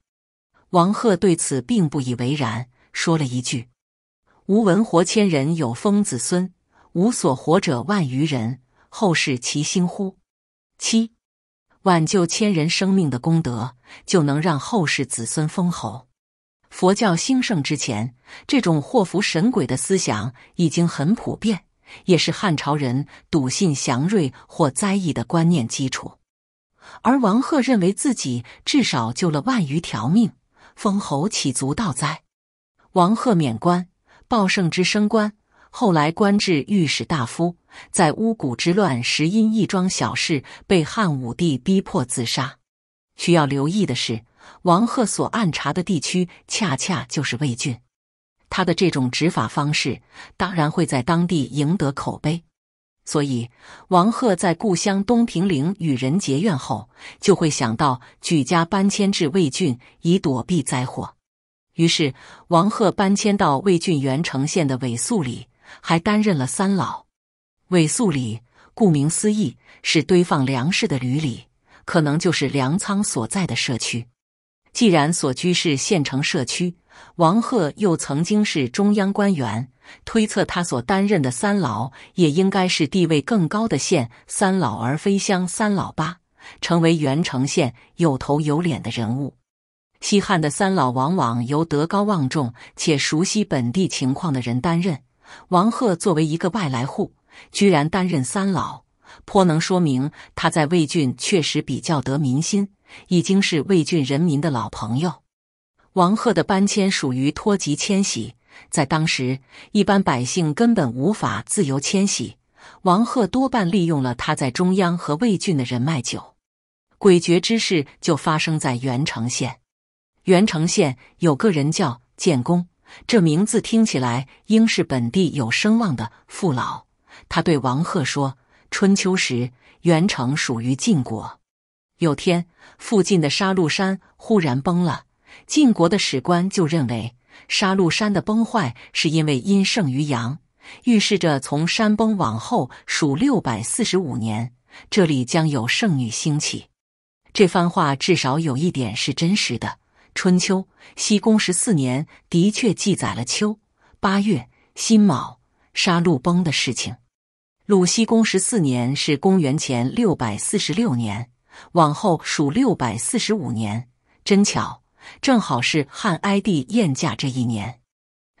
王贺对此并不以为然，说了一句：“吾闻活千人有封子孙，无所活者万余人，后世其兴乎？”七，挽救千人生命的功德就能让后世子孙封侯。佛教兴盛之前，这种祸福神鬼的思想已经很普遍。也是汉朝人笃信祥瑞或灾异的观念基础，而王贺认为自己至少救了万余条命，封侯岂足道哉？王贺免官，鲍胜之升官，后来官至御史大夫，在巫蛊之乱时因一桩小事被汉武帝逼迫自杀。需要留意的是，王贺所暗查的地区恰恰就是魏郡。他的这种执法方式，当然会在当地赢得口碑，所以王贺在故乡东平陵与人结怨后，就会想到举家搬迁至魏郡以躲避灾祸。于是，王鹤搬迁到魏郡元城县的韦素里，还担任了三老。韦素里顾名思义是堆放粮食的旅里，可能就是粮仓所在的社区。既然所居是县城社区，王贺又曾经是中央官员，推测他所担任的三老也应该是地位更高的县三老，而非乡三老吧。成为元城县有头有脸的人物。西汉的三老往往由德高望重且熟悉本地情况的人担任，王贺作为一个外来户，居然担任三老，颇能说明他在魏郡确实比较得民心。已经是魏郡人民的老朋友，王贺的搬迁属于脱籍迁徙，在当时一般百姓根本无法自由迁徙。王贺多半利用了他在中央和魏郡的人脉。酒。诡谲之事就发生在元城县。元城县有个人叫建功，这名字听起来应是本地有声望的父老。他对王贺说：“春秋时，元城属于晋国。”有天，附近的杀戮山忽然崩了。晋国的史官就认为，杀戮山的崩坏是因为阴盛于阳，预示着从山崩往后数六百四十五年，这里将有圣女兴起。这番话至少有一点是真实的：春秋西宫十四年的确记载了秋八月辛卯杀戮崩的事情。鲁西公十四年是公元前六百四十六年。往后数六百四十五年，真巧，正好是汉哀帝晏驾这一年。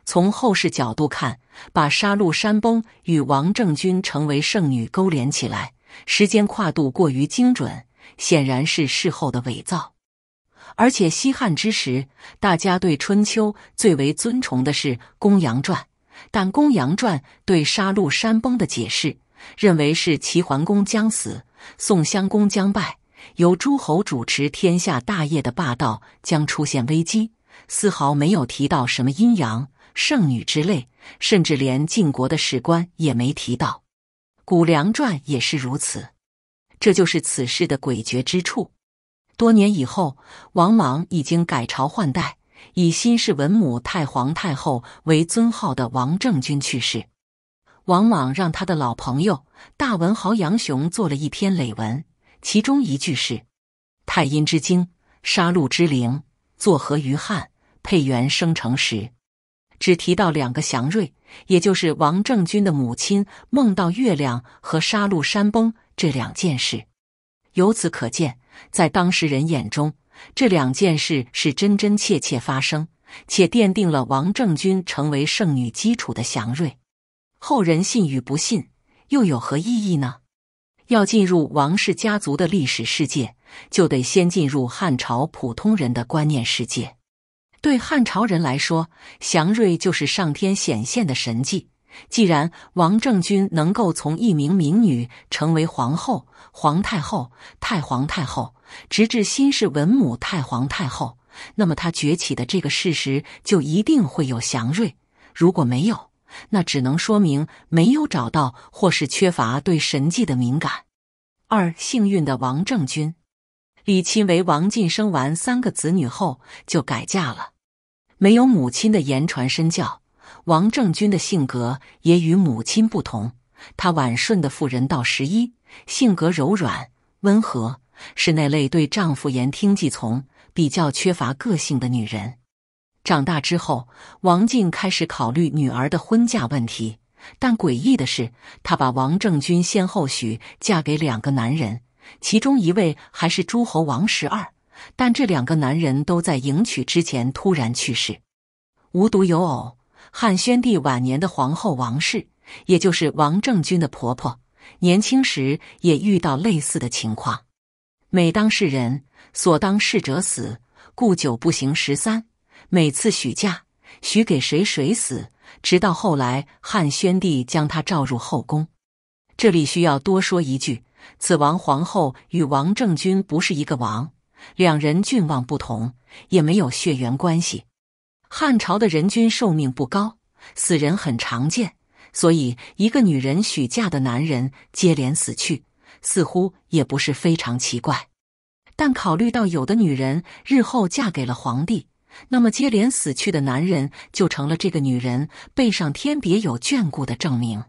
从后世角度看，把杀戮山崩与王政君成为圣女勾连起来，时间跨度过于精准，显然是事后的伪造。而且西汉之时，大家对《春秋》最为尊崇的是《公羊传》，但《公羊传》对杀戮山崩的解释，认为是齐桓公将死，宋襄公将败。由诸侯主持天下大业的霸道将出现危机，丝毫没有提到什么阴阳圣女之类，甚至连晋国的史官也没提到《谷梁传》也是如此。这就是此事的诡谲之处。多年以后，王莽已经改朝换代，以新式文母太皇太后为尊号的王政君去世，王莽让他的老朋友大文豪杨雄做了一篇累文。其中一句是“太阴之精，杀戮之灵，作何于汉，配元生成时”，只提到两个祥瑞，也就是王政君的母亲梦到月亮和杀戮山崩这两件事。由此可见，在当事人眼中，这两件事是真真切切发生，且奠定了王政君成为圣女基础的祥瑞。后人信与不信，又有何意义呢？要进入王氏家族的历史世界，就得先进入汉朝普通人的观念世界。对汉朝人来说，祥瑞就是上天显现的神迹。既然王政君能够从一名民女成为皇后、皇太后、太皇太后，直至新式文母太皇太后，那么她崛起的这个事实就一定会有祥瑞。如果没有，那只能说明没有找到，或是缺乏对神迹的敏感。二幸运的王正军，李钦为王进生完三个子女后就改嫁了，没有母亲的言传身教，王正军的性格也与母亲不同。她晚顺的妇人到十一，性格柔软温和，是那类对丈夫言听计从、比较缺乏个性的女人。长大之后，王静开始考虑女儿的婚嫁问题。但诡异的是，她把王正军先后许嫁给两个男人，其中一位还是诸侯王十二。但这两个男人都在迎娶之前突然去世。无独有偶，汉宣帝晚年的皇后王氏，也就是王正军的婆婆，年轻时也遇到类似的情况。每当世人所当事者死，故久不行十三。每次许嫁，许给谁谁死，直到后来汉宣帝将她召入后宫。这里需要多说一句：此王皇后与王政君不是一个王，两人郡望不同，也没有血缘关系。汉朝的人均寿命不高，死人很常见，所以一个女人许嫁的男人接连死去，似乎也不是非常奇怪。但考虑到有的女人日后嫁给了皇帝。那么接连死去的男人就成了这个女人背上天别有眷顾的证明。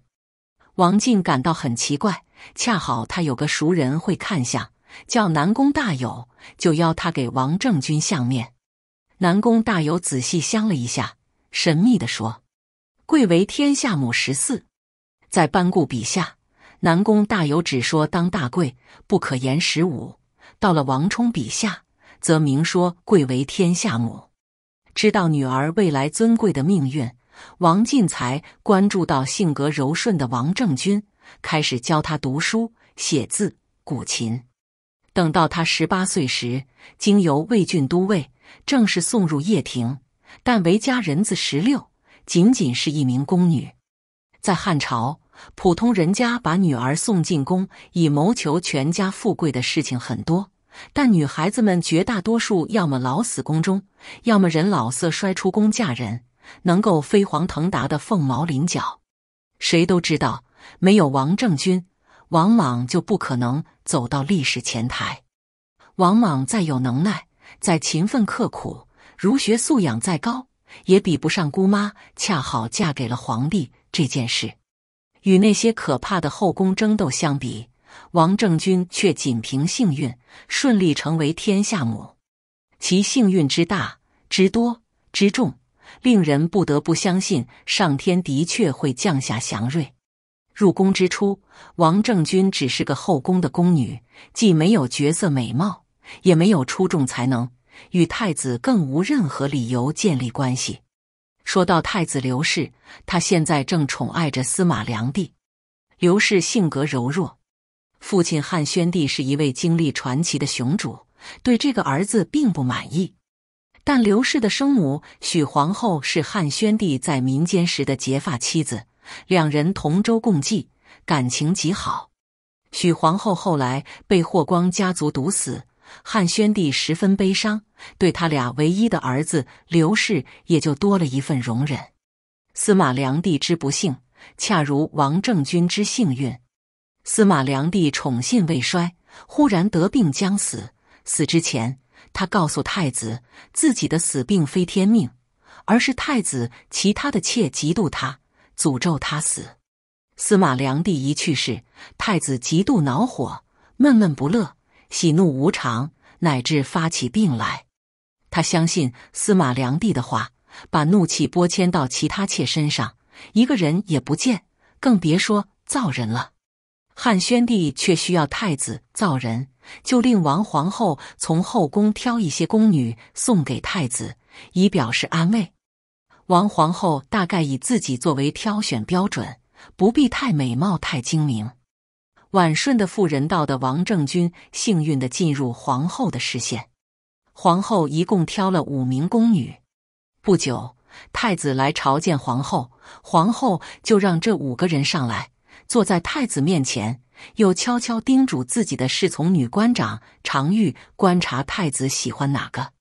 王静感到很奇怪，恰好他有个熟人会看相，叫南宫大友，就邀他给王正军相面。南宫大友仔细相了一下，神秘地说：“贵为天下母十四，在班固笔下，南宫大友只说当大贵，不可言十五；到了王充笔下，则明说贵为天下母。”知道女儿未来尊贵的命运，王进才关注到性格柔顺的王正军，开始教他读书、写字、古琴。等到他十八岁时，经由魏郡都尉正式送入掖庭，但为家人子十六，仅仅是一名宫女。在汉朝，普通人家把女儿送进宫以谋求全家富贵的事情很多。但女孩子们绝大多数要么老死宫中，要么人老色衰出宫嫁人，能够飞黄腾达的凤毛麟角。谁都知道，没有王政君，王莽就不可能走到历史前台。王莽再有能耐，再勤奋刻苦，儒学素养再高，也比不上姑妈恰好嫁给了皇帝这件事。与那些可怕的后宫争斗相比。王政君却仅凭幸运顺利成为天下母，其幸运之大、之多、之重，令人不得不相信上天的确会降下祥瑞。入宫之初，王政君只是个后宫的宫女，既没有绝色美貌，也没有出众才能，与太子更无任何理由建立关系。说到太子刘氏，他现在正宠爱着司马良娣。刘氏性格柔弱。父亲汉宣帝是一位经历传奇的雄主，对这个儿子并不满意。但刘氏的生母许皇后是汉宣帝在民间时的结发妻子，两人同舟共济，感情极好。许皇后后来被霍光家族毒死，汉宣帝十分悲伤，对他俩唯一的儿子刘氏也就多了一份容忍。司马良帝之不幸，恰如王政君之幸运。司马良帝宠信未衰，忽然得病将死。死之前，他告诉太子，自己的死并非天命，而是太子其他的妾嫉妒他，诅咒他死。司马良帝一去世，太子极度恼火，闷闷不乐，喜怒无常，乃至发起病来。他相信司马良帝的话，把怒气拨迁到其他妾身上，一个人也不见，更别说造人了。汉宣帝却需要太子造人，就令王皇后从后宫挑一些宫女送给太子，以表示安慰。王皇后大概以自己作为挑选标准，不必太美貌，太精明。婉顺的妇人道的王政君幸运的进入皇后的视线。皇后一共挑了五名宫女。不久，太子来朝见皇后，皇后就让这五个人上来。坐在太子面前，又悄悄叮嘱自己的侍从女官长常玉观察太子喜欢哪个。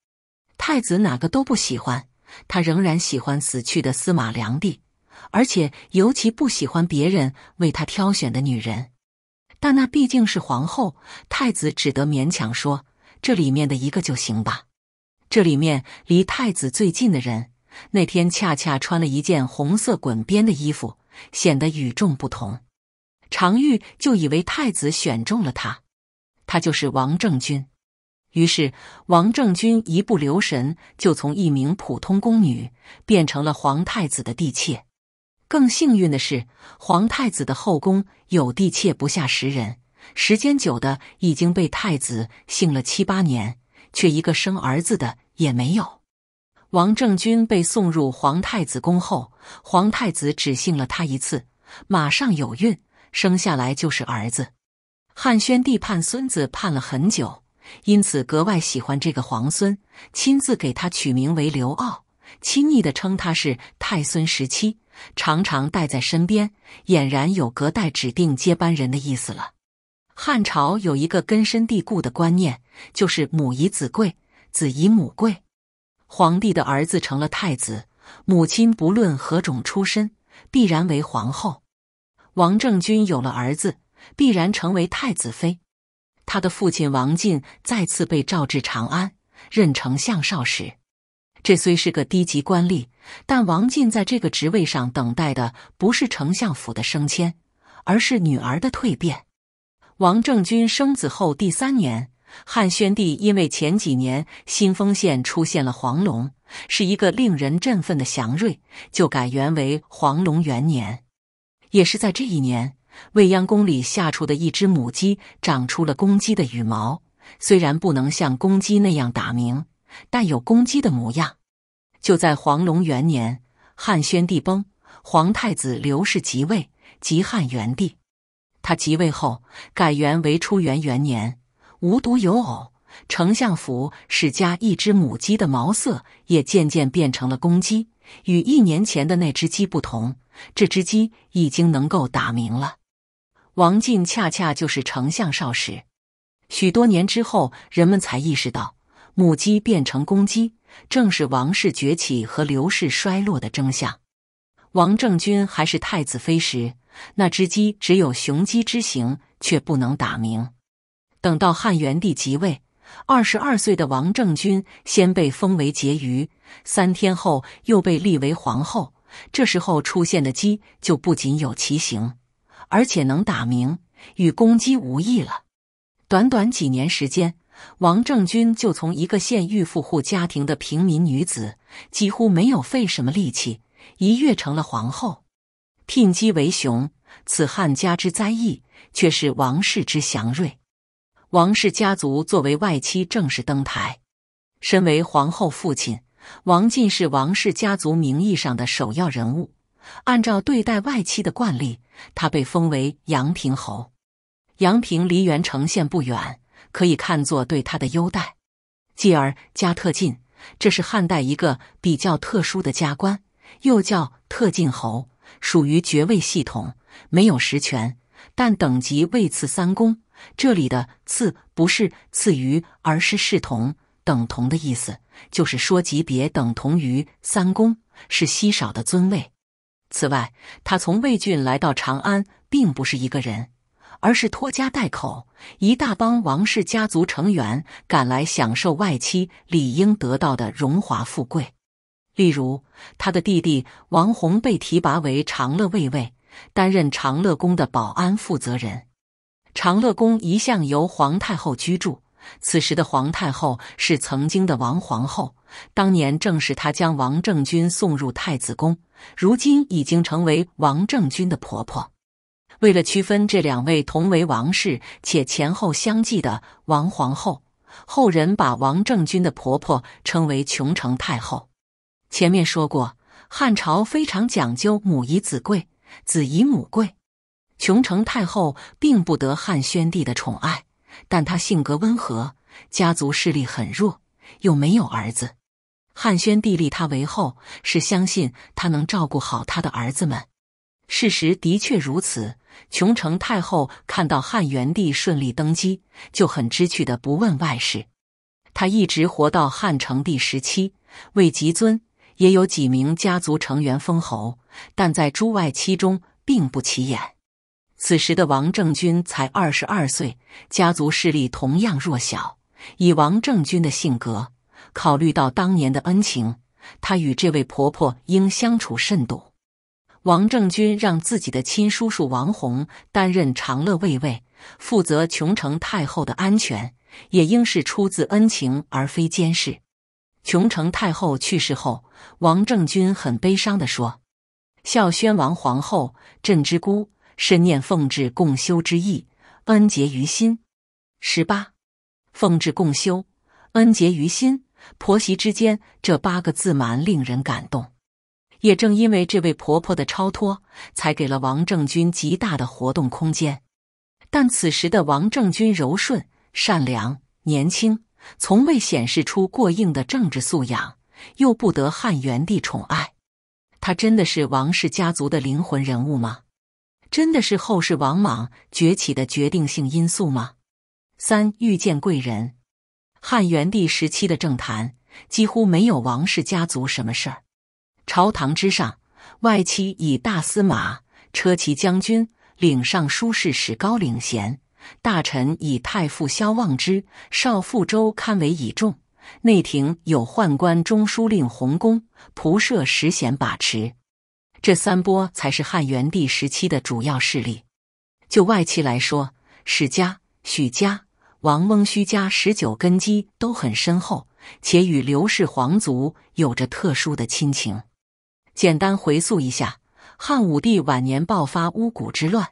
太子哪个都不喜欢，他仍然喜欢死去的司马良娣，而且尤其不喜欢别人为他挑选的女人。但那毕竟是皇后，太子只得勉强说：“这里面的一个就行吧。”这里面离太子最近的人，那天恰恰穿了一件红色滚边的衣服，显得与众不同。常玉就以为太子选中了他，他就是王政君。于是王政君一不留神就从一名普通宫女变成了皇太子的帝妾。更幸运的是，皇太子的后宫有帝妾不下十人，时间久的已经被太子姓了七八年，却一个生儿子的也没有。王政君被送入皇太子宫后，皇太子只姓了他一次，马上有孕。生下来就是儿子，汉宣帝盼孙子盼了很久，因此格外喜欢这个皇孙，亲自给他取名为刘骜，亲昵的称他是太孙十七，常常带在身边，俨然有隔代指定接班人的意思了。汉朝有一个根深蒂固的观念，就是母以子贵，子以母贵。皇帝的儿子成了太子，母亲不论何种出身，必然为皇后。王政君有了儿子，必然成为太子妃。他的父亲王进再次被召至长安，任丞相少时。这虽是个低级官吏，但王进在这个职位上等待的不是丞相府的升迁，而是女儿的蜕变。王政君生子后第三年，汉宣帝因为前几年新丰县出现了黄龙，是一个令人振奋的祥瑞，就改元为黄龙元年。也是在这一年，未央宫里下出的一只母鸡长出了公鸡的羽毛，虽然不能像公鸡那样打鸣，但有公鸡的模样。就在黄龙元年，汉宣帝崩，皇太子刘氏即位，即汉元帝。他即位后改元为初元元年。无独有偶，丞相府史家一只母鸡的毛色也渐渐变成了公鸡。与一年前的那只鸡不同，这只鸡已经能够打鸣了。王进恰恰就是丞相少时，许多年之后，人们才意识到母鸡变成公鸡，正是王室崛起和刘氏衰落的真相。王政君还是太子妃时，那只鸡只有雄鸡之形，却不能打鸣。等到汉元帝即位。二十二岁的王政君先被封为婕妤，三天后又被立为皇后。这时候出现的鸡就不仅有其形，而且能打鸣，与公鸡无异了。短短几年时间，王政君就从一个县御富户家庭的平民女子，几乎没有费什么力气，一跃成了皇后。聘鸡为雄，此汉家之灾异，却是王室之祥瑞。王氏家族作为外戚正式登台。身为皇后父亲，王进是王氏家族名义上的首要人物。按照对待外戚的惯例，他被封为阳平侯。阳平离元城县不远，可以看作对他的优待。继而加特进，这是汉代一个比较特殊的加官，又叫特进侯，属于爵位系统，没有实权，但等级位次三公。这里的“次”不是次于，而是视同等同的意思，就是说级别等同于三公，是稀少的尊位。此外，他从魏郡来到长安，并不是一个人，而是拖家带口，一大帮王氏家族成员赶来享受外戚理应得到的荣华富贵。例如，他的弟弟王弘被提拔为长乐卫尉，担任长乐宫的保安负责人。长乐宫一向由皇太后居住，此时的皇太后是曾经的王皇后。当年正是她将王政君送入太子宫，如今已经成为王政君的婆婆。为了区分这两位同为王室且前后相继的王皇后，后人把王政君的婆婆称为“琼城太后”。前面说过，汉朝非常讲究“母以子贵，子以母贵”。琼城太后并不得汉宣帝的宠爱，但她性格温和，家族势力很弱，又没有儿子。汉宣帝立她为后，是相信她能照顾好他的儿子们。事实的确如此。琼城太后看到汉元帝顺利登基，就很知趣的不问外事。他一直活到汉成帝时期，位极尊，也有几名家族成员封侯，但在诸外戚中并不起眼。此时的王政君才二十二岁，家族势力同样弱小。以王政君的性格，考虑到当年的恩情，他与这位婆婆应相处甚笃。王政君让自己的亲叔叔王弘担任长乐卫尉，负责琼城太后的安全，也应是出自恩情而非监视。琼城太后去世后，王政君很悲伤地说：“孝宣王皇后，朕之孤。”深念奉旨共修之意，恩结于心。十八，奉旨共修，恩结于心。婆媳之间这八个字蛮令人感动。也正因为这位婆婆的超脱，才给了王正军极大的活动空间。但此时的王正军柔顺、善良、年轻，从未显示出过硬的政治素养，又不得汉元帝宠爱。他真的是王氏家族的灵魂人物吗？真的是后世王莽崛起的决定性因素吗？三遇见贵人，汉元帝时期的政坛几乎没有王氏家族什么事儿。朝堂之上，外戚以大司马、车骑将军、领尚书事史高领衔；大臣以太傅萧望之、少傅周堪为倚重；内廷有宦官、中书令洪公、仆射石显把持。这三波才是汉元帝时期的主要势力。就外戚来说，史家、许家、王翁虚家十九根基都很深厚，且与刘氏皇族有着特殊的亲情。简单回溯一下，汉武帝晚年爆发巫蛊之乱，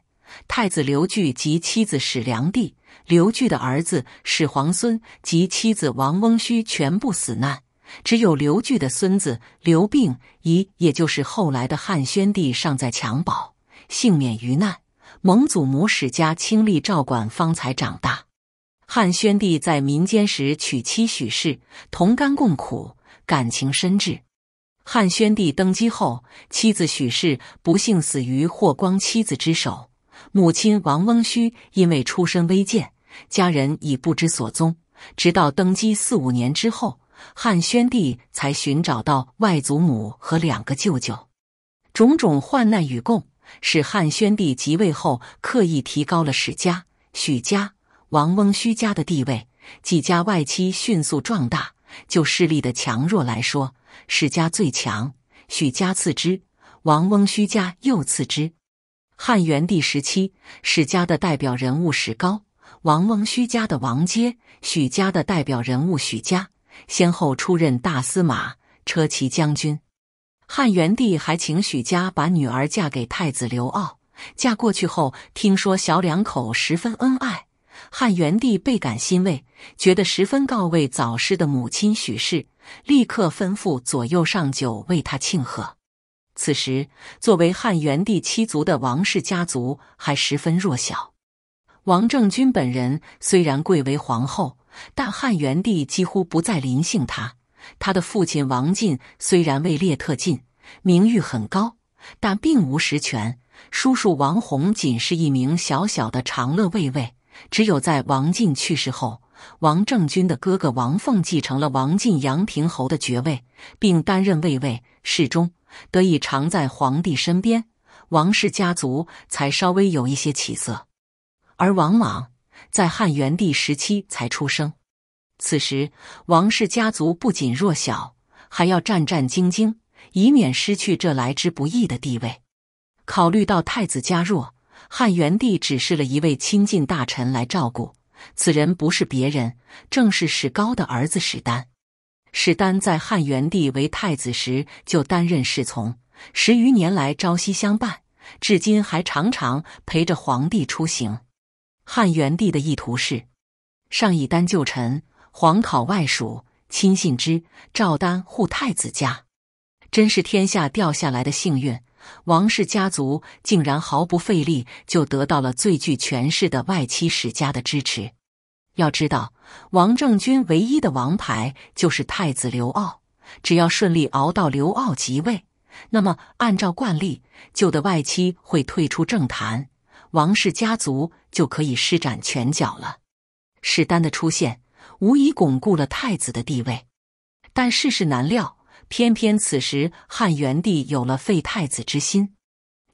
太子刘据及妻子史良娣、刘据的儿子史皇孙及妻子王翁虚全部死难。只有刘据的孙子刘病已，也就是后来的汉宣帝，尚在襁褓，幸免于难。蒙祖母史家倾力照管，方才长大。汉宣帝在民间时娶妻许氏，同甘共苦，感情深挚。汉宣帝登基后，妻子许氏不幸死于霍光妻子之手，母亲王翁须因为出身微贱，家人已不知所踪。直到登基四五年之后。汉宣帝才寻找到外祖母和两个舅舅，种种患难与共，使汉宣帝即位后刻意提高了史家、许家、王翁虚家的地位。几家外戚迅速壮大。就势力的强弱来说，史家最强，许家次之，王翁虚家又次之。汉元帝时期，史家的代表人物史高，王翁虚家的王阶，许家的代表人物许家。先后出任大司马、车骑将军。汉元帝还请许家把女儿嫁给太子刘骜。嫁过去后，听说小两口十分恩爱，汉元帝倍感欣慰，觉得十分告慰早逝的母亲许氏，立刻吩咐左右上酒为他庆贺。此时，作为汉元帝妻族的王氏家族还十分弱小。王政君本人虽然贵为皇后。但汉元帝几乎不再临幸他。他的父亲王进虽然位列特进，名誉很高，但并无实权。叔叔王弘仅是一名小小的长乐卫尉。只有在王进去世后，王政君的哥哥王凤继承了王进阳平侯的爵位，并担任卫尉侍中，得以常在皇帝身边，王氏家族才稍微有一些起色。而王莽。在汉元帝时期才出生，此时王氏家族不仅弱小，还要战战兢兢，以免失去这来之不易的地位。考虑到太子家弱，汉元帝指示了一位亲近大臣来照顾，此人不是别人，正是史高的儿子史丹。史丹在汉元帝为太子时就担任侍从，十余年来朝夕相伴，至今还常常陪着皇帝出行。汉元帝的意图是，上以丹旧臣，皇考外属亲信之；赵丹护太子家，真是天下掉下来的幸运。王氏家族竟然毫不费力就得到了最具权势的外戚史家的支持。要知道，王政君唯一的王牌就是太子刘骜，只要顺利熬到刘骜即位，那么按照惯例，旧的外戚会退出政坛。王氏家族就可以施展拳脚了。史丹的出现无疑巩固了太子的地位，但世事难料，偏偏此时汉元帝有了废太子之心。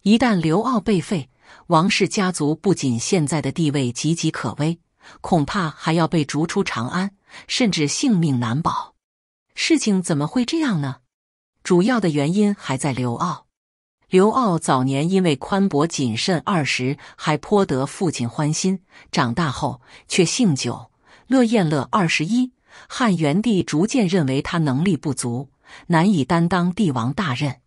一旦刘骜被废，王氏家族不仅现在的地位岌岌可危，恐怕还要被逐出长安，甚至性命难保。事情怎么会这样呢？主要的原因还在刘骜。刘骜早年因为宽博谨慎，二十还颇得父亲欢心。长大后却姓酒，乐宴乐。二十一，汉元帝逐渐认为他能力不足，难以担当帝王大任。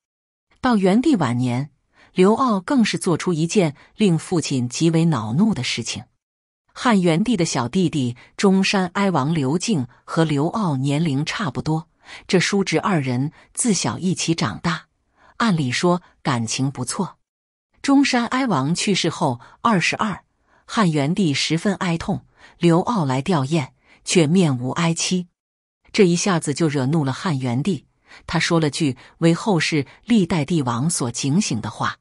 到元帝晚年，刘骜更是做出一件令父亲极为恼怒的事情。汉元帝的小弟弟中山哀王刘敬和刘骜年龄差不多，这叔侄二人自小一起长大。按理说感情不错。中山哀王去世后二十二，汉元帝十分哀痛。刘骜来吊唁，却面无哀戚，这一下子就惹怒了汉元帝。他说了句为后世历代帝王所警醒的话：“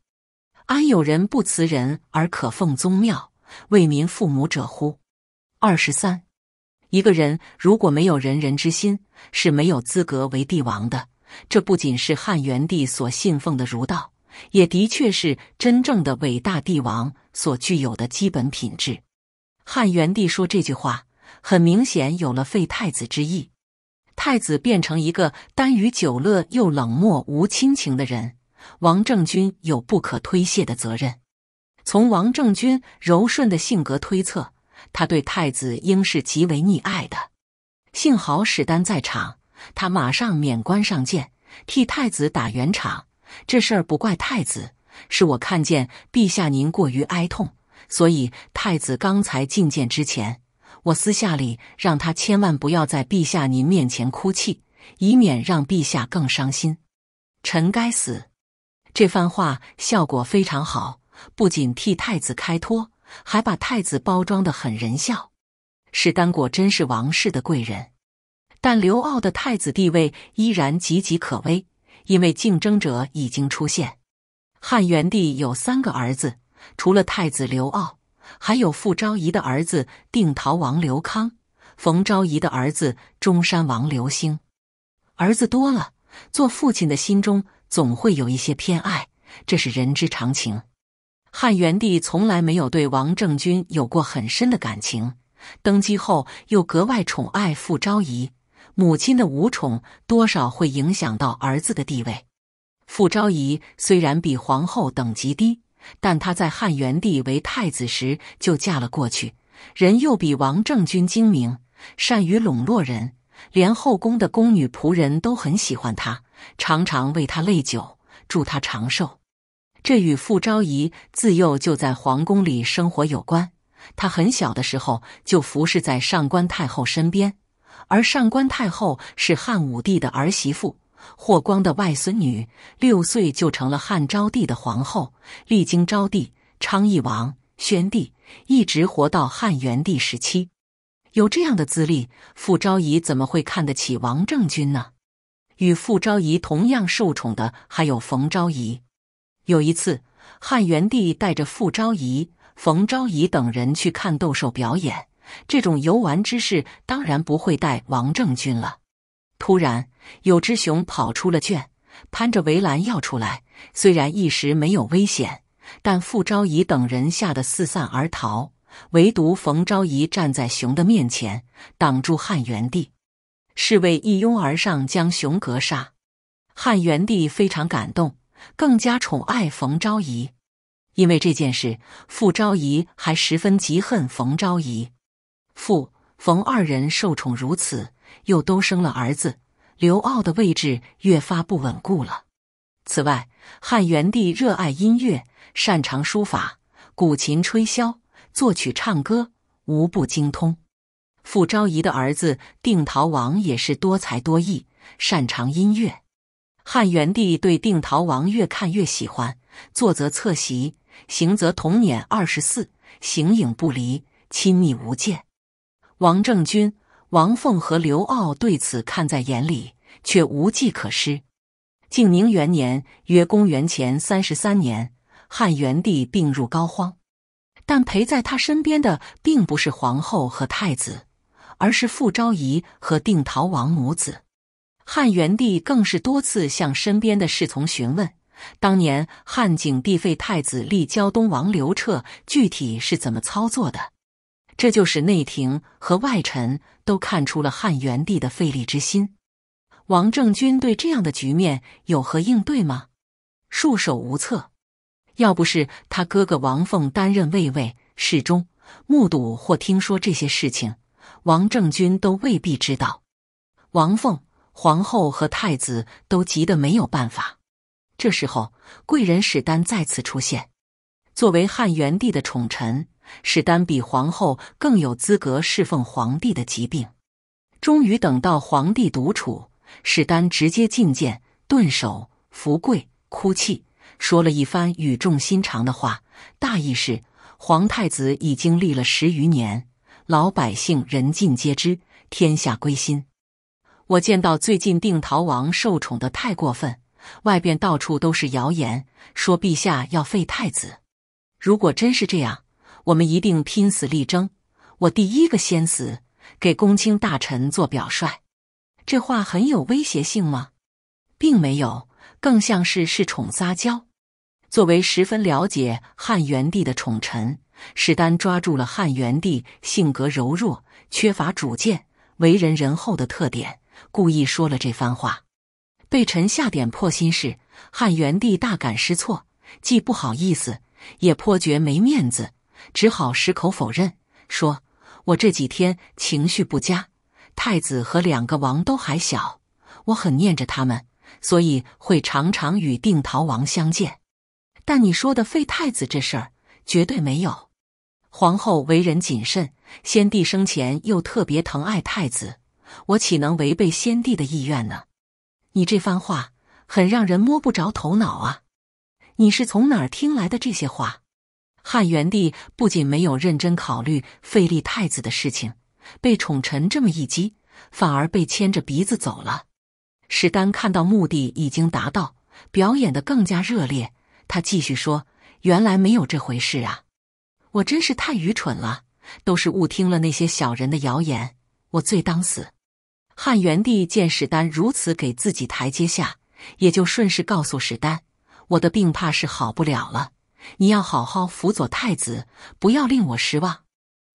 安有人不辞人而可奉宗庙、为民父母者乎？”二十三，一个人如果没有仁人之心，是没有资格为帝王的。这不仅是汉元帝所信奉的儒道，也的确是真正的伟大帝王所具有的基本品质。汉元帝说这句话，很明显有了废太子之意。太子变成一个耽于酒乐又冷漠无亲情的人，王政君有不可推卸的责任。从王政君柔顺的性格推测，他对太子应是极为溺爱的。幸好史丹在场。他马上免官上谏，替太子打圆场。这事儿不怪太子，是我看见陛下您过于哀痛，所以太子刚才觐见之前，我私下里让他千万不要在陛下您面前哭泣，以免让陛下更伤心。臣该死！这番话效果非常好，不仅替太子开脱，还把太子包装得很人孝。史丹果真是王室的贵人。但刘骜的太子地位依然岌岌可危，因为竞争者已经出现。汉元帝有三个儿子，除了太子刘骜，还有傅昭仪的儿子定陶王刘康，冯昭仪的儿子中山王刘兴。儿子多了，做父亲的心中总会有一些偏爱，这是人之常情。汉元帝从来没有对王政君有过很深的感情，登基后又格外宠爱傅昭仪。母亲的无宠多少会影响到儿子的地位。傅昭仪虽然比皇后等级低，但她在汉元帝为太子时就嫁了过去，人又比王政君精明，善于笼络人，连后宫的宫女仆人都很喜欢她，常常为她酹酒，祝她长寿。这与傅昭仪自幼就在皇宫里生活有关。她很小的时候就服侍在上官太后身边。而上官太后是汉武帝的儿媳妇，霍光的外孙女，六岁就成了汉昭帝的皇后，历经昭帝、昌邑王、宣帝，一直活到汉元帝时期。有这样的资历，傅昭仪怎么会看得起王政君呢？与傅昭仪同样受宠的还有冯昭仪。有一次，汉元帝带着傅昭仪、冯昭仪等人去看斗兽表演。这种游玩之事当然不会带王正军了。突然，有只熊跑出了圈，攀着围栏要出来。虽然一时没有危险，但傅昭仪等人吓得四散而逃，唯独冯昭仪站在熊的面前挡住汉元帝。侍卫一拥而上，将熊格杀。汉元帝非常感动，更加宠爱冯昭仪。因为这件事，傅昭仪还十分嫉恨冯昭仪。父冯二人受宠如此，又都生了儿子，刘骜的位置越发不稳固了。此外，汉元帝热爱音乐，擅长书法、古琴、吹箫、作曲、唱歌，无不精通。傅昭仪的儿子定陶王也是多才多艺，擅长音乐。汉元帝对定陶王越看越喜欢，坐则侧席，行则同辇，二十四，形影不离，亲密无间。王政君、王凤和刘骜对此看在眼里，却无计可施。建宁元年（约公元前三十三年），汉元帝病入膏肓，但陪在他身边的并不是皇后和太子，而是傅昭仪和定陶王母子。汉元帝更是多次向身边的侍从询问，当年汉景帝废太子立胶东王刘彻，具体是怎么操作的？这就使内廷和外臣都看出了汉元帝的费力之心。王政君对这样的局面有何应对吗？束手无策。要不是他哥哥王凤担任卫尉、侍中，目睹或听说这些事情，王政君都未必知道。王凤、皇后和太子都急得没有办法。这时候，贵人史丹再次出现，作为汉元帝的宠臣。史丹比皇后更有资格侍奉皇帝的疾病，终于等到皇帝独处，史丹直接觐见，顿首伏跪，哭泣，说了一番语重心长的话，大意是：皇太子已经立了十余年，老百姓人尽皆知，天下归心。我见到最近定陶王受宠的太过分，外边到处都是谣言，说陛下要废太子。如果真是这样，我们一定拼死力争，我第一个先死，给公卿大臣做表率。这话很有威胁性吗？并没有，更像是恃宠撒娇。作为十分了解汉元帝的宠臣，史丹抓住了汉元帝性格柔弱、缺乏主见、为人仁厚的特点，故意说了这番话。被臣下点破心事，汉元帝大感失措，既不好意思，也颇觉没面子。只好矢口否认，说：“我这几天情绪不佳，太子和两个王都还小，我很念着他们，所以会常常与定陶王相见。但你说的废太子这事儿，绝对没有。皇后为人谨慎，先帝生前又特别疼爱太子，我岂能违背先帝的意愿呢？你这番话很让人摸不着头脑啊！你是从哪儿听来的这些话？”汉元帝不仅没有认真考虑废立太子的事情，被宠臣这么一激，反而被牵着鼻子走了。史丹看到目的已经达到，表演的更加热烈。他继续说：“原来没有这回事啊！我真是太愚蠢了，都是误听了那些小人的谣言，我罪当死。”汉元帝见史丹如此给自己台阶下，也就顺势告诉史丹：“我的病怕是好不了了。”你要好好辅佐太子，不要令我失望。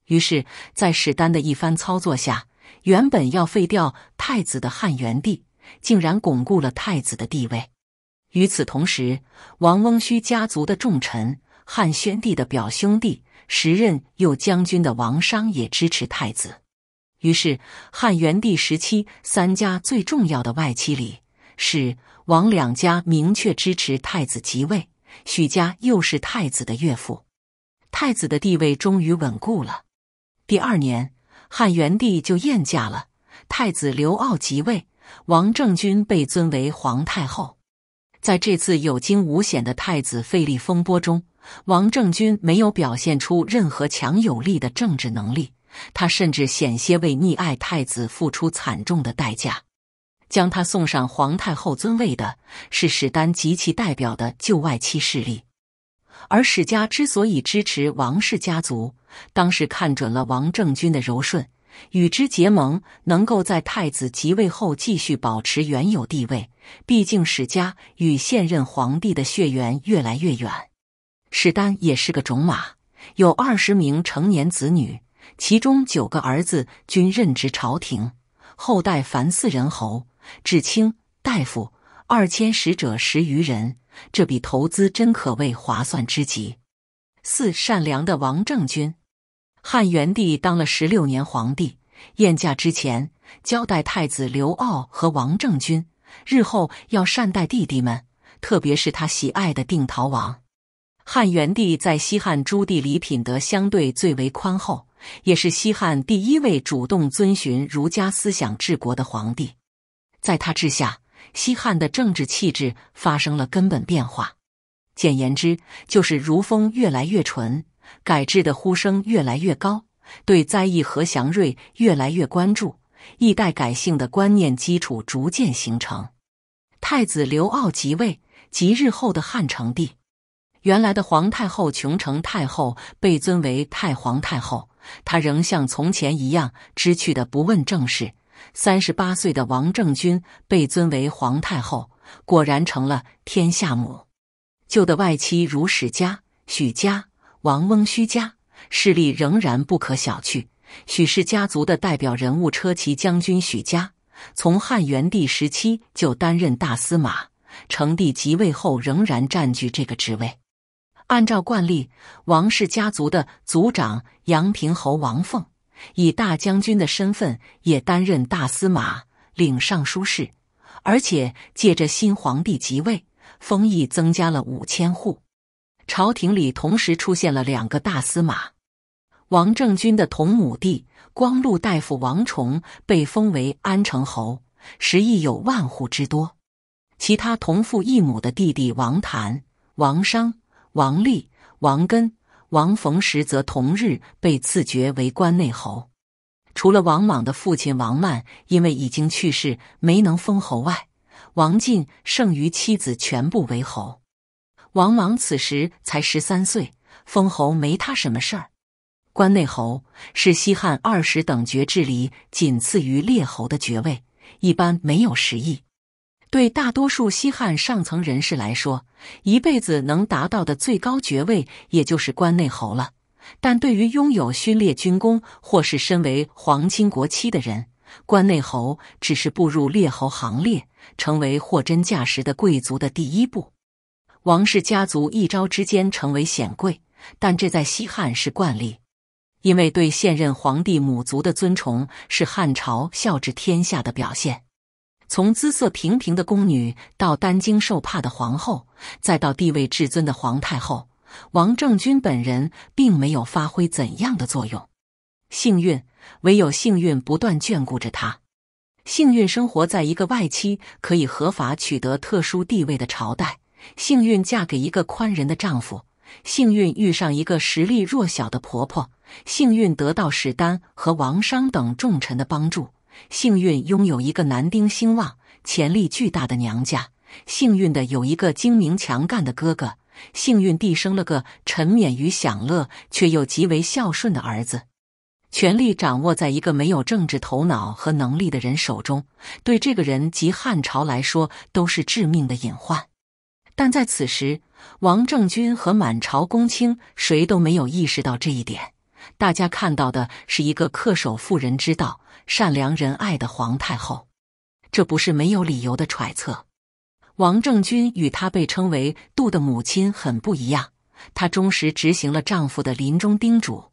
于是，在史丹的一番操作下，原本要废掉太子的汉元帝，竟然巩固了太子的地位。与此同时，王翁须家族的重臣、汉宣帝的表兄弟、时任右将军的王商也支持太子。于是，汉元帝时期三家最重要的外戚里，是王两家明确支持太子即位。许家又是太子的岳父，太子的地位终于稳固了。第二年，汉元帝就厌驾了，太子刘骜即位，王政君被尊为皇太后。在这次有惊无险的太子废立风波中，王政君没有表现出任何强有力的政治能力，他甚至险些为溺爱太子付出惨重的代价。将他送上皇太后尊位的是史丹及其代表的旧外戚势力，而史家之所以支持王氏家族，当时看准了王政君的柔顺，与之结盟，能够在太子即位后继续保持原有地位。毕竟史家与现任皇帝的血缘越来越远。史丹也是个种马，有二十名成年子女，其中九个儿子均任职朝廷。后代凡四人侯，至卿大夫二千使者十余人，这笔投资真可谓划算之极。四善良的王政君，汉元帝当了十六年皇帝，宴驾之前交代太子刘骜和王政君，日后要善待弟弟们，特别是他喜爱的定陶王。汉元帝在西汉诸棣里品德相对最为宽厚。也是西汉第一位主动遵循儒家思想治国的皇帝，在他治下，西汉的政治气质发生了根本变化。简言之，就是儒风越来越纯，改制的呼声越来越高，对灾异和祥瑞越来越关注，易代改姓的观念基础逐渐形成。太子刘骜即位，即日后的汉成帝。原来的皇太后琼成太后被尊为太皇太后。他仍像从前一样知趣地不问政事。三十八岁的王政君被尊为皇太后，果然成了天下母。旧的外戚如史家、许家、王翁虚家，势力仍然不可小觑。许氏家族的代表人物车骑将军许家，从汉元帝时期就担任大司马，成帝即位后仍然占据这个职位。按照惯例，王氏家族的族长杨平侯王凤以大将军的身份也担任大司马、领尚书事，而且借着新皇帝即位，封邑增加了五千户。朝廷里同时出现了两个大司马。王政君的同母弟光禄大夫王崇被封为安城侯，食邑有万户之多。其他同父异母的弟弟王谭、王商。王立、王根、王逢时则同日被赐爵为关内侯。除了王莽的父亲王曼因为已经去世没能封侯外，王进剩余妻子全部为侯。王莽此时才十三岁，封侯没他什么事儿。关内侯是西汉二十等爵制里仅次于列侯的爵位，一般没有十亿。对大多数西汉上层人士来说，一辈子能达到的最高爵位，也就是关内侯了。但对于拥有勋烈军功或是身为皇亲国戚的人，关内侯只是步入列侯行列，成为货真价实的贵族的第一步。王氏家族一朝之间成为显贵，但这在西汉是惯例，因为对现任皇帝母族的尊崇，是汉朝孝治天下的表现。从姿色平平的宫女到担惊受怕的皇后，再到地位至尊的皇太后，王政君本人并没有发挥怎样的作用。幸运，唯有幸运不断眷顾着她。幸运生活在一个外戚可以合法取得特殊地位的朝代。幸运嫁给一个宽仁的丈夫。幸运遇上一个实力弱小的婆婆。幸运得到史丹和王商等重臣的帮助。幸运拥有一个男丁兴旺、潜力巨大的娘家；幸运的有一个精明强干的哥哥；幸运地生了个沉湎于享乐却又极为孝顺的儿子。权力掌握在一个没有政治头脑和能力的人手中，对这个人及汉朝来说都是致命的隐患。但在此时，王政君和满朝公卿谁都没有意识到这一点。大家看到的是一个恪守妇人之道。善良仁爱的皇太后，这不是没有理由的揣测。王政君与她被称为“杜”的母亲很不一样，她忠实执行了丈夫的临终叮嘱，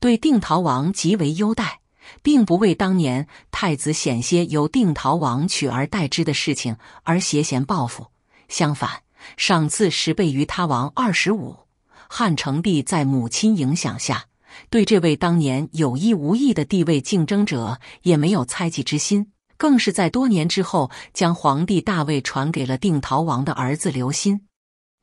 对定陶王极为优待，并不为当年太子险些由定陶王取而代之的事情而斜嫌报复。相反，赏赐十倍于他王二十五。汉成帝在母亲影响下。对这位当年有意无意的地位竞争者也没有猜忌之心，更是在多年之后将皇帝大位传给了定陶王的儿子刘歆。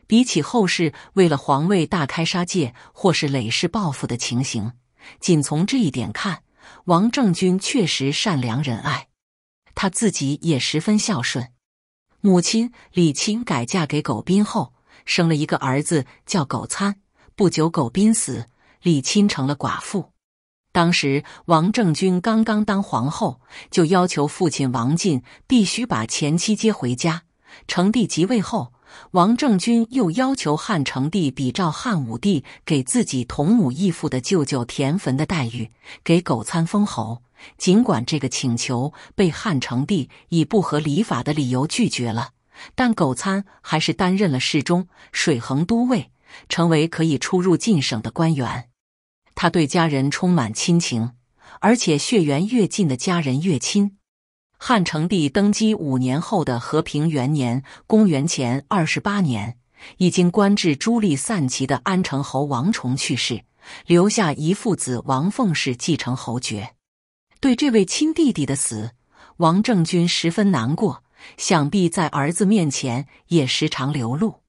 比起后世为了皇位大开杀戒或是累世报复的情形，仅从这一点看，王政君确实善良仁爱。他自己也十分孝顺。母亲李清改嫁给苟斌后，生了一个儿子叫苟参。不久，苟斌死。李钦成了寡妇，当时王政君刚刚当皇后，就要求父亲王进必须把前妻接回家。成帝即位后，王政君又要求汉成帝比照汉武帝给自己同母异父的舅舅田汾的待遇，给苟参封侯。尽管这个请求被汉成帝以不合理法的理由拒绝了，但苟参还是担任了侍中、水衡都尉。成为可以出入晋省的官员，他对家人充满亲情，而且血缘越近的家人越亲。汉成帝登基五年后的和平元年（公元前二十八年），已经官至朱隶散骑的安城侯王崇去世，留下一父子王凤氏继承侯爵。对这位亲弟弟的死，王政君十分难过，想必在儿子面前也时常流露。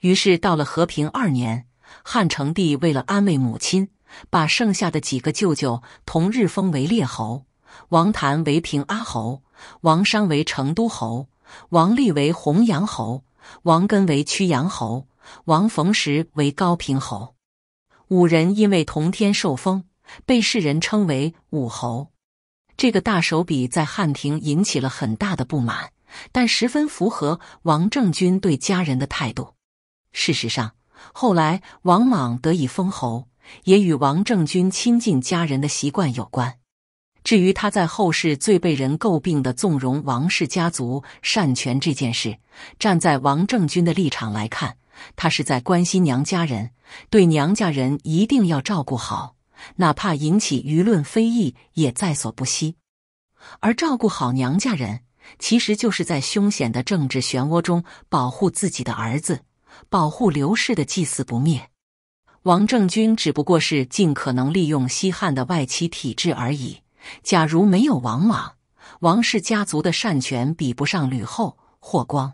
于是到了和平二年，汉成帝为了安慰母亲，把剩下的几个舅舅同日封为列侯：王谭为平阿侯，王商为成都侯，王立为弘阳侯，王根为曲阳侯，王逢时为高平侯。五人因为同天受封，被世人称为“五侯”。这个大手笔在汉庭引起了很大的不满，但十分符合王政君对家人的态度。事实上，后来王莽得以封侯，也与王政君亲近家人的习惯有关。至于他在后世最被人诟病的纵容王氏家族擅权这件事，站在王政君的立场来看，他是在关心娘家人，对娘家人一定要照顾好，哪怕引起舆论非议也在所不惜。而照顾好娘家人，其实就是在凶险的政治漩涡中保护自己的儿子。保护刘氏的祭祀不灭，王政君只不过是尽可能利用西汉的外戚体制而已。假如没有王莽，王氏家族的善权比不上吕后、霍光，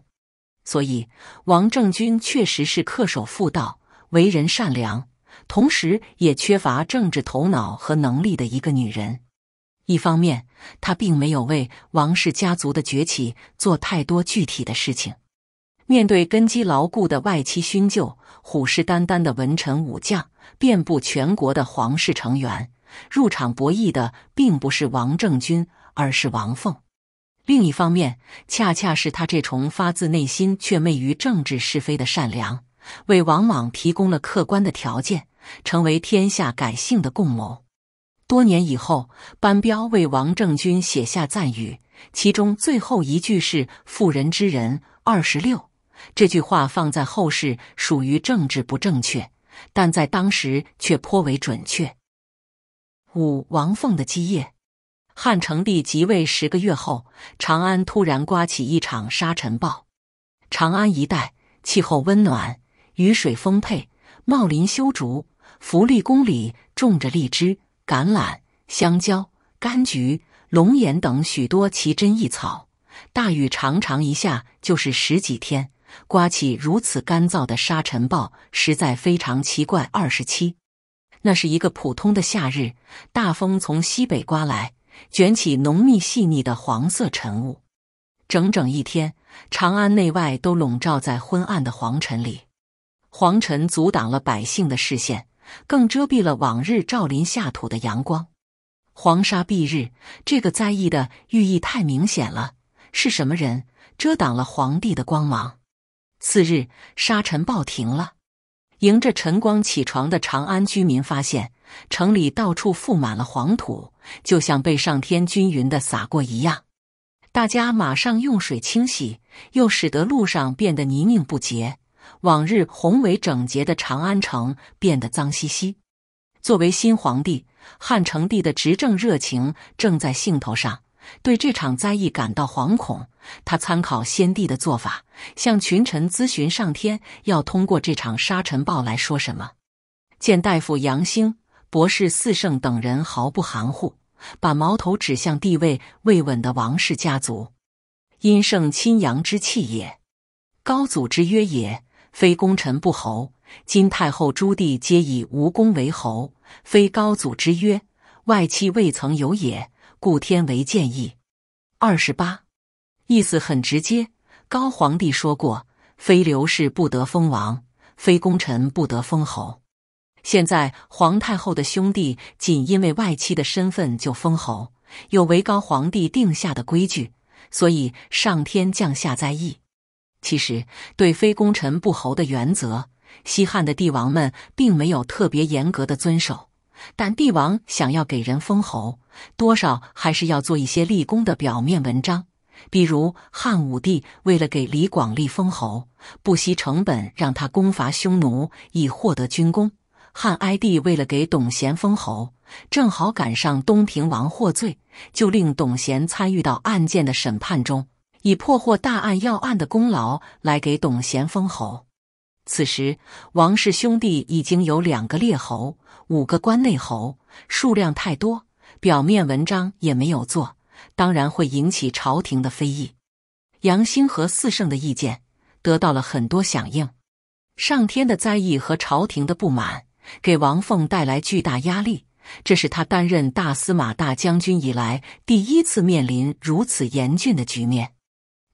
所以王政君确实是恪守妇道、为人善良，同时也缺乏政治头脑和能力的一个女人。一方面，她并没有为王氏家族的崛起做太多具体的事情。面对根基牢固的外戚勋旧、虎视眈眈的文臣武将、遍布全国的皇室成员，入场博弈的并不是王政君，而是王凤。另一方面，恰恰是他这重发自内心却昧于政治是非的善良，为王莽提供了客观的条件，成为天下改姓的共谋。多年以后，班彪为王政君写下赞语，其中最后一句是：“妇人之仁。”二十六。这句话放在后世属于政治不正确，但在当时却颇为准确。五王凤的基业，汉成帝即位十个月后，长安突然刮起一场沙尘暴。长安一带气候温暖，雨水丰沛，茂林修竹，福利宫里种着荔枝、橄榄、香蕉、柑橘、龙眼等许多奇珍异草。大雨常常一下就是十几天。刮起如此干燥的沙尘暴，实在非常奇怪。二十七，那是一个普通的夏日，大风从西北刮来，卷起浓密细腻的黄色尘雾，整整一天，长安内外都笼罩在昏暗的黄尘里。黄尘阻挡了百姓的视线，更遮蔽了往日照临下土的阳光。黄沙蔽日，这个灾异的寓意太明显了。是什么人遮挡了皇帝的光芒？次日，沙尘暴停了。迎着晨光起床的长安居民发现，城里到处覆满了黄土，就像被上天均匀的撒过一样。大家马上用水清洗，又使得路上变得泥泞不洁。往日宏伟整洁的长安城变得脏兮兮。作为新皇帝，汉成帝的执政热情正在兴头上。对这场灾异感到惶恐，他参考先帝的做法，向群臣咨询上天要通过这场沙尘暴来说什么。见大夫杨兴、博士四圣等人毫不含糊，把矛头指向地位未稳的王氏家族。阴盛亲阳之气也，高祖之曰也，非功臣不侯。今太后、朱棣皆以无功为侯，非高祖之约，外戚未曾有也。故天为建议二十八，意思很直接。高皇帝说过：“非刘氏不得封王，非功臣不得封侯。”现在皇太后的兄弟仅因为外戚的身份就封侯，有违高皇帝定下的规矩，所以上天降下灾异。其实，对非功臣不侯的原则，西汉的帝王们并没有特别严格的遵守。但帝王想要给人封侯，多少还是要做一些立功的表面文章。比如汉武帝为了给李广立封侯，不惜成本让他攻伐匈奴以获得军功；汉哀帝为了给董贤封侯，正好赶上东平王获罪，就令董贤参与到案件的审判中，以破获大案要案的功劳来给董贤封侯。此时，王氏兄弟已经有两个列侯，五个关内侯，数量太多，表面文章也没有做，当然会引起朝廷的非议。杨兴和四圣的意见得到了很多响应。上天的灾异和朝廷的不满，给王凤带来巨大压力。这是他担任大司马大将军以来第一次面临如此严峻的局面。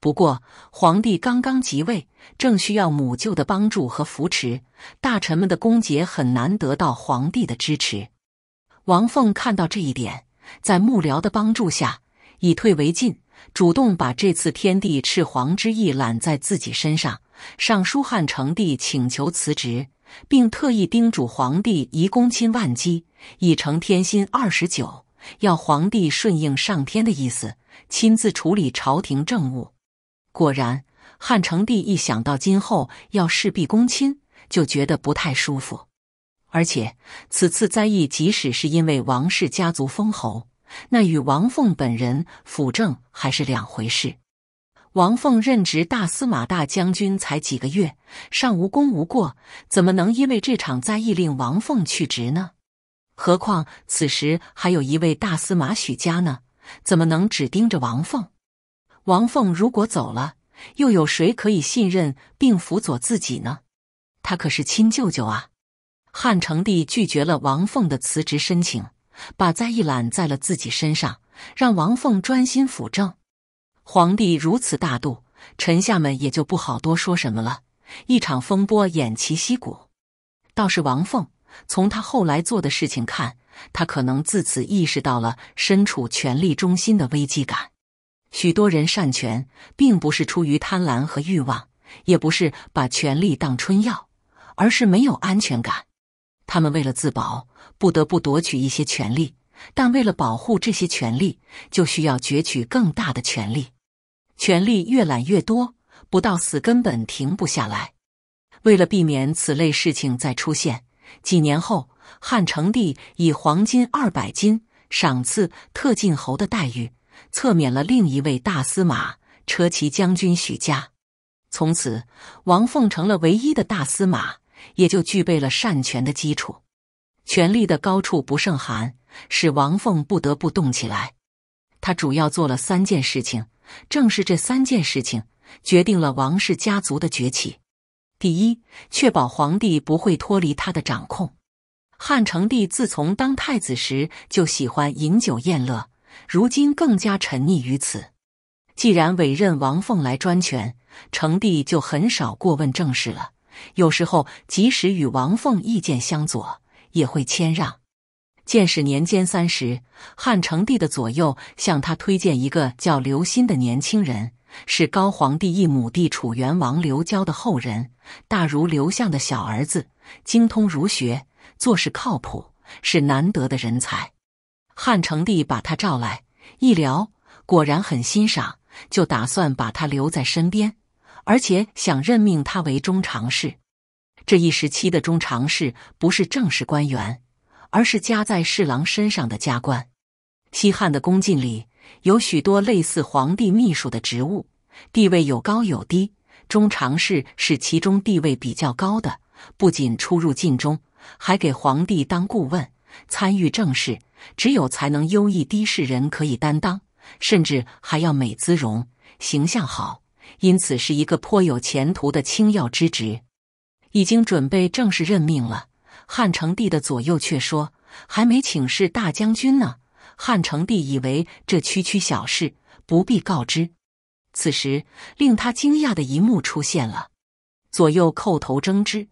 不过，皇帝刚刚即位，正需要母舅的帮助和扶持，大臣们的攻讦很难得到皇帝的支持。王凤看到这一点，在幕僚的帮助下，以退为进，主动把这次天地赤皇之意揽在自己身上，上书汉成帝请求辞职，并特意叮嘱皇帝宜躬亲万机，以承天心二十九，要皇帝顺应上天的意思，亲自处理朝廷政务。果然，汉成帝一想到今后要事必躬亲，就觉得不太舒服。而且此次灾异即使是因为王氏家族封侯，那与王凤本人辅政还是两回事。王凤任职大司马大将军才几个月，尚无功无过，怎么能因为这场灾异令王凤去职呢？何况此时还有一位大司马许家呢，怎么能只盯着王凤？王凤如果走了，又有谁可以信任并辅佐自己呢？他可是亲舅舅啊！汉成帝拒绝了王凤的辞职申请，把灾一揽在了自己身上，让王凤专心辅政。皇帝如此大度，臣下们也就不好多说什么了。一场风波偃旗息鼓。倒是王凤，从他后来做的事情看，他可能自此意识到了身处权力中心的危机感。许多人善权，并不是出于贪婪和欲望，也不是把权力当春药，而是没有安全感。他们为了自保，不得不夺取一些权利，但为了保护这些权利，就需要攫取更大的权利。权力越揽越多，不到死根本停不下来。为了避免此类事情再出现，几年后，汉成帝以黄金二百斤赏赐特进侯的待遇。册免了另一位大司马车骑将军许嘉，从此王凤成了唯一的大司马，也就具备了擅权的基础。权力的高处不胜寒，使王凤不得不动起来。他主要做了三件事情，正是这三件事情决定了王氏家族的崛起。第一，确保皇帝不会脱离他的掌控。汉成帝自从当太子时就喜欢饮酒宴乐。如今更加沉溺于此。既然委任王凤来专权，成帝就很少过问政事了。有时候，即使与王凤意见相左，也会谦让。建始年间三十，汉成帝的左右向他推荐一个叫刘歆的年轻人，是高皇帝一母弟楚元王刘交的后人，大如刘向的小儿子，精通儒学，做事靠谱，是难得的人才。汉成帝把他召来一聊，果然很欣赏，就打算把他留在身边，而且想任命他为中常侍。这一时期的中常侍不是正式官员，而是加在侍郎身上的加官。西汉的宫禁里有许多类似皇帝秘书的职务，地位有高有低。中常侍是其中地位比较高的，不仅出入禁中，还给皇帝当顾问，参与政事。只有才能优异的士人可以担当，甚至还要美姿容、形象好，因此是一个颇有前途的清要之职，已经准备正式任命了。汉成帝的左右却说：“还没请示大将军呢。”汉成帝以为这区区小事不必告知。此时，令他惊讶的一幕出现了：左右叩头争之。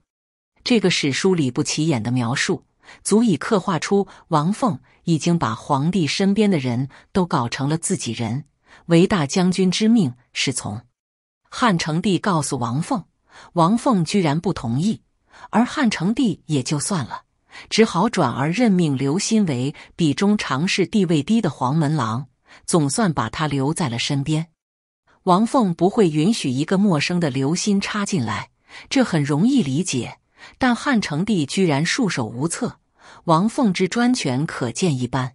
这个史书里不起眼的描述。足以刻画出王凤已经把皇帝身边的人都搞成了自己人，唯大将军之命是从。汉成帝告诉王凤，王凤居然不同意，而汉成帝也就算了，只好转而任命刘歆为比中常侍地位低的黄门郎，总算把他留在了身边。王凤不会允许一个陌生的刘歆插进来，这很容易理解。但汉成帝居然束手无策，王凤之专权可见一斑。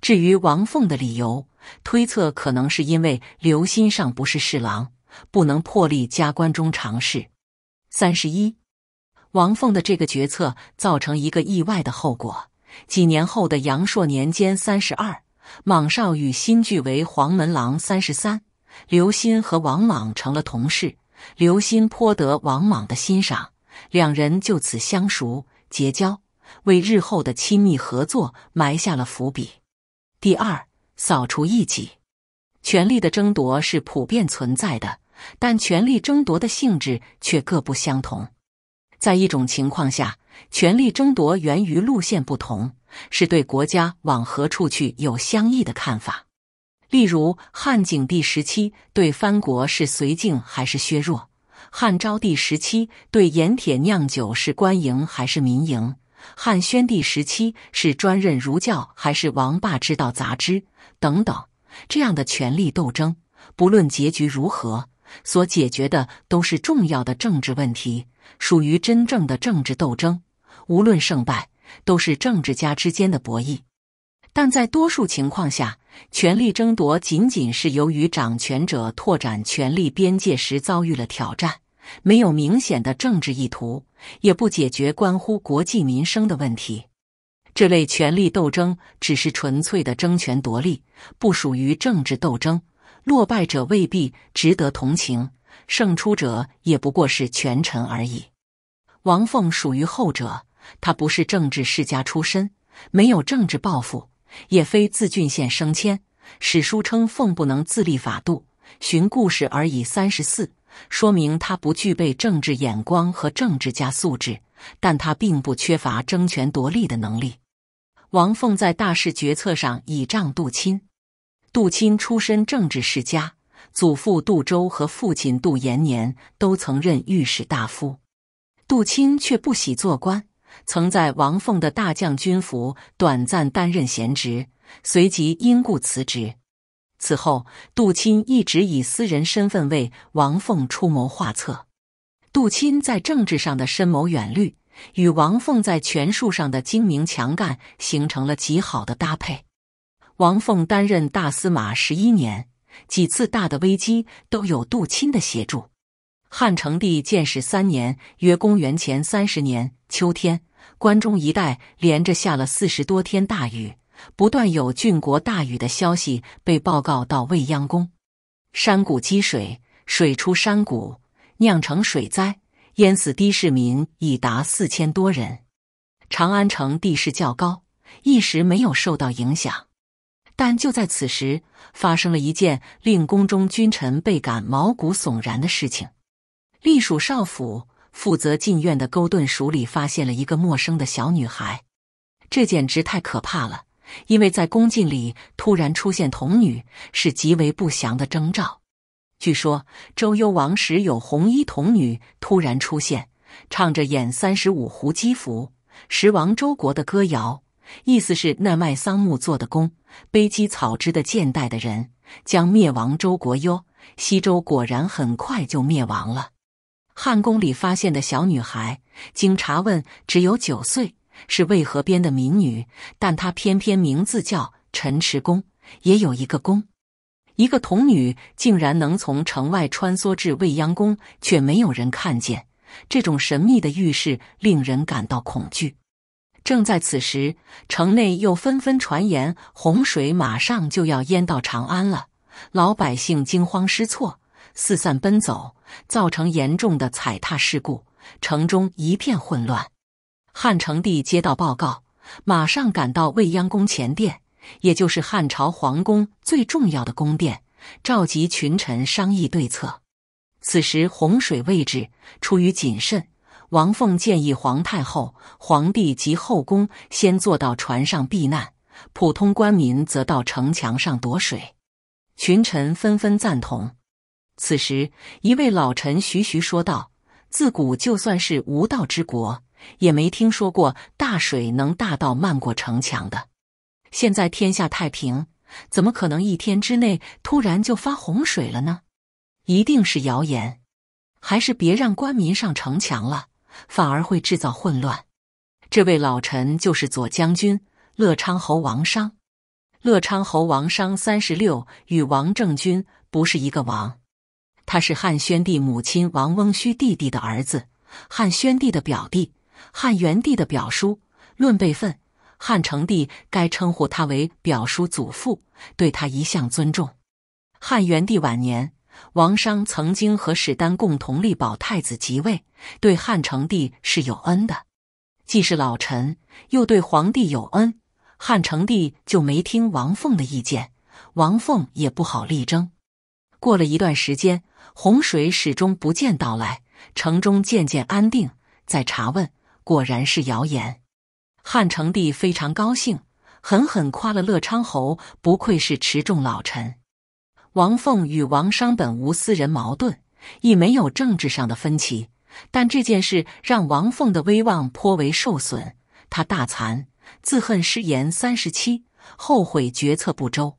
至于王凤的理由，推测可能是因为刘歆尚不是侍郎，不能破例加官中常侍。三十一，王凤的这个决策造成一个意外的后果：几年后的阳朔年间，三十二，莽少与新剧为黄门郎。三十三，刘歆和王莽成了同事，刘歆颇得王莽的欣赏。两人就此相熟结交，为日后的亲密合作埋下了伏笔。第二，扫除异己，权力的争夺是普遍存在的，但权力争夺的性质却各不相同。在一种情况下，权力争夺源于路线不同，是对国家往何处去有相异的看法。例如，汉景帝时期对藩国是绥靖还是削弱。汉昭帝时期对盐铁酿酒是官营还是民营？汉宣帝时期是专任儒教还是王霸之道杂之？等等，这样的权力斗争，不论结局如何，所解决的都是重要的政治问题，属于真正的政治斗争。无论胜败，都是政治家之间的博弈。但在多数情况下，权力争夺仅仅是由于掌权者拓展权力边界时遭遇了挑战，没有明显的政治意图，也不解决关乎国计民生的问题。这类权力斗争只是纯粹的争权夺利，不属于政治斗争。落败者未必值得同情，胜出者也不过是权臣而已。王凤属于后者，他不是政治世家出身，没有政治抱负。也非自郡县升迁。史书称凤不能自立法度，循故事而已。三十四，说明他不具备政治眼光和政治家素质。但他并不缺乏争权夺利的能力。王凤在大事决策上倚仗杜钦。杜钦出身政治世家，祖父杜周和父亲杜延年都曾任御史大夫。杜钦却不喜做官。曾在王凤的大将军府短暂担任闲职，随即因故辞职。此后，杜钦一直以私人身份为王凤出谋划策。杜钦在政治上的深谋远虑，与王凤在权术上的精明强干形成了极好的搭配。王凤担任大司马十一年，几次大的危机都有杜钦的协助。汉成帝建始三年（约公元前30年）秋天。关中一带连着下了四十多天大雨，不断有郡国大雨的消息被报告到未央宫。山谷积水，水出山谷，酿成水灾，淹死的士民已达四千多人。长安城地势较高，一时没有受到影响。但就在此时，发生了一件令宫中君臣倍感毛骨悚然的事情：隶属少府。负责进院的勾顿署里发现了一个陌生的小女孩，这简直太可怕了！因为在宫禁里突然出现童女，是极为不祥的征兆。据说周幽王时有红衣童女突然出现，唱着演三十五胡姬服，时亡周国的歌谣，意思是那卖桑木做的弓，背积草织的贱代的人，将灭亡周国。哟。西周果然很快就灭亡了。汉宫里发现的小女孩，经查问只有九岁，是渭河边的民女，但她偏偏名字叫陈池宫，也有一个宫。一个童女竟然能从城外穿梭至未央宫，却没有人看见，这种神秘的预示令人感到恐惧。正在此时，城内又纷纷传言洪水马上就要淹到长安了，老百姓惊慌失措，四散奔走。造成严重的踩踏事故，城中一片混乱。汉成帝接到报告，马上赶到未央宫前殿，也就是汉朝皇宫最重要的宫殿，召集群臣商议对策。此时洪水位置，出于谨慎，王凤建议皇太后、皇帝及后宫先坐到船上避难，普通官民则到城墙上躲水。群臣纷纷赞同。此时，一位老臣徐徐说道：“自古就算是无道之国，也没听说过大水能大到漫过城墙的。现在天下太平，怎么可能一天之内突然就发洪水了呢？一定是谣言。还是别让官民上城墙了，反而会制造混乱。”这位老臣就是左将军乐昌侯王商。乐昌侯王商三十六，与王政君不是一个王。他是汉宣帝母亲王翁须弟弟的儿子，汉宣帝的表弟，汉元帝的表叔。论辈分，汉成帝该称呼他为表叔祖父，对他一向尊重。汉元帝晚年，王商曾经和史丹共同力保太子即位，对汉成帝是有恩的。既是老臣，又对皇帝有恩，汉成帝就没听王凤的意见，王凤也不好力争。过了一段时间。洪水始终不见到来，城中渐渐安定。再查问，果然是谣言。汉成帝非常高兴，狠狠夸了乐昌侯，不愧是持重老臣。王凤与王商本无私人矛盾，亦没有政治上的分歧，但这件事让王凤的威望颇为受损。他大惭，自恨失言三十七，后悔决策不周。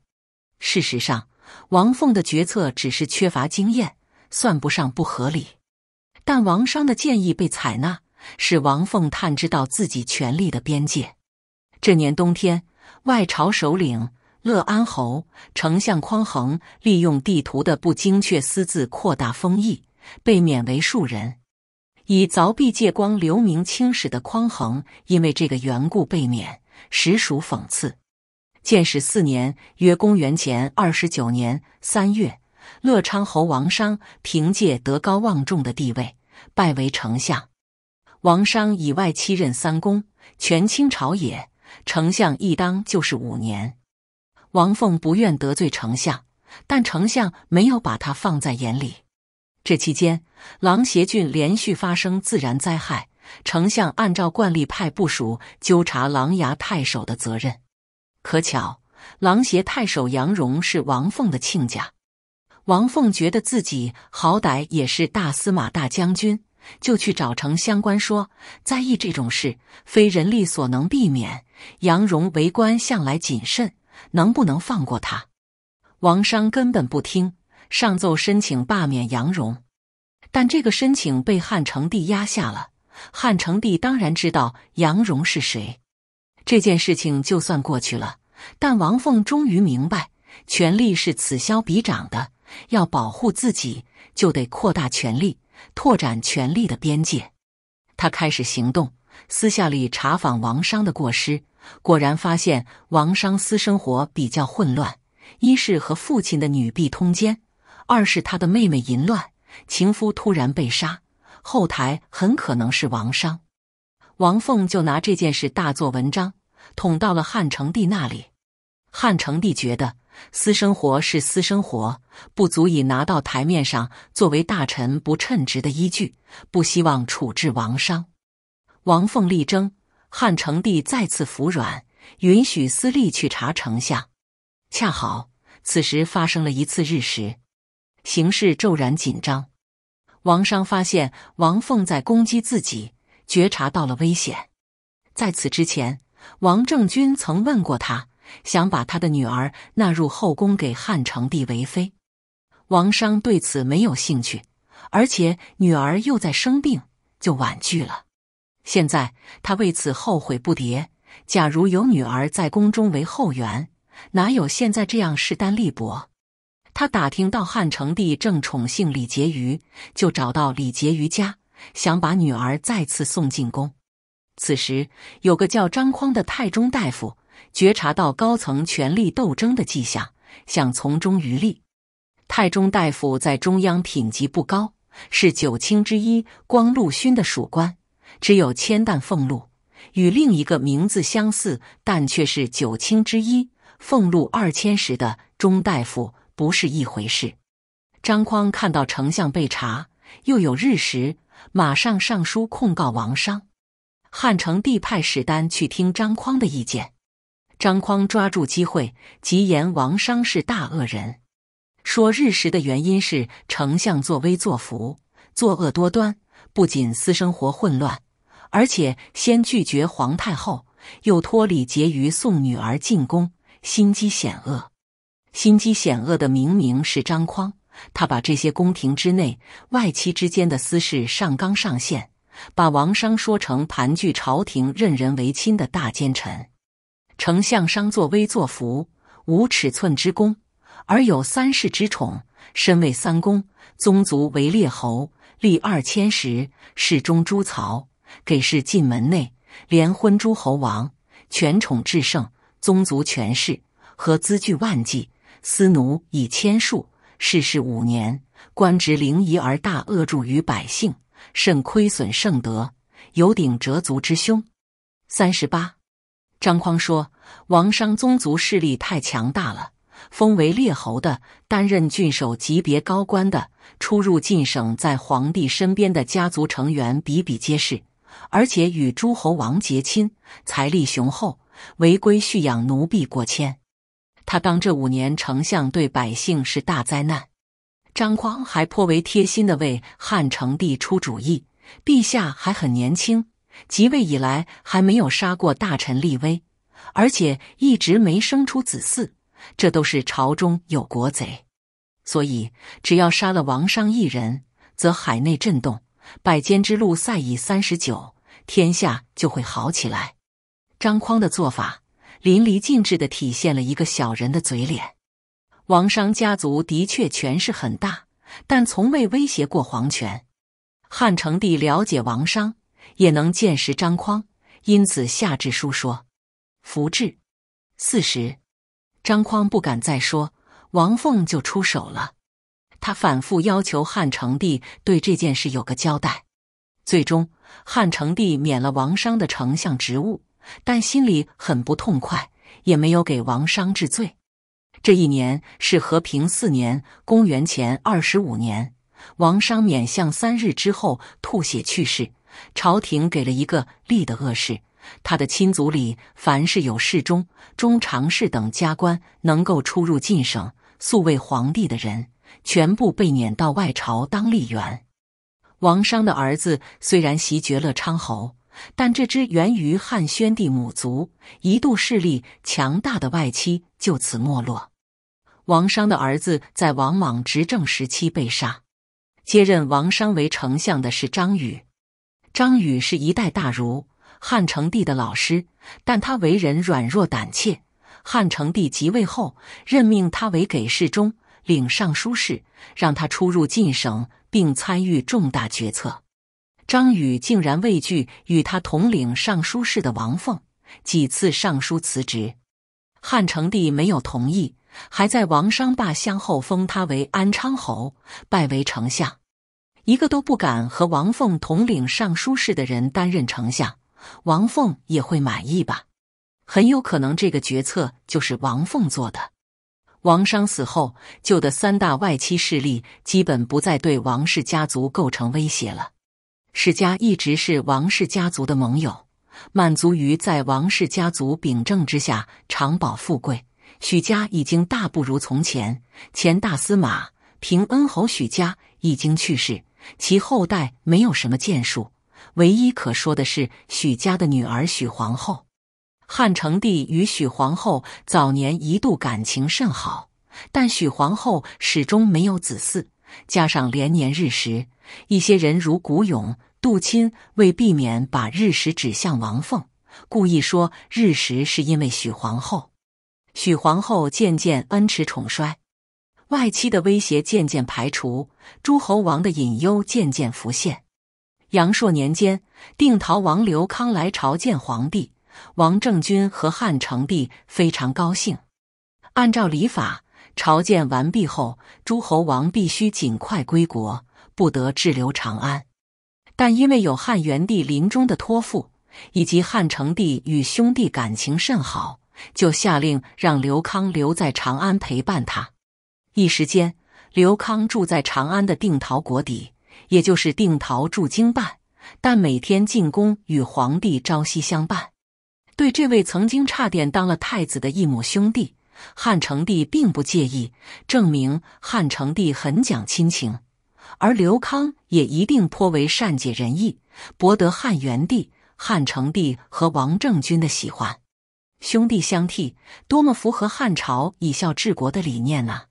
事实上，王凤的决策只是缺乏经验。算不上不合理，但王商的建议被采纳，使王凤探知到自己权力的边界。这年冬天，外朝首领乐安侯丞相匡衡利用地图的不精确私自扩大封邑，被免为庶人。以凿壁借光留名青史的匡衡，因为这个缘故被免，实属讽刺。建始四年（约公元前二十九年）三月。乐昌侯王商凭借德高望重的地位，拜为丞相。王商以外七任三公，权倾朝野。丞相一当就是五年。王凤不愿得罪丞相，但丞相没有把他放在眼里。这期间，狼邪郡连续发生自然灾害，丞相按照惯例派部署纠察狼牙太守的责任。可巧，狼斜太守杨荣是王凤的亲家。王凤觉得自己好歹也是大司马大将军，就去找丞相官说：“在意这种事，非人力所能避免。”杨荣为官向来谨慎，能不能放过他？王商根本不听，上奏申请罢免杨荣，但这个申请被汉成帝压下了。汉成帝当然知道杨荣是谁，这件事情就算过去了。但王凤终于明白，权力是此消彼长的。要保护自己，就得扩大权力，拓展权力的边界。他开始行动，私下里查访王商的过失，果然发现王商私生活比较混乱：一是和父亲的女婢通奸，二是他的妹妹淫乱。情夫突然被杀，后台很可能是王商。王凤就拿这件事大做文章，捅到了汉成帝那里。汉成帝觉得。私生活是私生活，不足以拿到台面上作为大臣不称职的依据。不希望处置王商。王凤力争，汉成帝再次服软，允许司隶去查丞相。恰好此时发生了一次日食，形势骤然紧张。王商发现王凤在攻击自己，觉察到了危险。在此之前，王政君曾问过他。想把他的女儿纳入后宫，给汉成帝为妃。王商对此没有兴趣，而且女儿又在生病，就婉拒了。现在他为此后悔不迭。假如有女儿在宫中为后援，哪有现在这样势单力薄？他打听到汉成帝正宠幸李婕妤，就找到李婕妤家，想把女儿再次送进宫。此时有个叫张匡的太中大夫。觉察到高层权力斗争的迹象，想从中渔利。太中大夫在中央品级不高，是九卿之一光禄勋的属官，只有千担俸禄，与另一个名字相似但却是九卿之一俸禄二千石的钟大夫不是一回事。张匡看到丞相被查，又有日食，马上上书控告王商。汉成帝派史丹去听张匡的意见。张匡抓住机会，疾言王商是大恶人，说日食的原因是丞相作威作福，作恶多端，不仅私生活混乱，而且先拒绝皇太后，又托李婕妤送女儿进宫，心机险恶。心机险恶的明明是张匡，他把这些宫廷之内、外戚之间的私事上纲上线，把王商说成盘踞朝廷、任人唯亲的大奸臣。丞相商作威作福，无尺寸之功，而有三世之宠。身为三公，宗族为列侯，立二千石，世中诸曹，给事进门内，连婚诸侯王，权宠至盛，宗族权势，何资具万计，私奴以千数。世世五年，官职凌夷而大恶著于百姓，甚亏损圣德，有顶折足之凶。三十八。张匡说：“王商宗族势力太强大了，封为列侯的，担任郡守级别高官的，出入晋省在皇帝身边的家族成员比比皆是，而且与诸侯王结亲，财力雄厚，违规蓄养奴婢过千。他当这五年丞相，对百姓是大灾难。”张匡还颇为贴心地为汉成帝出主意：“陛下还很年轻。”即位以来还没有杀过大臣立威，而且一直没生出子嗣，这都是朝中有国贼。所以只要杀了王商一人，则海内震动，百坚之路塞以三十九，天下就会好起来。张匡的做法淋漓尽致的体现了一个小人的嘴脸。王商家族的确权势很大，但从未威胁过皇权。汉成帝了解王商。也能见识张匡，因此夏制书说：“福至四十，张匡不敢再说，王凤就出手了。他反复要求汉成帝对这件事有个交代。最终，汉成帝免了王商的丞相职务，但心里很不痛快，也没有给王商治罪。这一年是和平四年，公元前二十五年，王商免相三日之后，吐血去世。”朝廷给了一个厉的恶事，他的亲族里凡是有世中、中常侍等加官，能够出入晋省、素为皇帝的人，全部被撵到外朝当吏员。王商的儿子虽然袭爵乐昌侯，但这支源于汉宣帝母族、一度势力强大的外戚就此没落。王商的儿子在王莽执政时期被杀，接任王商为丞相的是张禹。张宇是一代大儒，汉成帝的老师，但他为人软弱胆怯。汉成帝即位后，任命他为给事中、领尚书事，让他出入晋省，并参与重大决策。张宇竟然畏惧与他统领尚书事的王凤，几次上书辞职，汉成帝没有同意，还在王商霸相后封他为安昌侯，拜为丞相。一个都不敢和王凤统领尚书事的人担任丞相，王凤也会满意吧？很有可能这个决策就是王凤做的。王商死后，旧的三大外戚势力基本不再对王氏家族构成威胁了。史家一直是王氏家族的盟友，满足于在王氏家族秉政之下长保富贵。许家已经大不如从前，前大司马平恩侯许家已经去世。其后代没有什么建树，唯一可说的是许家的女儿许皇后。汉成帝与许皇后早年一度感情甚好，但许皇后始终没有子嗣。加上连年日食，一些人如古勇、杜钦为避免把日食指向王凤，故意说日食是因为许皇后。许皇后渐渐恩宠衰。外戚的威胁渐渐排除，诸侯王的隐忧渐渐浮现。阳朔年间，定陶王刘康来朝见皇帝，王政君和汉成帝非常高兴。按照礼法，朝见完毕后，诸侯王必须尽快归国，不得滞留长安。但因为有汉元帝临终的托付，以及汉成帝与兄弟感情甚好，就下令让刘康留在长安陪伴他。一时间，刘康住在长安的定陶国邸，也就是定陶驻京办，但每天进宫与皇帝朝夕相伴。对这位曾经差点当了太子的异母兄弟，汉成帝并不介意，证明汉成帝很讲亲情，而刘康也一定颇为善解人意，博得汉元帝、汉成帝和王政君的喜欢。兄弟相替，多么符合汉朝以孝治国的理念呢。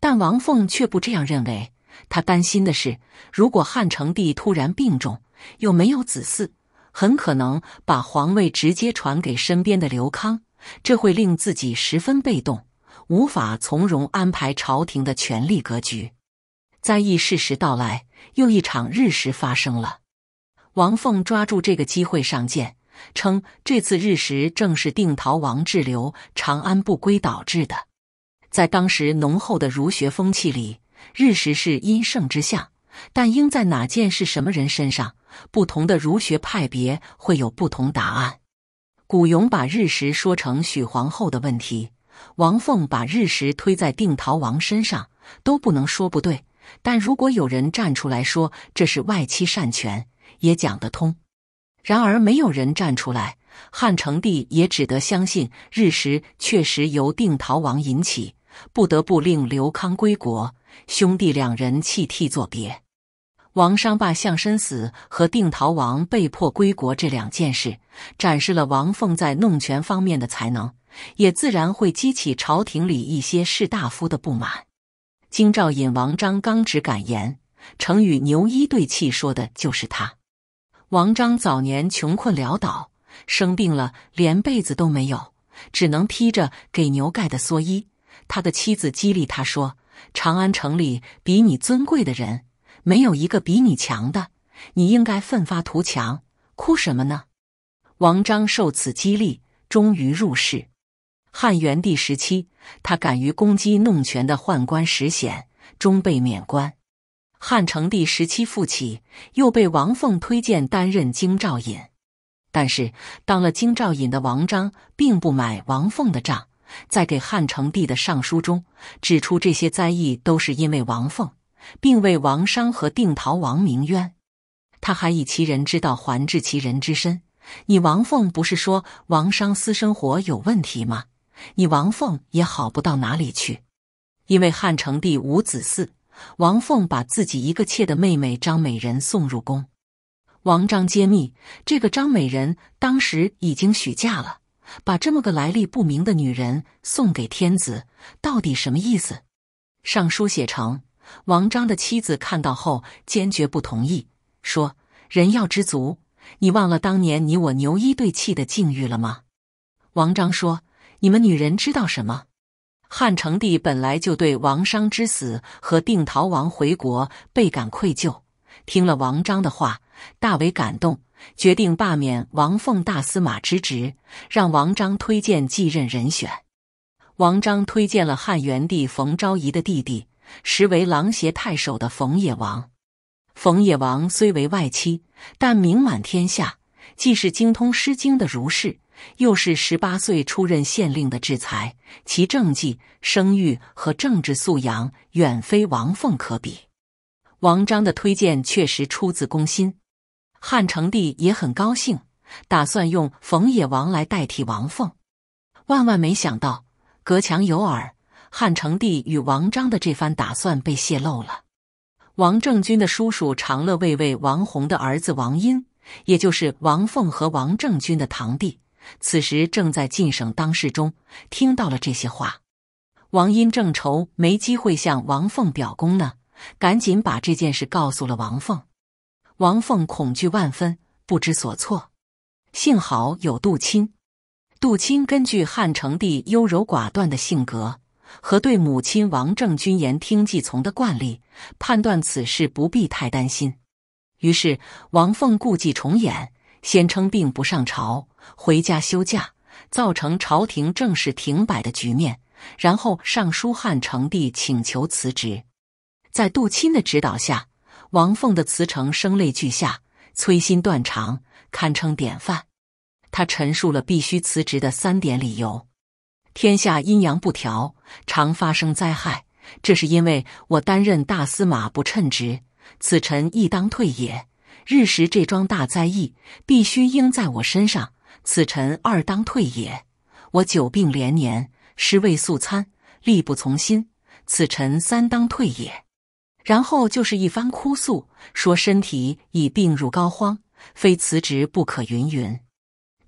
但王凤却不这样认为，他担心的是，如果汉成帝突然病重，又没有子嗣，很可能把皇位直接传给身边的刘康，这会令自己十分被动，无法从容安排朝廷的权力格局。灾异事实到来，又一场日食发生了。王凤抓住这个机会上谏，称这次日食正是定陶王滞留长安不归导致的。在当时浓厚的儒学风气里，日食是阴盛之象，但应在哪件是什么人身上，不同的儒学派别会有不同答案。古勇把日食说成许皇后的问题，王凤把日食推在定陶王身上，都不能说不对。但如果有人站出来说这是外戚擅权，也讲得通。然而没有人站出来，汉成帝也只得相信日食确实由定陶王引起。不得不令刘康归国，兄弟两人泣涕作别。王商霸相身死和定陶王被迫归国这两件事，展示了王凤在弄权方面的才能，也自然会激起朝廷里一些士大夫的不满。京兆尹王章刚直敢言，成语“牛衣对气”说的就是他。王章早年穷困潦倒，生病了连被子都没有，只能披着给牛盖的蓑衣。他的妻子激励他说：“长安城里比你尊贵的人，没有一个比你强的。你应该奋发图强，哭什么呢？”王章受此激励，终于入仕。汉元帝时期，他敢于攻击弄权的宦官石显，终被免官。汉成帝时期，复起，又被王凤推荐担任京兆尹。但是，当了京兆尹的王章并不买王凤的账。在给汉成帝的上书中，指出这些灾异都是因为王凤，并为王商和定陶王鸣冤。他还以其人之道还治其人之身。你王凤不是说王商私生活有问题吗？你王凤也好不到哪里去。因为汉成帝无子嗣，王凤把自己一个妾的妹妹张美人送入宫。王章揭秘，这个张美人当时已经许嫁了。把这么个来历不明的女人送给天子，到底什么意思？上书写成王章的妻子看到后，坚决不同意，说：“人要知足，你忘了当年你我牛一对气的境遇了吗？”王章说：“你们女人知道什么？”汉成帝本来就对王商之死和定陶王回国倍感愧疚，听了王章的话，大为感动。决定罢免王凤大司马之职，让王章推荐继任人选。王章推荐了汉元帝冯昭仪的弟弟，时为琅邪太守的冯野王。冯野王虽为外戚，但名满天下，既是精通《诗经》的儒士，又是十八岁出任县令的制才。其政绩、声誉和政治素养远非王凤可比。王章的推荐确实出自公心。汉成帝也很高兴，打算用冯野王来代替王凤。万万没想到，隔墙有耳，汉成帝与王章的这番打算被泄露了。王政君的叔叔长乐卫尉王弘的儿子王殷，也就是王凤和王政君的堂弟，此时正在晋省当事中，听到了这些话。王英正愁没机会向王凤表功呢，赶紧把这件事告诉了王凤。王凤恐惧万分，不知所措。幸好有杜钦，杜钦根据汉成帝优柔寡断的性格和对母亲王政君言听计从的惯例，判断此事不必太担心。于是，王凤故伎重演，先称病不上朝，回家休假，造成朝廷正式停摆的局面，然后上书汉成帝请求辞职。在杜钦的指导下。王凤的辞呈声泪俱下，摧心断肠，堪称典范。他陈述了必须辞职的三点理由：天下阴阳不调，常发生灾害，这是因为我担任大司马不称职，此臣一当退也；日食这桩大灾异，必须应在我身上，此臣二当退也；我久病连年，食未素餐，力不从心，此臣三当退也。然后就是一番哭诉，说身体已病入膏肓，非辞职不可。云云，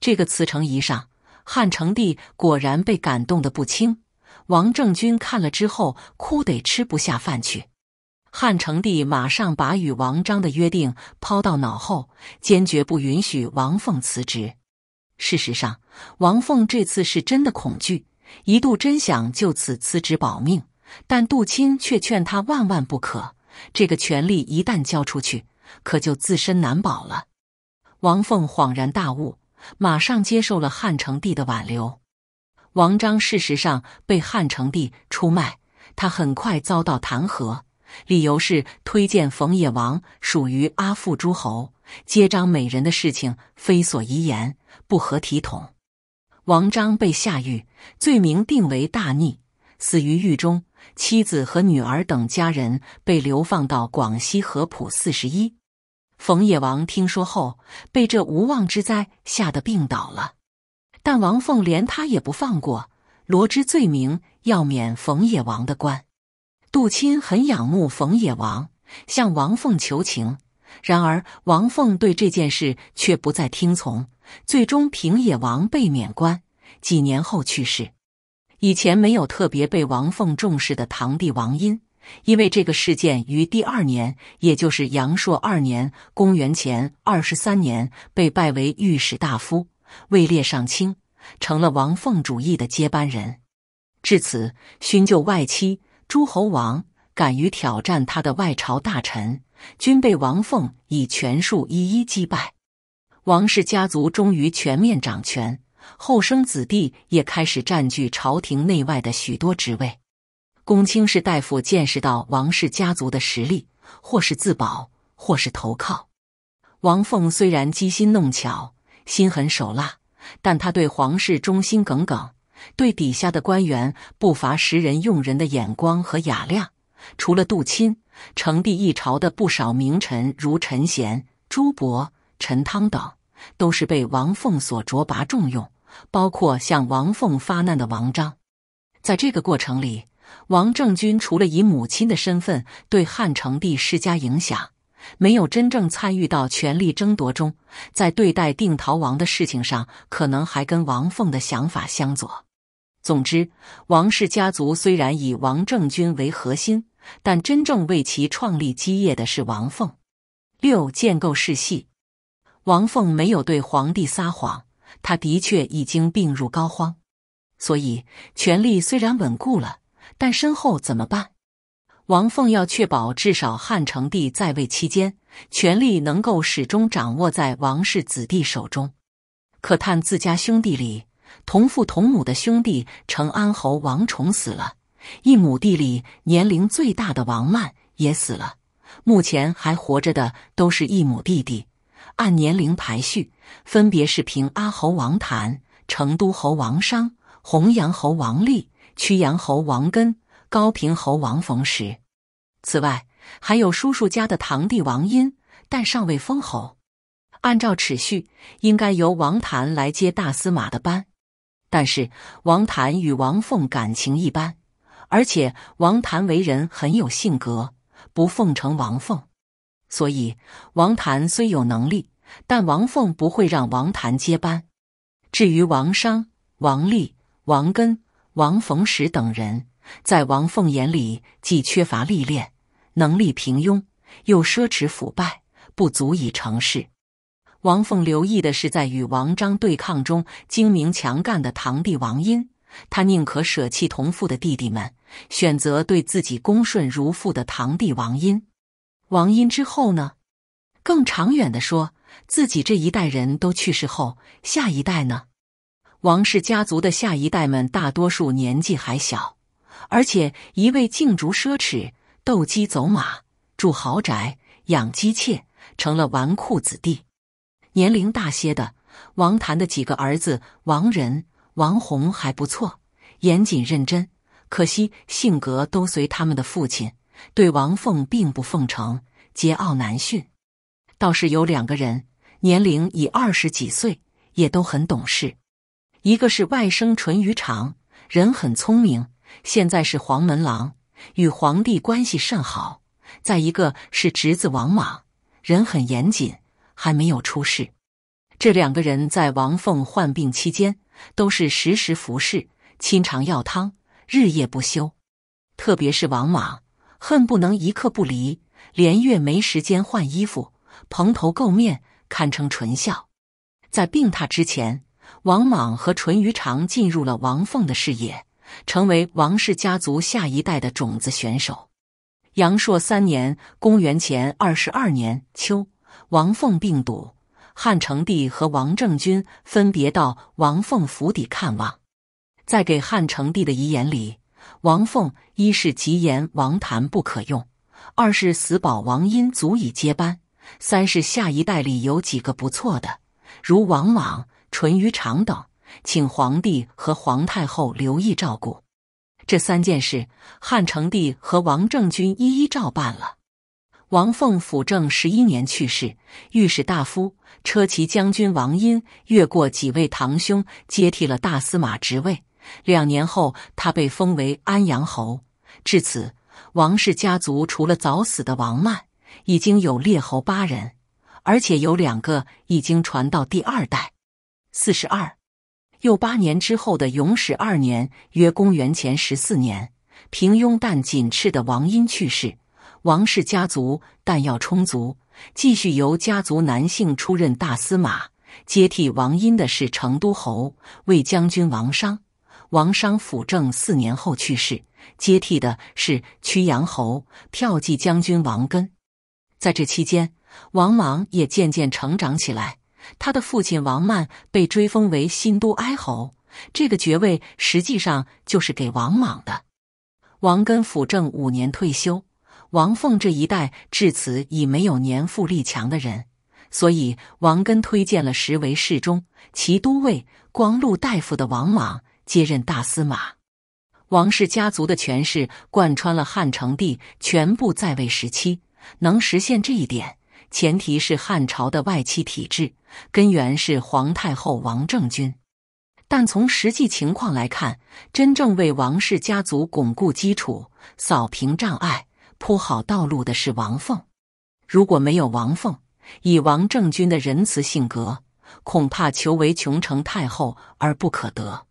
这个辞呈仪上，汉成帝果然被感动的不轻。王政君看了之后，哭得吃不下饭去。汉成帝马上把与王章的约定抛到脑后，坚决不允许王凤辞职。事实上，王凤这次是真的恐惧，一度真想就此辞职保命。但杜钦却劝他万万不可，这个权力一旦交出去，可就自身难保了。王凤恍然大悟，马上接受了汉成帝的挽留。王章事实上被汉成帝出卖，他很快遭到弹劾，理由是推荐冯野王属于阿附诸侯，接张美人的事情非所宜言，不合体统。王章被下狱，罪名定为大逆，死于狱中。妻子和女儿等家人被流放到广西合浦四十一。冯野王听说后，被这无妄之灾吓得病倒了。但王凤连他也不放过，罗织罪名要免冯野王的官。杜钦很仰慕冯野王，向王凤求情。然而王凤对这件事却不再听从，最终平野王被免官，几年后去世。以前没有特别被王凤重视的堂弟王殷，因为这个事件于第二年，也就是阳朔二年（公元前二十三年），被拜为御史大夫，位列上卿，成了王凤主义的接班人。至此，勋旧外戚、诸侯王敢于挑战他的外朝大臣，均被王凤以权术一一击败。王氏家族终于全面掌权。后生子弟也开始占据朝廷内外的许多职位。公卿士大夫见识到王氏家族的实力，或是自保，或是投靠。王凤虽然机心弄巧，心狠手辣，但他对皇室忠心耿耿，对底下的官员不乏识人用人的眼光和雅量。除了杜钦，成帝一朝的不少名臣，如陈贤、朱伯、陈汤等，都是被王凤所擢拔重用。包括向王凤发难的王章，在这个过程里，王政君除了以母亲的身份对汉成帝施加影响，没有真正参与到权力争夺中。在对待定陶王的事情上，可能还跟王凤的想法相左。总之，王氏家族虽然以王政君为核心，但真正为其创立基业的是王凤。六建构世系，王凤没有对皇帝撒谎。他的确已经病入膏肓，所以权力虽然稳固了，但身后怎么办？王凤要确保至少汉成帝在位期间，权力能够始终掌握在王氏子弟手中。可叹自家兄弟里，同父同母的兄弟成安侯王崇死了，一母弟里年龄最大的王曼也死了。目前还活着的都是一母弟弟。按年龄排序，分别是平阿侯王谭、成都侯王商、弘阳侯王立、曲阳侯王根、高平侯王冯时。此外，还有叔叔家的堂弟王殷，但尚未封侯。按照尺序，应该由王谭来接大司马的班，但是王谭与王凤感情一般，而且王谭为人很有性格，不奉承王凤。所以，王谭虽有能力，但王凤不会让王谭接班。至于王商、王立、王根、王逢时等人，在王凤眼里，既缺乏历练，能力平庸，又奢侈腐败，不足以成事。王凤留意的是，在与王章对抗中精明强干的堂弟王殷，他宁可舍弃同父的弟弟们，选择对自己恭顺如父的堂弟王殷。王英之后呢？更长远的说，自己这一代人都去世后，下一代呢？王氏家族的下一代们大多数年纪还小，而且一味竞逐奢侈、斗鸡走马、住豪宅、养鸡妾，成了纨绔子弟。年龄大些的，王谭的几个儿子王仁、王宏还不错，严谨认真，可惜性格都随他们的父亲。对王凤并不奉承，桀骜难驯。倒是有两个人，年龄已二十几岁，也都很懂事。一个是外甥淳于长，人很聪明，现在是黄门郎，与皇帝关系甚好。再一个是侄子王莽，人很严谨，还没有出世。这两个人在王凤患病期间，都是时时服侍、亲尝药汤，日夜不休。特别是王莽。恨不能一刻不离。连月没时间换衣服，蓬头垢面，堪称纯孝。在病榻之前，王莽和淳于长进入了王凤的视野，成为王氏家族下一代的种子选手。阳朔三年（公元前二十二年）秋，王凤病笃，汉成帝和王政君分别到王凤府邸看望。在给汉成帝的遗言里。王凤一是吉言王谭不可用，二是死保王音足以接班，三是下一代里有几个不错的，如王莽、淳于长等，请皇帝和皇太后留意照顾。这三件事，汉成帝和王政君一一照办了。王凤辅政十一年去世，御史大夫车骑将军王音越过几位堂兄，接替了大司马职位。两年后，他被封为安阳侯。至此，王氏家族除了早死的王曼，已经有列侯八人，而且有两个已经传到第二代。四十二又八年之后的永始二年（约公元前十四年），平庸但紧慎的王殷去世。王氏家族弹药充足，继续由家族男性出任大司马。接替王殷的是成都侯、卫将军王商。王商辅政四年后去世，接替的是曲阳侯骠骑将军王根。在这期间，王莽也渐渐成长起来。他的父亲王曼被追封为新都哀侯，这个爵位实际上就是给王莽的。王根辅政五年退休，王凤这一代至此已没有年富力强的人，所以王根推荐了时为侍中、骑都尉、光禄大夫的王莽。接任大司马，王氏家族的权势贯穿了汉成帝全部在位时期。能实现这一点，前提是汉朝的外戚体制根源是皇太后王政君。但从实际情况来看，真正为王氏家族巩固基础、扫平障碍、铺好道路的是王凤。如果没有王凤，以王政君的仁慈性格，恐怕求为琼成太后而不可得。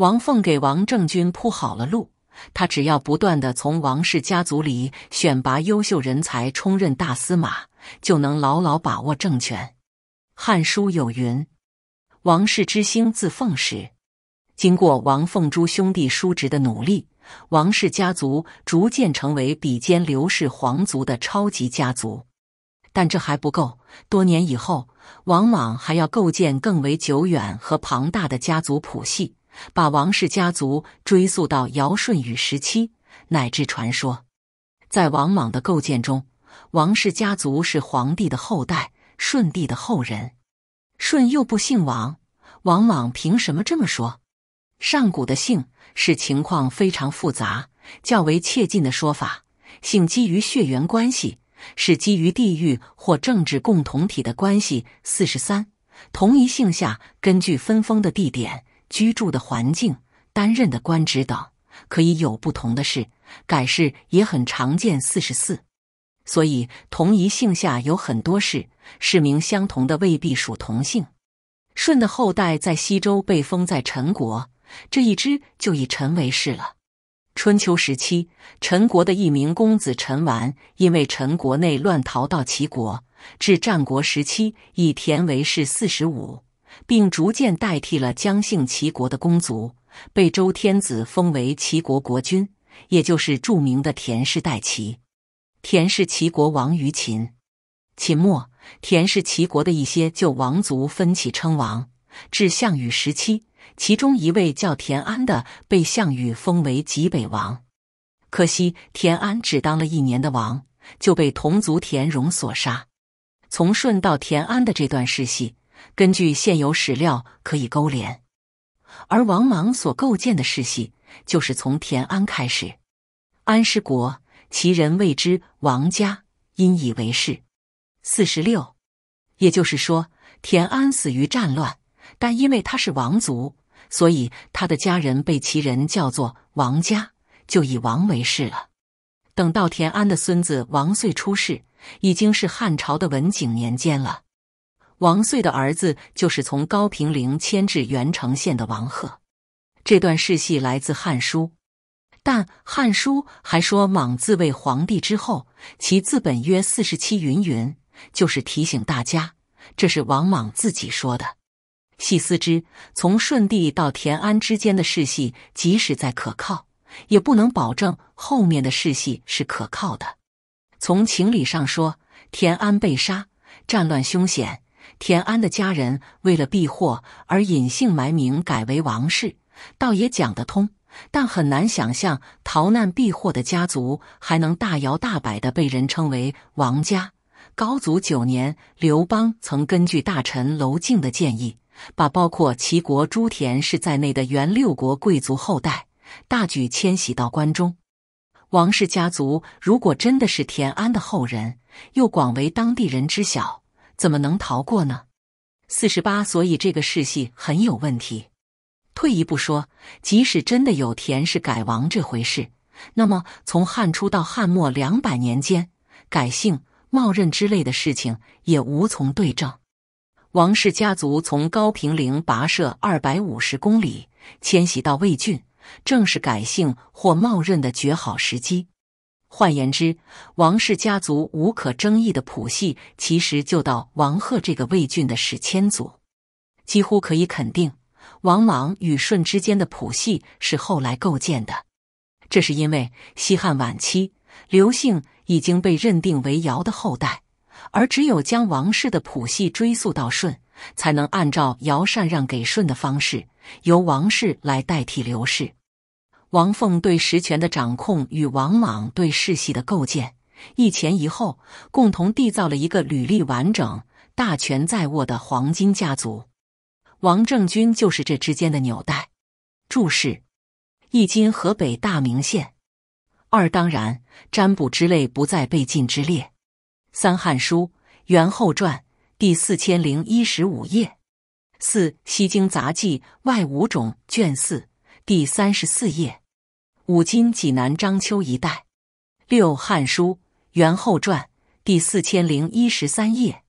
王凤给王政君铺好了路，他只要不断的从王氏家族里选拔优秀人才充任大司马，就能牢牢把握政权。《汉书》有云：“王氏之兴自奉时。经过王凤珠兄弟叔侄的努力，王氏家族逐渐成为比肩刘氏皇族的超级家族。但这还不够，多年以后，王莽还要构建更为久远和庞大的家族谱系。把王氏家族追溯到尧舜禹时期乃至传说，在王莽的构建中，王氏家族是皇帝的后代，舜帝的后人。舜又不姓王，王莽凭什么这么说？上古的姓是情况非常复杂，较为切近的说法，姓基于血缘关系，是基于地域或政治共同体的关系。四十三，同一姓下根据分封的地点。居住的环境、担任的官职等可以有不同的是，改氏也很常见。四十四，所以同一姓下有很多氏，氏名相同的未必属同姓。舜的后代在西周被封在陈国，这一支就以陈为氏了。春秋时期，陈国的一名公子陈完，因为陈国内乱逃到齐国，至战国时期以田为氏。四十五。并逐渐代替了姜姓齐国的公族，被周天子封为齐国国君，也就是著名的田氏代齐。田氏齐国亡于秦。秦末，田氏齐国的一些旧王族分起称王，至项羽时期，其中一位叫田安的被项羽封为极北王。可惜田安只当了一年的王，就被同族田荣所杀。从舜到田安的这段世系。根据现有史料可以勾连，而王莽所构建的世系就是从田安开始。安氏国其人谓之王家，因以为氏。四十六，也就是说田安死于战乱，但因为他是王族，所以他的家人被其人叫做王家，就以王为氏了。等到田安的孙子王遂出世，已经是汉朝的文景年间了。王遂的儿子就是从高平陵迁至元城县的王贺，这段世系来自《汉书》，但《汉书》还说莽自为皇帝之后，其字本约四十七云云，就是提醒大家这是王莽自己说的。细思之，从舜帝到田安之间的世系，即使再可靠，也不能保证后面的世系是可靠的。从情理上说，田安被杀，战乱凶险。田安的家人为了避祸而隐姓埋名，改为王氏，倒也讲得通。但很难想象逃难避祸的家族还能大摇大摆的被人称为王家。高祖九年，刘邦曾根据大臣娄敬的建议，把包括齐国朱田氏在内的原六国贵族后代大举迁徙到关中。王氏家族如果真的是田安的后人，又广为当地人知晓。怎么能逃过呢？四十八，所以这个世系很有问题。退一步说，即使真的有田氏改王这回事，那么从汉初到汉末两百年间，改姓冒认之类的事情也无从对证。王氏家族从高平陵跋涉二百五十公里迁徙到魏郡，正是改姓或冒认的绝好时机。换言之，王氏家族无可争议的谱系其实就到王贺这个魏郡的史迁族。几乎可以肯定，王莽与舜之间的谱系是后来构建的。这是因为西汉晚期，刘姓已经被认定为尧的后代，而只有将王氏的谱系追溯到舜，才能按照尧禅让给舜的方式，由王氏来代替刘氏。王凤对实权的掌控与王莽对世系的构建一前一后，共同缔造了一个履历完整、大权在握的黄金家族。王政君就是这之间的纽带。注释：一今河北大名县。二当然，占卜之类不在被禁之列。三《汉书·元后传》第四千零一十五页。四《西京杂记》外五种卷四第三十四页。五今济南章丘一带，六《汉书元后传》第四千零一十三页，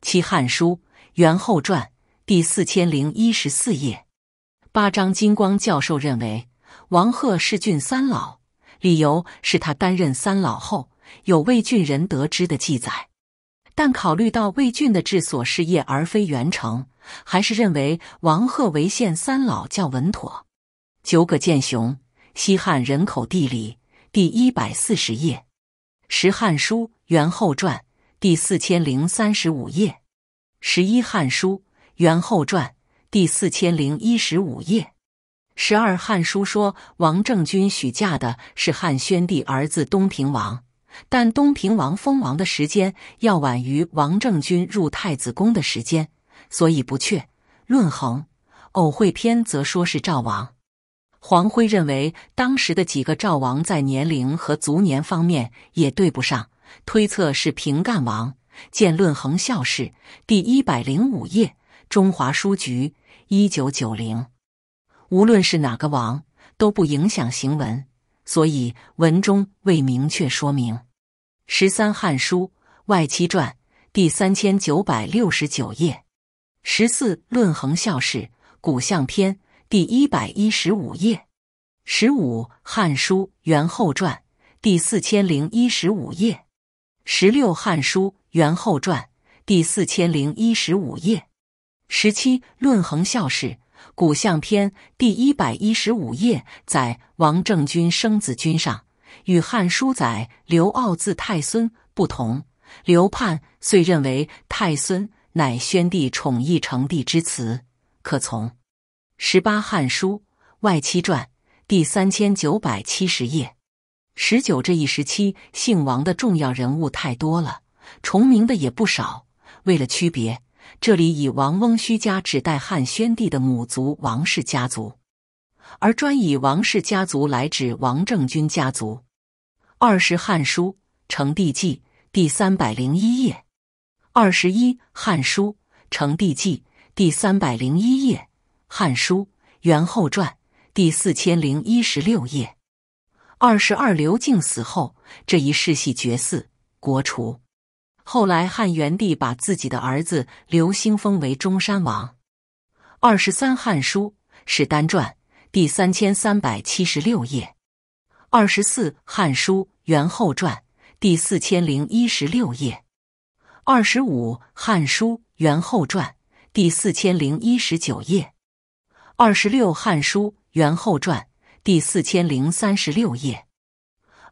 七《汉书元后传》第四千零一十四页。八张金光教授认为王贺是郡三老，理由是他担任三老后有魏郡人得知的记载，但考虑到魏郡的治所是业而非元城，还是认为王贺为县三老较稳妥。九葛建雄。西汉人口地理第一百四十页，《十汉书元后传》第四千零三十五页，《十一汉书元后传》第四千零一十五页，《十二汉书》说王政君许嫁的是汉宣帝儿子东平王，但东平王封王的时间要晚于王政君入太子宫的时间，所以不确。《论衡偶会篇》则说是赵王。黄辉认为，当时的几个赵王在年龄和卒年方面也对不上，推测是平干王。见《论衡校事》第一百零五页，中华书局，一九九零。无论是哪个王，都不影响行文，所以文中未明确说明。十三《汉书·外戚传》第三千九百六十九页。十四《论衡校事·古相篇》。第一百一十五页，十五《汉书元后传》第四千零一十五页，十六《汉书元后传》第四千零一十五页，十七《论衡校事》《古相篇》第一百一十五页在王政君生子君上，与《汉书》载刘骜字太孙不同。刘盼遂认为太孙乃宣帝宠义成帝之词，可从。十八《汉书·外戚传》第三千九百七十页。十九，这一时期姓王的重要人物太多了，重名的也不少。为了区别，这里以王翁须家指代汉宣帝的母族王氏家族，而专以王氏家族来指王政君家族。二十《汉书·成帝纪》第三百零一页。二十一《汉书·成帝纪》第三百零一页。《汉书·元后传》第四千零一十六页。二十二，刘敬死后，这一世系绝嗣，国除。后来，汉元帝把自己的儿子刘兴封为中山王。二十三，《汉书·史丹传》第三千三百七十六页。二十四，《汉书·元后传》第四千零一十六页。二十五，《汉书·元后传》第四千零一十九页。二十六，《汉书·元后传》第四千零三十六页。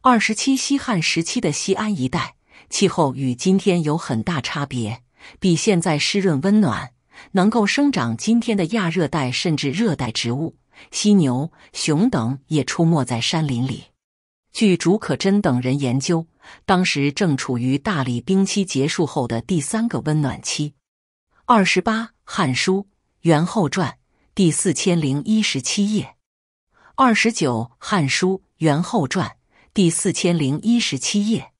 二十七，西汉时期的西安一带气候与今天有很大差别，比现在湿润温暖，能够生长今天的亚热带甚至热带植物。犀牛、熊等也出没在山林里。据竺可桢等人研究，当时正处于大冰期结束后的第三个温暖期。二十八，《汉书·元后传》。第四千零一十七页，二十九，《汉书·元后传》第四千零一十七页。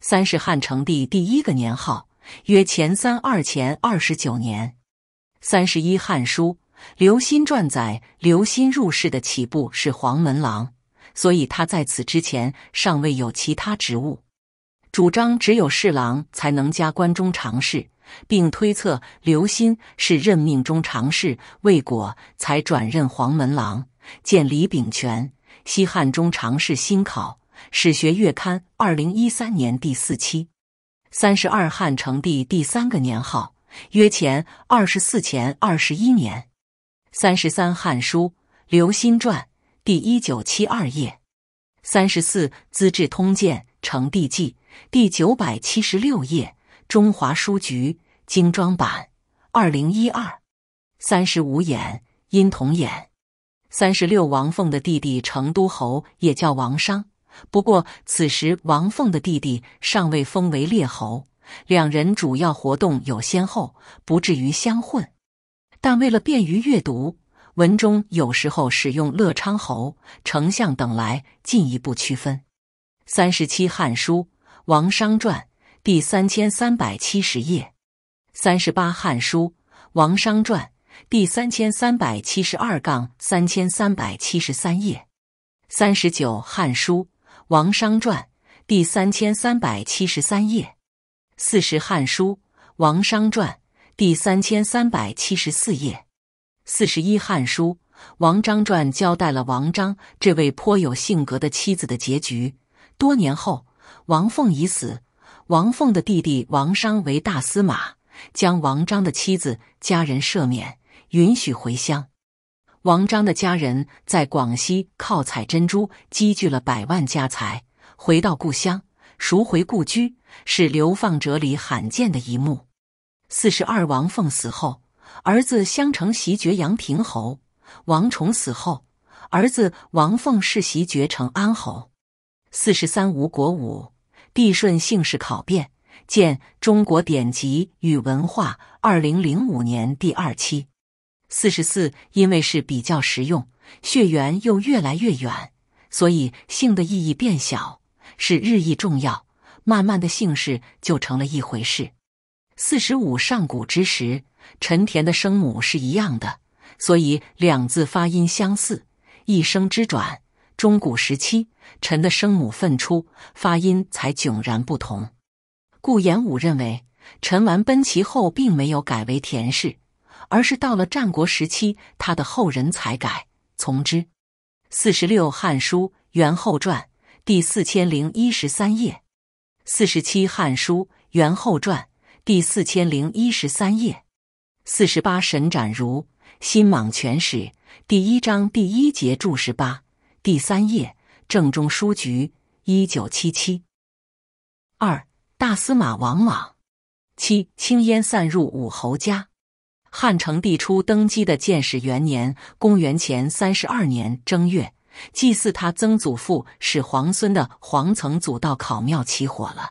三是汉成帝第一个年号，约前三二前二十九年。三十一，《汉书·刘歆传》载，刘歆入仕的起步是黄门郎，所以他在此之前尚未有其他职务。主张只有侍郎才能加关中常侍，并推测刘歆是任命中常侍未果，才转任黄门郎。见李秉权《西汉中常侍新考》，《史学月刊》二零一三年第四期。三十二汉成帝第三个年号，约前二十四前二十一年。三十三《汉书·刘歆传》第一九七二页。三十四《资治通鉴·成帝纪》第九百七十六页，中华书局。精装版，二零一二，三十五眼阴童演，三十六王凤的弟弟成都侯也叫王商，不过此时王凤的弟弟尚未封为列侯，两人主要活动有先后，不至于相混。但为了便于阅读，文中有时候使用乐昌侯、丞相等来进一步区分。三十七《汉书·王商传》第三千三百七十页。三十八，《汉书·王商传》第三千三百七十二杠三千三百七十三页；三十九，《汉书·王商传》第三千三百七十三页；四十，《汉书·王商传》第三千三百七十四页；四十一，《汉书·王章传》交代了王章这位颇有性格的妻子的结局。多年后，王凤已死，王凤的弟弟王商为大司马。将王章的妻子家人赦免，允许回乡。王章的家人在广西靠采珍珠积聚了百万家财，回到故乡赎回故居，是流放者里罕见的一幕。四十二王凤死后，儿子襄城袭爵阳平侯。王崇死后，儿子王凤世袭爵成安侯。四十三吴国武帝顺姓氏考变，见《中国典籍与文化》，二零零五年第二期，四十四。因为是比较实用，血缘又越来越远，所以姓的意义变小，是日益重要。慢慢的，姓氏就成了一回事。四十五，上古之时，陈田的生母是一样的，所以两字发音相似。一生之转，中古时期，陈的生母分出，发音才迥然不同。顾炎武认为，陈完奔齐后并没有改为田氏，而是到了战国时期，他的后人才改从之。四十六，《汉书·元后传》第四千零一十三页；四十七，《汉书·元后传》第四千零一十三页；四十八，《沈展如〈新莽全史〉第一章第一节注释八》第三页，正中书局，一九七七二。大司马王莽，七青烟散入武侯家。汉成帝初登基的建始元年（公元前三十二年）正月，祭祀他曾祖父始皇孙的皇曾祖道考庙起火了。《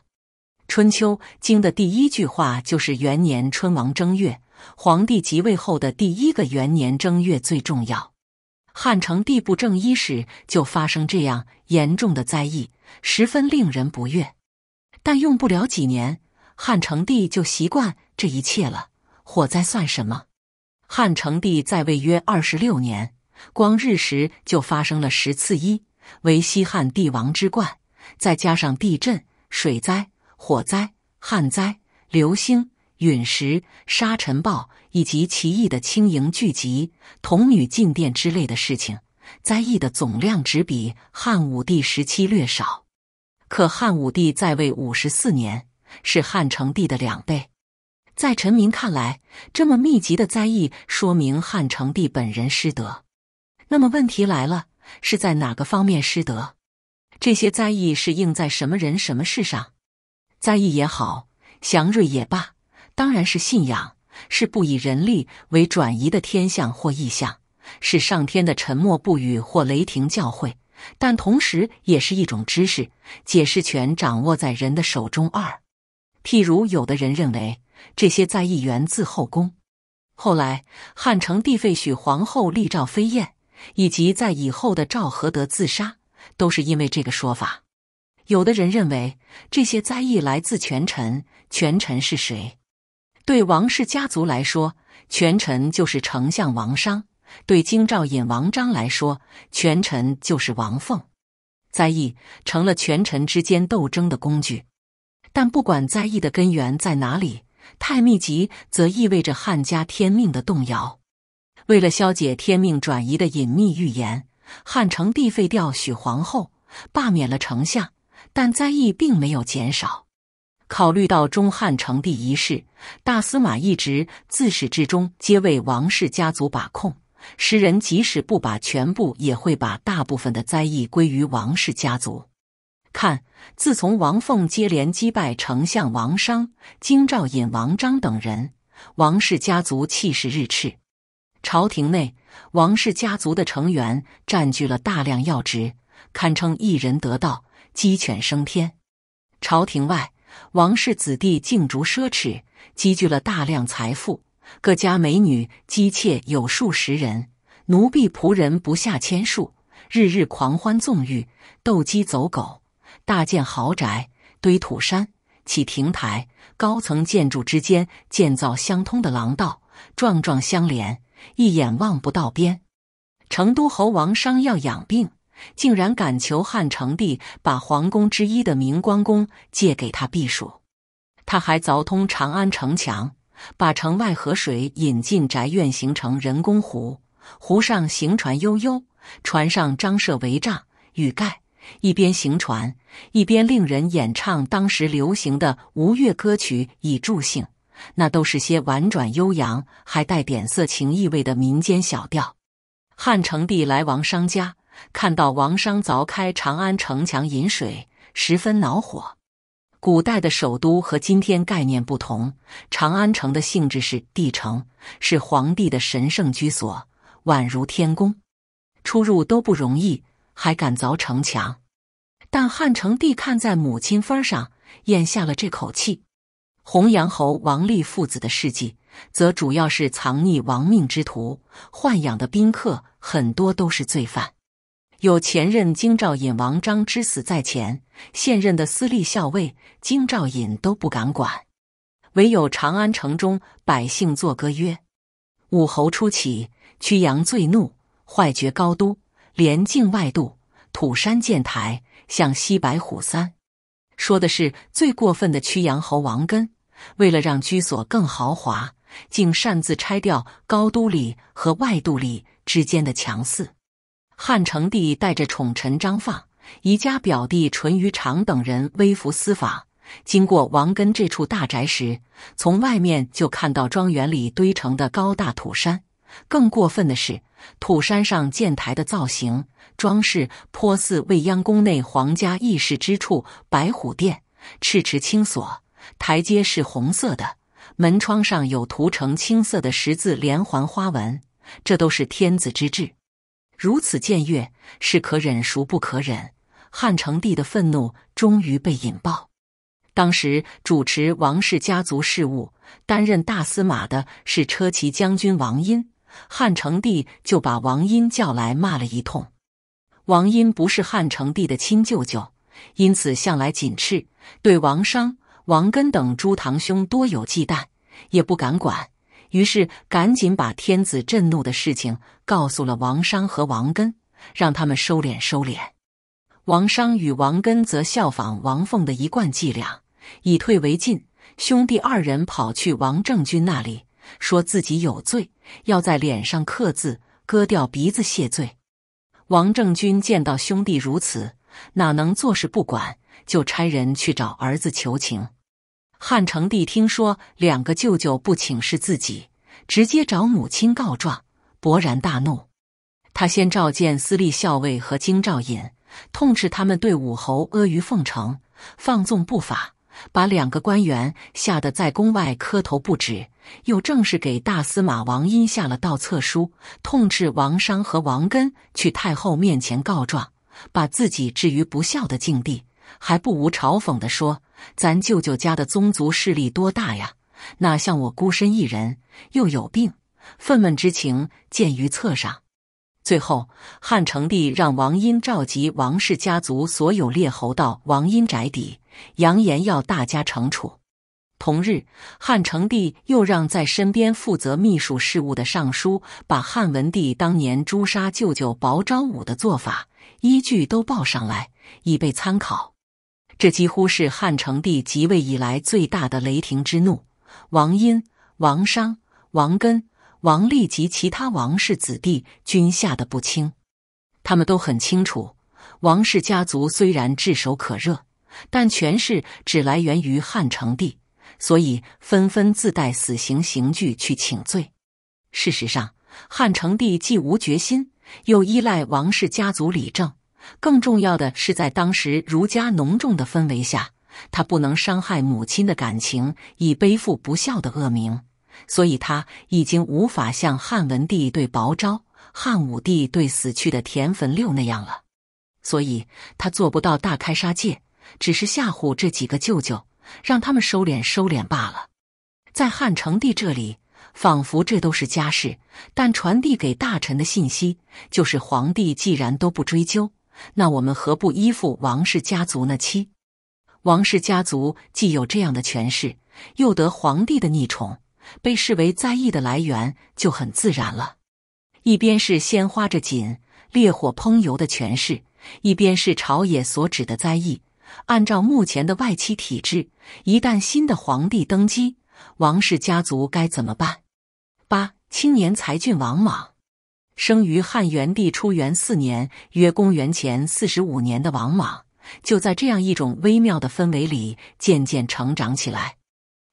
春秋经》的第一句话就是“元年春，王正月”，皇帝即位后的第一个元年正月最重要。汉成帝不正一史就发生这样严重的灾异，十分令人不悦。但用不了几年，汉成帝就习惯这一切了。火灾算什么？汉成帝在位约二十六年，光日食就发生了十次，一为西汉帝王之冠。再加上地震、水灾、火灾、旱灾、流星、陨石、沙尘暴以及奇异的轻盈聚集、童女进殿之类的事情，灾异的总量只比汉武帝时期略少。可汉武帝在位五十四年，是汉成帝的两倍。在臣民看来，这么密集的灾异，说明汉成帝本人失德。那么问题来了，是在哪个方面失德？这些灾异是应在什么人、什么事上？灾异也好，祥瑞也罢，当然是信仰，是不以人力为转移的天象或异象，是上天的沉默不语或雷霆教诲。但同时也是一种知识，解释权掌握在人的手中。二，譬如有的人认为这些灾异源自后宫，后来汉成帝废许皇后立赵飞燕，以及在以后的赵合德自杀，都是因为这个说法。有的人认为这些灾异来自权臣，权臣是谁？对王氏家族来说，权臣就是丞相王商。对京兆尹王章来说，权臣就是王凤，灾异成了权臣之间斗争的工具。但不管灾异的根源在哪里，太密集则意味着汉家天命的动摇。为了消解天命转移的隐秘预言，汉成帝废掉许皇后，罢免了丞相，但灾异并没有减少。考虑到中汉成帝一事，大司马一职自始至终皆为王氏家族把控。诗人即使不把全部，也会把大部分的灾异归于王氏家族。看，自从王凤接连击败丞相王商、京兆尹王章等人，王氏家族气势日炽。朝廷内，王氏家族的成员占据了大量要职，堪称一人得道，鸡犬升天。朝廷外，王氏子弟竞逐奢侈，积聚了大量财富。各家美女姬妾有数十人，奴婢仆人不下千数，日日狂欢纵欲，斗鸡走狗，大建豪宅，堆土山，起亭台，高层建筑之间建造相通的廊道，幢幢相连，一眼望不到边。成都侯王商要养病，竟然敢求汉成帝把皇宫之一的明光宫借给他避暑，他还凿通长安城墙。把城外河水引进宅院，形成人工湖，湖上行船悠悠，船上张设帷帐、雨盖，一边行船，一边令人演唱当时流行的吴越歌曲以助兴。那都是些婉转悠扬，还带点色情意味的民间小调。汉成帝来王商家，看到王商凿开长安城墙引水，十分恼火。古代的首都和今天概念不同，长安城的性质是帝城，是皇帝的神圣居所，宛如天宫，出入都不容易，还敢凿城墙？但汉成帝看在母亲份上，咽下了这口气。弘阳侯王立父子的事迹，则主要是藏匿亡命之徒，豢养的宾客很多都是罪犯。有前任京兆尹王章之死在前，现任的私立校尉京兆尹都不敢管，唯有长安城中百姓作歌曰：“武侯初起，屈阳最怒，坏绝高都，连境外渡，土山建台，向西白虎三。”说的是最过分的屈阳侯王根，为了让居所更豪华，竟擅自拆掉高都里和外都里之间的墙四。汉成帝带着宠臣张放、宜家表弟淳于长等人微服私访，经过王根这处大宅时，从外面就看到庄园里堆成的高大土山。更过分的是，土山上建台的造型装饰颇似未央宫内皇家议事之处——白虎殿，赤池青锁，台阶是红色的，门窗上有涂成青色的十字连环花纹，这都是天子之制。如此僭越，是可忍孰不可忍！汉成帝的愤怒终于被引爆。当时主持王氏家族事务、担任大司马的是车骑将军王殷，汉成帝就把王殷叫来骂了一通。王殷不是汉成帝的亲舅舅，因此向来谨慎，对王商、王根等诸堂兄多有忌惮，也不敢管。于是赶紧把天子震怒的事情告诉了王商和王根，让他们收敛收敛。王商与王根则效仿王凤的一贯伎俩，以退为进。兄弟二人跑去王政君那里，说自己有罪，要在脸上刻字，割掉鼻子谢罪。王政君见到兄弟如此，哪能坐视不管？就差人去找儿子求情。汉成帝听说两个舅舅不请示自己，直接找母亲告状，勃然大怒。他先召见司隶校尉和京兆尹，痛斥他们对武侯阿谀奉承、放纵不法，把两个官员吓得在宫外磕头不止。又正式给大司马王殷下了道策书，痛斥王商和王根去太后面前告状，把自己置于不孝的境地，还不无嘲讽地说。咱舅舅家的宗族势力多大呀？哪像我孤身一人，又有病，愤懑之情见于册上。最后，汉成帝让王英召集王氏家族所有列侯到王英宅邸，扬言要大家惩处。同日，汉成帝又让在身边负责秘书事务的尚书把汉文帝当年诛杀舅舅薄昭武的做法依据都报上来，以备参考。这几乎是汉成帝即位以来最大的雷霆之怒，王殷、王商、王根、王立及其他王室子弟均吓得不轻。他们都很清楚，王氏家族虽然炙手可热，但权势只来源于汉成帝，所以纷纷自带死刑刑具去请罪。事实上，汉成帝既无决心，又依赖王氏家族理政。更重要的是，在当时儒家浓重的氛围下，他不能伤害母亲的感情，以背负不孝的恶名，所以他已经无法像汉文帝对薄昭、汉武帝对死去的田汾六那样了。所以，他做不到大开杀戒，只是吓唬这几个舅舅，让他们收敛收敛罢了。在汉成帝这里，仿佛这都是家事，但传递给大臣的信息就是，皇帝既然都不追究。那我们何不依附王氏家族呢？七，王氏家族既有这样的权势，又得皇帝的溺宠，被视为灾异的来源就很自然了。一边是鲜花着锦、烈火烹油的权势，一边是朝野所指的灾异。按照目前的外戚体制，一旦新的皇帝登基，王氏家族该怎么办？八，青年才俊王莽。生于汉元帝初元四年，约公元前四十五年的王莽，就在这样一种微妙的氛围里渐渐成长起来。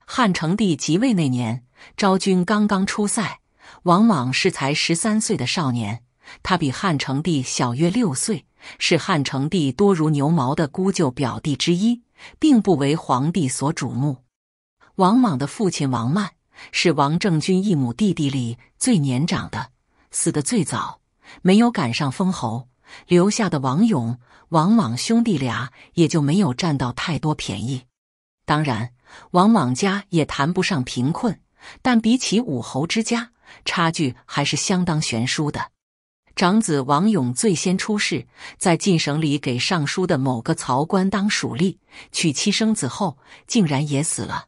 汉成帝即位那年，昭君刚刚出塞，王莽是才十三岁的少年，他比汉成帝小约六岁，是汉成帝多如牛毛的姑舅表弟之一，并不为皇帝所瞩目。王莽的父亲王曼是王政君异母弟弟里最年长的。死的最早，没有赶上封侯，留下的王勇、王莽兄弟俩也就没有占到太多便宜。当然，王莽家也谈不上贫困，但比起武侯之家，差距还是相当悬殊的。长子王勇最先出世，在晋省里给尚书的某个曹官当属吏，娶妻生子后，竟然也死了。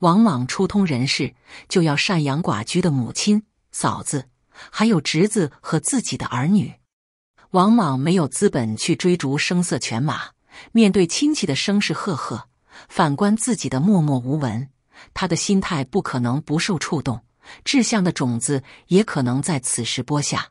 王莽初通人事，就要赡养寡居的母亲、嫂子。还有侄子和自己的儿女，王莽没有资本去追逐声色犬马。面对亲戚的声势赫赫，反观自己的默默无闻，他的心态不可能不受触动，志向的种子也可能在此时播下。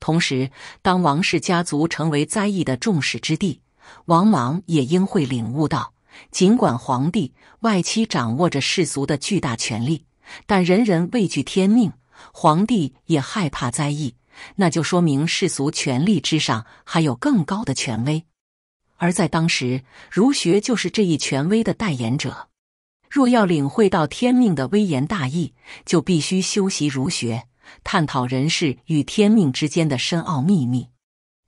同时，当王氏家族成为灾疫的众矢之的，王莽也应会领悟到：尽管皇帝外戚掌握着世俗的巨大权力，但人人畏惧天命。皇帝也害怕灾异，那就说明世俗权力之上还有更高的权威，而在当时，儒学就是这一权威的代言者。若要领会到天命的威严大义，就必须修习儒学，探讨人事与天命之间的深奥秘密。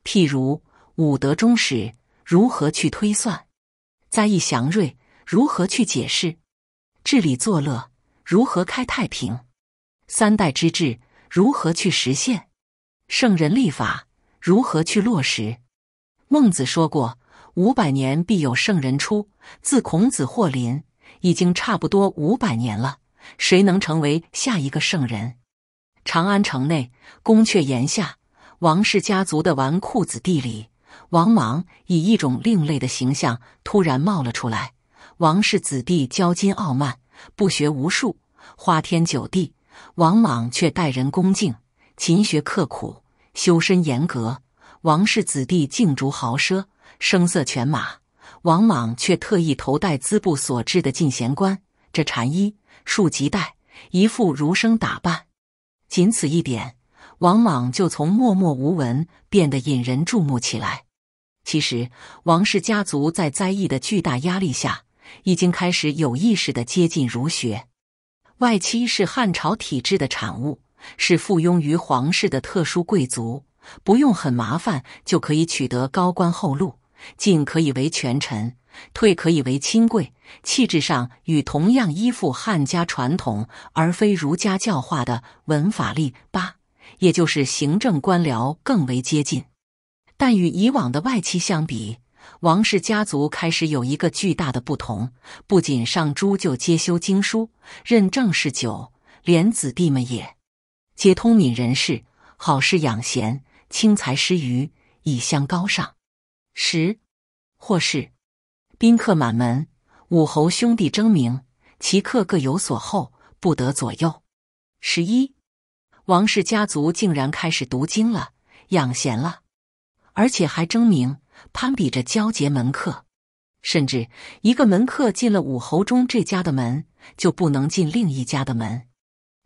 譬如五德终始如何去推算，灾异祥瑞如何去解释，治理作乐如何开太平。三代之治如何去实现？圣人立法如何去落实？孟子说过：“五百年必有圣人出。”自孔子获林，已经差不多五百年了，谁能成为下一个圣人？长安城内，宫阙檐下，王氏家族的纨绔子弟里，王莽以一种另类的形象突然冒了出来。王氏子弟骄矜傲慢，不学无术，花天酒地。王莽却待人恭敬，勤学刻苦，修身严格。王氏子弟竞逐豪奢，声色犬马。王莽却特意头戴缯布所制的进贤冠，这禅衣束急带，一副儒生打扮。仅此一点，王莽就从默默无闻变得引人注目起来。其实，王氏家族在灾疫的巨大压力下，已经开始有意识地接近儒学。外戚是汉朝体制的产物，是附庸于皇室的特殊贵族，不用很麻烦就可以取得高官厚禄，进可以为权臣，退可以为亲贵，气质上与同样依附汉家传统而非儒家教化的文法吏八，也就是行政官僚更为接近，但与以往的外戚相比。王氏家族开始有一个巨大的不同，不仅上珠就皆修经书，任正事久，连子弟们也皆通敏人事，好事养贤，轻财施予，以相高尚。十，或是宾客满门，武侯兄弟争名，其客各有所厚，不得左右。十一，王氏家族竟然开始读经了，养贤了，而且还争名。攀比着交接门客，甚至一个门客进了武侯中这家的门，就不能进另一家的门。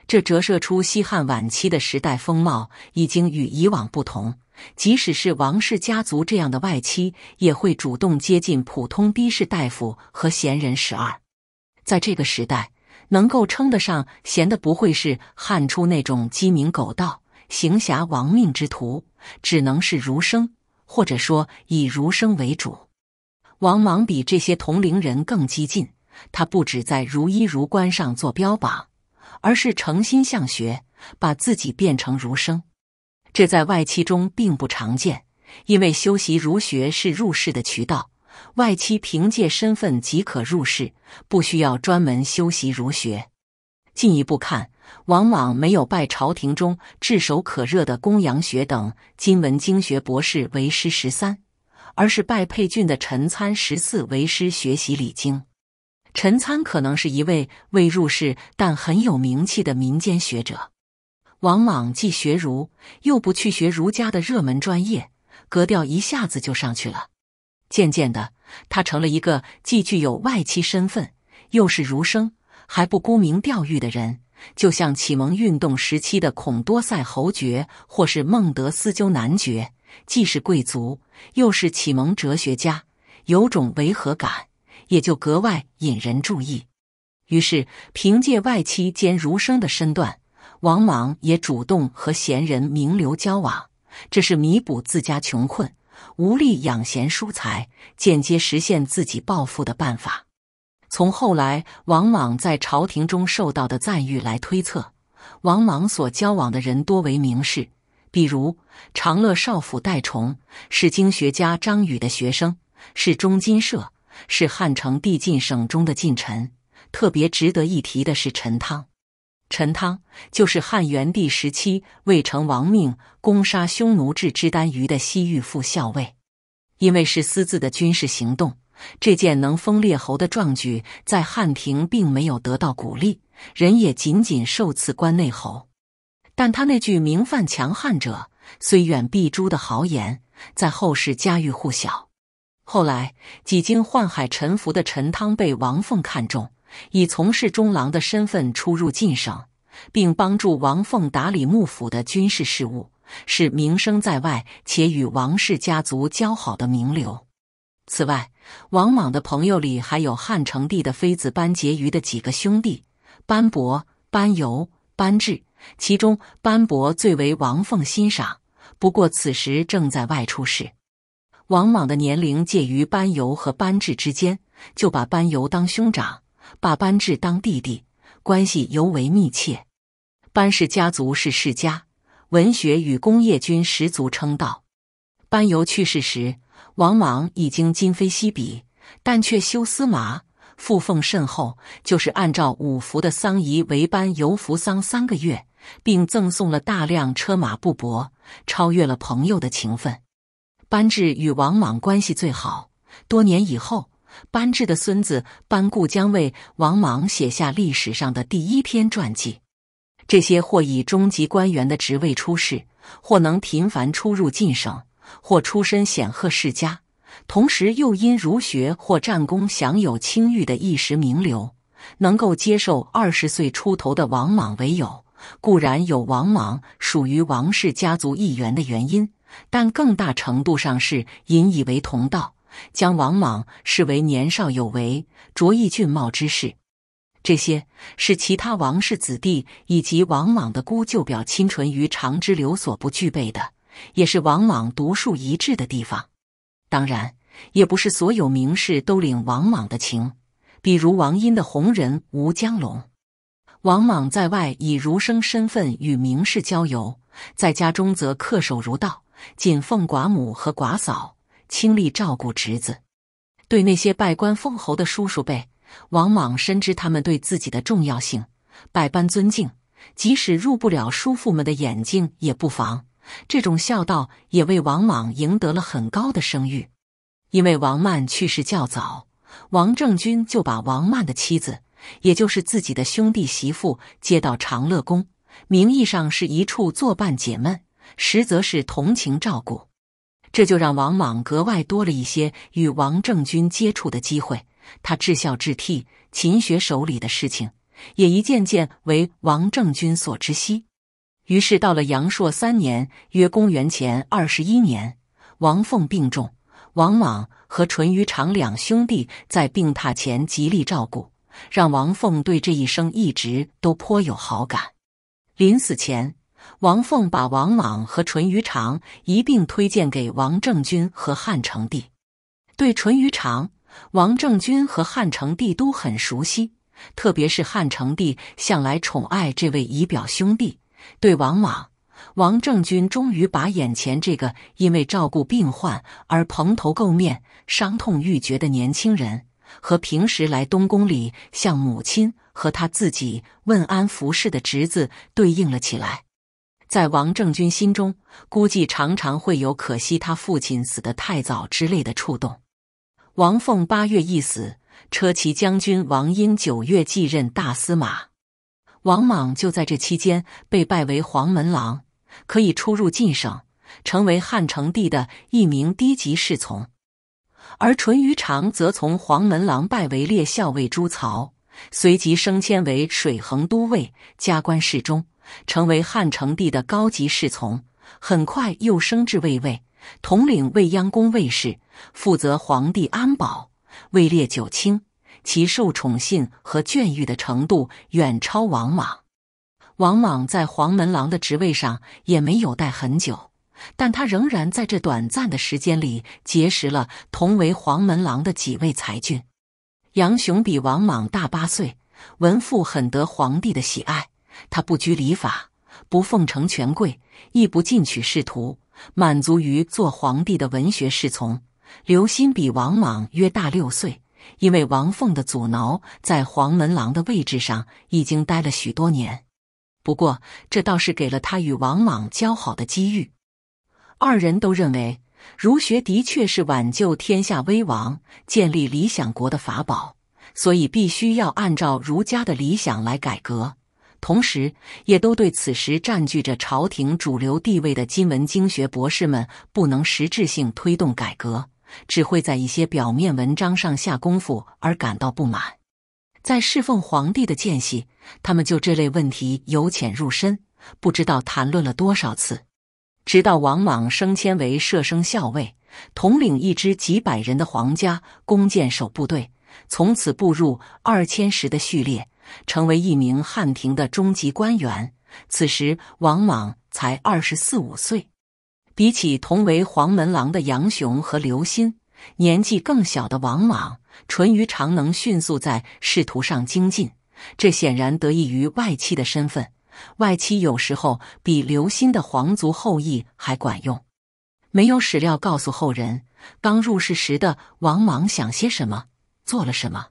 这折射出西汉晚期的时代风貌已经与以往不同。即使是王氏家族这样的外戚，也会主动接近普通的士大夫和闲人。十二，在这个时代，能够称得上闲的，不会是汉初那种鸡鸣狗盗、行侠亡命之徒，只能是儒生。或者说以儒生为主，往往比这些同龄人更激进。他不止在如衣如冠上做标榜，而是诚心向学，把自己变成儒生。这在外戚中并不常见，因为修习儒学是入世的渠道，外戚凭借身份即可入世，不需要专门修习儒学。进一步看。往往没有拜朝廷中炙手可热的公羊学等今文经学博士为师十三，而是拜沛郡的陈参十四为师学习礼经。陈参可能是一位未入仕但很有名气的民间学者。往往既学儒，又不去学儒家的热门专业，格调一下子就上去了。渐渐的，他成了一个既具有外戚身份，又是儒生，还不沽名钓誉的人。就像启蒙运动时期的孔多塞侯爵或是孟德斯鸠男爵，既是贵族又是启蒙哲学家，有种违和感，也就格外引人注意。于是，凭借外戚兼儒生的身段，王莽也主动和贤人名流交往，这是弥补自家穷困、无力养贤疏财，间接实现自己抱负的办法。从后来王莽在朝廷中受到的赞誉来推测，王莽所交往的人多为名士，比如长乐少府戴崇是经学家张禹的学生，是中金社，是汉成帝进省中的近臣。特别值得一提的是陈汤，陈汤就是汉元帝时期为成王命攻杀匈奴至支丹于的西域副校尉，因为是私自的军事行动。这件能封列侯的壮举，在汉廷并没有得到鼓励，人也仅仅受赐关内侯。但他那句“名犯强汉者，虽远必诛”的豪言，在后世家喻户晓。后来几经宦海沉浮的陈汤，被王凤看中，以从事中郎的身份出入晋省，并帮助王凤打理幕府的军事事务，是名声在外且与王氏家族交好的名流。此外，王莽的朋友里还有汉成帝的妃子班婕妤的几个兄弟班伯、班游、班稚，其中班伯最为王凤欣赏，不过此时正在外出时，王莽的年龄介于班游和班稚之间，就把班游当兄长，把班稚当弟弟，关系尤为密切。班氏家族是世家，文学与工业均十足称道。班游去世时。王莽已经今非昔比，但却修司马复奉甚厚，就是按照五服的丧仪为班游服丧三个月，并赠送了大量车马布帛，超越了朋友的情分。班志与王莽关系最好，多年以后，班志的孙子班固将为王莽写下历史上的第一篇传记。这些或以中级官员的职位出仕，或能频繁出入晋省。或出身显赫世家，同时又因儒学或战功享有清誉的一时名流，能够接受二十岁出头的王莽为友，固然有王莽属于王氏家族一员的原因，但更大程度上是引以为同道，将王莽视为年少有为、卓异俊貌之士。这些是其他王氏子弟以及王莽的姑舅表亲淳于长之流所不具备的。也是王莽独树一帜的地方，当然也不是所有名士都领王莽的情。比如王殷的红人吴江龙，王莽在外以儒生身份与名士交游，在家中则恪守儒道，谨奉寡母和寡嫂，倾力照顾侄子。对那些拜官封侯的叔叔辈，王莽深知他们对自己的重要性，百般尊敬，即使入不了叔父们的眼睛，也不妨。这种孝道也为王莽赢得了很高的声誉。因为王曼去世较早，王政君就把王曼的妻子，也就是自己的兄弟媳妇接到长乐宫，名义上是一处作伴解闷，实则是同情照顾。这就让王莽格外多了一些与王政君接触的机会。他至孝至悌，勤学守礼的事情，也一件件为王政君所知悉。于是到了阳朔三年，约公元前二十一年，王凤病重，王莽和淳于长两兄弟在病榻前极力照顾，让王凤对这一生一直都颇有好感。临死前，王凤把王莽和淳于长一并推荐给王政君和汉成帝。对淳于长、王政君和汉成帝都很熟悉，特别是汉成帝向来宠爱这位姨表兄弟。对王莽，王政君终于把眼前这个因为照顾病患而蓬头垢面、伤痛欲绝的年轻人，和平时来东宫里向母亲和他自己问安服侍的侄子对应了起来。在王政君心中，估计常常会有可惜他父亲死得太早之类的触动。王凤八月一死，车骑将军王英九月继任大司马。王莽就在这期间被拜为黄门郎，可以出入晋省，成为汉成帝的一名低级侍从；而淳于长则从黄门郎拜为列校尉朱曹，随即升迁为水衡都尉，加官侍中，成为汉成帝的高级侍从。很快又升至卫尉，统领未央宫卫士，负责皇帝安保，位列九卿。其受宠信和眷遇的程度远超王莽。王莽在黄门郎的职位上也没有待很久，但他仍然在这短暂的时间里结识了同为黄门郎的几位才俊。杨雄比王莽大八岁，文赋很得皇帝的喜爱。他不拘礼法，不奉承权贵，亦不进取仕途，满足于做皇帝的文学侍从。刘歆比王莽约大六岁。因为王凤的阻挠，在黄门郎的位置上已经待了许多年。不过，这倒是给了他与王莽交好的机遇。二人都认为，儒学的确是挽救天下危亡、建立理想国的法宝，所以必须要按照儒家的理想来改革。同时，也都对此时占据着朝廷主流地位的今文经学博士们不能实质性推动改革。只会在一些表面文章上下功夫而感到不满。在侍奉皇帝的间隙，他们就这类问题由浅入深，不知道谈论了多少次。直到王莽升迁为舍生校尉，统领一支几百人的皇家弓箭手部队，从此步入二千石的序列，成为一名汉廷的中级官员。此时，王莽才二十四五岁。比起同为黄门郎的杨雄和刘歆，年纪更小的王莽，淳于长能迅速在仕途上精进，这显然得益于外戚的身份。外戚有时候比刘歆的皇族后裔还管用。没有史料告诉后人，刚入世时的王莽想些什么，做了什么。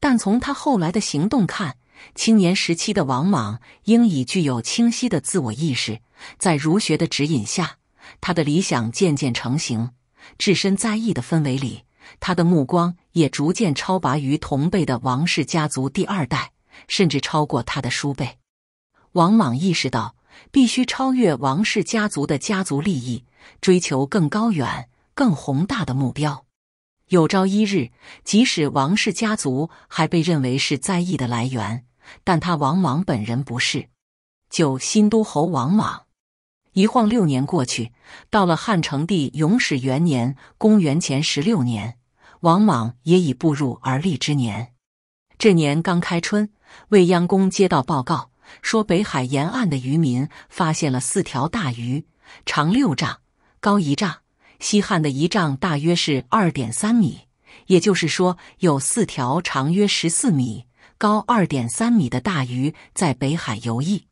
但从他后来的行动看，青年时期的王莽应已具有清晰的自我意识，在儒学的指引下。他的理想渐渐成型，置身灾异的氛围里，他的目光也逐渐超拔于同辈的王氏家族第二代，甚至超过他的叔辈。王莽意识到，必须超越王氏家族的家族利益，追求更高远、更宏大的目标。有朝一日，即使王氏家族还被认为是灾异的来源，但他王莽本人不是。九新都侯王莽。一晃六年过去，到了汉成帝永始元年（公元前十六年），王莽也已步入而立之年。这年刚开春，未央宫接到报告，说北海沿岸的渔民发现了四条大鱼，长六丈，高一丈。西汉的一丈大约是二点三米，也就是说，有四条长约十四米、高二点三米的大鱼在北海游弋。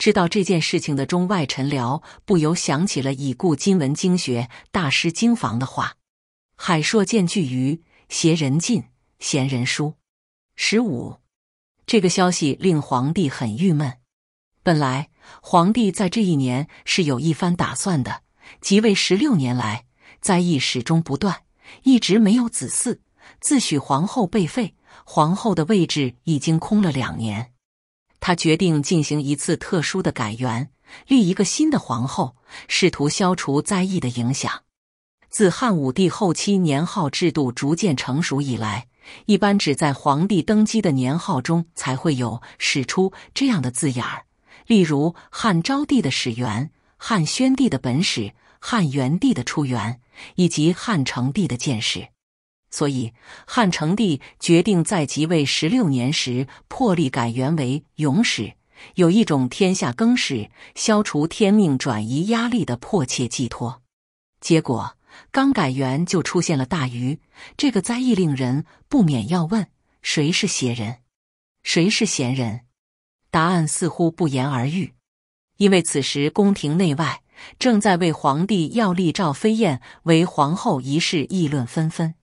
知道这件事情的中外臣僚，不由想起了已故金文经学大师经房的话：“海硕见巨鱼，贤人进，贤人疏。”十五，这个消息令皇帝很郁闷。本来皇帝在这一年是有一番打算的，即位十六年来，灾异始终不断，一直没有子嗣，自诩皇后被废，皇后的位置已经空了两年。他决定进行一次特殊的改元，立一个新的皇后，试图消除灾疫的影响。自汉武帝后期年号制度逐渐成熟以来，一般只在皇帝登基的年号中才会有使出这样的字眼儿，例如汉昭帝的始元、汉宣帝的本始、汉元帝的初元，以及汉成帝的建始。所以，汉成帝决定在即位十六年时破例改元为永始，有一种天下更始、消除天命转移压力的迫切寄托。结果刚改元就出现了大禹，这个灾异令人不免要问：谁是邪人？谁是贤人？答案似乎不言而喻，因为此时宫廷内外正在为皇帝要立赵飞燕为皇后一事议论纷纷。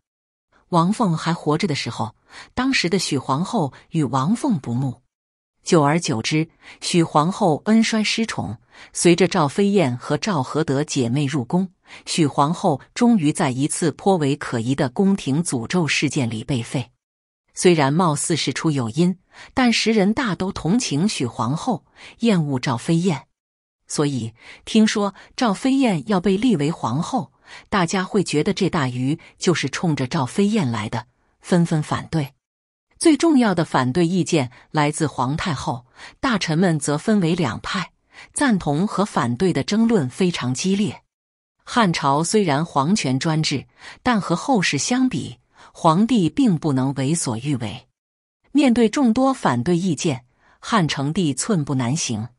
王凤还活着的时候，当时的许皇后与王凤不睦，久而久之，许皇后恩衰失宠。随着赵飞燕和赵合德姐妹入宫，许皇后终于在一次颇为可疑的宫廷诅咒事件里被废。虽然貌似事出有因，但时人大都同情许皇后，厌恶赵飞燕，所以听说赵飞燕要被立为皇后。大家会觉得这大鱼就是冲着赵飞燕来的，纷纷反对。最重要的反对意见来自皇太后，大臣们则分为两派，赞同和反对的争论非常激烈。汉朝虽然皇权专制，但和后世相比，皇帝并不能为所欲为。面对众多反对意见，汉成帝寸步难行。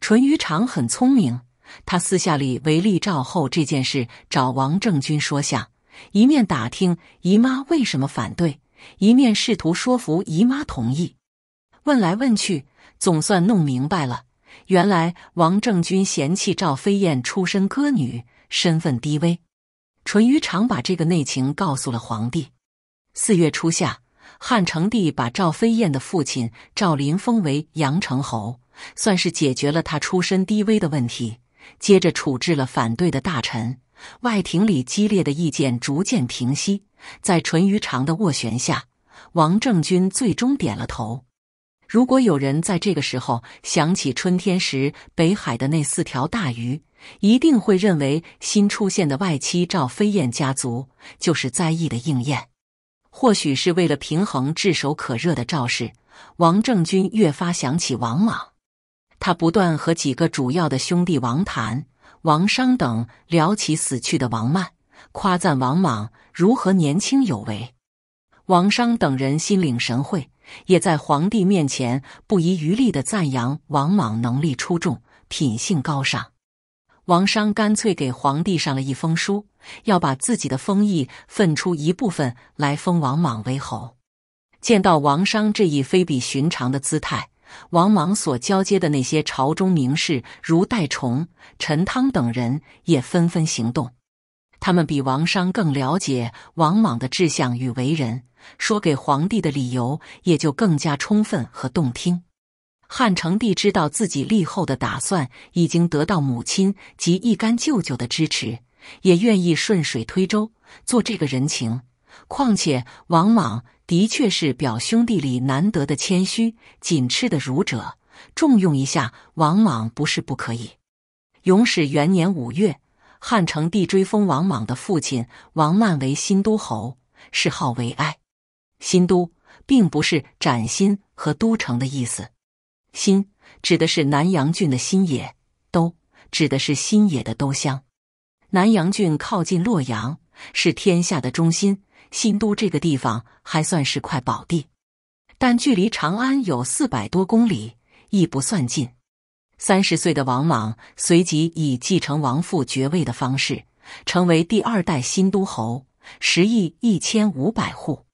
淳于长很聪明。他私下里为立赵后这件事找王正军说下，一面打听姨妈为什么反对，一面试图说服姨妈同意。问来问去，总算弄明白了。原来王正军嫌弃赵飞燕出身歌女，身份低微。淳于长把这个内情告诉了皇帝。四月初夏，汉成帝把赵飞燕的父亲赵林封为阳城侯，算是解决了他出身低微的问题。接着处置了反对的大臣，外廷里激烈的意见逐渐平息。在淳于长的斡旋下，王政君最终点了头。如果有人在这个时候想起春天时北海的那四条大鱼，一定会认为新出现的外戚赵飞燕家族就是灾异的应验。或许是为了平衡炙手可热的赵氏，王政君越发想起王莽。他不断和几个主要的兄弟王谈、王商等聊起死去的王曼，夸赞王莽如何年轻有为。王商等人心领神会，也在皇帝面前不遗余力的赞扬王莽能力出众、品性高尚。王商干脆给皇帝上了一封书，要把自己的封邑分出一部分来封王莽为侯。见到王商这一非比寻常的姿态。王莽所交接的那些朝中名士，如戴崇、陈汤等人，也纷纷行动。他们比王商更了解王莽的志向与为人，说给皇帝的理由也就更加充分和动听。汉成帝知道自己立后的打算已经得到母亲及一干舅舅的支持，也愿意顺水推舟做这个人情。况且王莽。的确是表兄弟里难得的谦虚、谨饬的儒者，重用一下王莽不是不可以。永始元年五月，汉成帝追封王莽的父亲王曼为新都侯，谥号为哀。新都并不是崭新和都城的意思，新指的是南阳郡的新野，都指的是新野的都乡。南阳郡靠近洛阳，是天下的中心。新都这个地方还算是块宝地，但距离长安有四百多公里，亦不算近。三十岁的王莽随即以继承王父爵位的方式，成为第二代新都侯，十亿一千五百户。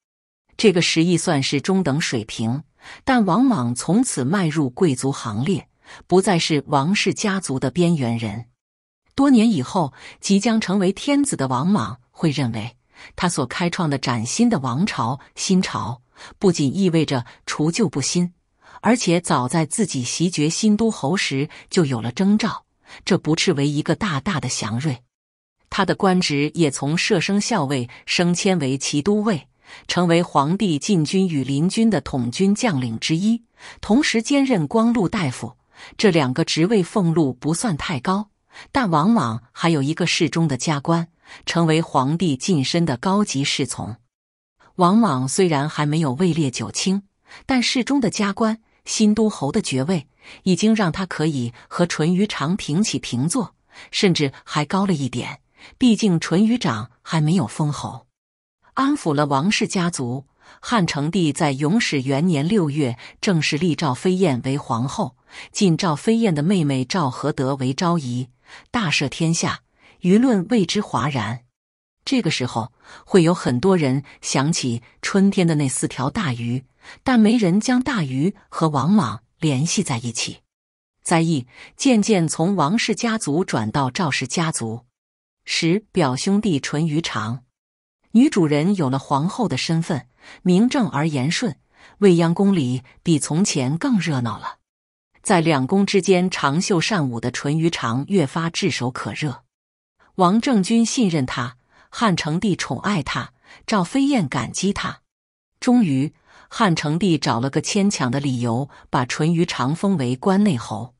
这个十亿算是中等水平，但王莽从此迈入贵族行列，不再是王氏家族的边缘人。多年以后，即将成为天子的王莽会认为。他所开创的崭新的王朝——新朝，不仅意味着除旧布新，而且早在自己袭爵新都侯时就有了征兆，这不斥为一个大大的祥瑞。他的官职也从舍生校尉升迁为骑都尉，成为皇帝禁军与邻军的统军将领之一，同时兼任光禄大夫。这两个职位俸禄不算太高，但往往还有一个适中的加官。成为皇帝近身的高级侍从，王莽虽然还没有位列九卿，但世中的加官、新都侯的爵位，已经让他可以和淳于长平起平坐，甚至还高了一点。毕竟淳于长还没有封侯。安抚了王氏家族，汉成帝在永始元年六月正式立赵飞燕为皇后，晋赵飞燕的妹妹赵合德为昭仪，大赦天下。舆论为之哗然，这个时候会有很多人想起春天的那四条大鱼，但没人将大鱼和王莽联系在一起。灾异渐渐从王氏家族转到赵氏家族。十表兄弟淳于长，女主人有了皇后的身份，名正而言顺，未央宫里比从前更热闹了。在两宫之间长袖善舞的淳于长越发炙手可热。王政君信任他，汉成帝宠爱他，赵飞燕感激他。终于，汉成帝找了个牵强的理由，把淳于长封为关内侯。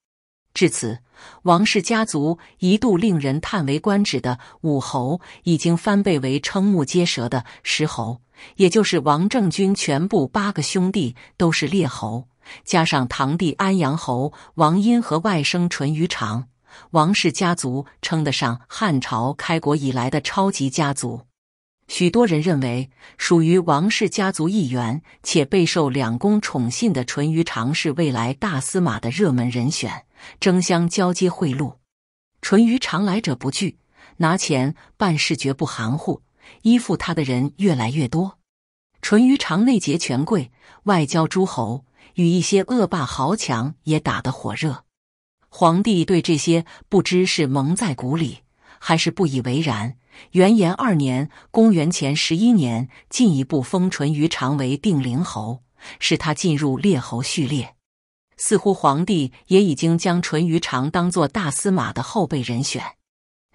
至此，王氏家族一度令人叹为观止的武侯，已经翻倍为瞠目结舌的石侯，也就是王政君全部八个兄弟都是列侯，加上堂弟安阳侯王殷和外甥淳于长。王氏家族称得上汉朝开国以来的超级家族。许多人认为，属于王氏家族一员且备受两宫宠信的淳于长是未来大司马的热门人选，争相交接贿赂。淳于长来者不拒，拿钱办事绝不含糊，依附他的人越来越多。淳于长内结权贵，外交诸侯，与一些恶霸豪强也打得火热。皇帝对这些不知是蒙在鼓里，还是不以为然。元延二年（公元前十一年），进一步封淳于长为定陵侯，使他进入列侯序列。似乎皇帝也已经将淳于长当作大司马的后备人选。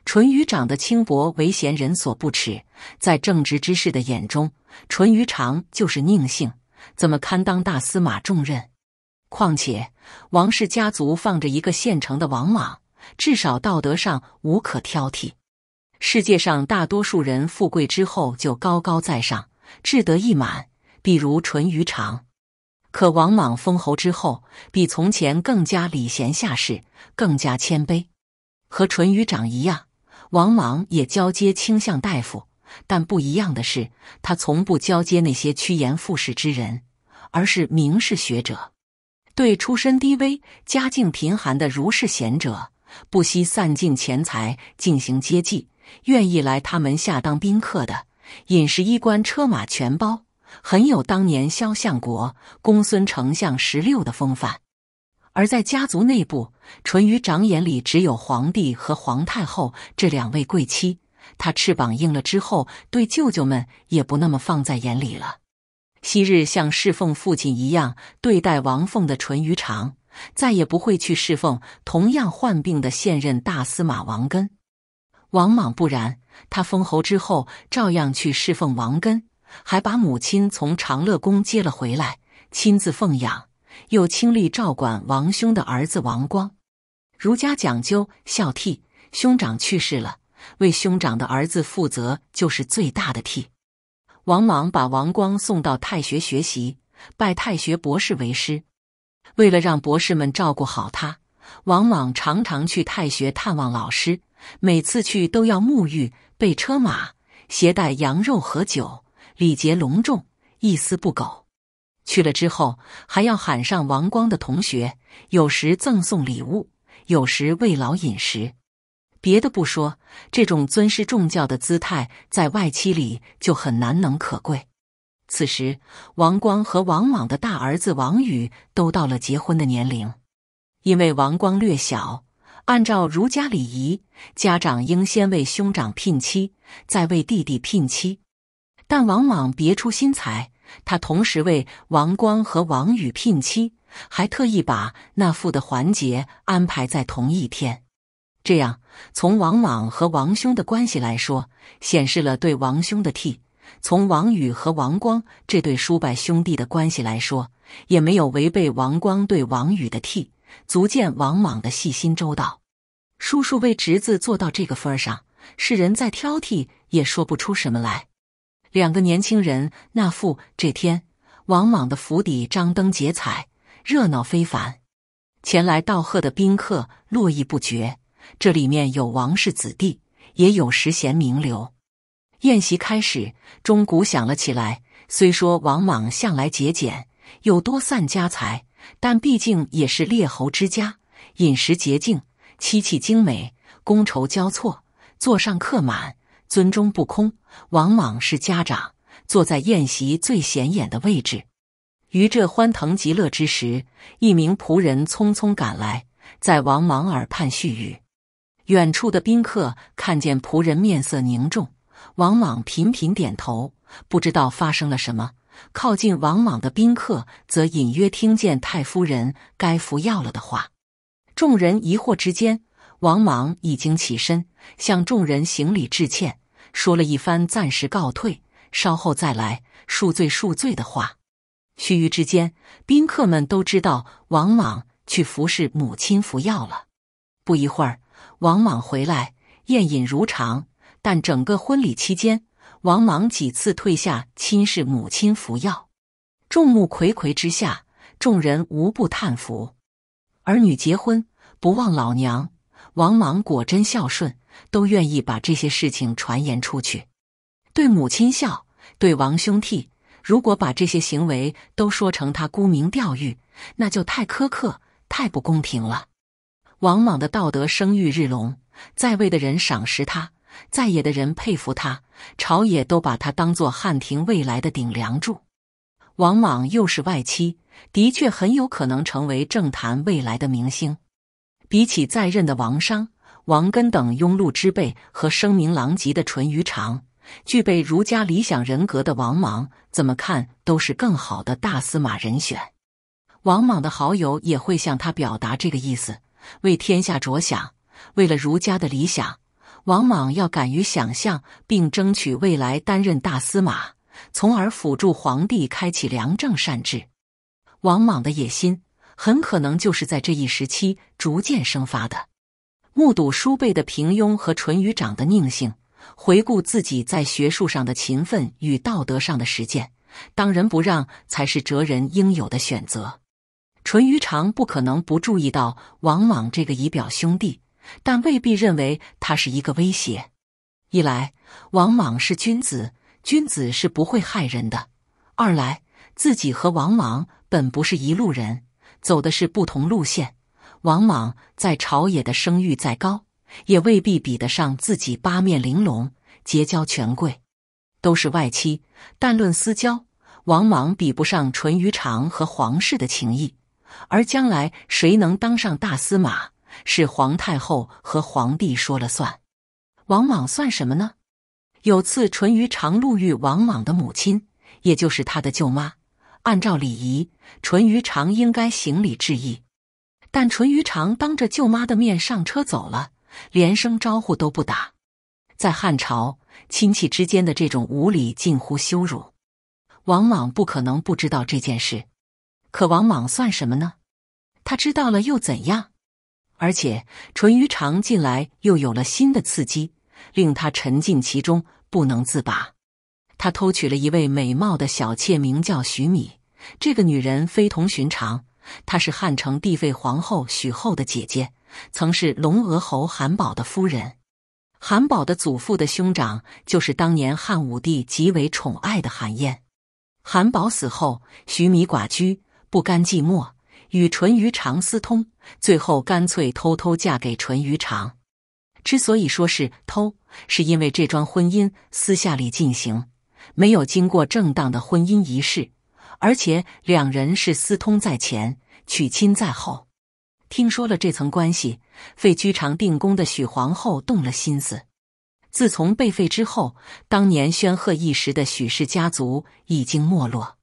淳于长的轻薄，为贤人所不齿，在正直之士的眼中，淳于长就是宁性，怎么堪当大司马重任？况且，王氏家族放着一个现成的王莽，至少道德上无可挑剔。世界上大多数人富贵之后就高高在上、志得意满，比如淳于长。可王莽封侯之后，比从前更加礼贤下士，更加谦卑。和淳于长一样，王莽也交接倾向大夫，但不一样的是，他从不交接那些趋炎附势之人，而是名士学者。对出身低微、家境贫寒的儒士贤者，不惜散尽钱财进行接济；愿意来他门下当宾客的，饮食衣冠、车马全包，很有当年萧相国、公孙丞相十六的风范。而在家族内部，淳于长眼里只有皇帝和皇太后这两位贵妻，他翅膀硬了之后，对舅舅们也不那么放在眼里了。昔日像侍奉父亲一样对待王凤的淳于长，再也不会去侍奉同样患病的现任大司马王根。王莽不然，他封侯之后照样去侍奉王根，还把母亲从长乐宫接了回来，亲自奉养，又亲力照管王兄的儿子王光。儒家讲究孝悌，兄长去世了，为兄长的儿子负责就是最大的悌。王莽把王光送到太学学习，拜太学博士为师。为了让博士们照顾好他，王莽常常去太学探望老师。每次去都要沐浴、备车马、携带羊肉和酒，礼节隆重，一丝不苟。去了之后，还要喊上王光的同学，有时赠送礼物，有时慰劳饮食。别的不说，这种尊师重教的姿态，在外戚里就很难能可贵。此时，王光和王莽的大儿子王宇都到了结婚的年龄。因为王光略小，按照儒家礼仪，家长应先为兄长聘妻，再为弟弟聘妻。但王莽别出心裁，他同时为王光和王宇聘妻，还特意把纳副的环节安排在同一天。这样，从王莽和王兄的关系来说，显示了对王兄的替；从王宇和王光这对叔伯兄弟的关系来说，也没有违背王光对王宇的替，足见王莽的细心周到。叔叔为侄子做到这个份儿上，世人再挑剔也说不出什么来。两个年轻人那副这天，王莽的府邸张灯结彩，热闹非凡，前来道贺的宾客络绎不绝。这里面有王氏子弟，也有时贤名流。宴席开始，钟鼓响了起来。虽说王莽向来节俭，又多散家财，但毕竟也是列侯之家，饮食洁净，漆器精美，觥筹交错，座上客满，尊中不空。王莽是家长，坐在宴席最显眼的位置。于这欢腾极乐之时，一名仆人匆匆赶来，在王莽耳畔絮语。远处的宾客看见仆人面色凝重，王莽频频点头，不知道发生了什么。靠近王莽的宾客则隐约听见太夫人该服药了的话。众人疑惑之间，王莽已经起身向众人行礼致歉，说了一番暂时告退，稍后再来，恕罪恕罪的话。须臾之间，宾客们都知道王莽去服侍母亲服药了。不一会儿。王莽回来，宴饮如常。但整个婚礼期间，王莽几次退下亲视母亲服药，众目睽睽之下，众人无不叹服。儿女结婚不忘老娘，王莽果真孝顺，都愿意把这些事情传言出去。对母亲孝，对王兄悌。如果把这些行为都说成他沽名钓誉，那就太苛刻，太不公平了。王莽的道德声誉日隆，在位的人赏识他，在野的人佩服他，朝野都把他当做汉庭未来的顶梁柱。王莽又是外戚，的确很有可能成为政坛未来的明星。比起在任的王商、王根等庸碌之辈和声名狼藉的淳于长，具备儒家理想人格的王莽，怎么看都是更好的大司马人选。王莽的好友也会向他表达这个意思。为天下着想，为了儒家的理想，王莽要敢于想象并争取未来担任大司马，从而辅助皇帝开启良政善治。王莽的野心很可能就是在这一时期逐渐生发的。目睹叔辈的平庸和淳于长的宁性，回顾自己在学术上的勤奋与道德上的实践，当仁不让才是哲人应有的选择。淳于长不可能不注意到王莽这个姨表兄弟，但未必认为他是一个威胁。一来，王莽是君子，君子是不会害人的；二来，自己和王莽本不是一路人，走的是不同路线。王莽在朝野的声誉再高，也未必比得上自己八面玲珑、结交权贵。都是外戚，但论私交，王莽比不上淳于长和皇室的情谊。而将来谁能当上大司马，是皇太后和皇帝说了算。王莽算什么呢？有次淳于长路遇王莽的母亲，也就是他的舅妈，按照礼仪，淳于长应该行礼致意，但淳于长当着舅妈的面上车走了，连声招呼都不打。在汉朝，亲戚之间的这种无礼近乎羞辱，王莽不可能不知道这件事。可王莽算什么呢？他知道了又怎样？而且淳于长近来又有了新的刺激，令他沉浸其中不能自拔。他偷娶了一位美貌的小妾，名叫许米。这个女人非同寻常，她是汉成帝废皇后许后的姐姐，曾是龙娥侯韩宝的夫人。韩宝的祖父的兄长就是当年汉武帝极为宠爱的韩嫣。韩宝死后，许米寡居。不甘寂寞，与淳于长私通，最后干脆偷偷嫁给淳于长。之所以说是偷，是因为这桩婚姻私下里进行，没有经过正当的婚姻仪式，而且两人是私通在前，娶亲在后。听说了这层关系，废居长定宫的许皇后动了心思。自从被废之后，当年煊赫一时的许氏家族已经没落。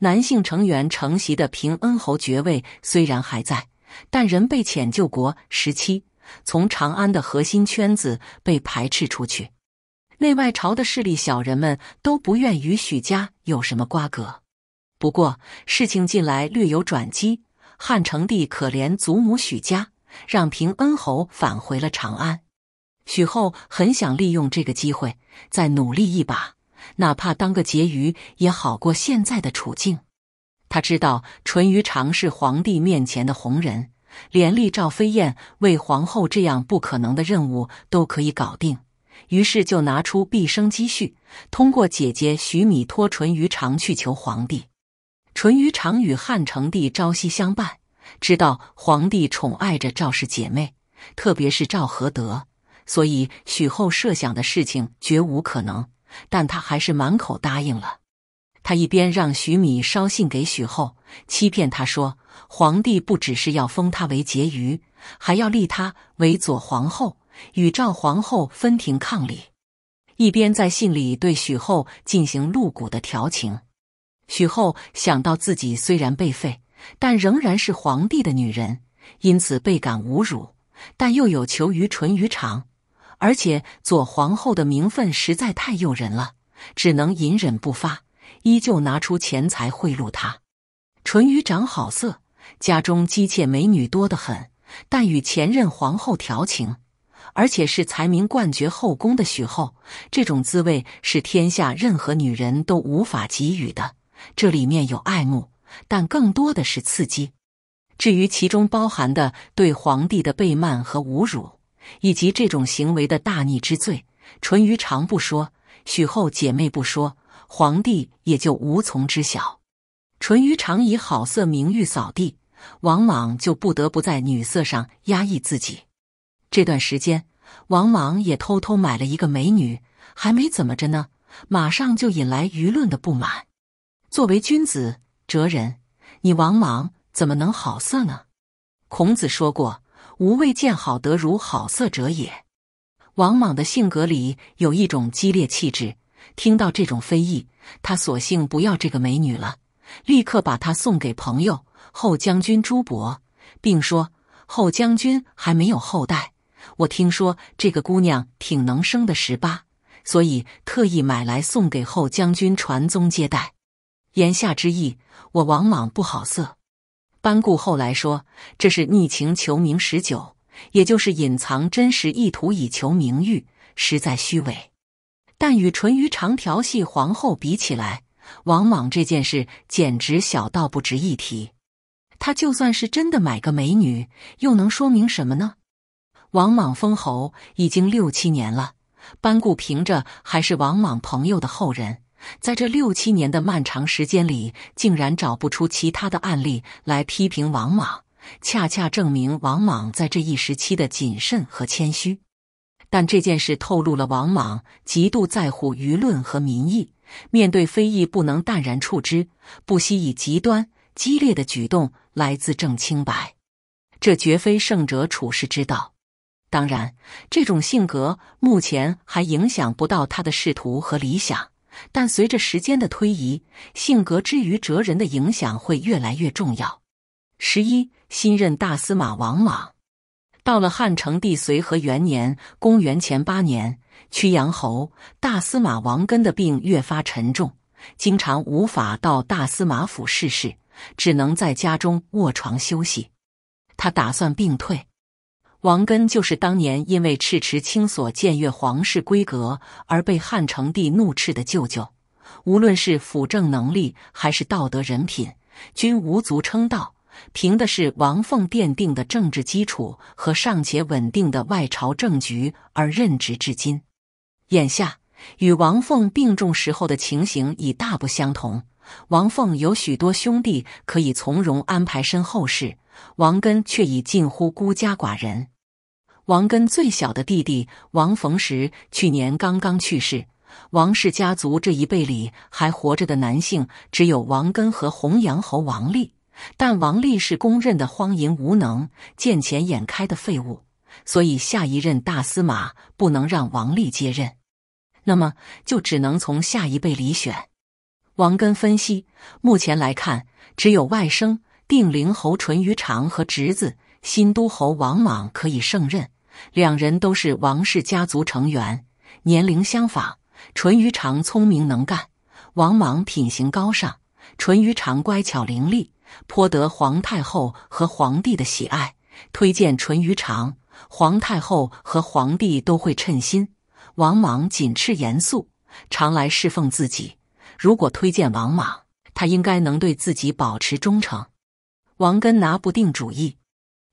男性成员承袭的平恩侯爵位虽然还在，但仍被遣救国时期，从长安的核心圈子被排斥出去。内外朝的势力小人们都不愿与许家有什么瓜葛。不过，事情近来略有转机，汉成帝可怜祖母许家，让平恩侯返回了长安。许后很想利用这个机会再努力一把。哪怕当个婕妤也好过现在的处境。他知道淳于长是皇帝面前的红人，连立赵飞燕为皇后这样不可能的任务都可以搞定，于是就拿出毕生积蓄，通过姐姐许米托淳于长去求皇帝。淳于长与汉成帝朝夕相伴，知道皇帝宠爱着赵氏姐妹，特别是赵合德，所以许后设想的事情绝无可能。但他还是满口答应了。他一边让徐米捎信给许后，欺骗她说皇帝不只是要封她为婕妤，还要立她为左皇后，与赵皇后分庭抗礼；一边在信里对许后进行露骨的调情。许后想到自己虽然被废，但仍然是皇帝的女人，因此倍感侮辱，但又有求于淳于长。而且，左皇后的名分实在太诱人了，只能隐忍不发，依旧拿出钱财贿赂他。淳于长好色，家中姬妾美女多得很，但与前任皇后调情，而且是才名冠绝后宫的许后，这种滋味是天下任何女人都无法给予的。这里面有爱慕，但更多的是刺激。至于其中包含的对皇帝的背慢和侮辱。以及这种行为的大逆之罪，淳于长不说，许后姐妹不说，皇帝也就无从知晓。淳于长以好色名誉扫地，王莽就不得不在女色上压抑自己。这段时间，王莽也偷偷买了一个美女，还没怎么着呢，马上就引来舆论的不满。作为君子、哲人，你王莽怎么能好色呢？孔子说过。无未见好德如好色者也。王莽的性格里有一种激烈气质。听到这种非议，他索性不要这个美女了，立刻把她送给朋友后将军朱博，并说：“后将军还没有后代，我听说这个姑娘挺能生的，十八，所以特意买来送给后将军传宗接代。”言下之意，我王莽不好色。班固后来说，这是逆情求名十九，也就是隐藏真实意图以求名誉，实在虚伪。但与淳于长调戏皇后比起来，王莽这件事简直小到不值一提。他就算是真的买个美女，又能说明什么呢？王莽封侯已经六七年了，班固凭着还是王莽朋友的后人。在这六七年的漫长时间里，竟然找不出其他的案例来批评王莽，恰恰证明王莽在这一时期的谨慎和谦虚。但这件事透露了王莽极度在乎舆论和民意，面对非议不能淡然处之，不惜以极端激烈的举动来自证清白。这绝非圣者处世之道。当然，这种性格目前还影响不到他的仕途和理想。但随着时间的推移，性格之于哲人的影响会越来越重要。十一，新任大司马王莽，到了汉成帝随和元年（公元前八年），屈阳侯大司马王根的病越发沉重，经常无法到大司马府逝世，只能在家中卧床休息。他打算病退。王根就是当年因为赤池青所僭越皇室规格而被汉成帝怒斥的舅舅。无论是辅政能力还是道德人品，均无足称道。凭的是王凤奠定的政治基础和尚且稳定的外朝政局而任职至今。眼下与王凤病重时候的情形已大不相同。王凤有许多兄弟可以从容安排身后事，王根却已近乎孤家寡人。王根最小的弟弟王逢时去年刚刚去世，王氏家族这一辈里还活着的男性只有王根和弘阳侯王立，但王立是公认的荒淫无能、见钱眼开的废物，所以下一任大司马不能让王立接任，那么就只能从下一辈里选。王根分析，目前来看，只有外甥定陵侯淳于长和侄子新都侯王莽可以胜任。两人都是王氏家族成员，年龄相仿。淳于长聪明能干，王莽品行高尚。淳于长乖巧伶俐，颇得皇太后和皇帝的喜爱。推荐淳于长，皇太后和皇帝都会称心。王莽谨斥严肃，常来侍奉自己。如果推荐王莽，他应该能对自己保持忠诚。王根拿不定主意。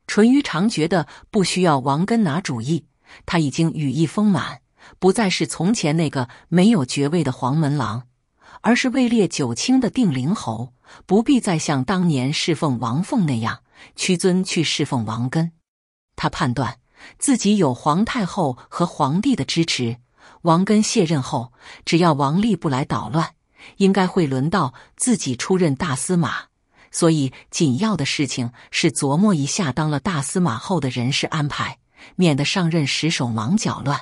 淳于长觉得不需要王根拿主意，他已经羽翼丰满，不再是从前那个没有爵位的黄门郎，而是位列九卿的定陵侯，不必再像当年侍奉王凤那样屈尊去侍奉王根。他判断自己有皇太后和皇帝的支持，王根卸任后，只要王立不来捣乱，应该会轮到自己出任大司马。所以，紧要的事情是琢磨一下当了大司马后的人事安排，免得上任时手忙脚乱。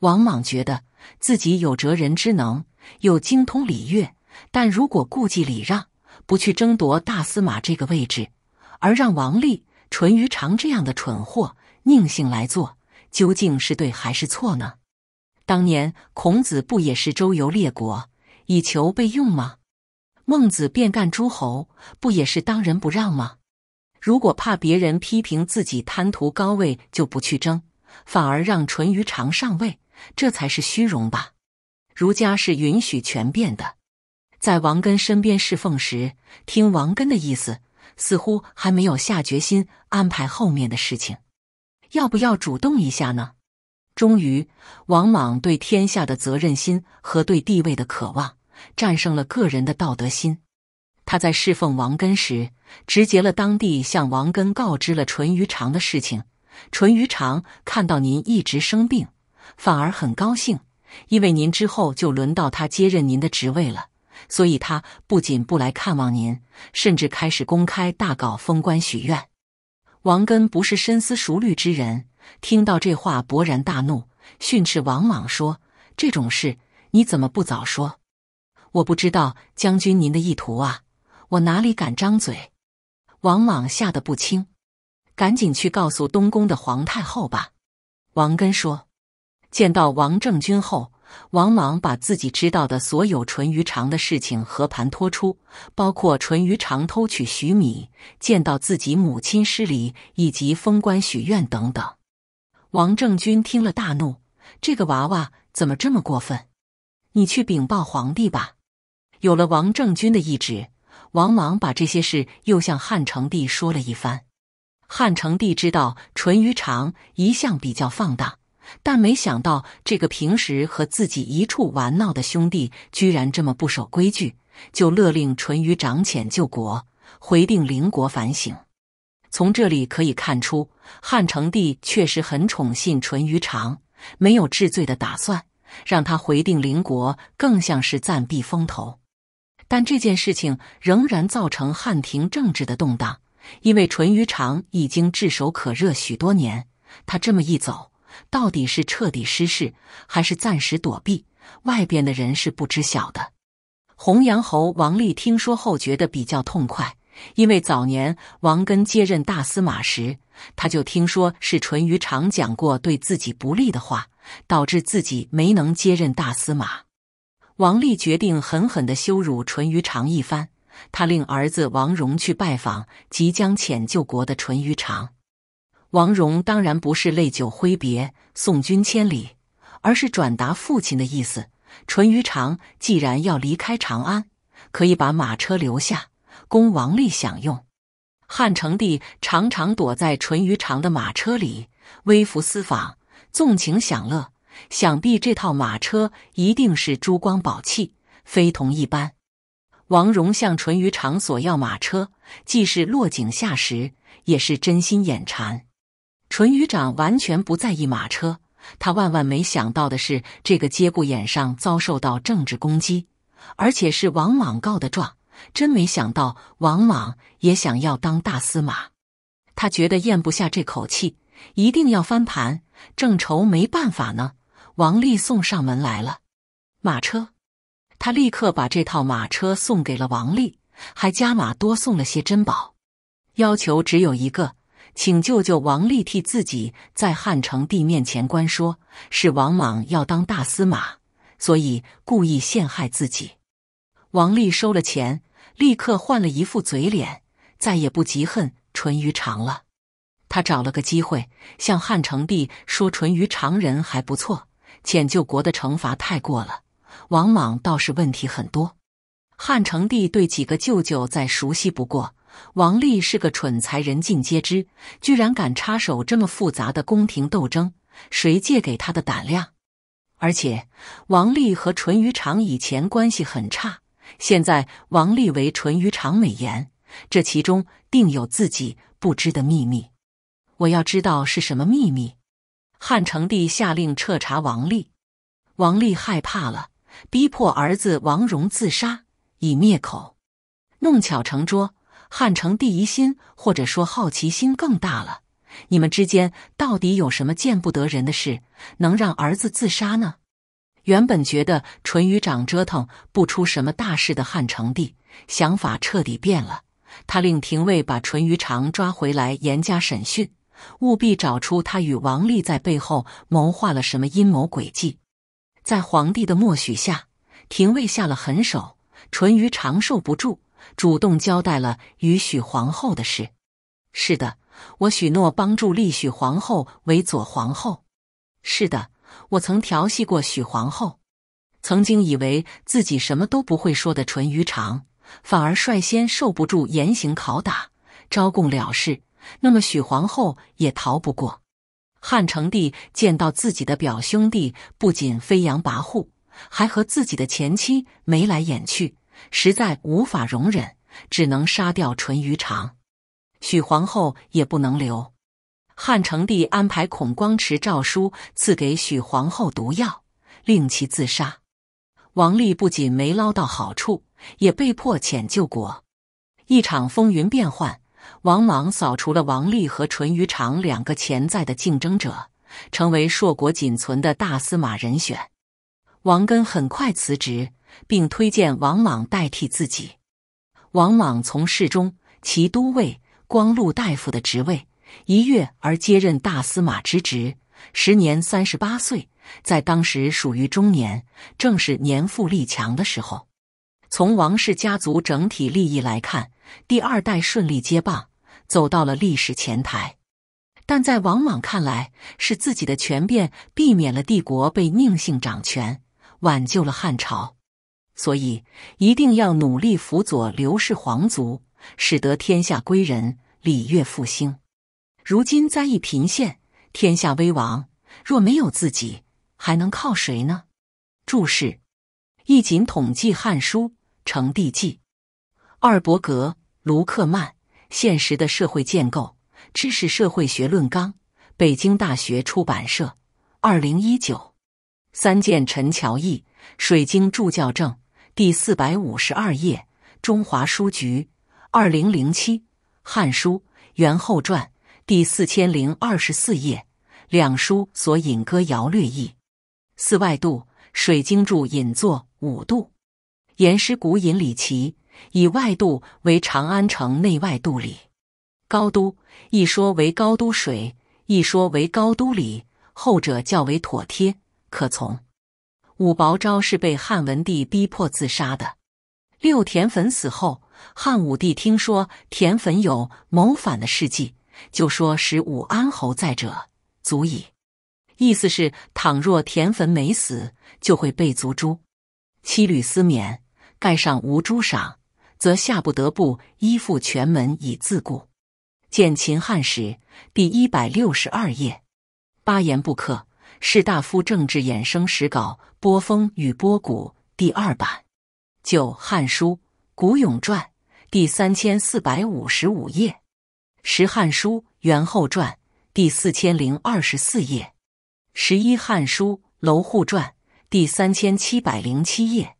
王莽觉得自己有哲人之能，又精通礼乐，但如果顾忌礼让，不去争夺大司马这个位置，而让王立、淳于长这样的蠢货宁性来做，究竟是对还是错呢？当年孔子不也是周游列国以求被用吗？孟子变干诸侯，不也是当仁不让吗？如果怕别人批评自己贪图高位就不去争，反而让淳于长上位，这才是虚荣吧？儒家是允许权变的，在王根身边侍奉时，听王根的意思，似乎还没有下决心安排后面的事情，要不要主动一下呢？终于，王莽对天下的责任心和对地位的渴望。战胜了个人的道德心，他在侍奉王根时，直接了当地向王根告知了淳于长的事情。淳于长看到您一直生病，反而很高兴，因为您之后就轮到他接任您的职位了，所以他不仅不来看望您，甚至开始公开大搞封官许愿。王根不是深思熟虑之人，听到这话勃然大怒，训斥王莽说：“这种事你怎么不早说？”我不知道将军您的意图啊，我哪里敢张嘴？王莽吓得不轻，赶紧去告诉东宫的皇太后吧。王根说，见到王政君后，王莽把自己知道的所有淳于长的事情和盘托出，包括淳于长偷取徐米、见到自己母亲失礼以及封官许愿等等。王政君听了大怒，这个娃娃怎么这么过分？你去禀报皇帝吧。有了王政君的懿旨，王莽把这些事又向汉成帝说了一番。汉成帝知道淳于长一向比较放荡，但没想到这个平时和自己一处玩闹的兄弟居然这么不守规矩，就勒令淳于长遣救国，回定邻国反省。从这里可以看出，汉成帝确实很宠信淳于长，没有治罪的打算，让他回定陵国更像是暂避风头。但这件事情仍然造成汉廷政治的动荡，因为淳于长已经炙手可热许多年，他这么一走，到底是彻底失势，还是暂时躲避，外边的人是不知晓的。弘阳侯王立听说后，觉得比较痛快，因为早年王根接任大司马时，他就听说是淳于长讲过对自己不利的话，导致自己没能接任大司马。王立决定狠狠地羞辱淳于长一番。他令儿子王荣去拜访即将遣救国的淳于长。王荣当然不是泪酒挥别，送君千里，而是转达父亲的意思：淳于长既然要离开长安，可以把马车留下，供王立享用。汉成帝常常躲在淳于长的马车里，微服私访，纵情享乐。想必这套马车一定是珠光宝气，非同一般。王荣向淳于长索要马车，既是落井下石，也是真心眼馋。淳于长完全不在意马车，他万万没想到的是，这个节骨眼上遭受到政治攻击，而且是王莽告的状。真没想到，王莽也想要当大司马。他觉得咽不下这口气，一定要翻盘。正愁没办法呢。王丽送上门来了，马车，他立刻把这套马车送给了王丽，还加码多送了些珍宝，要求只有一个，请舅舅王丽替自己在汉成帝面前官说，是王莽要当大司马，所以故意陷害自己。王丽收了钱，立刻换了一副嘴脸，再也不嫉恨淳于长了。他找了个机会向汉成帝说，淳于长人还不错。遣救国的惩罚太过了，王莽倒是问题很多。汉成帝对几个舅舅再熟悉不过，王立是个蠢材，人尽皆知，居然敢插手这么复杂的宫廷斗争，谁借给他的胆量？而且王立和淳于长以前关系很差，现在王立为淳于长美言，这其中定有自己不知的秘密。我要知道是什么秘密。汉成帝下令彻查王立，王立害怕了，逼迫儿子王戎自杀以灭口。弄巧成拙，汉成帝疑心或者说好奇心更大了。你们之间到底有什么见不得人的事，能让儿子自杀呢？原本觉得淳于长折腾不出什么大事的汉成帝，想法彻底变了。他令廷尉把淳于长抓回来，严加审讯。务必找出他与王丽在背后谋划了什么阴谋诡计。在皇帝的默许下，廷尉下了狠手，淳于长受不住，主动交代了与许皇后的事。是的，我许诺帮助立许皇后为左皇后。是的，我曾调戏过许皇后。曾经以为自己什么都不会说的淳于长，反而率先受不住严刑拷打，招供了事。那么许皇后也逃不过。汉成帝见到自己的表兄弟不仅飞扬跋扈，还和自己的前妻眉来眼去，实在无法容忍，只能杀掉淳于长。许皇后也不能留。汉成帝安排孔光持诏书赐给许皇后毒药，令其自杀。王立不仅没捞到好处，也被迫遣救国。一场风云变幻。王莽扫除了王立和淳于长两个潜在的竞争者，成为硕果仅存的大司马人选。王根很快辞职，并推荐王莽代替自己。王莽从侍中、骑都尉、光禄大夫的职位一跃而接任大司马之职，时年三十八岁，在当时属于中年，正是年富力强的时候。从王氏家族整体利益来看，第二代顺利接棒，走到了历史前台。但在王莽看来，是自己的权变避免了帝国被宁姓掌权，挽救了汉朝。所以一定要努力辅佐刘氏皇族，使得天下归仁，礼乐复兴。如今灾异频现，天下危亡，若没有自己，还能靠谁呢？注释：一锦统计《汉书》。成帝记，二伯格卢克曼《现实的社会建构：知识社会学论纲》，北京大学出版社，二零一九。三剑陈乔义《水晶助校正》第四百五十二页，中华书局，二零零七。《汉书》元后传第四千零二十四页，两书所引歌谣略译，《四外度《水晶柱引作五度》。严师古引李琦，以外渡为长安城内外渡里，高都一说为高都水，一说为高都里，后者较为妥帖，可从。武薄昭是被汉文帝逼迫自杀的。六田汾死后，汉武帝听说田汾有谋反的事迹，就说使武安侯在者足矣，意思是倘若田汾没死，就会被族诛。七律思绵，盖上无珠赏，则下不得不依附全门以自固。见秦汉史第一百六十二页。八言不客，士大夫政治衍生史稿。波峰与波谷，第二版。九《汉书》古永传第三千四百五十五页。十《汉书》元后传第四千零二十四页。十一《汉书》楼户传。第三千七百零七页，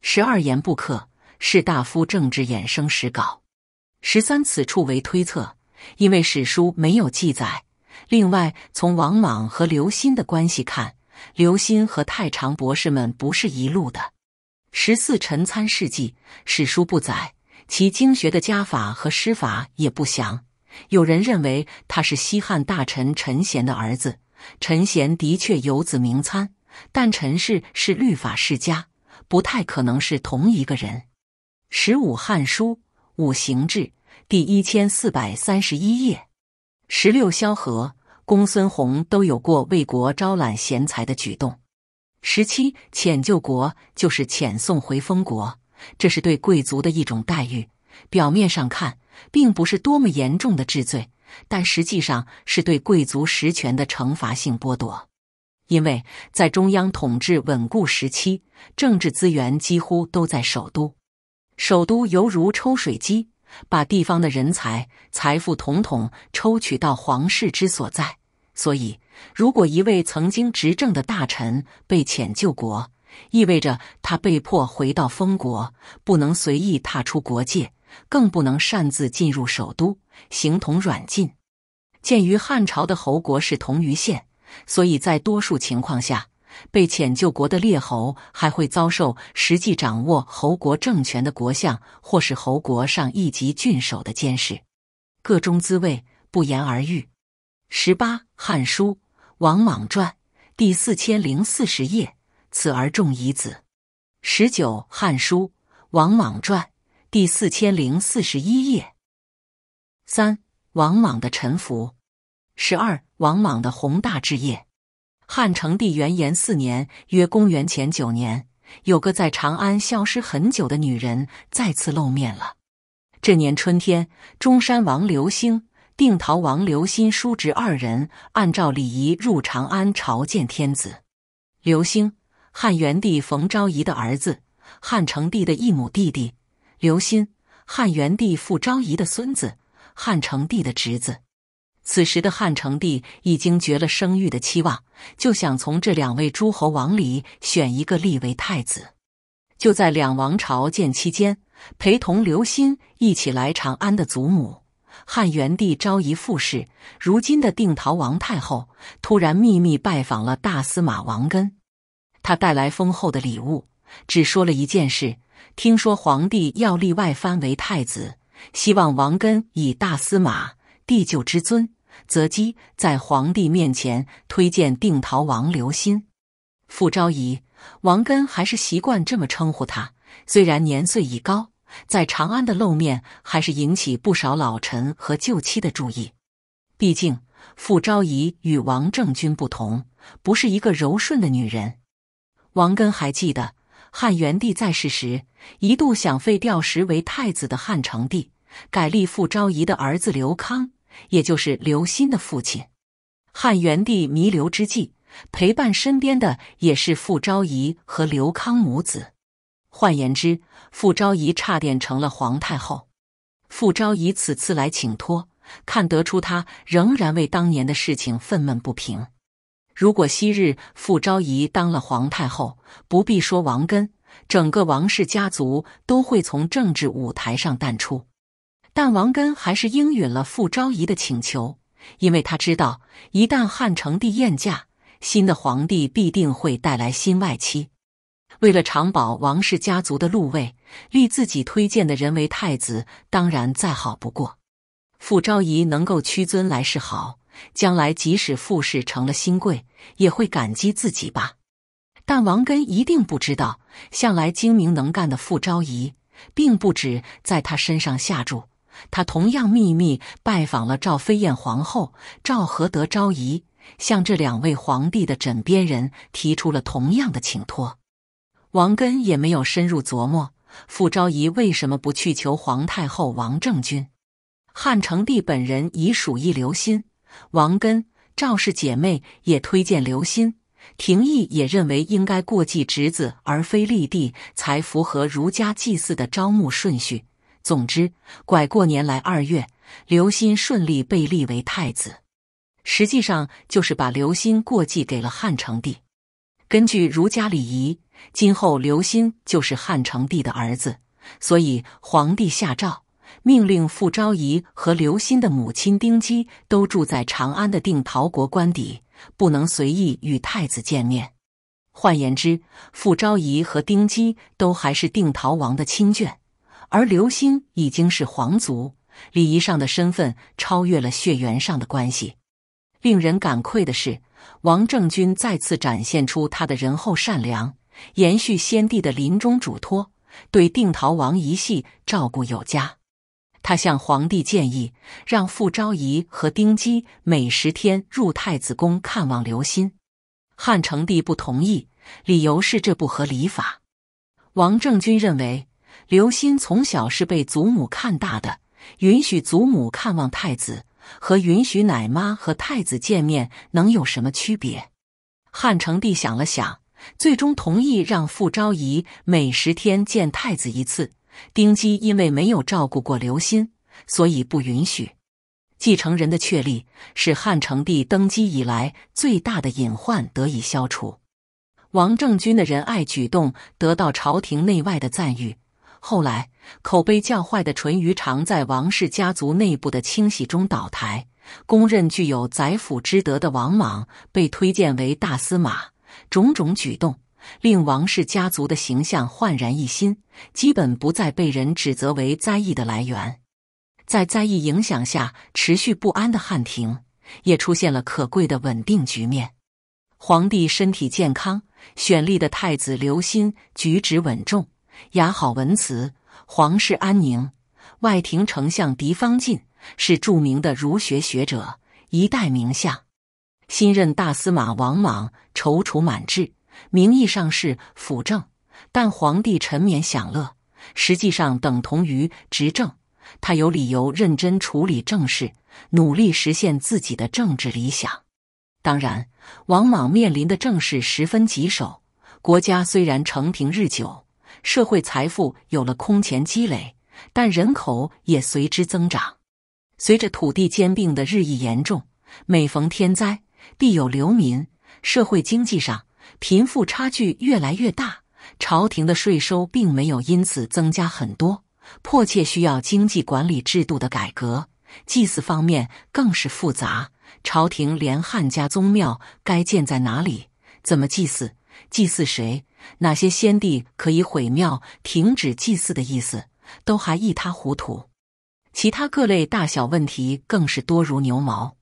十二言不可士大夫政治衍生史稿。十三，此处为推测，因为史书没有记载。另外，从王莽和刘歆的关系看，刘歆和太常博士们不是一路的。十四，陈参事迹史书不载，其经学的家法和师法也不详。有人认为他是西汉大臣陈贤的儿子，陈贤的确有子名参。但陈氏是律法世家，不太可能是同一个人。十五《汉书·五行志》第一千四百三十一页。十六萧何、公孙弘都有过为国招揽贤才的举动。十七遣救国就是遣送回封国，这是对贵族的一种待遇。表面上看，并不是多么严重的治罪，但实际上是对贵族实权的惩罚性剥夺。因为在中央统治稳固时期，政治资源几乎都在首都，首都犹如抽水机，把地方的人才、财富统统抽取到皇室之所在。所以，如果一位曾经执政的大臣被遣救国，意味着他被迫回到封国，不能随意踏出国界，更不能擅自进入首都，形同软禁。鉴于汉朝的侯国是同于县。所以在多数情况下，被遣救国的列侯还会遭受实际掌握侯国政权的国相或是侯国上一级郡守的监视，各中滋味不言而喻。十八，《汉书·王莽传》第四千零四十页，此而重遗子。十九，《汉书·王莽传》第四千零四十一页。三，王莽的臣服，十二。王莽的宏大志业。汉成帝元延四年（约公元前九年），有个在长安消失很久的女人再次露面了。这年春天，中山王刘兴、定陶王刘欣叔侄二人按照礼仪入长安朝见天子。刘兴，汉元帝冯昭仪的儿子，汉成帝的异母弟弟；刘欣，汉元帝傅昭仪的孙子，汉成帝的侄子。此时的汉成帝已经绝了生育的期望，就想从这两位诸侯王里选一个立为太子。就在两王朝建期间，陪同刘歆一起来长安的祖母汉元帝昭仪傅氏，如今的定陶王太后，突然秘密拜访了大司马王根，他带来丰厚的礼物，只说了一件事：听说皇帝要立外藩为太子，希望王根以大司马帝舅之尊。择基在皇帝面前推荐定陶王刘歆。傅昭仪，王根还是习惯这么称呼他。虽然年岁已高，在长安的露面还是引起不少老臣和旧妻的注意。毕竟傅昭仪与王政君不同，不是一个柔顺的女人。王根还记得汉元帝在世时，一度想废掉时为太子的汉成帝，改立傅昭仪的儿子刘康。也就是刘歆的父亲，汉元帝弥留之际，陪伴身边的也是傅昭仪和刘康母子。换言之，傅昭仪差点成了皇太后。傅昭仪此次来请托，看得出他仍然为当年的事情愤懑不平。如果昔日傅昭仪当了皇太后，不必说王根，整个王氏家族都会从政治舞台上淡出。但王根还是应允了傅昭仪的请求，因为他知道，一旦汉成帝厌驾，新的皇帝必定会带来新外戚。为了长保王氏家族的禄位，立自己推荐的人为太子，当然再好不过。傅昭仪能够屈尊来世好，将来即使傅氏成了新贵，也会感激自己吧。但王根一定不知道，向来精明能干的傅昭仪，并不止在他身上下注。他同样秘密拜访了赵飞燕皇后赵合德、昭仪，向这两位皇帝的枕边人提出了同样的请托。王根也没有深入琢磨傅昭仪为什么不去求皇太后王政君。汉成帝本人已属意刘欣，王根、赵氏姐妹也推荐刘欣，廷议也认为应该过继侄子而非立帝，才符合儒家祭祀的招募顺序。总之，拐过年来二月，刘歆顺利被立为太子，实际上就是把刘歆过继给了汉成帝。根据儒家礼仪，今后刘歆就是汉成帝的儿子，所以皇帝下诏命令傅昭仪和刘歆的母亲丁姬都住在长安的定陶国官邸，不能随意与太子见面。换言之，傅昭仪和丁姬都还是定陶王的亲眷。而刘欣已经是皇族，礼仪上的身份超越了血缘上的关系。令人感愧的是，王政君再次展现出他的仁厚善良，延续先帝的临终嘱托，对定陶王一系照顾有加。他向皇帝建议，让傅昭仪和丁基每十天入太子宫看望刘欣。汉成帝不同意，理由是这不合礼法。王政君认为。刘忻从小是被祖母看大的，允许祖母看望太子，和允许奶妈和太子见面，能有什么区别？汉成帝想了想，最终同意让傅昭仪每十天见太子一次。丁姬因为没有照顾过刘忻，所以不允许。继承人的确立，使汉成帝登基以来最大的隐患得以消除。王政君的仁爱举动得到朝廷内外的赞誉。后来，口碑较坏的淳于长在王氏家族内部的清洗中倒台。公认具有宰辅之德的王莽被推荐为大司马，种种举动令王氏家族的形象焕然一新，基本不再被人指责为灾疫的来源。在灾疫影响下持续不安的汉庭，也出现了可贵的稳定局面。皇帝身体健康，选立的太子刘歆举止稳重。雅好文辞，皇室安宁。外廷丞相狄方进是著名的儒学学者，一代名相。新任大司马王莽踌躇满志，名义上是辅政，但皇帝沉湎享乐，实际上等同于执政。他有理由认真处理政事，努力实现自己的政治理想。当然，王莽面临的政事十分棘手。国家虽然承平日久。社会财富有了空前积累，但人口也随之增长。随着土地兼并的日益严重，每逢天灾，必有流民。社会经济上，贫富差距越来越大。朝廷的税收并没有因此增加很多，迫切需要经济管理制度的改革。祭祀方面更是复杂，朝廷连汉家宗庙该建在哪里、怎么祭祀、祭祀谁？哪些先帝可以毁庙停止祭祀的意思，都还一塌糊涂。其他各类大小问题更是多如牛毛。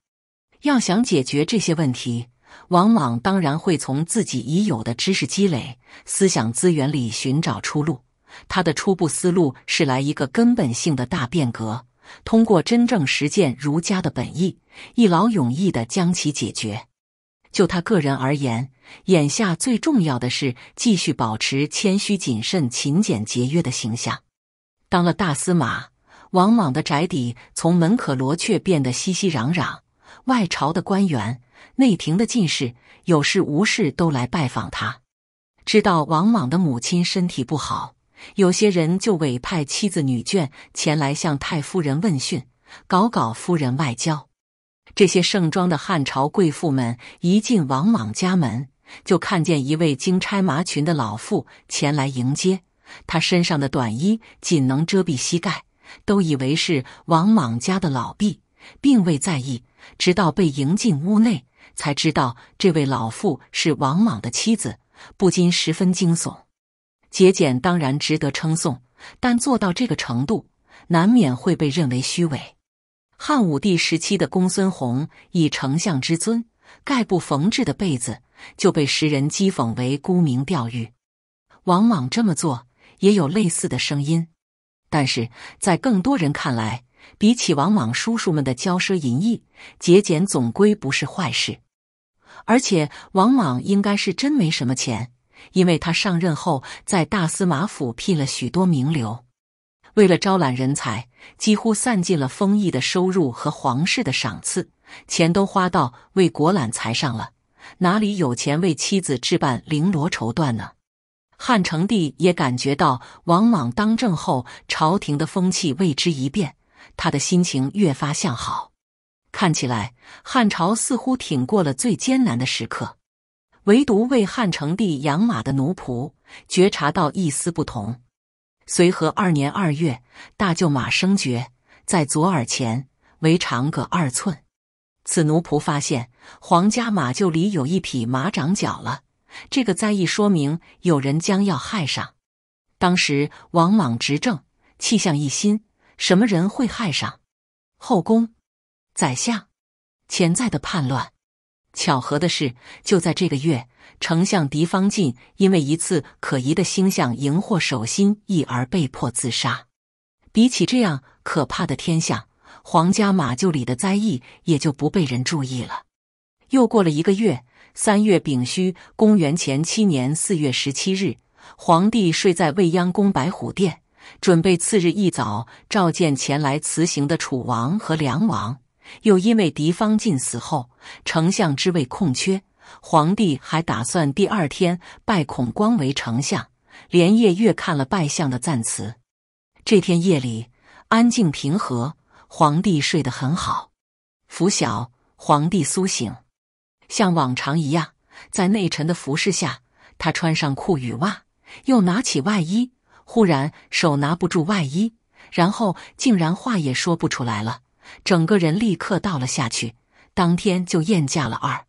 要想解决这些问题，往往当然会从自己已有的知识积累、思想资源里寻找出路。他的初步思路是来一个根本性的大变革，通过真正实践儒家的本意，一劳永逸地将其解决。就他个人而言，眼下最重要的是继续保持谦虚谨慎、勤俭节约的形象。当了大司马，王莽的宅邸从门可罗雀变得熙熙攘攘，外朝的官员、内廷的进士，有事无事都来拜访他。知道王莽的母亲身体不好，有些人就委派妻子女眷前来向太夫人问讯，搞搞夫人外交。这些盛装的汉朝贵妇们一进王莽家门，就看见一位金钗麻裙的老妇前来迎接。她身上的短衣仅能遮蔽膝盖，都以为是王莽家的老婢，并未在意。直到被迎进屋内，才知道这位老妇是王莽的妻子，不禁十分惊悚。节俭当然值得称颂，但做到这个程度，难免会被认为虚伪。汉武帝时期的公孙弘以丞相之尊，盖不缝制的被子就被时人讥讽为沽名钓誉。王莽这么做也有类似的声音，但是在更多人看来，比起王莽叔叔们的骄奢淫逸，节俭总归不是坏事。而且王莽应该是真没什么钱，因为他上任后在大司马府聘了许多名流，为了招揽人才。几乎散尽了封邑的收入和皇室的赏赐，钱都花到为国揽财上了，哪里有钱为妻子置办绫罗绸缎呢？汉成帝也感觉到王莽当政后，朝廷的风气为之一变，他的心情越发向好。看起来汉朝似乎挺过了最艰难的时刻，唯独为汉成帝养马的奴仆觉察到一丝不同。随和二年二月，大舅马生爵在左耳前，为长个二寸。此奴仆发现皇家马厩里有一匹马长角了。这个灾异说明有人将要害上。当时王莽执政，气象一新，什么人会害上？后宫、宰相、潜在的叛乱。巧合的是，就在这个月。丞相狄方进因为一次可疑的星象，荧惑守心易，而被迫自杀。比起这样可怕的天象，皇家马厩里的灾异也就不被人注意了。又过了一个月，三月丙戌，公元前七年四月十七日，皇帝睡在未央宫白虎殿，准备次日一早召见前来辞行的楚王和梁王。又因为狄方进死后，丞相之位空缺。皇帝还打算第二天拜孔光为丞相，连夜阅看了拜相的赞词。这天夜里安静平和，皇帝睡得很好。拂晓，皇帝苏醒，像往常一样，在内臣的服侍下，他穿上裤与袜，又拿起外衣。忽然手拿不住外衣，然后竟然话也说不出来了，整个人立刻倒了下去。当天就咽驾了二。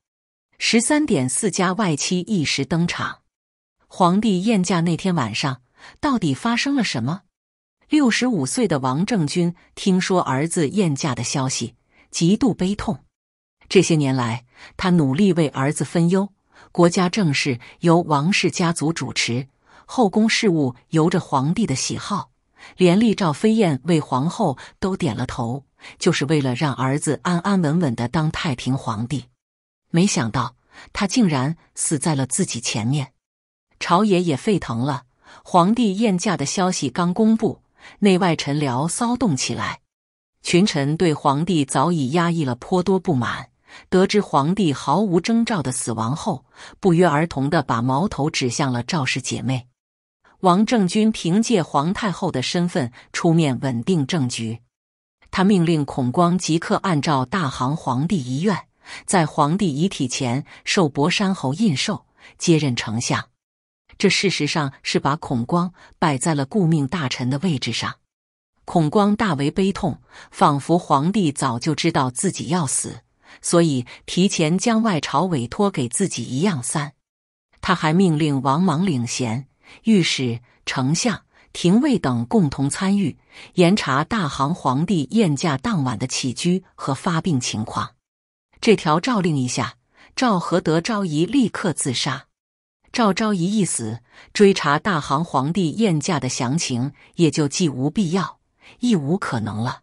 十三点四家外戚一时登场，皇帝宴驾那天晚上到底发生了什么？六十五岁的王政君听说儿子宴驾的消息，极度悲痛。这些年来，他努力为儿子分忧，国家政事由王氏家族主持，后宫事务由着皇帝的喜好，连立赵飞燕为皇后都点了头，就是为了让儿子安安稳稳的当太平皇帝。没想到他竟然死在了自己前面，朝野也沸腾了。皇帝宴驾的消息刚公布，内外臣僚骚动起来。群臣对皇帝早已压抑了颇多不满，得知皇帝毫无征兆的死亡后，不约而同的把矛头指向了赵氏姐妹。王政君凭借皇太后的身份出面稳定政局，他命令孔光即刻按照大行皇帝遗愿。在皇帝遗体前受博山侯印绶，接任丞相。这事实上是把孔光摆在了顾命大臣的位置上。孔光大为悲痛，仿佛皇帝早就知道自己要死，所以提前将外朝委托给自己一样。三，他还命令王莽领衔御史、丞相、廷尉等共同参与，严查大行皇帝宴驾当晚的起居和发病情况。这条诏令一下，赵合德、昭仪立刻自杀。赵昭仪一死，追查大行皇帝宴驾的详情也就既无必要，亦无可能了。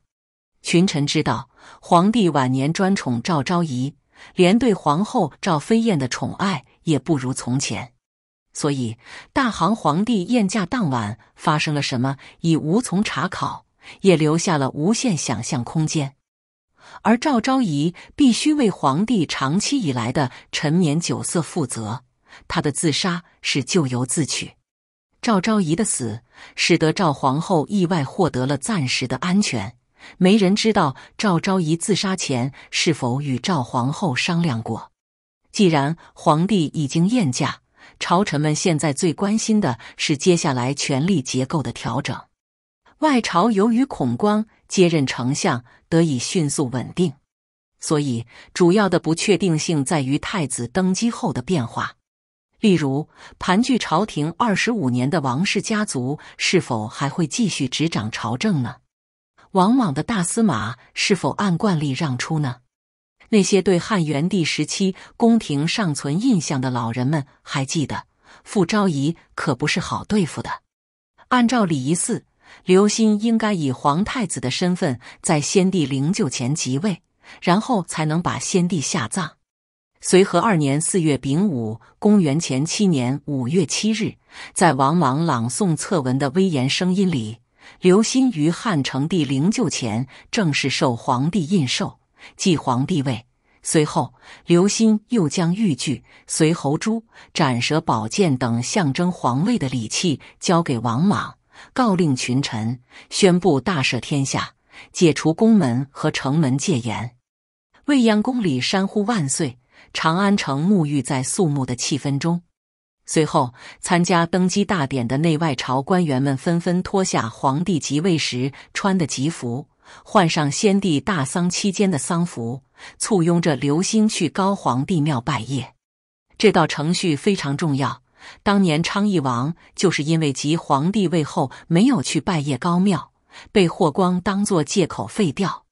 群臣知道，皇帝晚年专宠赵昭仪，连对皇后赵飞燕的宠爱也不如从前，所以大行皇帝宴驾当晚发生了什么，已无从查考，也留下了无限想象空间。而赵昭仪必须为皇帝长期以来的沉湎酒色负责，他的自杀是咎由自取。赵昭仪的死使得赵皇后意外获得了暂时的安全。没人知道赵昭仪自杀前是否与赵皇后商量过。既然皇帝已经厌驾，朝臣们现在最关心的是接下来权力结构的调整。外朝由于孔光接任丞相，得以迅速稳定，所以主要的不确定性在于太子登基后的变化。例如，盘踞朝廷二十五年的王氏家族是否还会继续执掌朝政呢？王莽的大司马是否按惯例让出呢？那些对汉元帝时期宫廷尚存印象的老人们还记得，傅昭仪可不是好对付的。按照礼仪四。刘歆应该以皇太子的身份在先帝灵柩前即位，然后才能把先帝下葬。随和二年四月丙午（公元前七年五月七日），在王莽朗诵策文的威严声音里，刘歆于汉成帝灵柩前正式受皇帝印绶，即皇帝位。随后，刘歆又将玉具、随侯珠、斩蛇宝剑等象征皇位的礼器交给王莽。告令群臣，宣布大赦天下，解除宫门和城门戒严。未央宫里山呼万岁，长安城沐浴在肃穆的气氛中。随后，参加登基大典的内外朝官员们纷纷脱下皇帝即位时穿的吉服，换上先帝大丧期间的丧服，簇拥着刘兴去高皇帝庙拜谒。这道程序非常重要。当年昌邑王就是因为即皇帝位后没有去拜谒高庙，被霍光当作借口废掉。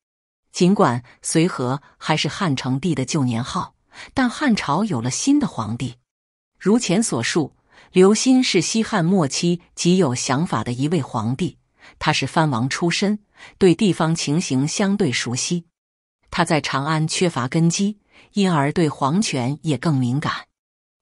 尽管随和还是汉成帝的旧年号，但汉朝有了新的皇帝。如前所述，刘歆是西汉末期极有想法的一位皇帝，他是藩王出身，对地方情形相对熟悉。他在长安缺乏根基，因而对皇权也更敏感。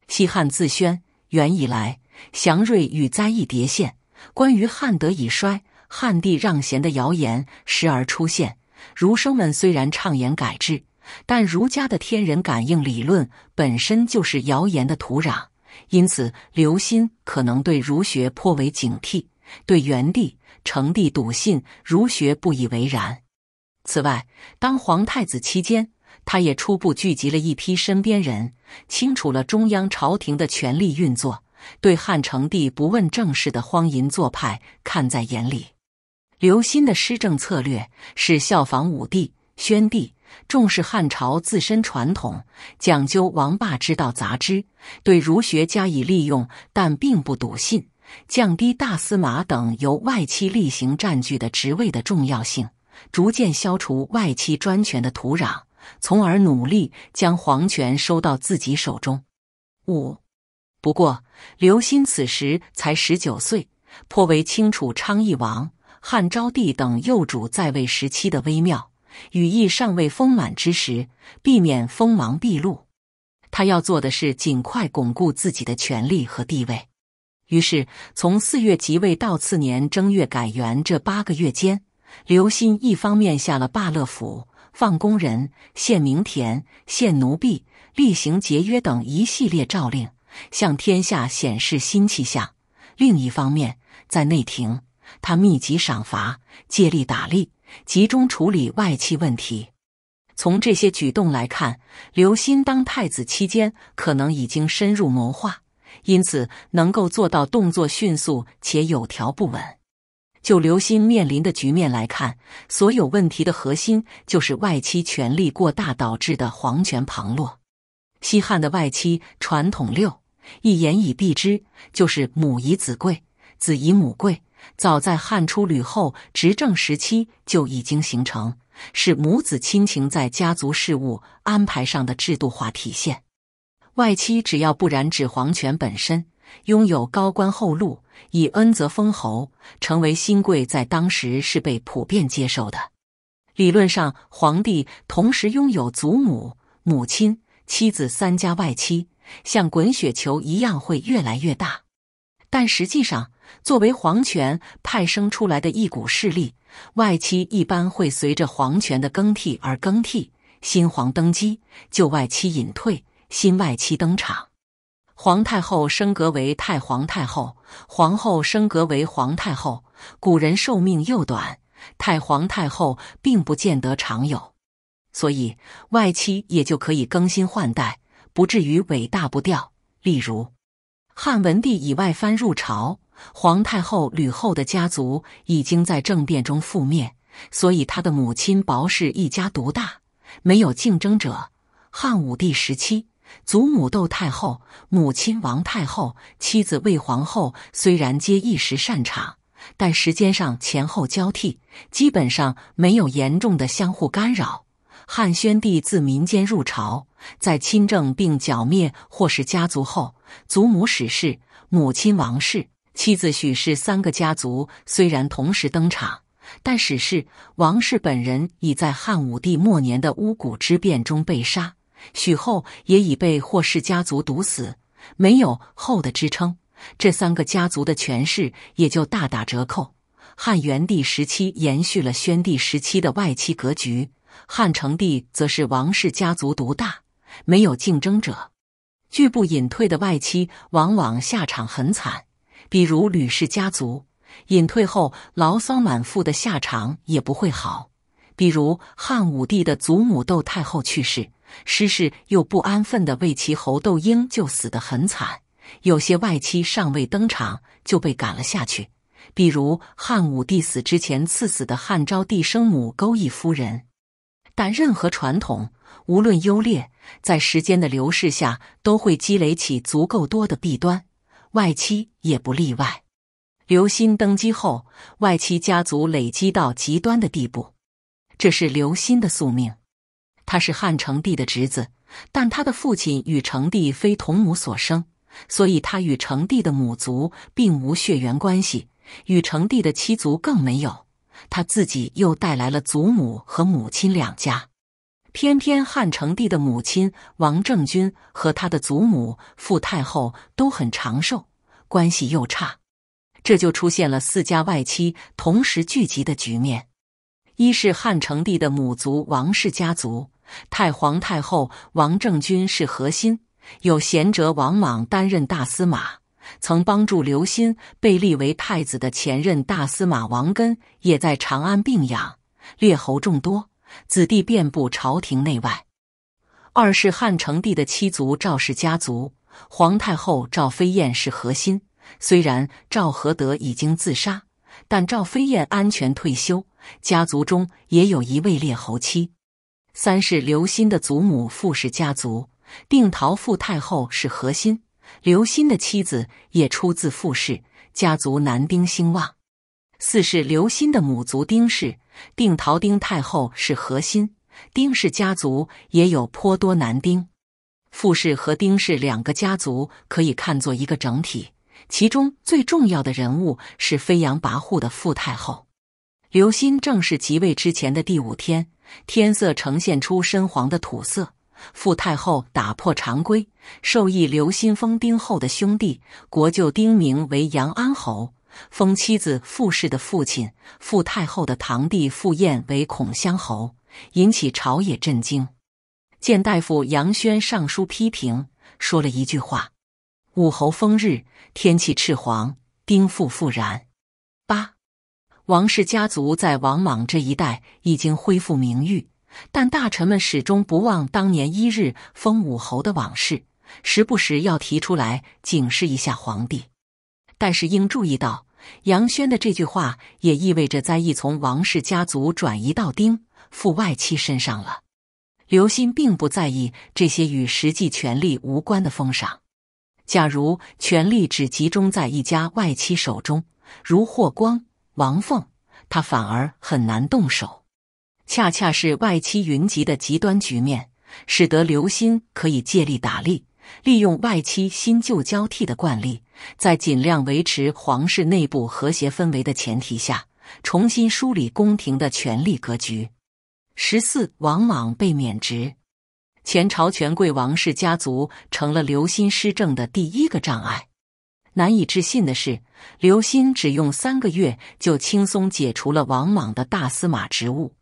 西汉自宣。元以来，祥瑞与灾异迭现，关于汉德已衰、汉帝让贤的谣言时而出现。儒生们虽然倡言改制，但儒家的天人感应理论本身就是谣言的土壤，因此刘歆可能对儒学颇为警惕，对元帝、成帝笃信儒学不以为然。此外，当皇太子期间。他也初步聚集了一批身边人，清楚了中央朝廷的权力运作，对汉成帝不问政事的荒淫作派看在眼里。刘歆的施政策略是效仿武帝、宣帝，重视汉朝自身传统，讲究王霸之道杂之，对儒学加以利用，但并不笃信，降低大司马等由外戚例行占据的职位的重要性，逐渐消除外戚专权的土壤。从而努力将皇权收到自己手中。五，不过刘歆此时才十九岁，颇为清楚昌邑王、汉昭帝等幼主在位时期的微妙，羽翼尚未丰满之时，避免锋芒毕露。他要做的是尽快巩固自己的权力和地位。于是，从四月即位到次年正月改元这八个月间，刘歆一方面下了罢乐府。放工人、限名田、限奴婢、厉行节约等一系列诏令，向天下显示新气象。另一方面，在内廷，他密集赏罚、借力打力，集中处理外戚问题。从这些举动来看，刘欣当太子期间可能已经深入谋划，因此能够做到动作迅速且有条不紊。就刘歆面临的局面来看，所有问题的核心就是外戚权力过大导致的皇权旁落。西汉的外戚传统六，一言以蔽之，就是母以子贵，子以母贵。早在汉初吕后执政时期就已经形成，是母子亲情在家族事务安排上的制度化体现。外戚只要不染指皇权本身。拥有高官厚禄，以恩泽封侯，成为新贵，在当时是被普遍接受的。理论上，皇帝同时拥有祖母、母亲、妻子三家外戚，像滚雪球一样会越来越大。但实际上，作为皇权派生出来的一股势力，外戚一般会随着皇权的更替而更替。新皇登基，旧外戚隐退，新外戚登场。皇太后升格为太皇太后，皇后升格为皇太后。古人寿命又短，太皇太后并不见得常有，所以外戚也就可以更新换代，不至于尾大不掉。例如，汉文帝以外藩入朝，皇太后吕后的家族已经在政变中覆灭，所以他的母亲薄氏一家独大，没有竞争者。汉武帝时期。祖母窦太后、母亲王太后、妻子魏皇后虽然皆一时擅长，但时间上前后交替，基本上没有严重的相互干扰。汉宣帝自民间入朝，在亲政并剿灭霍氏家族后，祖母史氏、母亲王氏、妻子许氏三个家族虽然同时登场，但史氏、王氏本人已在汉武帝末年的巫蛊之变中被杀。许后也已被霍氏家族毒死，没有后的支撑，这三个家族的权势也就大打折扣。汉元帝时期延续了宣帝时期的外戚格局，汉成帝则是王氏家族独大，没有竞争者。拒不隐退的外戚往往下场很惨，比如吕氏家族隐退后牢骚满腹的下场也不会好，比如汉武帝的祖母窦太后去世。失势又不安分的为其侯窦婴就死得很惨，有些外戚尚未登场就被赶了下去，比如汉武帝死之前赐死的汉昭帝生母钩弋夫人。但任何传统，无论优劣，在时间的流逝下都会积累起足够多的弊端，外戚也不例外。刘歆登基后，外戚家族累积到极端的地步，这是刘歆的宿命。他是汉成帝的侄子，但他的父亲与成帝非同母所生，所以他与成帝的母族并无血缘关系，与成帝的妻族更没有。他自己又带来了祖母和母亲两家，偏偏汉成帝的母亲王政君和他的祖母傅太后都很长寿，关系又差，这就出现了四家外戚同时聚集的局面。一是汉成帝的母族王氏家族，太皇太后王政君是核心，有贤哲王莽担任大司马，曾帮助刘欣被立为太子的前任大司马王根也在长安病养，列侯众多，子弟遍布朝廷内外。二是汉成帝的妻族赵氏家族，皇太后赵飞燕是核心，虽然赵合德已经自杀，但赵飞燕安全退休。家族中也有一位列侯妻。三是刘歆的祖母傅氏家族，定陶傅太后是核心，刘歆的妻子也出自傅氏家族，男丁兴旺。四是刘歆的母族丁氏，定陶丁太后是核心，丁氏家族也有颇多男丁。傅氏和丁氏两个家族可以看作一个整体，其中最重要的人物是飞扬跋扈的傅太后。刘忻正式即位之前的第五天，天色呈现出深黄的土色。傅太后打破常规，授意刘忻封丁后的兄弟国舅丁明为杨安侯，封妻子傅氏的父亲傅太后的堂弟傅彦为孔乡侯，引起朝野震惊。见大夫杨宣上书批评，说了一句话：“武侯封日，天气赤黄，丁复复燃。”八。王氏家族在王莽这一代已经恢复名誉，但大臣们始终不忘当年一日封武侯的往事，时不时要提出来警示一下皇帝。但是应注意到，杨轩的这句话也意味着灾意从王氏家族转移到丁父外戚身上了。刘歆并不在意这些与实际权力无关的封赏。假如权力只集中在一家外戚手中，如霍光。王凤，他反而很难动手。恰恰是外戚云集的极端局面，使得刘歆可以借力打力，利用外戚新旧交替的惯例，在尽量维持皇室内部和谐氛围的前提下，重新梳理宫廷的权力格局。十四王莽被免职，前朝权贵王氏家族成了刘歆施政的第一个障碍。难以置信的是，刘歆只用三个月就轻松解除了王莽的大司马职务。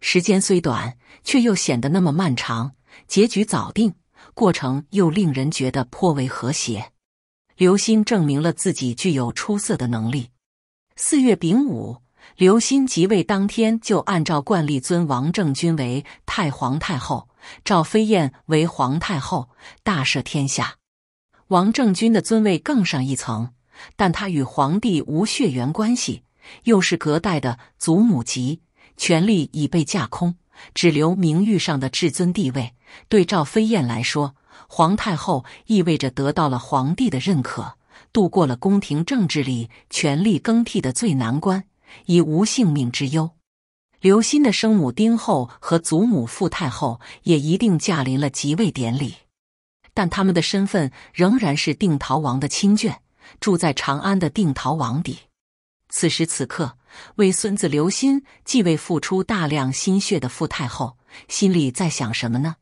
时间虽短，却又显得那么漫长，结局早定，过程又令人觉得颇为和谐。刘欣证明了自己具有出色的能力。四月丙午，刘欣即位当天，就按照惯例尊王政君为太皇太后，赵飞燕为皇太后，大赦天下。王政君的尊位更上一层，但他与皇帝无血缘关系，又是隔代的祖母级，权力已被架空，只留名誉上的至尊地位。对赵飞燕来说，皇太后意味着得到了皇帝的认可，度过了宫廷政治里权力更替的最难关，已无性命之忧。刘欣的生母丁后和祖母傅太后也一定驾临了即位典礼。但他们的身份仍然是定陶王的亲眷，住在长安的定陶王邸。此时此刻，为孙子刘歆继位付出大量心血的傅太后，心里在想什么呢？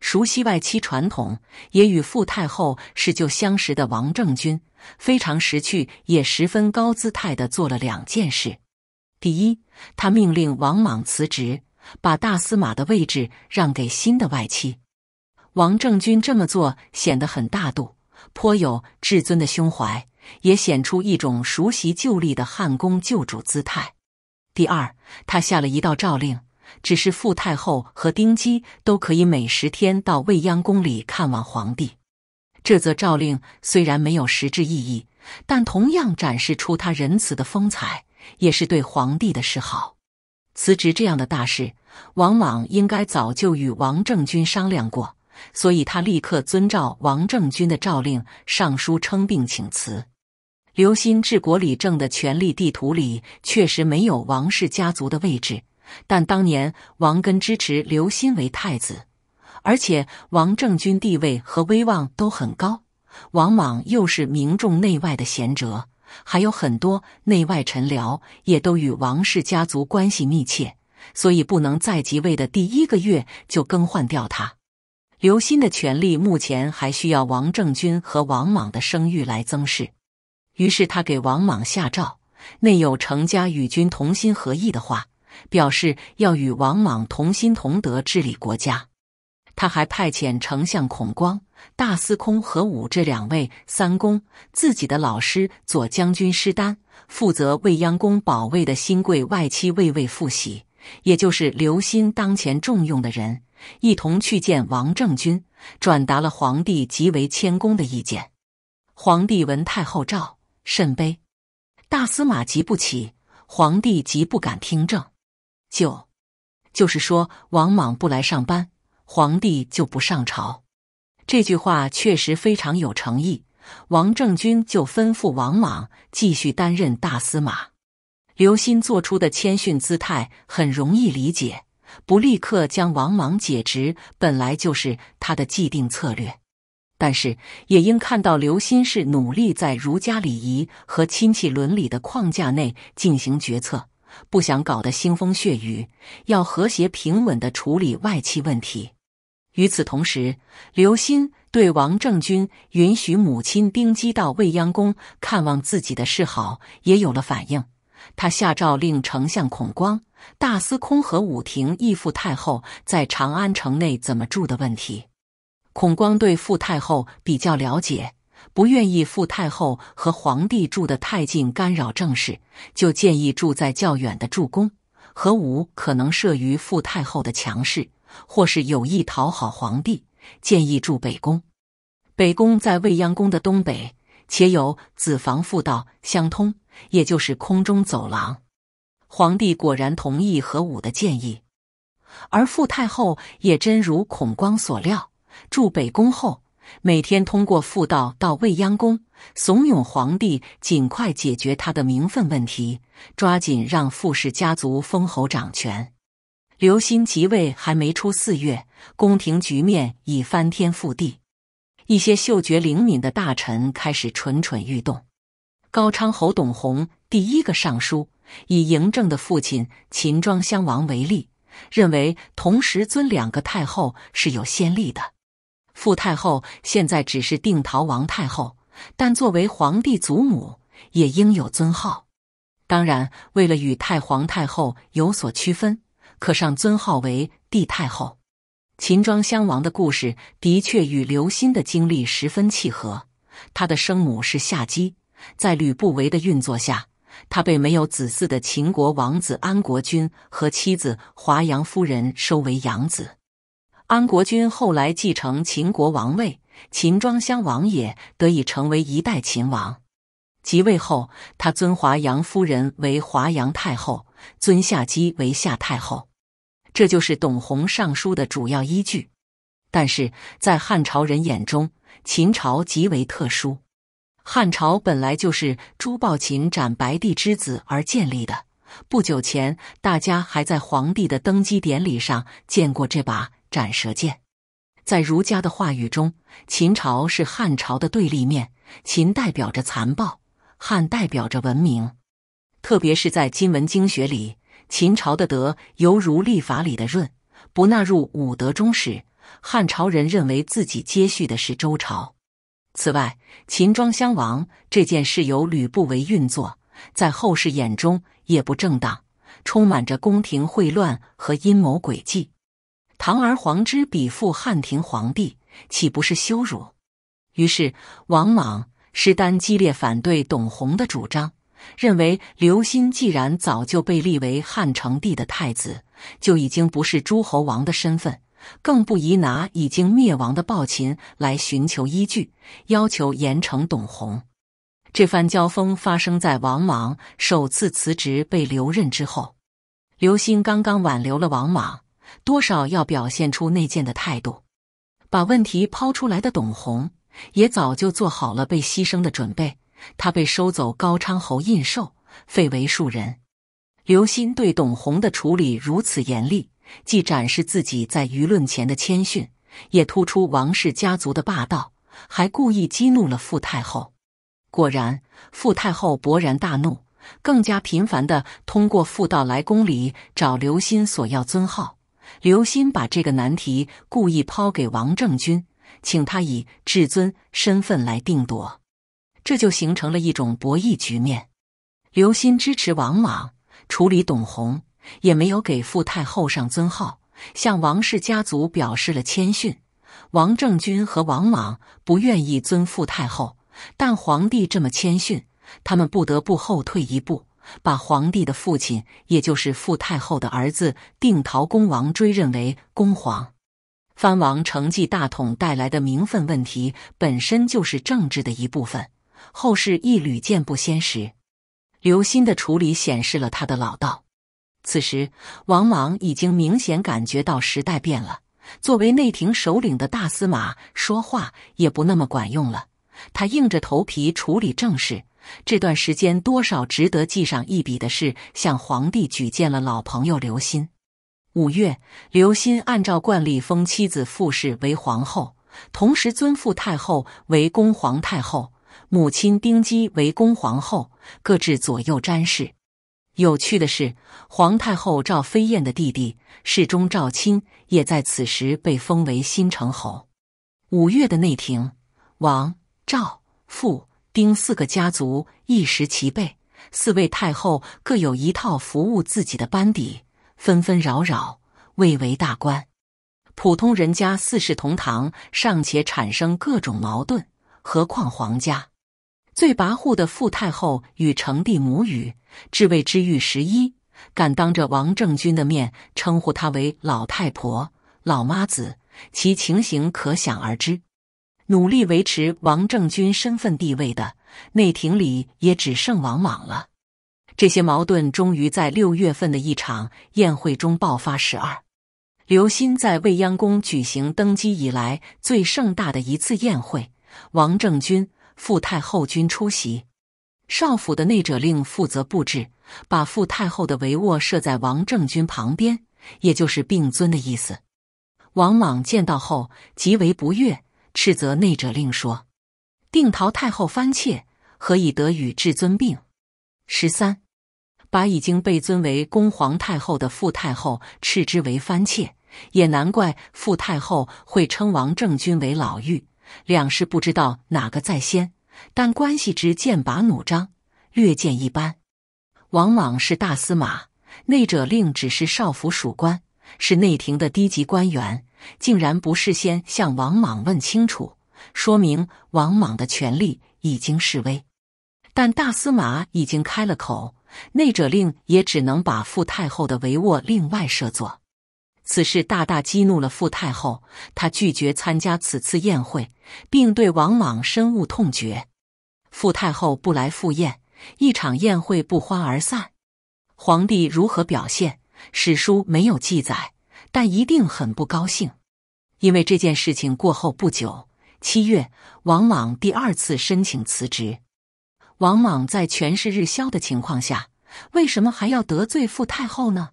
熟悉外戚传统，也与傅太后是旧相识的王政君，非常识趣，也十分高姿态的做了两件事。第一，他命令王莽辞职，把大司马的位置让给新的外戚。王政君这么做显得很大度，颇有至尊的胸怀，也显出一种熟悉旧例的汉宫旧主姿态。第二，他下了一道诏令，只是傅太后和丁基都可以每十天到未央宫里看望皇帝。这则诏令虽然没有实质意义，但同样展示出他仁慈的风采，也是对皇帝的示好。辞职这样的大事，往往应该早就与王政君商量过。所以他立刻遵照王政君的诏令，上书称病请辞。刘歆治国理政的权力地图里确实没有王氏家族的位置，但当年王根支持刘歆为太子，而且王政君地位和威望都很高，王莽又是名重内外的贤者，还有很多内外臣僚也都与王氏家族关系密切，所以不能在即位的第一个月就更换掉他。刘歆的权力目前还需要王政君和王莽的声誉来增势，于是他给王莽下诏，内有“程家与君同心合意”的话，表示要与王莽同心同德治理国家。他还派遣丞相孔光、大司空何武这两位三公，自己的老师左将军师丹，负责未央宫保卫的新贵外戚卫尉傅喜，也就是刘歆当前重用的人。一同去见王政君，转达了皇帝极为谦恭的意见。皇帝闻太后诏，甚悲。大司马急不起，皇帝急不敢听政。就就是说，王莽不来上班，皇帝就不上朝。这句话确实非常有诚意。王政君就吩咐王莽继续担任大司马。刘歆做出的谦逊姿态很容易理解。不立刻将王莽解职，本来就是他的既定策略。但是也应看到，刘歆是努力在儒家礼仪和亲戚伦理的框架内进行决策，不想搞得腥风血雨，要和谐平稳的处理外戚问题。与此同时，刘歆对王政君允许母亲丁姬到未央宫看望自己的示好，也有了反应。他下诏令丞相孔光、大司空和武庭义父太后在长安城内怎么住的问题。孔光对傅太后比较了解，不愿意傅太后和皇帝住得太近，干扰政事，就建议住在较远的住宫。何武可能慑于傅太后的强势，或是有意讨好皇帝，建议住北宫。北宫在未央宫的东北，且有子房妇道相通。也就是空中走廊，皇帝果然同意和武的建议，而傅太后也真如孔光所料，住北宫后，每天通过妇道到未央宫，怂恿皇帝尽快解决他的名分问题，抓紧让傅氏家族封侯掌权。刘欣即位还没出四月，宫廷局面已翻天覆地，一些嗅觉灵敏的大臣开始蠢蠢欲动。高昌侯董弘第一个上书，以嬴政的父亲秦庄襄王为例，认为同时尊两个太后是有先例的。傅太后现在只是定陶王太后，但作为皇帝祖母，也应有尊号。当然，为了与太皇太后有所区分，可上尊号为帝太后。秦庄襄王的故事的确与刘歆的经历十分契合，他的生母是夏姬。在吕不韦的运作下，他被没有子嗣的秦国王子安国君和妻子华阳夫人收为养子。安国君后来继承秦国王位，秦庄襄王也得以成为一代秦王。即位后，他尊华阳夫人为华阳太后，尊夏姬为夏太后。这就是董弘上书的主要依据。但是在汉朝人眼中，秦朝极为特殊。汉朝本来就是朱暴秦斩白帝之子而建立的。不久前，大家还在皇帝的登基典礼上见过这把斩蛇剑。在儒家的话语中，秦朝是汉朝的对立面，秦代表着残暴，汉代表着文明。特别是在金文经学里，秦朝的德犹如历法里的闰，不纳入五德中时，汉朝人认为自己接续的是周朝。此外，秦庄襄王这件事由吕不韦运作，在后世眼中也不正当，充满着宫廷混乱和阴谋诡计。堂而皇之比附汉廷皇帝，岂不是羞辱？于是，王莽、施丹激烈反对董洪的主张，认为刘歆既然早就被立为汉成帝的太子，就已经不是诸侯王的身份。更不宜拿已经灭亡的暴秦来寻求依据，要求严惩董洪。这番交锋发生在王莽首次辞职被留任之后，刘歆刚刚挽留了王莽，多少要表现出内建的态度。把问题抛出来的董洪也早就做好了被牺牲的准备，他被收走高昌侯印绶，废为庶人。刘歆对董洪的处理如此严厉。既展示自己在舆论前的谦逊，也突出王氏家族的霸道，还故意激怒了傅太后。果然，傅太后勃然大怒，更加频繁的通过傅道来宫里找刘歆索要尊号。刘歆把这个难题故意抛给王政君，请他以至尊身份来定夺，这就形成了一种博弈局面。刘歆支持王莽处理董弘。也没有给傅太后上尊号，向王氏家族表示了谦逊。王政君和王莽不愿意尊傅太后，但皇帝这么谦逊，他们不得不后退一步，把皇帝的父亲，也就是傅太后的儿子定陶公王追认为公皇。藩王承继大统带来的名分问题，本身就是政治的一部分，后世亦屡见不鲜。时刘歆的处理显示了他的老道。此时，王莽已经明显感觉到时代变了。作为内廷首领的大司马，说话也不那么管用了。他硬着头皮处理政事，这段时间多少值得记上一笔的是，向皇帝举荐了老朋友刘歆。五月，刘歆按照惯例封妻子傅氏为皇后，同时尊傅太后为恭皇太后，母亲丁姬为恭皇后，各置左右詹事。有趣的是，皇太后赵飞燕的弟弟世中赵钦也在此时被封为新城侯。五月的内廷，王、赵、傅、丁四个家族一时齐备，四位太后各有一套服务自己的班底，纷纷扰扰，蔚为大观。普通人家四世同堂尚且产生各种矛盾，何况皇家？最跋扈的傅太后与成帝母语。至未之玉十一，敢当着王政君的面称呼他为老太婆、老妈子，其情形可想而知。努力维持王政君身份地位的内廷里也只剩王莽了。这些矛盾终于在六月份的一场宴会中爆发。十二，刘歆在未央宫举行登基以来最盛大的一次宴会，王政君、傅太后君出席。少府的内者令负责布置，把傅太后的帷幄设在王政君旁边，也就是并尊的意思。王莽见到后极为不悦，斥责内者令说：“定陶太后番妾，何以得与至尊并？”十三，把已经被尊为恭皇太后的傅太后斥之为番妾，也难怪傅太后会称王政君为老妪。两世不知道哪个在先。但关系之剑拔弩张，略见一斑。王莽是大司马，内者令只是少府属官，是内廷的低级官员，竟然不事先向王莽问清楚，说明王莽的权力已经示威。但大司马已经开了口，内者令也只能把傅太后的帷幄另外设座。此事大大激怒了傅太后，她拒绝参加此次宴会，并对王莽深恶痛绝。傅太后不来赴宴，一场宴会不欢而散。皇帝如何表现？史书没有记载，但一定很不高兴。因为这件事情过后不久，七月，王莽第二次申请辞职。王莽在权势日消的情况下，为什么还要得罪傅太后呢？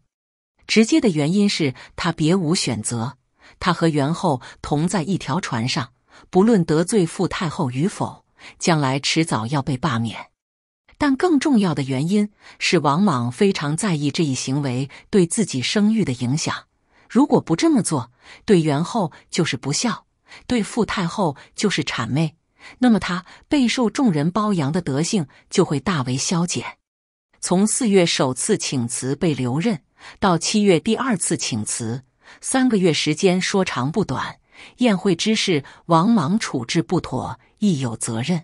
直接的原因是他别无选择，他和元后同在一条船上，不论得罪傅太后与否。将来迟早要被罢免，但更重要的原因是，王莽非常在意这一行为对自己声誉的影响。如果不这么做，对元后就是不孝，对傅太后就是谄媚，那么他备受众人褒扬的德性就会大为消减。从四月首次请辞被留任，到七月第二次请辞，三个月时间说长不短。宴会之事，王莽处置不妥，亦有责任。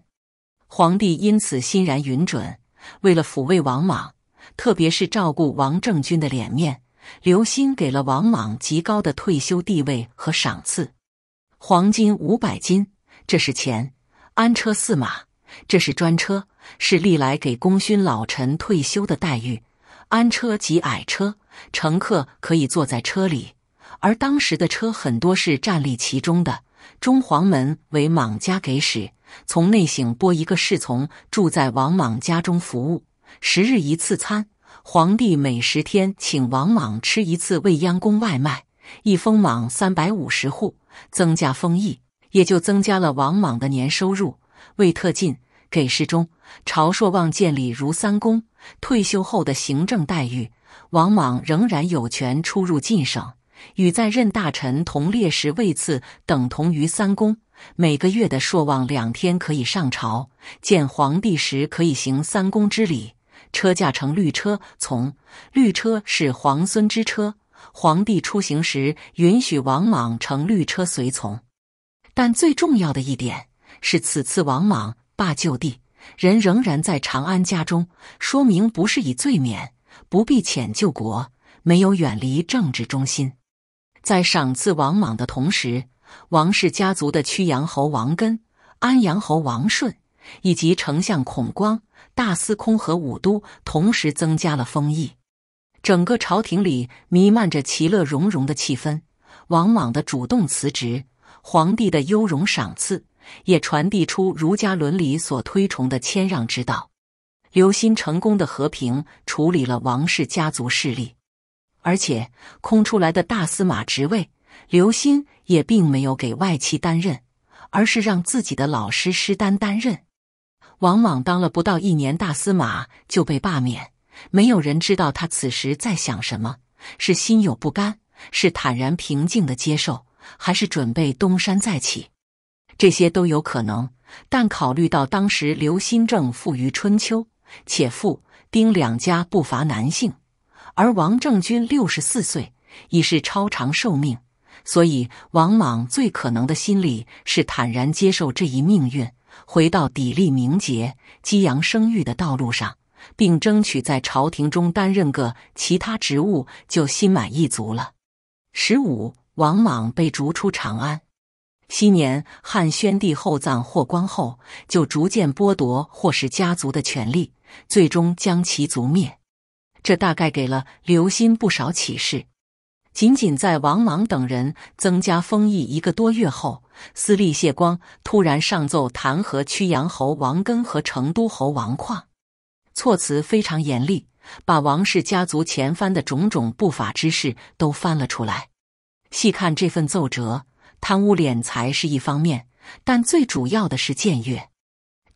皇帝因此欣然允准。为了抚慰王莽，特别是照顾王政君的脸面，刘欣给了王莽极高的退休地位和赏赐：黄金五百斤，这是钱；安车四马，这是专车，是历来给功勋老臣退休的待遇。安车即矮车，乘客可以坐在车里。而当时的车很多是站立其中的。中黄门为莽家给使，从内省拨一个侍从，住在王莽家中服务，十日一次餐。皇帝每十天请王莽吃一次未央宫外卖。一封莽三百五十户，增加封邑，也就增加了王莽的年收入。为特进，给事中，朝朔望建礼如三公。退休后的行政待遇，王莽仍然有权出入晋省。与在任大臣同列时位次等同于三公，每个月的朔望两天可以上朝见皇帝时可以行三公之礼，车驾乘绿车，从绿车是皇孙之车，皇帝出行时允许王莽乘绿车随从。但最重要的一点是，此次王莽罢就地，人仍然在长安家中，说明不是以罪免，不必遣救国，没有远离政治中心。在赏赐王莽的同时，王氏家族的曲阳侯王根、安阳侯王顺，以及丞相孔光、大司空和武都，同时增加了封邑。整个朝廷里弥漫着其乐融融的气氛。王莽的主动辞职，皇帝的优容赏赐，也传递出儒家伦理所推崇的谦让之道。刘歆成功的和平处理了王氏家族势力。而且空出来的大司马职位，刘歆也并没有给外戚担任，而是让自己的老师师丹担任。往往当了不到一年大司马就被罢免，没有人知道他此时在想什么：是心有不甘，是坦然平静的接受，还是准备东山再起？这些都有可能。但考虑到当时刘歆正富于春秋，且富丁两家不乏男性。而王政君六十四岁，已是超长寿命，所以王莽最可能的心理是坦然接受这一命运，回到砥砺名节、激扬声誉的道路上，并争取在朝廷中担任个其他职务就心满意足了。十五，王莽被逐出长安。昔年汉宣帝厚葬霍光后，就逐渐剥夺霍氏家族的权利，最终将其族灭。这大概给了刘鑫不少启示。仅仅在王莽等人增加封邑一个多月后，司隶谢光突然上奏弹劾曲阳侯王根和成都侯王旷，措辞非常严厉，把王氏家族前番的种种不法之事都翻了出来。细看这份奏折，贪污敛财是一方面，但最主要的是僭越。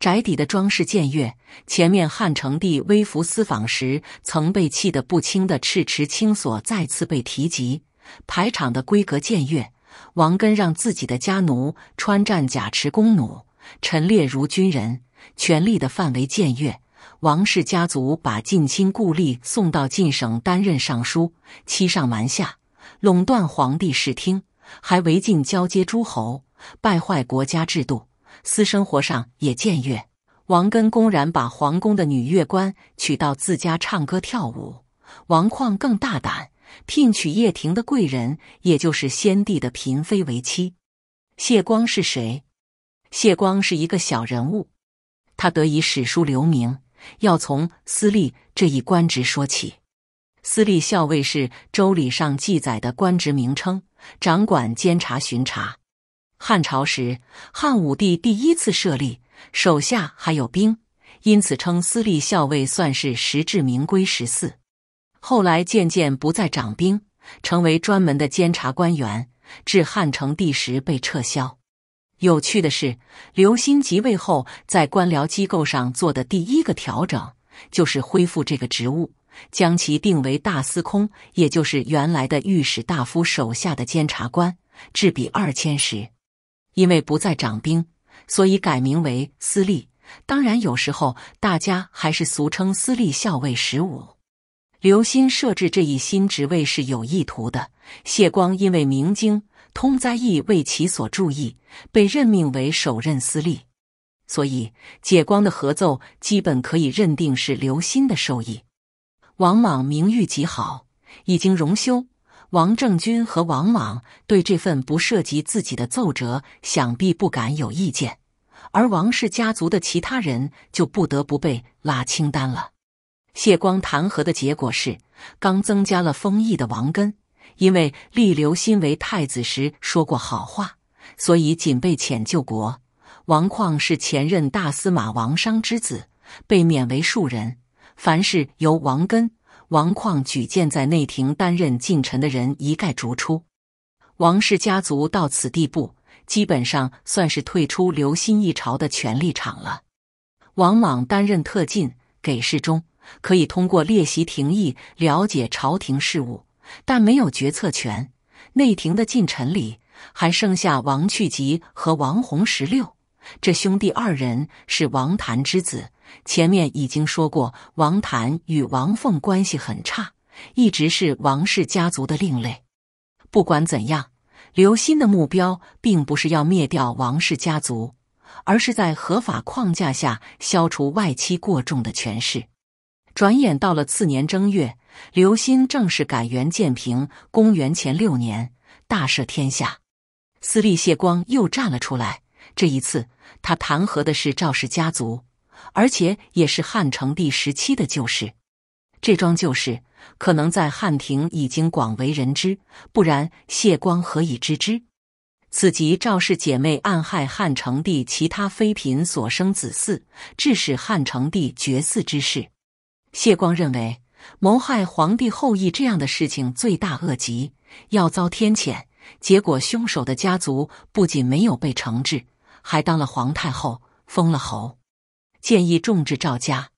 宅邸的装饰僭越，前面汉成帝微服私访时曾被气得不轻的赤池青琐再次被提及；排场的规格僭越，王根让自己的家奴穿战甲持弓弩，陈列如军人；权力的范围僭越，王氏家族把近亲故吏送到晋省担任尚书，欺上瞒下，垄断皇帝视听，还违禁交接诸侯，败坏国家制度。私生活上也僭越，王根公然把皇宫的女乐官娶到自家唱歌跳舞。王旷更大胆，聘娶叶庭的贵人，也就是先帝的嫔妃为妻。谢光是谁？谢光是一个小人物，他得以史书留名，要从司隶这一官职说起。司隶校尉是周礼上记载的官职名称，掌管监察巡查。汉朝时，汉武帝第一次设立，手下还有兵，因此称私立校尉，算是实至名归十四。后来渐渐不再掌兵，成为专门的监察官员。至汉成帝时被撤销。有趣的是，刘歆即位后，在官僚机构上做的第一个调整就是恢复这个职务，将其定为大司空，也就是原来的御史大夫手下的监察官，至比二千石。因为不再掌兵，所以改名为司隶。当然，有时候大家还是俗称司隶校尉十五。刘歆设置这一新职位是有意图的。谢光因为明经通灾意为其所注意，被任命为首任司隶。所以解光的合奏基本可以认定是刘歆的授意。王莽名誉极好，已经荣休。王正军和王莽对这份不涉及自己的奏折，想必不敢有意见，而王氏家族的其他人就不得不被拉清单了。谢光弹劾的结果是，刚增加了封邑的王根，因为立刘歆为太子时说过好话，所以仅被遣救国。王旷是前任大司马王商之子，被免为庶人。凡事由王根。王旷举荐在内廷担任近臣的人一概逐出，王氏家族到此地步，基本上算是退出刘歆一朝的权力场了。王莽担任特进，给事中，可以通过列席廷议了解朝廷事务，但没有决策权。内廷的近臣里还剩下王去疾和王弘十六，这兄弟二人是王谭之子。前面已经说过，王谭与王凤关系很差，一直是王氏家族的另类。不管怎样，刘鑫的目标并不是要灭掉王氏家族，而是在合法框架下消除外戚过重的权势。转眼到了次年正月，刘鑫正式改元建平。公元前六年，大赦天下，司隶谢光又站了出来。这一次，他弹劾的是赵氏家族。而且也是汉成帝时期的旧事，这桩旧事可能在汉廷已经广为人知，不然谢光何以知之？此即赵氏姐妹暗害汉成帝其他妃嫔所生子嗣，致使汉成帝绝嗣之事。谢光认为，谋害皇帝后裔这样的事情罪大恶极，要遭天谴。结果，凶手的家族不仅没有被惩治，还当了皇太后，封了侯。建议重治赵家。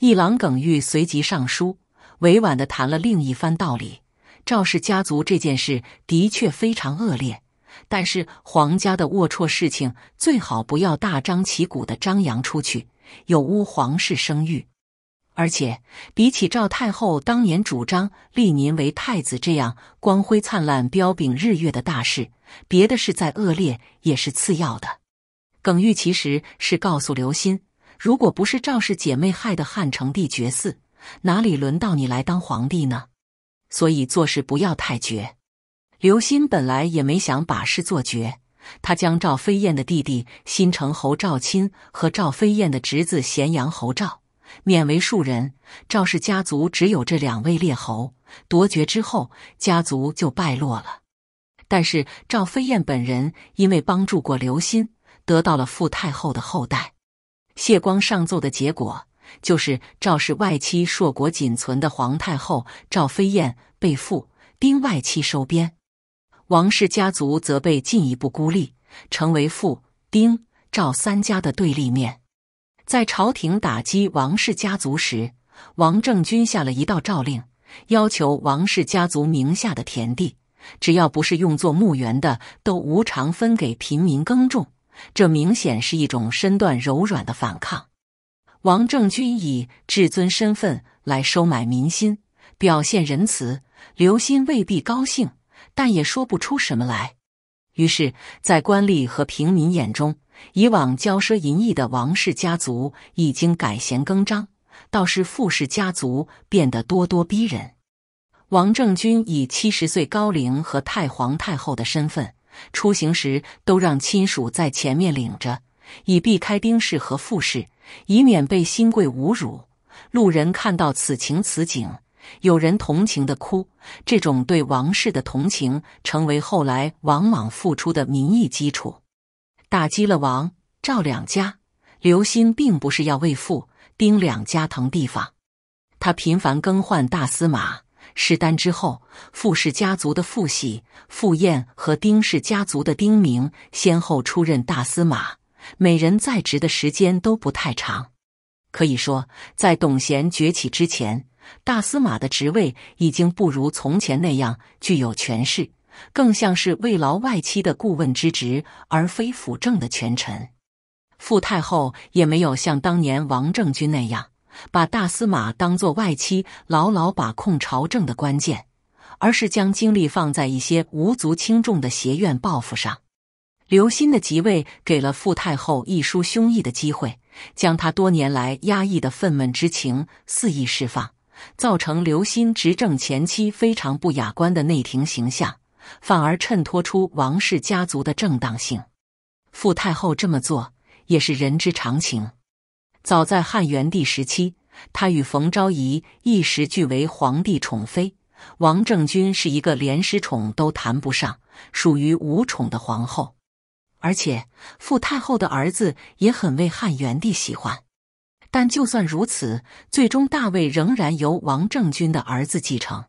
一郎耿玉随即上书，委婉的谈了另一番道理。赵氏家族这件事的确非常恶劣，但是皇家的龌龊事情最好不要大张旗鼓的张扬出去，有污皇室声誉。而且，比起赵太后当年主张立您为太子这样光辉灿烂、彪炳日月的大事，别的事再恶劣也是次要的。耿玉其实是告诉刘忻。如果不是赵氏姐妹害得汉成帝绝嗣，哪里轮到你来当皇帝呢？所以做事不要太绝。刘歆本来也没想把事做绝，他将赵飞燕的弟弟新城侯赵钦和赵飞燕的侄子咸阳侯赵免为庶人。赵氏家族只有这两位列侯夺爵之后，家族就败落了。但是赵飞燕本人因为帮助过刘歆，得到了傅太后的厚待。谢光上奏的结果，就是赵氏外戚硕果仅存的皇太后赵飞燕被废，丁外戚收编，王氏家族则被进一步孤立，成为傅、丁、赵三家的对立面。在朝廷打击王氏家族时，王政君下了一道诏令，要求王氏家族名下的田地，只要不是用作墓园的，都无偿分给平民耕种。这明显是一种身段柔软的反抗。王政君以至尊身份来收买民心，表现仁慈，刘忻未必高兴，但也说不出什么来。于是，在官吏和平民眼中，以往骄奢淫逸的王氏家族已经改弦更张，倒是傅氏家族变得咄咄逼人。王政君以七十岁高龄和太皇太后的身份。出行时都让亲属在前面领着，以避开丁氏和傅氏，以免被新贵侮辱。路人看到此情此景，有人同情的哭。这种对王氏的同情，成为后来王莽复出的民意基础。打击了王、赵两家。刘欣并不是要为傅、丁两家腾地方，他频繁更换大司马。失丹之后，傅氏家族的傅喜、傅彦和丁氏家族的丁明先后出任大司马，每人在职的时间都不太长。可以说，在董贤崛起之前，大司马的职位已经不如从前那样具有权势，更像是慰劳外戚的顾问之职，而非辅政的权臣。傅太后也没有像当年王政君那样。把大司马当作外戚牢牢把控朝政的关键，而是将精力放在一些无足轻重的邪怨报复上。刘歆的即位给了傅太后一抒胸臆的机会，将她多年来压抑的愤懑之情肆意释放，造成刘歆执政前期非常不雅观的内廷形象，反而衬托出王氏家族的正当性。傅太后这么做也是人之常情。早在汉元帝时期，他与冯昭仪一时俱为皇帝宠妃。王政君是一个连失宠都谈不上，属于无宠的皇后。而且傅太后的儿子也很为汉元帝喜欢，但就算如此，最终大位仍然由王政君的儿子继承。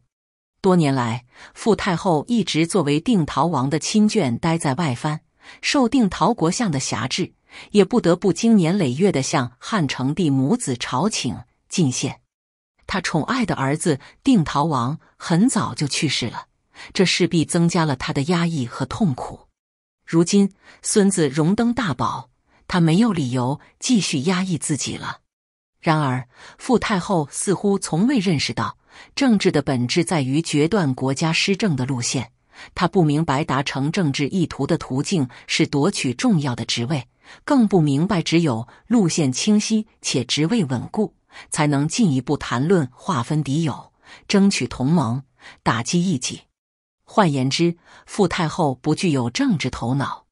多年来，傅太后一直作为定陶王的亲眷待在外藩，受定陶国相的辖制。也不得不经年累月的向汉成帝母子朝请进献。他宠爱的儿子定陶王很早就去世了，这势必增加了他的压抑和痛苦。如今孙子荣登大宝，他没有理由继续压抑自己了。然而傅太后似乎从未认识到，政治的本质在于决断国家施政的路线。他不明白达成政治意图的途径是夺取重要的职位。更不明白，只有路线清晰且职位稳固，才能进一步谈论划分敌友、争取同盟、打击异己。换言之，傅太后不具有政治头脑，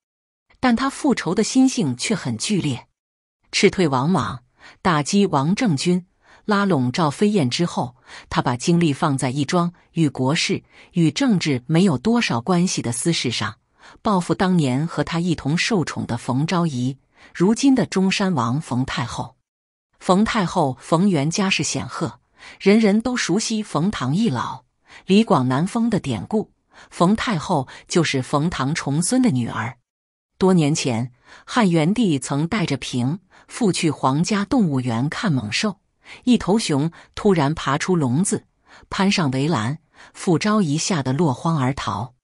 但她复仇的心性却很剧烈。斥退王莽，打击王政君，拉拢赵飞燕之后，她把精力放在一桩与国事、与政治没有多少关系的私事上。报复当年和他一同受宠的冯昭仪，如今的中山王冯太后。冯太后冯元家世显赫，人人都熟悉“冯唐易老，李广难封”的典故。冯太后就是冯唐重孙的女儿。多年前，汉元帝曾带着平赴去皇家动物园看猛兽，一头熊突然爬出笼子，攀上围栏，傅昭仪吓得落荒而逃。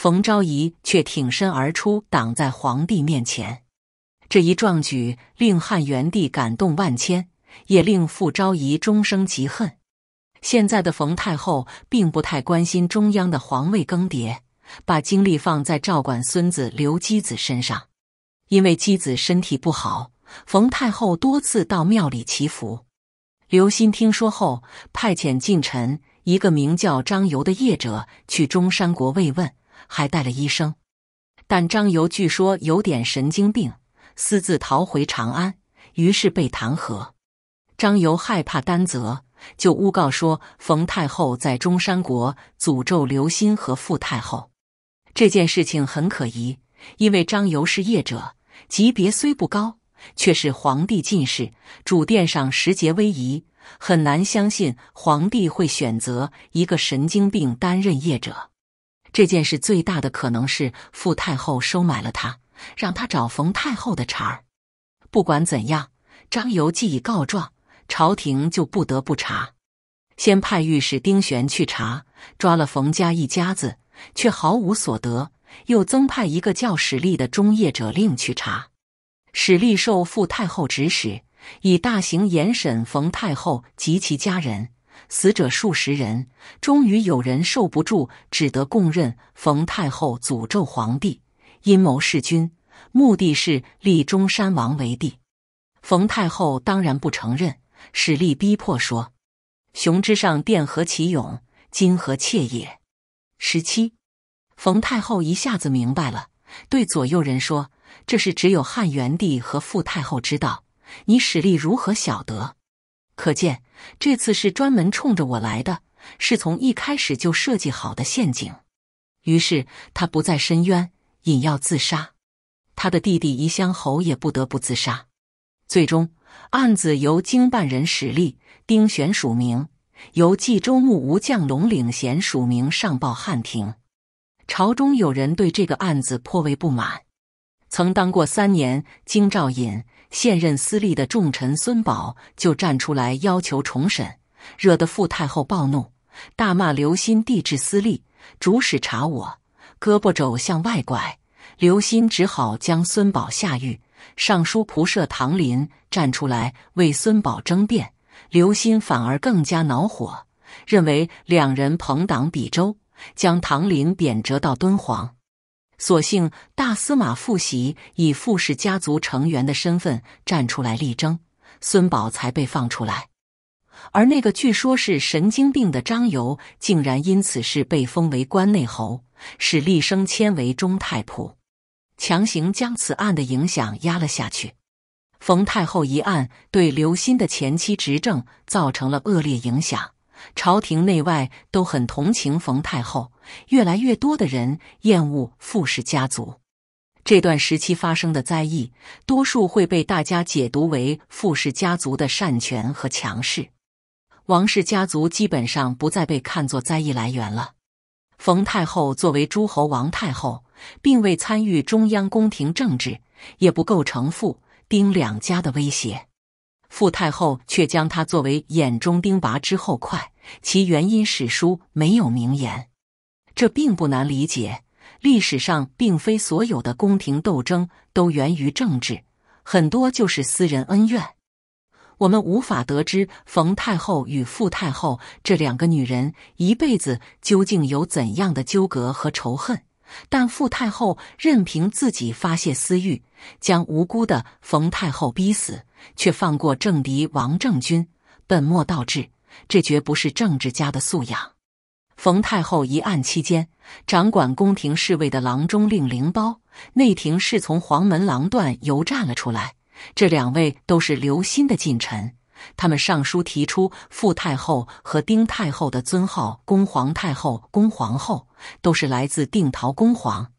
冯昭仪却挺身而出，挡在皇帝面前。这一壮举令汉元帝感动万千，也令傅昭仪终生嫉恨。现在的冯太后并不太关心中央的皇位更迭，把精力放在照管孙子刘基子身上。因为姬子身体不好，冯太后多次到庙里祈福。刘歆听说后，派遣近臣一个名叫张由的业者去中山国慰问。还带了医生，但张由据说有点神经病，私自逃回长安，于是被弹劾。张由害怕担责，就诬告说冯太后在中山国诅咒刘欣和傅太后。这件事情很可疑，因为张游是业者，级别虽不高，却是皇帝进士，主殿上时节威仪，很难相信皇帝会选择一个神经病担任业者。这件事最大的可能是傅太后收买了他，让他找冯太后的茬儿。不管怎样，张由既已告状，朝廷就不得不查。先派御史丁玄去查，抓了冯家一家子，却毫无所得；又增派一个叫史力的中叶者令去查，史力受傅太后指使，以大刑严审冯太后及其家人。死者数十人，终于有人受不住，只得供认冯太后诅咒皇帝，阴谋弑君，目的是立中山王为帝。冯太后当然不承认，史力逼迫说：“雄之上殿何其勇，今何怯也？”十七，冯太后一下子明白了，对左右人说：“这事只有汉元帝和傅太后知道，你史力如何晓得？”可见，这次是专门冲着我来的，是从一开始就设计好的陷阱。于是他不再申冤，引药自杀。他的弟弟宜香侯也不得不自杀。最终，案子由经办人史力、丁玄署名，由冀州牧吴将龙领衔署名上报汉庭。朝中有人对这个案子颇为不满，曾当过三年京兆尹。现任司隶的重臣孙宝就站出来要求重审，惹得傅太后暴怒，大骂刘歆帝制私利，主使查我，胳膊肘向外拐。刘歆只好将孙宝下狱。尚书仆射唐林站出来为孙宝争辩，刘歆反而更加恼火，认为两人朋党比周，将唐林贬谪到敦煌。所幸大司马傅喜以傅氏家族成员的身份站出来力争，孙宝才被放出来。而那个据说是神经病的张由，竟然因此事被封为关内侯，使厉升迁为中太仆，强行将此案的影响压了下去。冯太后一案对刘歆的前期执政造成了恶劣影响。朝廷内外都很同情冯太后，越来越多的人厌恶傅氏家族。这段时期发生的灾异，多数会被大家解读为傅氏家族的擅权和强势。王氏家族基本上不再被看作灾异来源了。冯太后作为诸侯王太后，并未参与中央宫廷政治，也不构成傅、丁两家的威胁。傅太后却将她作为眼中钉拔之后快，其原因史书没有明言，这并不难理解。历史上并非所有的宫廷斗争都源于政治，很多就是私人恩怨。我们无法得知冯太后与傅太后这两个女人一辈子究竟有怎样的纠葛和仇恨，但傅太后任凭自己发泄私欲，将无辜的冯太后逼死。却放过政敌王政君，本末倒置，这绝不是政治家的素养。冯太后一案期间，掌管宫廷侍卫的郎中令灵包、内廷侍从黄门郎段游站了出来。这两位都是刘歆的近臣，他们上书提出，傅太后和丁太后的尊号“恭皇太后”“恭皇后”，都是来自定陶恭皇，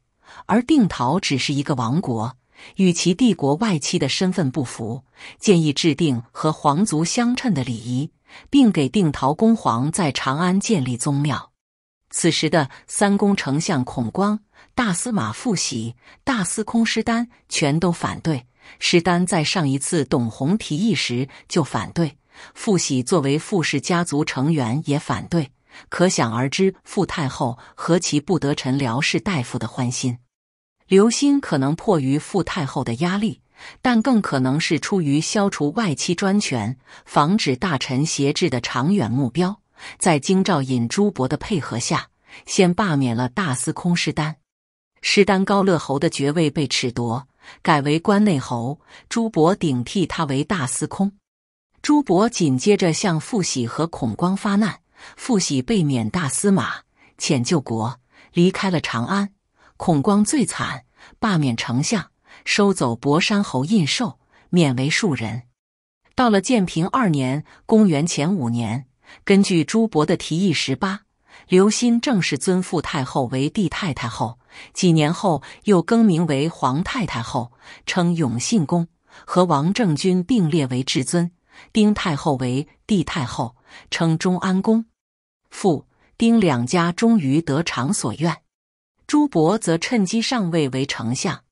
而定陶只是一个王国。与其帝国外戚的身份不符，建议制定和皇族相称的礼仪，并给定陶公皇在长安建立宗庙。此时的三公丞相孔光、大司马傅喜、大司空师丹全都反对。师丹在上一次董洪提议时就反对，傅喜作为傅氏家族成员也反对。可想而知，傅太后何其不得臣僚士大夫的欢心。刘欣可能迫于傅太后的压力，但更可能是出于消除外戚专权、防止大臣挟制的长远目标，在京兆尹朱博的配合下，先罢免了大司空师丹。师丹高乐侯的爵位被褫夺，改为关内侯。朱博顶替他为大司空。朱博紧接着向傅喜和孔光发难，傅喜被免大司马，遣救国，离开了长安。孔光最惨，罢免丞相，收走博山侯印绶，免为庶人。到了建平二年（公元前五年），根据朱伯的提议，十八刘歆正式尊傅太后为帝太太后，几年后又更名为皇太太后，称永信宫，和王政君并列为至尊。丁太后为帝太后，称中安宫，父丁两家终于得偿所愿。朱伯则趁机上位为丞相，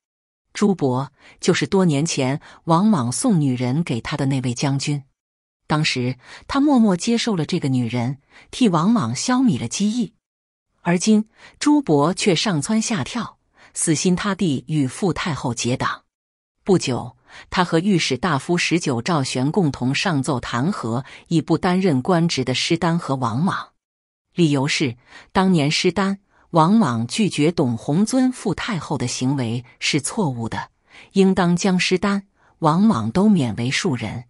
朱伯就是多年前王莽送女人给他的那位将军。当时他默默接受了这个女人，替王莽消弭了机疫。而今朱伯却上蹿下跳，死心塌地与傅太后结党。不久，他和御史大夫十九赵玄共同上奏弹劾已不担任官职的施丹和王莽，理由是当年施丹。往往拒绝董弘尊傅太后的行为是错误的，应当将师丹往往都免为庶人。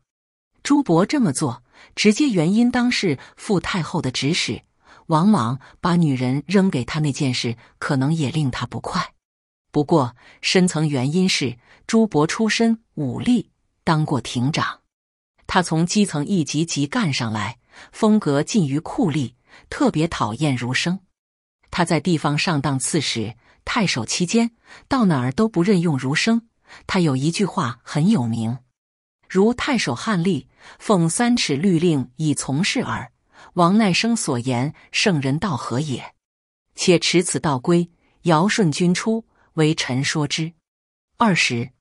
朱伯这么做，直接原因当是傅太后的指使。往往把女人扔给他那件事，可能也令他不快。不过深层原因是朱伯出身武力，当过亭长，他从基层一级级干上来，风格近于酷吏，特别讨厌儒生。他在地方上当刺史、太守期间，到哪儿都不任用儒生。他有一句话很有名：“如太守汉吏，奉三尺律令以从事耳。”王奈生所言：“圣人道何也？且持此道归，尧舜君出，为臣说之。”二十，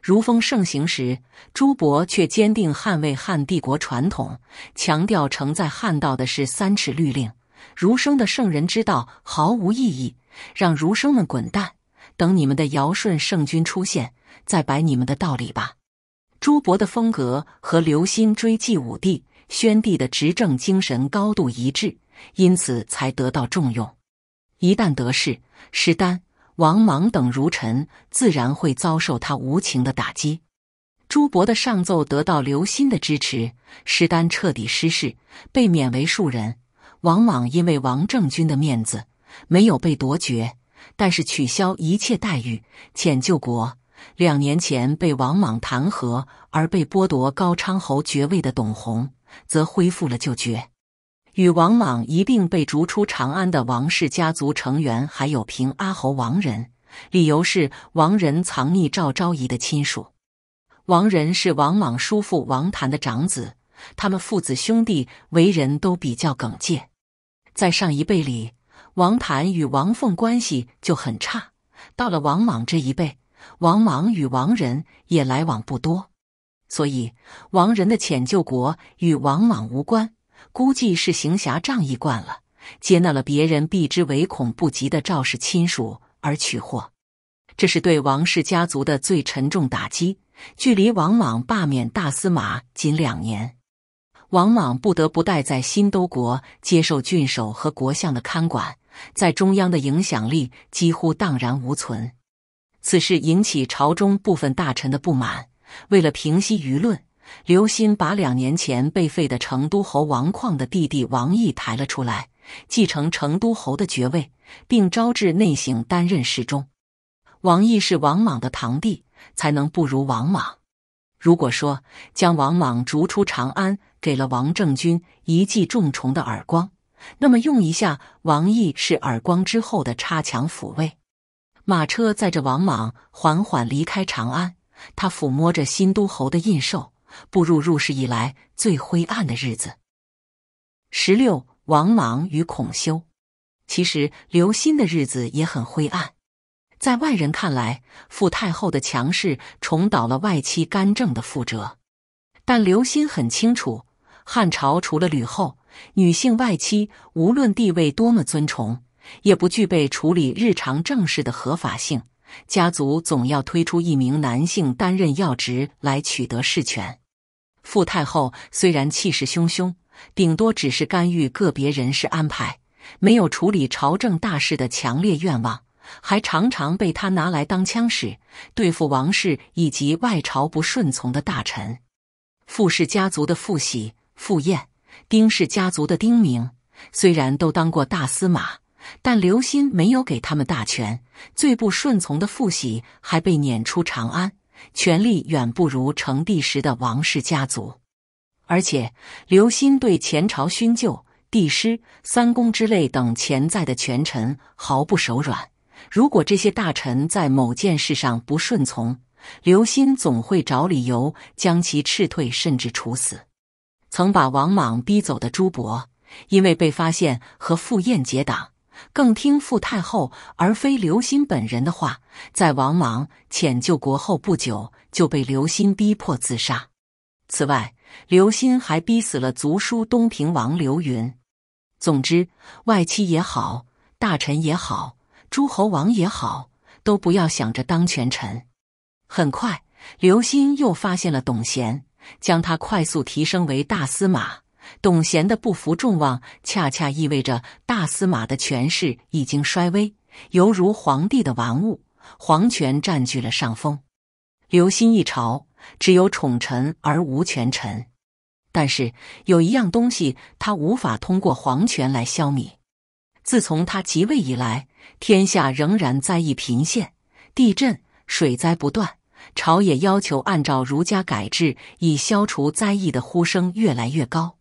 儒风盛行时，朱伯却坚定捍卫汉帝国传统，强调承载汉道的是三尺律令。儒生的圣人之道毫无意义，让儒生们滚蛋！等你们的尧舜圣君出现，再摆你们的道理吧。朱伯的风格和刘歆追祭武帝、宣帝的执政精神高度一致，因此才得到重用。一旦得势，石丹、王莽等儒臣自然会遭受他无情的打击。朱伯的上奏得到刘歆的支持，石丹彻底失势，被免为庶人。王莽因为王政君的面子没有被夺爵，但是取消一切待遇，遣救国。两年前被王莽弹劾而被剥夺高昌侯爵位的董洪则恢复了就爵。与王莽一并被逐出长安的王氏家族成员还有平阿侯王仁，理由是王仁藏匿赵昭仪的亲属。王仁是王莽叔父王谭的长子，他们父子兄弟为人都比较耿介。在上一辈里，王盘与王凤关系就很差。到了王莽这一辈，王莽与王仁也来往不多，所以王仁的遣救国与王莽无关。估计是行侠仗义惯了，接纳了别人避之唯恐不及的赵氏亲属而取货。这是对王氏家族的最沉重打击。距离王莽罢免大司马仅两年。王莽不得不待在新都国接受郡守和国相的看管，在中央的影响力几乎荡然无存。此事引起朝中部分大臣的不满。为了平息舆论，刘歆把两年前被废的成都侯王旷的弟弟王毅抬了出来，继承成都侯的爵位，并招致内省担任侍中。王毅是王莽的堂弟，才能不如王莽。如果说将王莽逐出长安，给了王政君一记重重的耳光，那么用一下王毅是耳光之后的插墙抚慰。马车载着王莽缓缓离开长安，他抚摸着新都侯的印绶，步入入世以来最灰暗的日子。十六，王莽与孔修，其实刘歆的日子也很灰暗，在外人看来，傅太后的强势重蹈了外戚干政的覆辙，但刘歆很清楚。汉朝除了吕后，女性外戚无论地位多么尊崇，也不具备处理日常政事的合法性。家族总要推出一名男性担任要职来取得事权。傅太后虽然气势汹汹，顶多只是干预个别人事安排，没有处理朝政大事的强烈愿望，还常常被他拿来当枪使，对付王室以及外朝不顺从的大臣。傅氏家族的傅喜。赴宴，丁氏家族的丁明虽然都当过大司马，但刘歆没有给他们大权。最不顺从的傅喜还被撵出长安，权力远不如成帝时的王氏家族。而且，刘歆对前朝勋旧、帝师、三公之类等潜在的权臣毫不手软。如果这些大臣在某件事上不顺从，刘歆总会找理由将其斥退，甚至处死。曾把王莽逼走的朱伯，因为被发现和傅晏结党，更听傅太后而非刘歆本人的话，在王莽遣救国后不久就被刘歆逼迫自杀。此外，刘歆还逼死了族叔东平王刘云。总之，外戚也好，大臣也好，诸侯王也好，都不要想着当权臣。很快，刘歆又发现了董贤。将他快速提升为大司马，董贤的不服众望，恰恰意味着大司马的权势已经衰微，犹如皇帝的玩物，皇权占据了上风。刘歆一朝只有宠臣而无权臣，但是有一样东西他无法通过皇权来消灭。自从他即位以来，天下仍然灾异频现，地震、水灾不断。朝野要求按照儒家改制以消除灾异的呼声越来越高。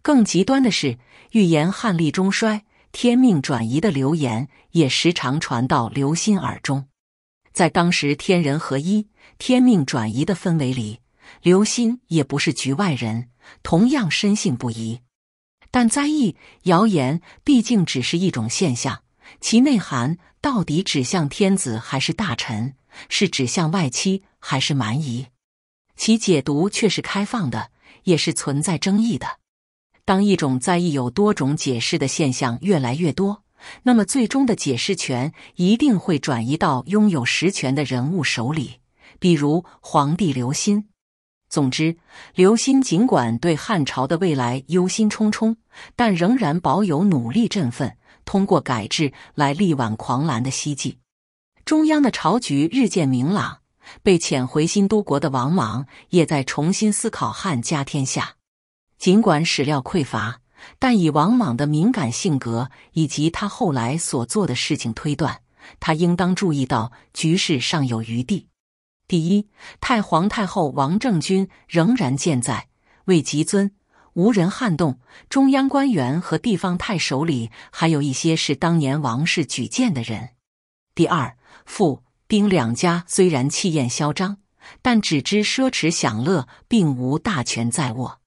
更极端的是，预言汉历中衰、天命转移的流言也时常传到刘歆耳中。在当时天人合一、天命转移的氛围里，刘歆也不是局外人，同样深信不疑。但灾异谣言毕竟只是一种现象，其内涵到底指向天子还是大臣？是指向外戚还是蛮夷？其解读却是开放的，也是存在争议的。当一种灾异有多种解释的现象越来越多，那么最终的解释权一定会转移到拥有实权的人物手里，比如皇帝刘歆。总之，刘歆尽管对汉朝的未来忧心忡忡，但仍然保有努力振奋，通过改制来力挽狂澜的希冀。中央的朝局日渐明朗，被遣回新都国的王莽也在重新思考汉家天下。尽管史料匮乏，但以王莽的敏感性格以及他后来所做的事情推断，他应当注意到局势尚有余地。第一，太皇太后王政君仍然健在，位极尊，无人撼动；中央官员和地方太守里还有一些是当年王氏举荐的人。第二。父丁两家虽然气焰嚣张，但只知奢侈享乐，并无大权在握。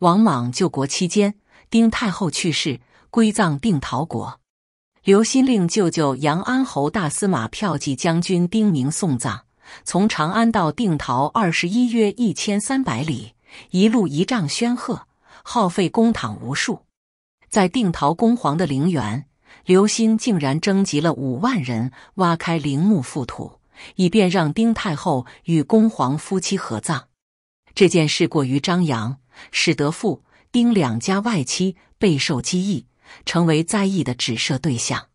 王莽救国期间，丁太后去世，归葬定陶国。刘歆令舅舅杨安侯大司马骠骑将军丁明送葬，从长安到定陶二十一约一千三百里，一路仪仗喧赫，耗费公帑无数。在定陶公皇的陵园。刘兴竟然征集了五万人，挖开陵墓覆土，以便让丁太后与恭皇夫妻合葬。这件事过于张扬，使得傅、丁两家外戚备受讥议，成为灾疫的指涉对象。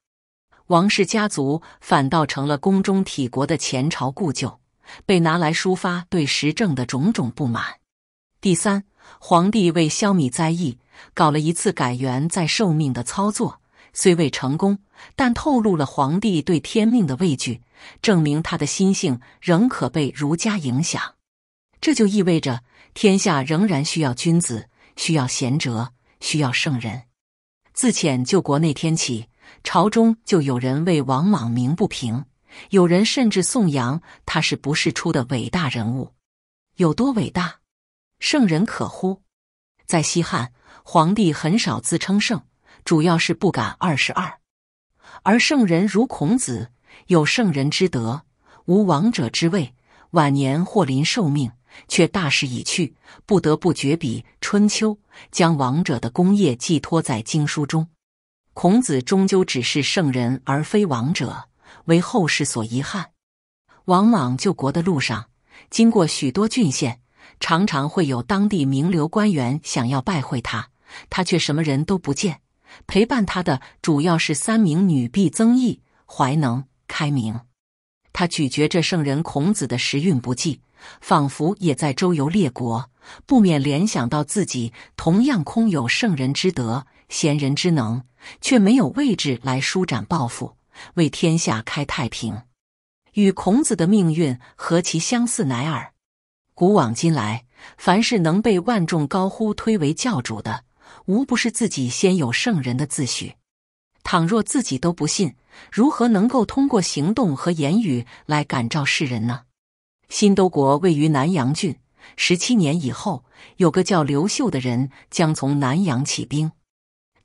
王氏家族反倒成了宫中体国的前朝故旧，被拿来抒发对时政的种种不满。第三，皇帝为消弭灾疫，搞了一次改元再受命的操作。虽未成功，但透露了皇帝对天命的畏惧，证明他的心性仍可被儒家影响。这就意味着天下仍然需要君子，需要贤者，需要圣人。自遣救国那天起，朝中就有人为王莽鸣不平，有人甚至颂扬他是不世出的伟大人物。有多伟大？圣人可乎？在西汉，皇帝很少自称圣。主要是不敢二十二，而圣人如孔子，有圣人之德，无王者之位。晚年或临寿命，却大势已去，不得不绝笔《春秋》，将王者的功业寄托在经书中。孔子终究只是圣人，而非王者，为后世所遗憾。王莽救国的路上，经过许多郡县，常常会有当地名流官员想要拜会他，他却什么人都不见。陪伴他的主要是三名女婢：曾毅、怀能、开明。他咀嚼着圣人孔子的时运不济，仿佛也在周游列国，不免联想到自己同样空有圣人之德、贤人之能，却没有位置来舒展抱负，为天下开太平，与孔子的命运何其相似乃尔！古往今来，凡是能被万众高呼推为教主的。无不是自己先有圣人的自诩。倘若自己都不信，如何能够通过行动和言语来感召世人呢？新都国位于南阳郡。十七年以后，有个叫刘秀的人将从南阳起兵。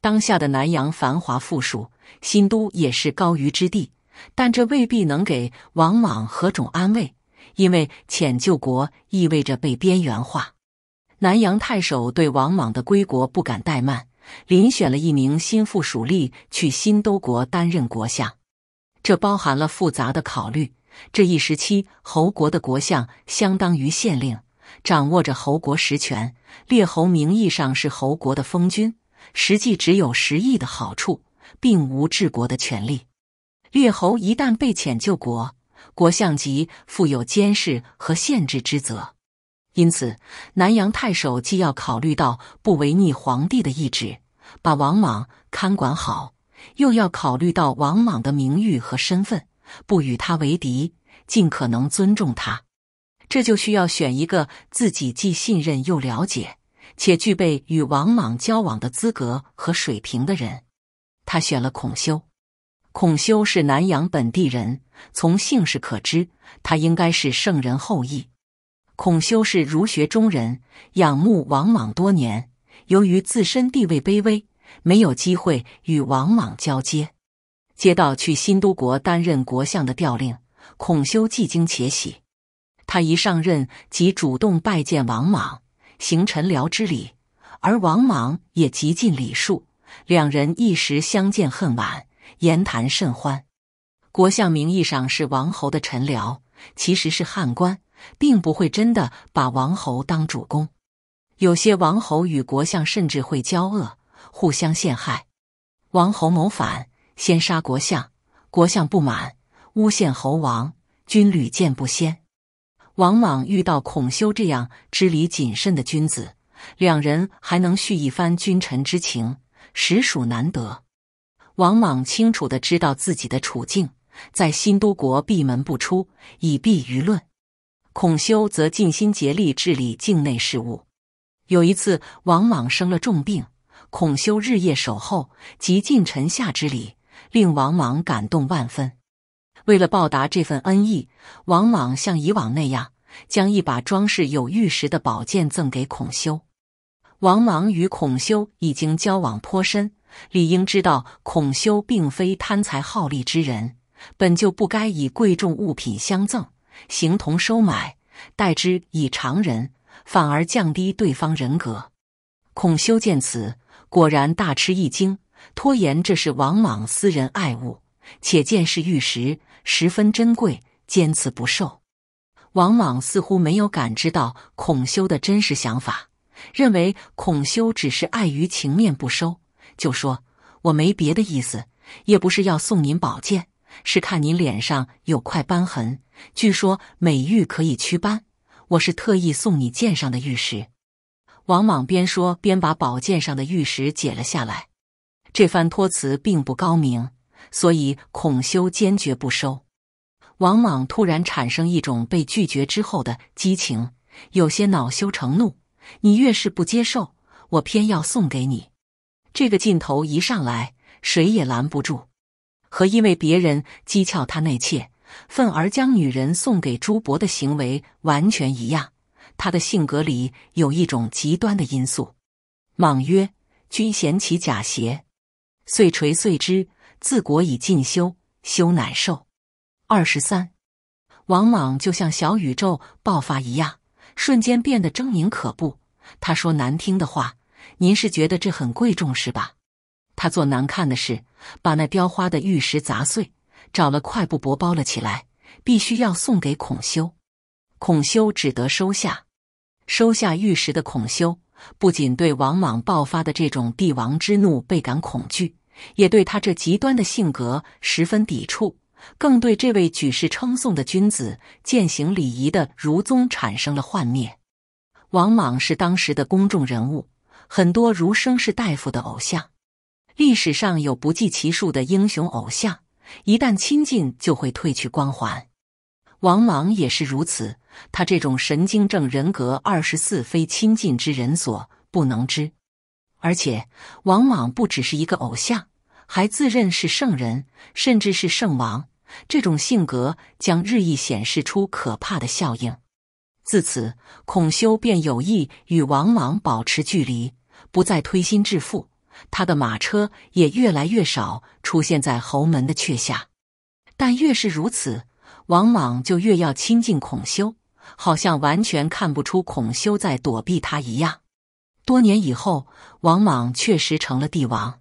当下的南阳繁华富庶，新都也是高于之地，但这未必能给王莽何种安慰，因为迁就国意味着被边缘化。南阳太守对王莽的归国不敢怠慢，遴选了一名心腹属吏去新都国担任国相。这包含了复杂的考虑。这一时期，侯国的国相相当于县令，掌握着侯国实权。列侯名义上是侯国的封君，实际只有实意的好处，并无治国的权利。列侯一旦被遣救国，国相即负有监视和限制之责。因此，南阳太守既要考虑到不违逆皇帝的意志，把王莽看管好，又要考虑到王莽的名誉和身份，不与他为敌，尽可能尊重他。这就需要选一个自己既信任又了解，且具备与王莽交往的资格和水平的人。他选了孔修。孔修是南阳本地人，从姓氏可知，他应该是圣人后裔。孔修是儒学中人，仰慕王莽多年。由于自身地位卑微，没有机会与王莽交接。接到去新都国担任国相的调令，孔修既惊且喜。他一上任即主动拜见王莽，行臣僚之礼，而王莽也极尽礼数。两人一时相见恨晚，言谈甚欢。国相名义上是王侯的臣僚，其实是汉官。并不会真的把王侯当主公，有些王侯与国相甚至会交恶，互相陷害。王侯谋反，先杀国相；国相不满，诬陷侯王，均屡见不鲜。王莽遇到孔修这样知礼谨慎的君子，两人还能叙一番君臣之情，实属难得。王莽清楚的知道自己的处境，在新都国闭门不出，以避舆论。孔修则尽心竭力治理境内事务。有一次，王莽生了重病，孔修日夜守候，极尽臣下之礼，令王莽感动万分。为了报答这份恩义，王莽像以往那样，将一把装饰有玉石的宝剑赠给孔修。王莽与孔修已经交往颇深，理应知道孔修并非贪财好利之人，本就不该以贵重物品相赠。形同收买，待之以常人，反而降低对方人格。孔修见此，果然大吃一惊，拖延这是王莽私人爱物，且见是玉石，十分珍贵，坚持不受。王莽似乎没有感知到孔修的真实想法，认为孔修只是碍于情面不收，就说我没别的意思，也不是要送您宝剑。是看你脸上有块斑痕，据说美玉可以祛斑。我是特意送你剑上的玉石。王莽边说边把宝剑上的玉石解了下来。这番托辞并不高明，所以孔修坚决不收。王莽突然产生一种被拒绝之后的激情，有些恼羞成怒。你越是不接受，我偏要送给你。这个劲头一上来，谁也拦不住。和因为别人讥诮他内妾，愤而将女人送给朱伯的行为完全一样。他的性格里有一种极端的因素。莽曰：“君嫌其假邪？”遂垂遂之，自国以尽修，修乃受。二十三，王莽就像小宇宙爆发一样，瞬间变得狰狞可怖。他说难听的话，您是觉得这很贵重是吧？他做难看的事。把那雕花的玉石砸碎，找了块布帛包了起来，必须要送给孔修。孔修只得收下。收下玉石的孔修，不仅对王莽爆发的这种帝王之怒倍感恐惧，也对他这极端的性格十分抵触，更对这位举世称颂的君子践行礼仪的儒宗产生了幻灭。王莽是当时的公众人物，很多儒生是大夫的偶像。历史上有不计其数的英雄偶像，一旦亲近就会褪去光环。王莽也是如此。他这种神经症人格，二十四非亲近之人所不能知。而且，王莽不只是一个偶像，还自认是圣人，甚至是圣王。这种性格将日益显示出可怕的效应。自此，孔修便有意与王莽保持距离，不再推心置腹。他的马车也越来越少出现在侯门的阙下，但越是如此，王莽就越要亲近孔修，好像完全看不出孔修在躲避他一样。多年以后，王莽确实成了帝王，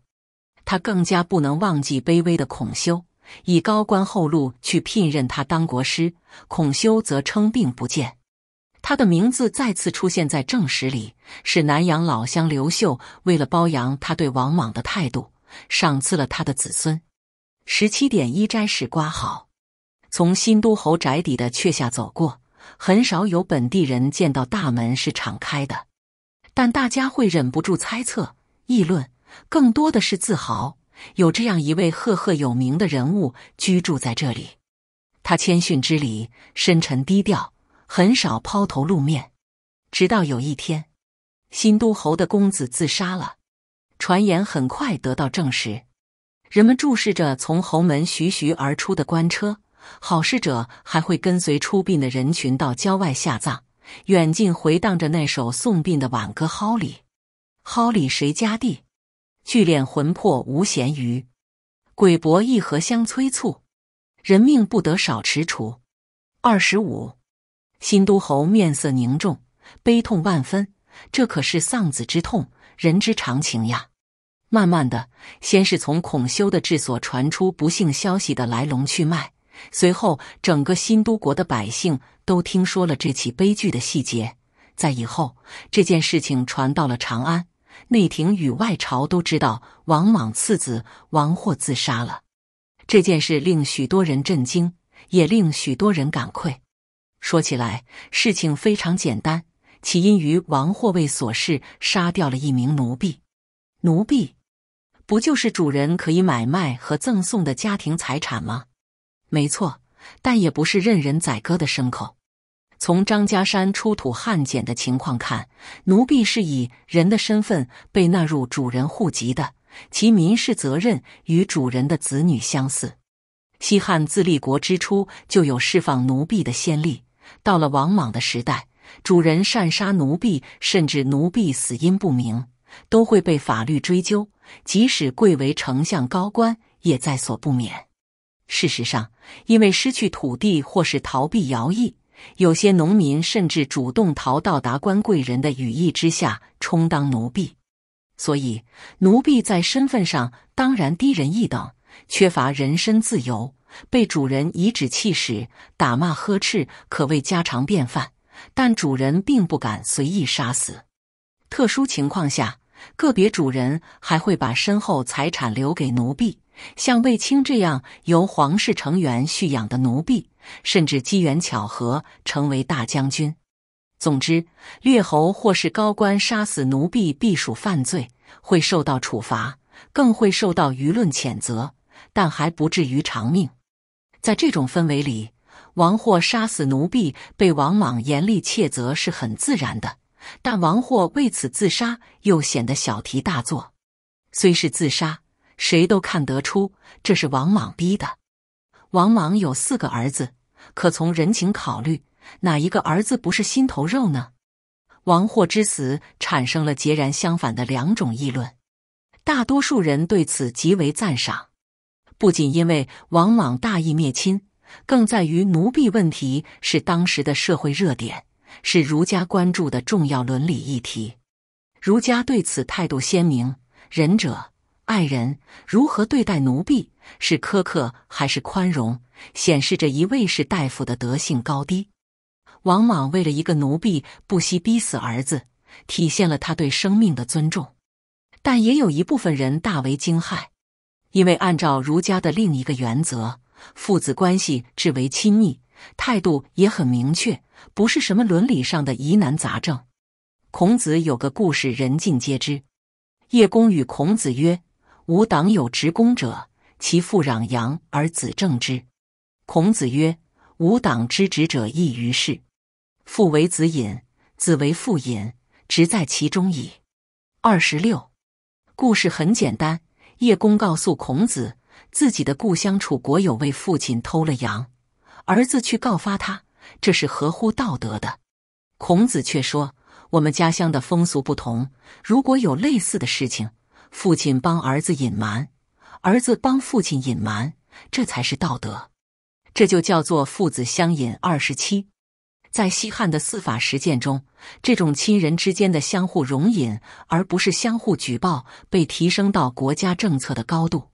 他更加不能忘记卑微的孔修，以高官厚禄去聘任他当国师，孔修则称病不见。他的名字再次出现在正史里，是南阳老乡刘秀为了褒扬他对王莽的态度，赏赐了他的子孙。十七点一斋是瓜好，从新都侯宅邸的阙下走过，很少有本地人见到大门是敞开的，但大家会忍不住猜测、议论，更多的是自豪，有这样一位赫赫有名的人物居住在这里。他谦逊之礼，深沉低调。很少抛头露面，直到有一天，新都侯的公子自杀了，传言很快得到证实。人们注视着从侯门徐徐而出的官车，好事者还会跟随出殡的人群到郊外下葬。远近回荡着那首送殡的挽歌：“蒿里，蒿里谁家地？聚敛魂魄无闲余，鬼伯一何相催促，人命不得少迟处。二十五。新都侯面色凝重，悲痛万分。这可是丧子之痛，人之常情呀。慢慢的，先是从孔修的治所传出不幸消息的来龙去脉，随后整个新都国的百姓都听说了这起悲剧的细节。在以后，这件事情传到了长安，内廷与外朝都知道王莽次子王获自杀了。这件事令许多人震惊，也令许多人感愧。说起来，事情非常简单，起因于王霍为琐事杀掉了一名奴婢。奴婢，不就是主人可以买卖和赠送的家庭财产吗？没错，但也不是任人宰割的牲口。从张家山出土汉简的情况看，奴婢是以人的身份被纳入主人户籍的，其民事责任与主人的子女相似。西汉自立国之初就有释放奴婢的先例。到了王莽的时代，主人擅杀奴婢，甚至奴婢死因不明，都会被法律追究。即使贵为丞相高官，也在所不免。事实上，因为失去土地或是逃避徭役，有些农民甚至主动逃到达官贵人的羽翼之下，充当奴婢。所以，奴婢在身份上当然低人一等，缺乏人身自由。被主人颐指气使、打骂呵斥，可谓家常便饭。但主人并不敢随意杀死。特殊情况下，个别主人还会把身后财产留给奴婢。像卫青这样由皇室成员蓄养的奴婢，甚至机缘巧合成为大将军。总之，列侯或是高官杀死奴婢，必属犯罪，会受到处罚，更会受到舆论谴责，但还不至于偿命。在这种氛围里，王霍杀死奴婢，被王莽严厉切责是很自然的。但王霍为此自杀，又显得小题大做。虽是自杀，谁都看得出这是王莽逼的。王莽有四个儿子，可从人情考虑，哪一个儿子不是心头肉呢？王霍之死产生了截然相反的两种议论，大多数人对此极为赞赏。不仅因为王莽大义灭亲，更在于奴婢问题是当时的社会热点，是儒家关注的重要伦理议题。儒家对此态度鲜明：仁者爱人，如何对待奴婢是苛刻还是宽容，显示着一位士大夫的德性高低。王莽为了一个奴婢不惜逼死儿子，体现了他对生命的尊重，但也有一部分人大为惊骇。因为按照儒家的另一个原则，父子关系至为亲密，态度也很明确，不是什么伦理上的疑难杂症。孔子有个故事，人尽皆知。叶公与孔子曰：“吾党有执公者，其父攘阳而子正之。”孔子曰：“吾党之职者异于是，父为子隐，子为父隐，直在其中矣。”二十六，故事很简单。叶公告诉孔子，自己的故乡楚国有位父亲偷了羊，儿子去告发他，这是合乎道德的。孔子却说，我们家乡的风俗不同，如果有类似的事情，父亲帮儿子隐瞒，儿子帮父亲隐瞒，这才是道德，这就叫做父子相隐。二十七。在西汉的司法实践中，这种亲人之间的相互容隐，而不是相互举报，被提升到国家政策的高度。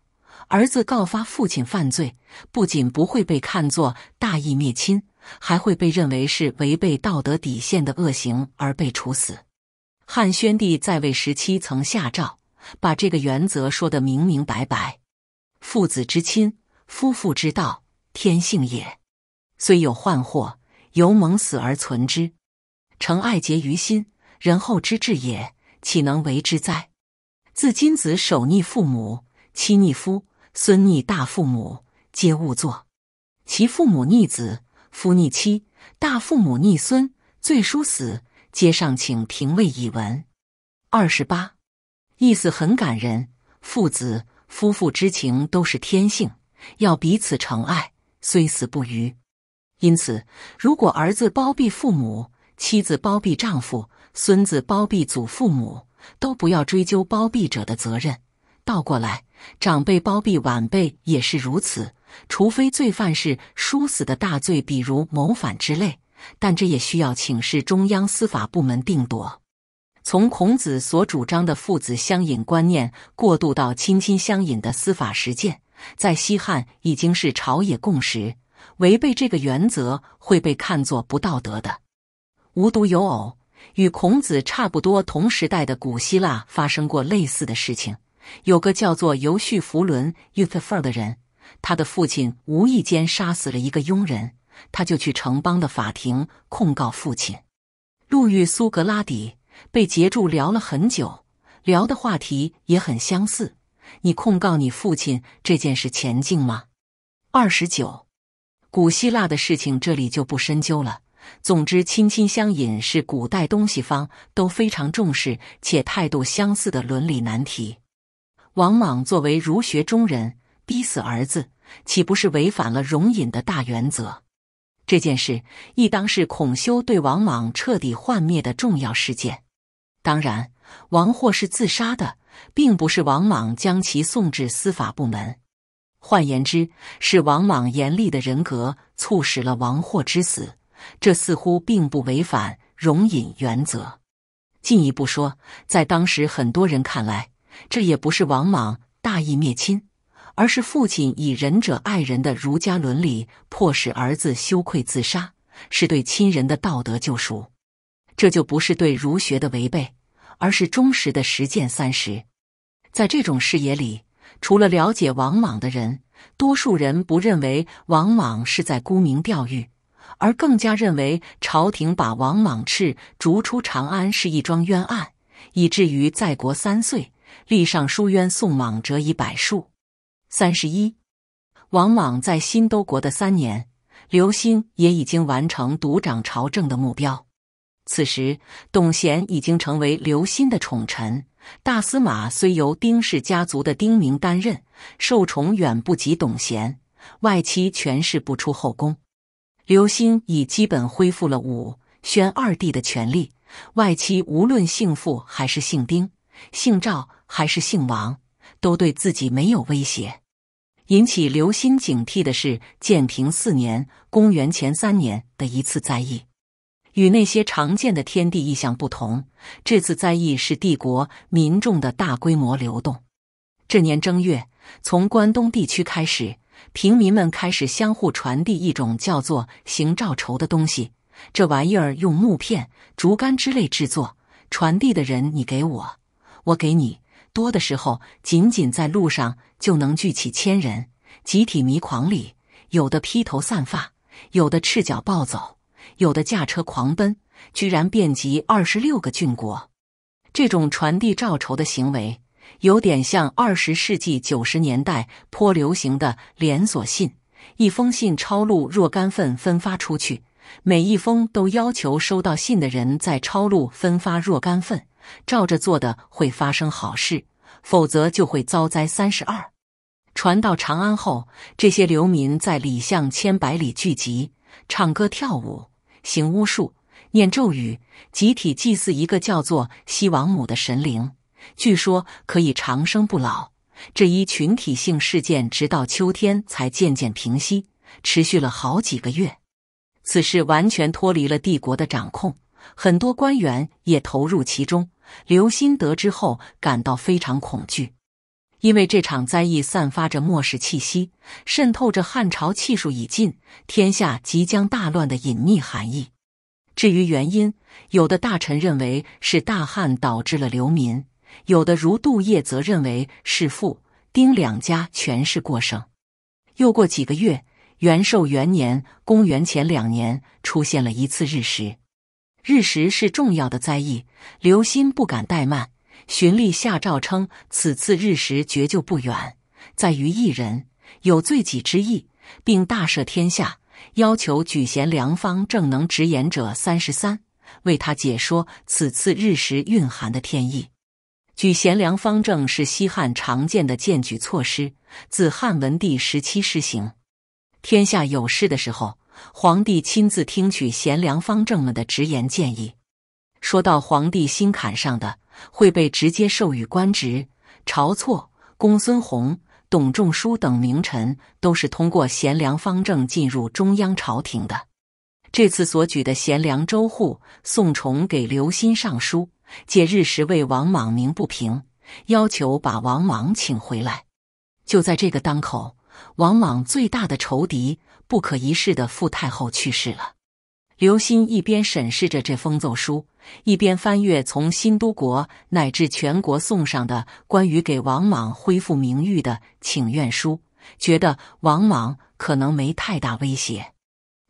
儿子告发父亲犯罪，不仅不会被看作大义灭亲，还会被认为是违背道德底线的恶行而被处死。汉宣帝在位时期曾下诏把这个原则说得明明白白：“父子之亲，夫妇之道，天性也，虽有患祸。”由蒙死而存之，诚爱结于心，仁厚之至也，岂能为之哉？自今子守逆父母，妻逆夫，孙逆大父母，皆勿作。其父母逆子，夫逆妻，大父母逆孙，罪殊死，皆上请廷尉以闻。二十八，意思很感人，父子、夫妇之情都是天性，要彼此成爱，虽死不渝。因此，如果儿子包庇父母、妻子包庇丈夫、孙子包庇祖父母，都不要追究包庇者的责任。倒过来，长辈包庇晚辈也是如此，除非罪犯是殊死的大罪，比如谋反之类。但这也需要请示中央司法部门定夺。从孔子所主张的父子相隐观念过渡到亲亲相隐的司法实践，在西汉已经是朝野共识。违背这个原则会被看作不道德的。无独有偶，与孔子差不多同时代的古希腊发生过类似的事情。有个叫做尤叙弗伦 u t h r 的人，他的父亲无意间杀死了一个佣人，他就去城邦的法庭控告父亲。路遇苏格拉底，被截住聊了很久，聊的话题也很相似。你控告你父亲这件事前进吗？二十九。古希腊的事情这里就不深究了。总之，亲亲相隐是古代东西方都非常重视且态度相似的伦理难题。王莽作为儒学中人，逼死儿子，岂不是违反了容隐的大原则？这件事亦当是孔修对王莽彻底幻灭的重要事件。当然，王或是自杀的，并不是王莽将其送至司法部门。换言之，是王莽严厉的人格促使了王获之死，这似乎并不违反容隐原则。进一步说，在当时很多人看来，这也不是王莽大义灭亲，而是父亲以仁者爱人的儒家伦理迫使儿子羞愧自杀，是对亲人的道德救赎。这就不是对儒学的违背，而是忠实的实践三十。在这种视野里。除了了解王莽的人，多数人不认为王莽是在沽名钓誉，而更加认为朝廷把王莽斥逐出长安是一桩冤案，以至于在国三岁，立上书冤宋莽者以百数。三十一，王莽在新都国的三年，刘歆也已经完成独掌朝政的目标。此时，董贤已经成为刘歆的宠臣。大司马虽由丁氏家族的丁明担任，受宠远不及董贤。外戚权势不出后宫。刘歆已基本恢复了武宣二帝的权力。外戚无论姓傅还是姓丁，姓赵还是姓王，都对自己没有威胁。引起刘歆警惕的是建平四年（公元前三年）的一次灾异。与那些常见的天地异象不同，这次灾异是帝国民众的大规模流动。这年正月，从关东地区开始，平民们开始相互传递一种叫做“行兆筹”的东西。这玩意儿用木片、竹竿之类制作，传递的人你给我，我给你。多的时候，仅仅在路上就能聚起千人，集体迷狂里，有的披头散发，有的赤脚暴走。有的驾车狂奔，居然遍及二十六个郡国。这种传递照仇的行为，有点像二十世纪九十年代颇流行的连锁信：一封信抄录若干份分发出去，每一封都要求收到信的人再抄录分发若干份，照着做的会发生好事，否则就会遭灾。三十二，传到长安后，这些流民在李巷千百里聚集，唱歌跳舞。行巫术、念咒语、集体祭祀一个叫做西王母的神灵，据说可以长生不老。这一群体性事件直到秋天才渐渐平息，持续了好几个月。此事完全脱离了帝国的掌控，很多官员也投入其中。刘鑫得知后感到非常恐惧。因为这场灾疫散发着末世气息，渗透着汉朝气数已尽、天下即将大乱的隐秘含义。至于原因，有的大臣认为是大旱导致了流民，有的如杜业则认为是父丁两家权势过盛。又过几个月，元寿元年（公元前两年）出现了一次日食。日食是重要的灾异，刘歆不敢怠慢。荀立下诏称，此次日食绝就不远，在于一人有罪己之意，并大赦天下，要求举贤良方正能直言者三十三，为他解说此次日食蕴含的天意。举贤良方正是西汉常见的荐举措施，自汉文帝时期施行。天下有事的时候，皇帝亲自听取贤良方正们的直言建议，说到皇帝心坎上的。会被直接授予官职，晁错、公孙弘、董仲舒等名臣都是通过贤良方正进入中央朝廷的。这次所举的贤良周护，宋崇给刘歆上书，借日时为王莽鸣不平，要求把王莽请回来。就在这个当口，王莽最大的仇敌、不可一世的傅太后去世了。刘歆一边审视着这封奏书，一边翻阅从新都国乃至全国送上的关于给王莽恢复名誉的请愿书，觉得王莽可能没太大威胁。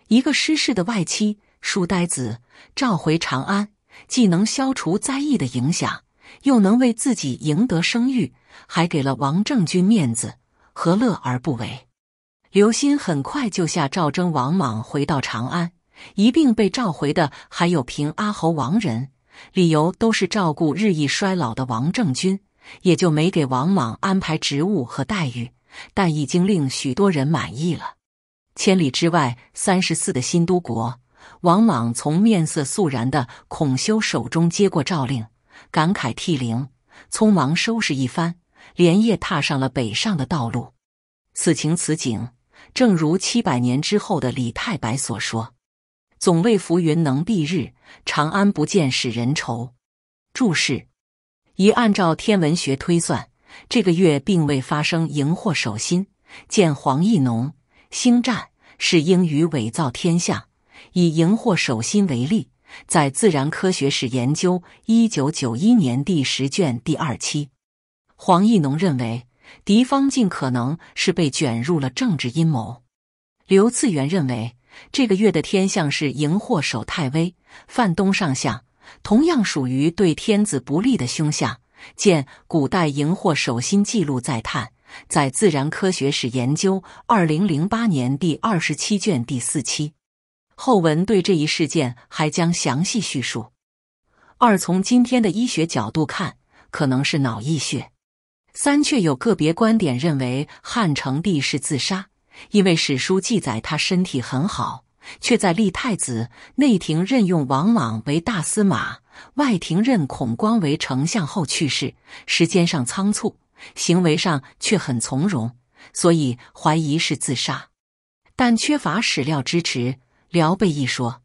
一个失势的外戚书呆子召回长安，既能消除灾疫的影响，又能为自己赢得声誉，还给了王政君面子，何乐而不为？刘歆很快就下诏征王莽回到长安。一并被召回的还有平阿侯王仁，理由都是照顾日益衰老的王政君，也就没给王莽安排职务和待遇，但已经令许多人满意了。千里之外，三十四的新都国，王莽从面色肃然的孔修手中接过诏令，感慨涕零，匆忙收拾一番，连夜踏上了北上的道路。此情此景，正如七百年之后的李太白所说。总为浮云能蔽日，长安不见使人愁。注释：一按照天文学推算，这个月并未发生荧惑守心，见黄亦农《星占》，是应于伪造天象。以荧惑守心为例，在自然科学史研究，一九九一年第十卷第二期，黄亦农认为敌方尽可能是被卷入了政治阴谋。刘次元认为。这个月的天象是荧惑守太微犯东上相，同样属于对天子不利的凶相。见《古代荧惑守心记录在探》，在《自然科学史研究》二零零八年第二十七卷第四期。后文对这一事件还将详细叙述。二、从今天的医学角度看，可能是脑溢血。三却有个别观点认为汉成帝是自杀。因为史书记载他身体很好，却在立太子、内廷任用王莽为大司马、外廷任孔光为丞相后去世，时间上仓促，行为上却很从容，所以怀疑是自杀，但缺乏史料支持。辽备一说。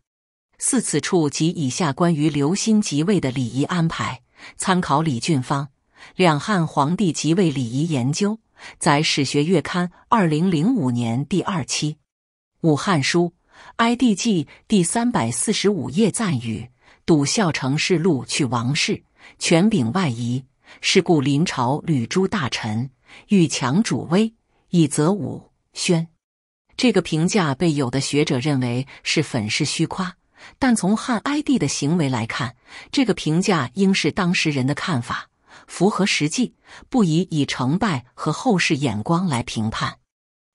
四此处及以下关于刘歆即位的礼仪安排，参考李俊芳。两汉皇帝即位礼仪研究，在《史学月刊》二零零五年第二期，《武汉书哀帝纪》第三百四十五页赞语：“笃孝成世录，去王室，权柄外移，是故临朝屡诛大臣，欲强主威，以则武宣。”这个评价被有的学者认为是粉饰虚夸，但从汉哀帝的行为来看，这个评价应是当事人的看法。符合实际，不宜以成败和后世眼光来评判。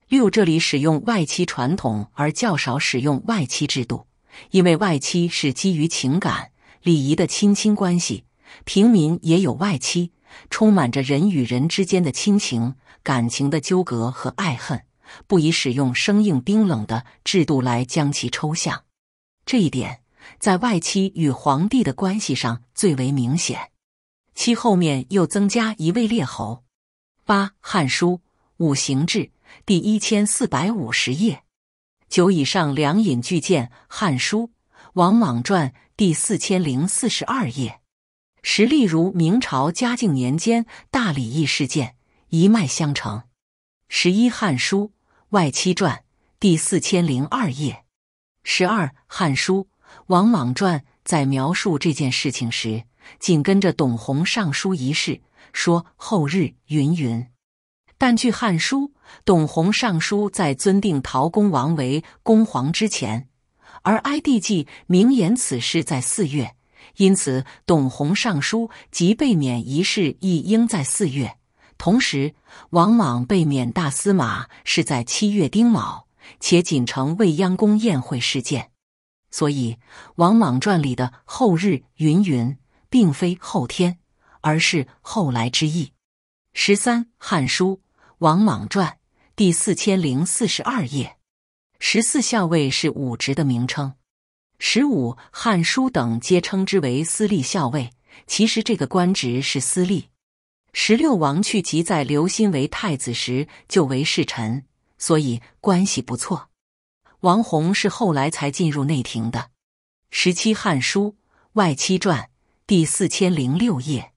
六，这里使用外戚传统，而较少使用外戚制度，因为外戚是基于情感、礼仪的亲亲关系，平民也有外戚，充满着人与人之间的亲情、感情的纠葛和爱恨，不宜使用生硬冰冷的制度来将其抽象。这一点在外戚与皇帝的关系上最为明显。七后面又增加一位列侯。八《汉书·五行志》第一千四百五十页。九以上两引巨见《汉书·王莽传》第四千零四十二页。实例如明朝嘉靖年间大礼义事件，一脉相承。十一《汉书·外戚传》第四千零二页。十二《汉书·王莽传》在描述这件事情时。紧跟着董弘上书一事，说后日云云。但据《汉书》，董弘上书在尊定陶公王为公皇之前，而哀帝纪明言此事在四月，因此董弘上书即被免一事亦应在四月。同时，王莽被免大司马是在七月丁卯，且仅成未央宫宴会事件，所以《王莽传》里的后日云云。并非后天，而是后来之意。十三，《汉书·王莽传》第四千零四十二页。十四，校尉是武职的名称。十五，《汉书》等皆称之为私立校尉，其实这个官职是私立。十六，王去即在刘歆为太子时就为侍臣，所以关系不错。王弘是后来才进入内廷的。十七，《汉书·外戚传》。第四千零六页，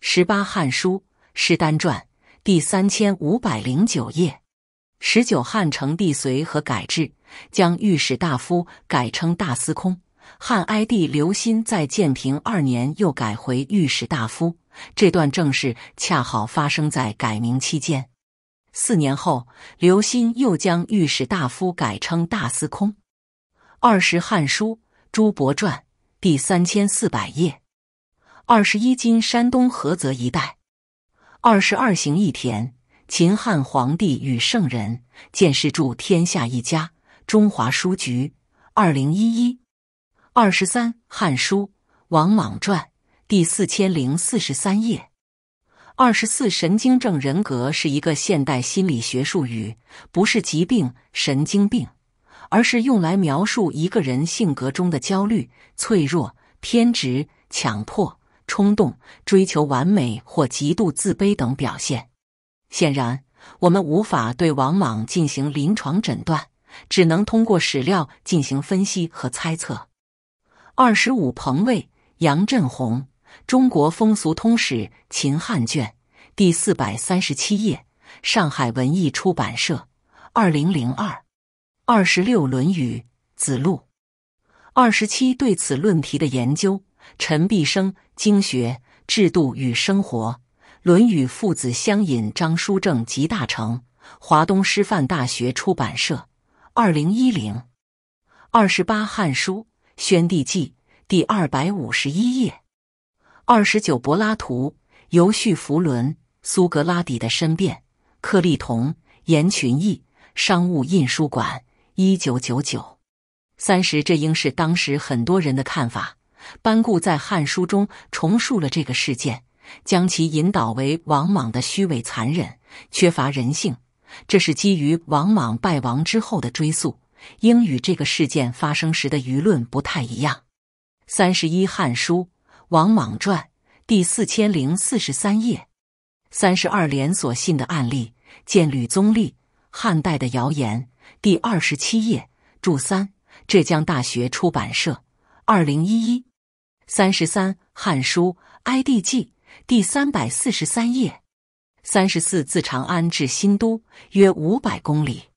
十八《汉书·诗丹传》第三千五百零九页，十九汉成帝随和改制，将御史大夫改称大司空。汉哀帝刘歆在建平二年又改回御史大夫。这段正事恰好发生在改名期间。四年后，刘歆又将御史大夫改称大司空。二十《汉书·朱伯传》第三千四百页。二十一，今山东菏泽一带。二十二，行一田。秦汉皇帝与圣人，建世著天下一家。中华书局，二零一一。二十三，《汉书·王莽传》第四千零四十三页。二十四，神经症人格是一个现代心理学术语，不是疾病、神经病，而是用来描述一个人性格中的焦虑、脆弱、偏执、强迫。冲动、追求完美或极度自卑等表现。显然，我们无法对王莽进行临床诊断，只能通过史料进行分析和猜测。二十五，彭卫、杨振宏，《中国风俗通史·秦汉卷》，第四百三十七页，上海文艺出版社，二零零二。二十六，《论语》子路。二十七，对此论题的研究，陈璧生。经学制度与生活，《论语》父子相引，张书正集大成，华东师范大学出版社，二零一零。二十八，《汉书·宣帝纪》第二百五十一页。二十九，《柏拉图》《游叙弗伦》，苏格拉底的申辩，克立同、严群义，商务印书馆，一九九九。三十，这应是当时很多人的看法。班固在《汉书》中重述了这个事件，将其引导为王莽的虚伪、残忍、缺乏人性。这是基于王莽败亡之后的追溯，应与这个事件发生时的舆论不太一样。三十一，《汉书·王莽传》第四千零四十三页。三十二，连锁信的案例见吕宗立《汉代的谣言》第二十七页注三，浙江大学出版社，二零一一。三十三，《汉书》I D G 第三百四十三页。三十四，自长安至新都约五百公里。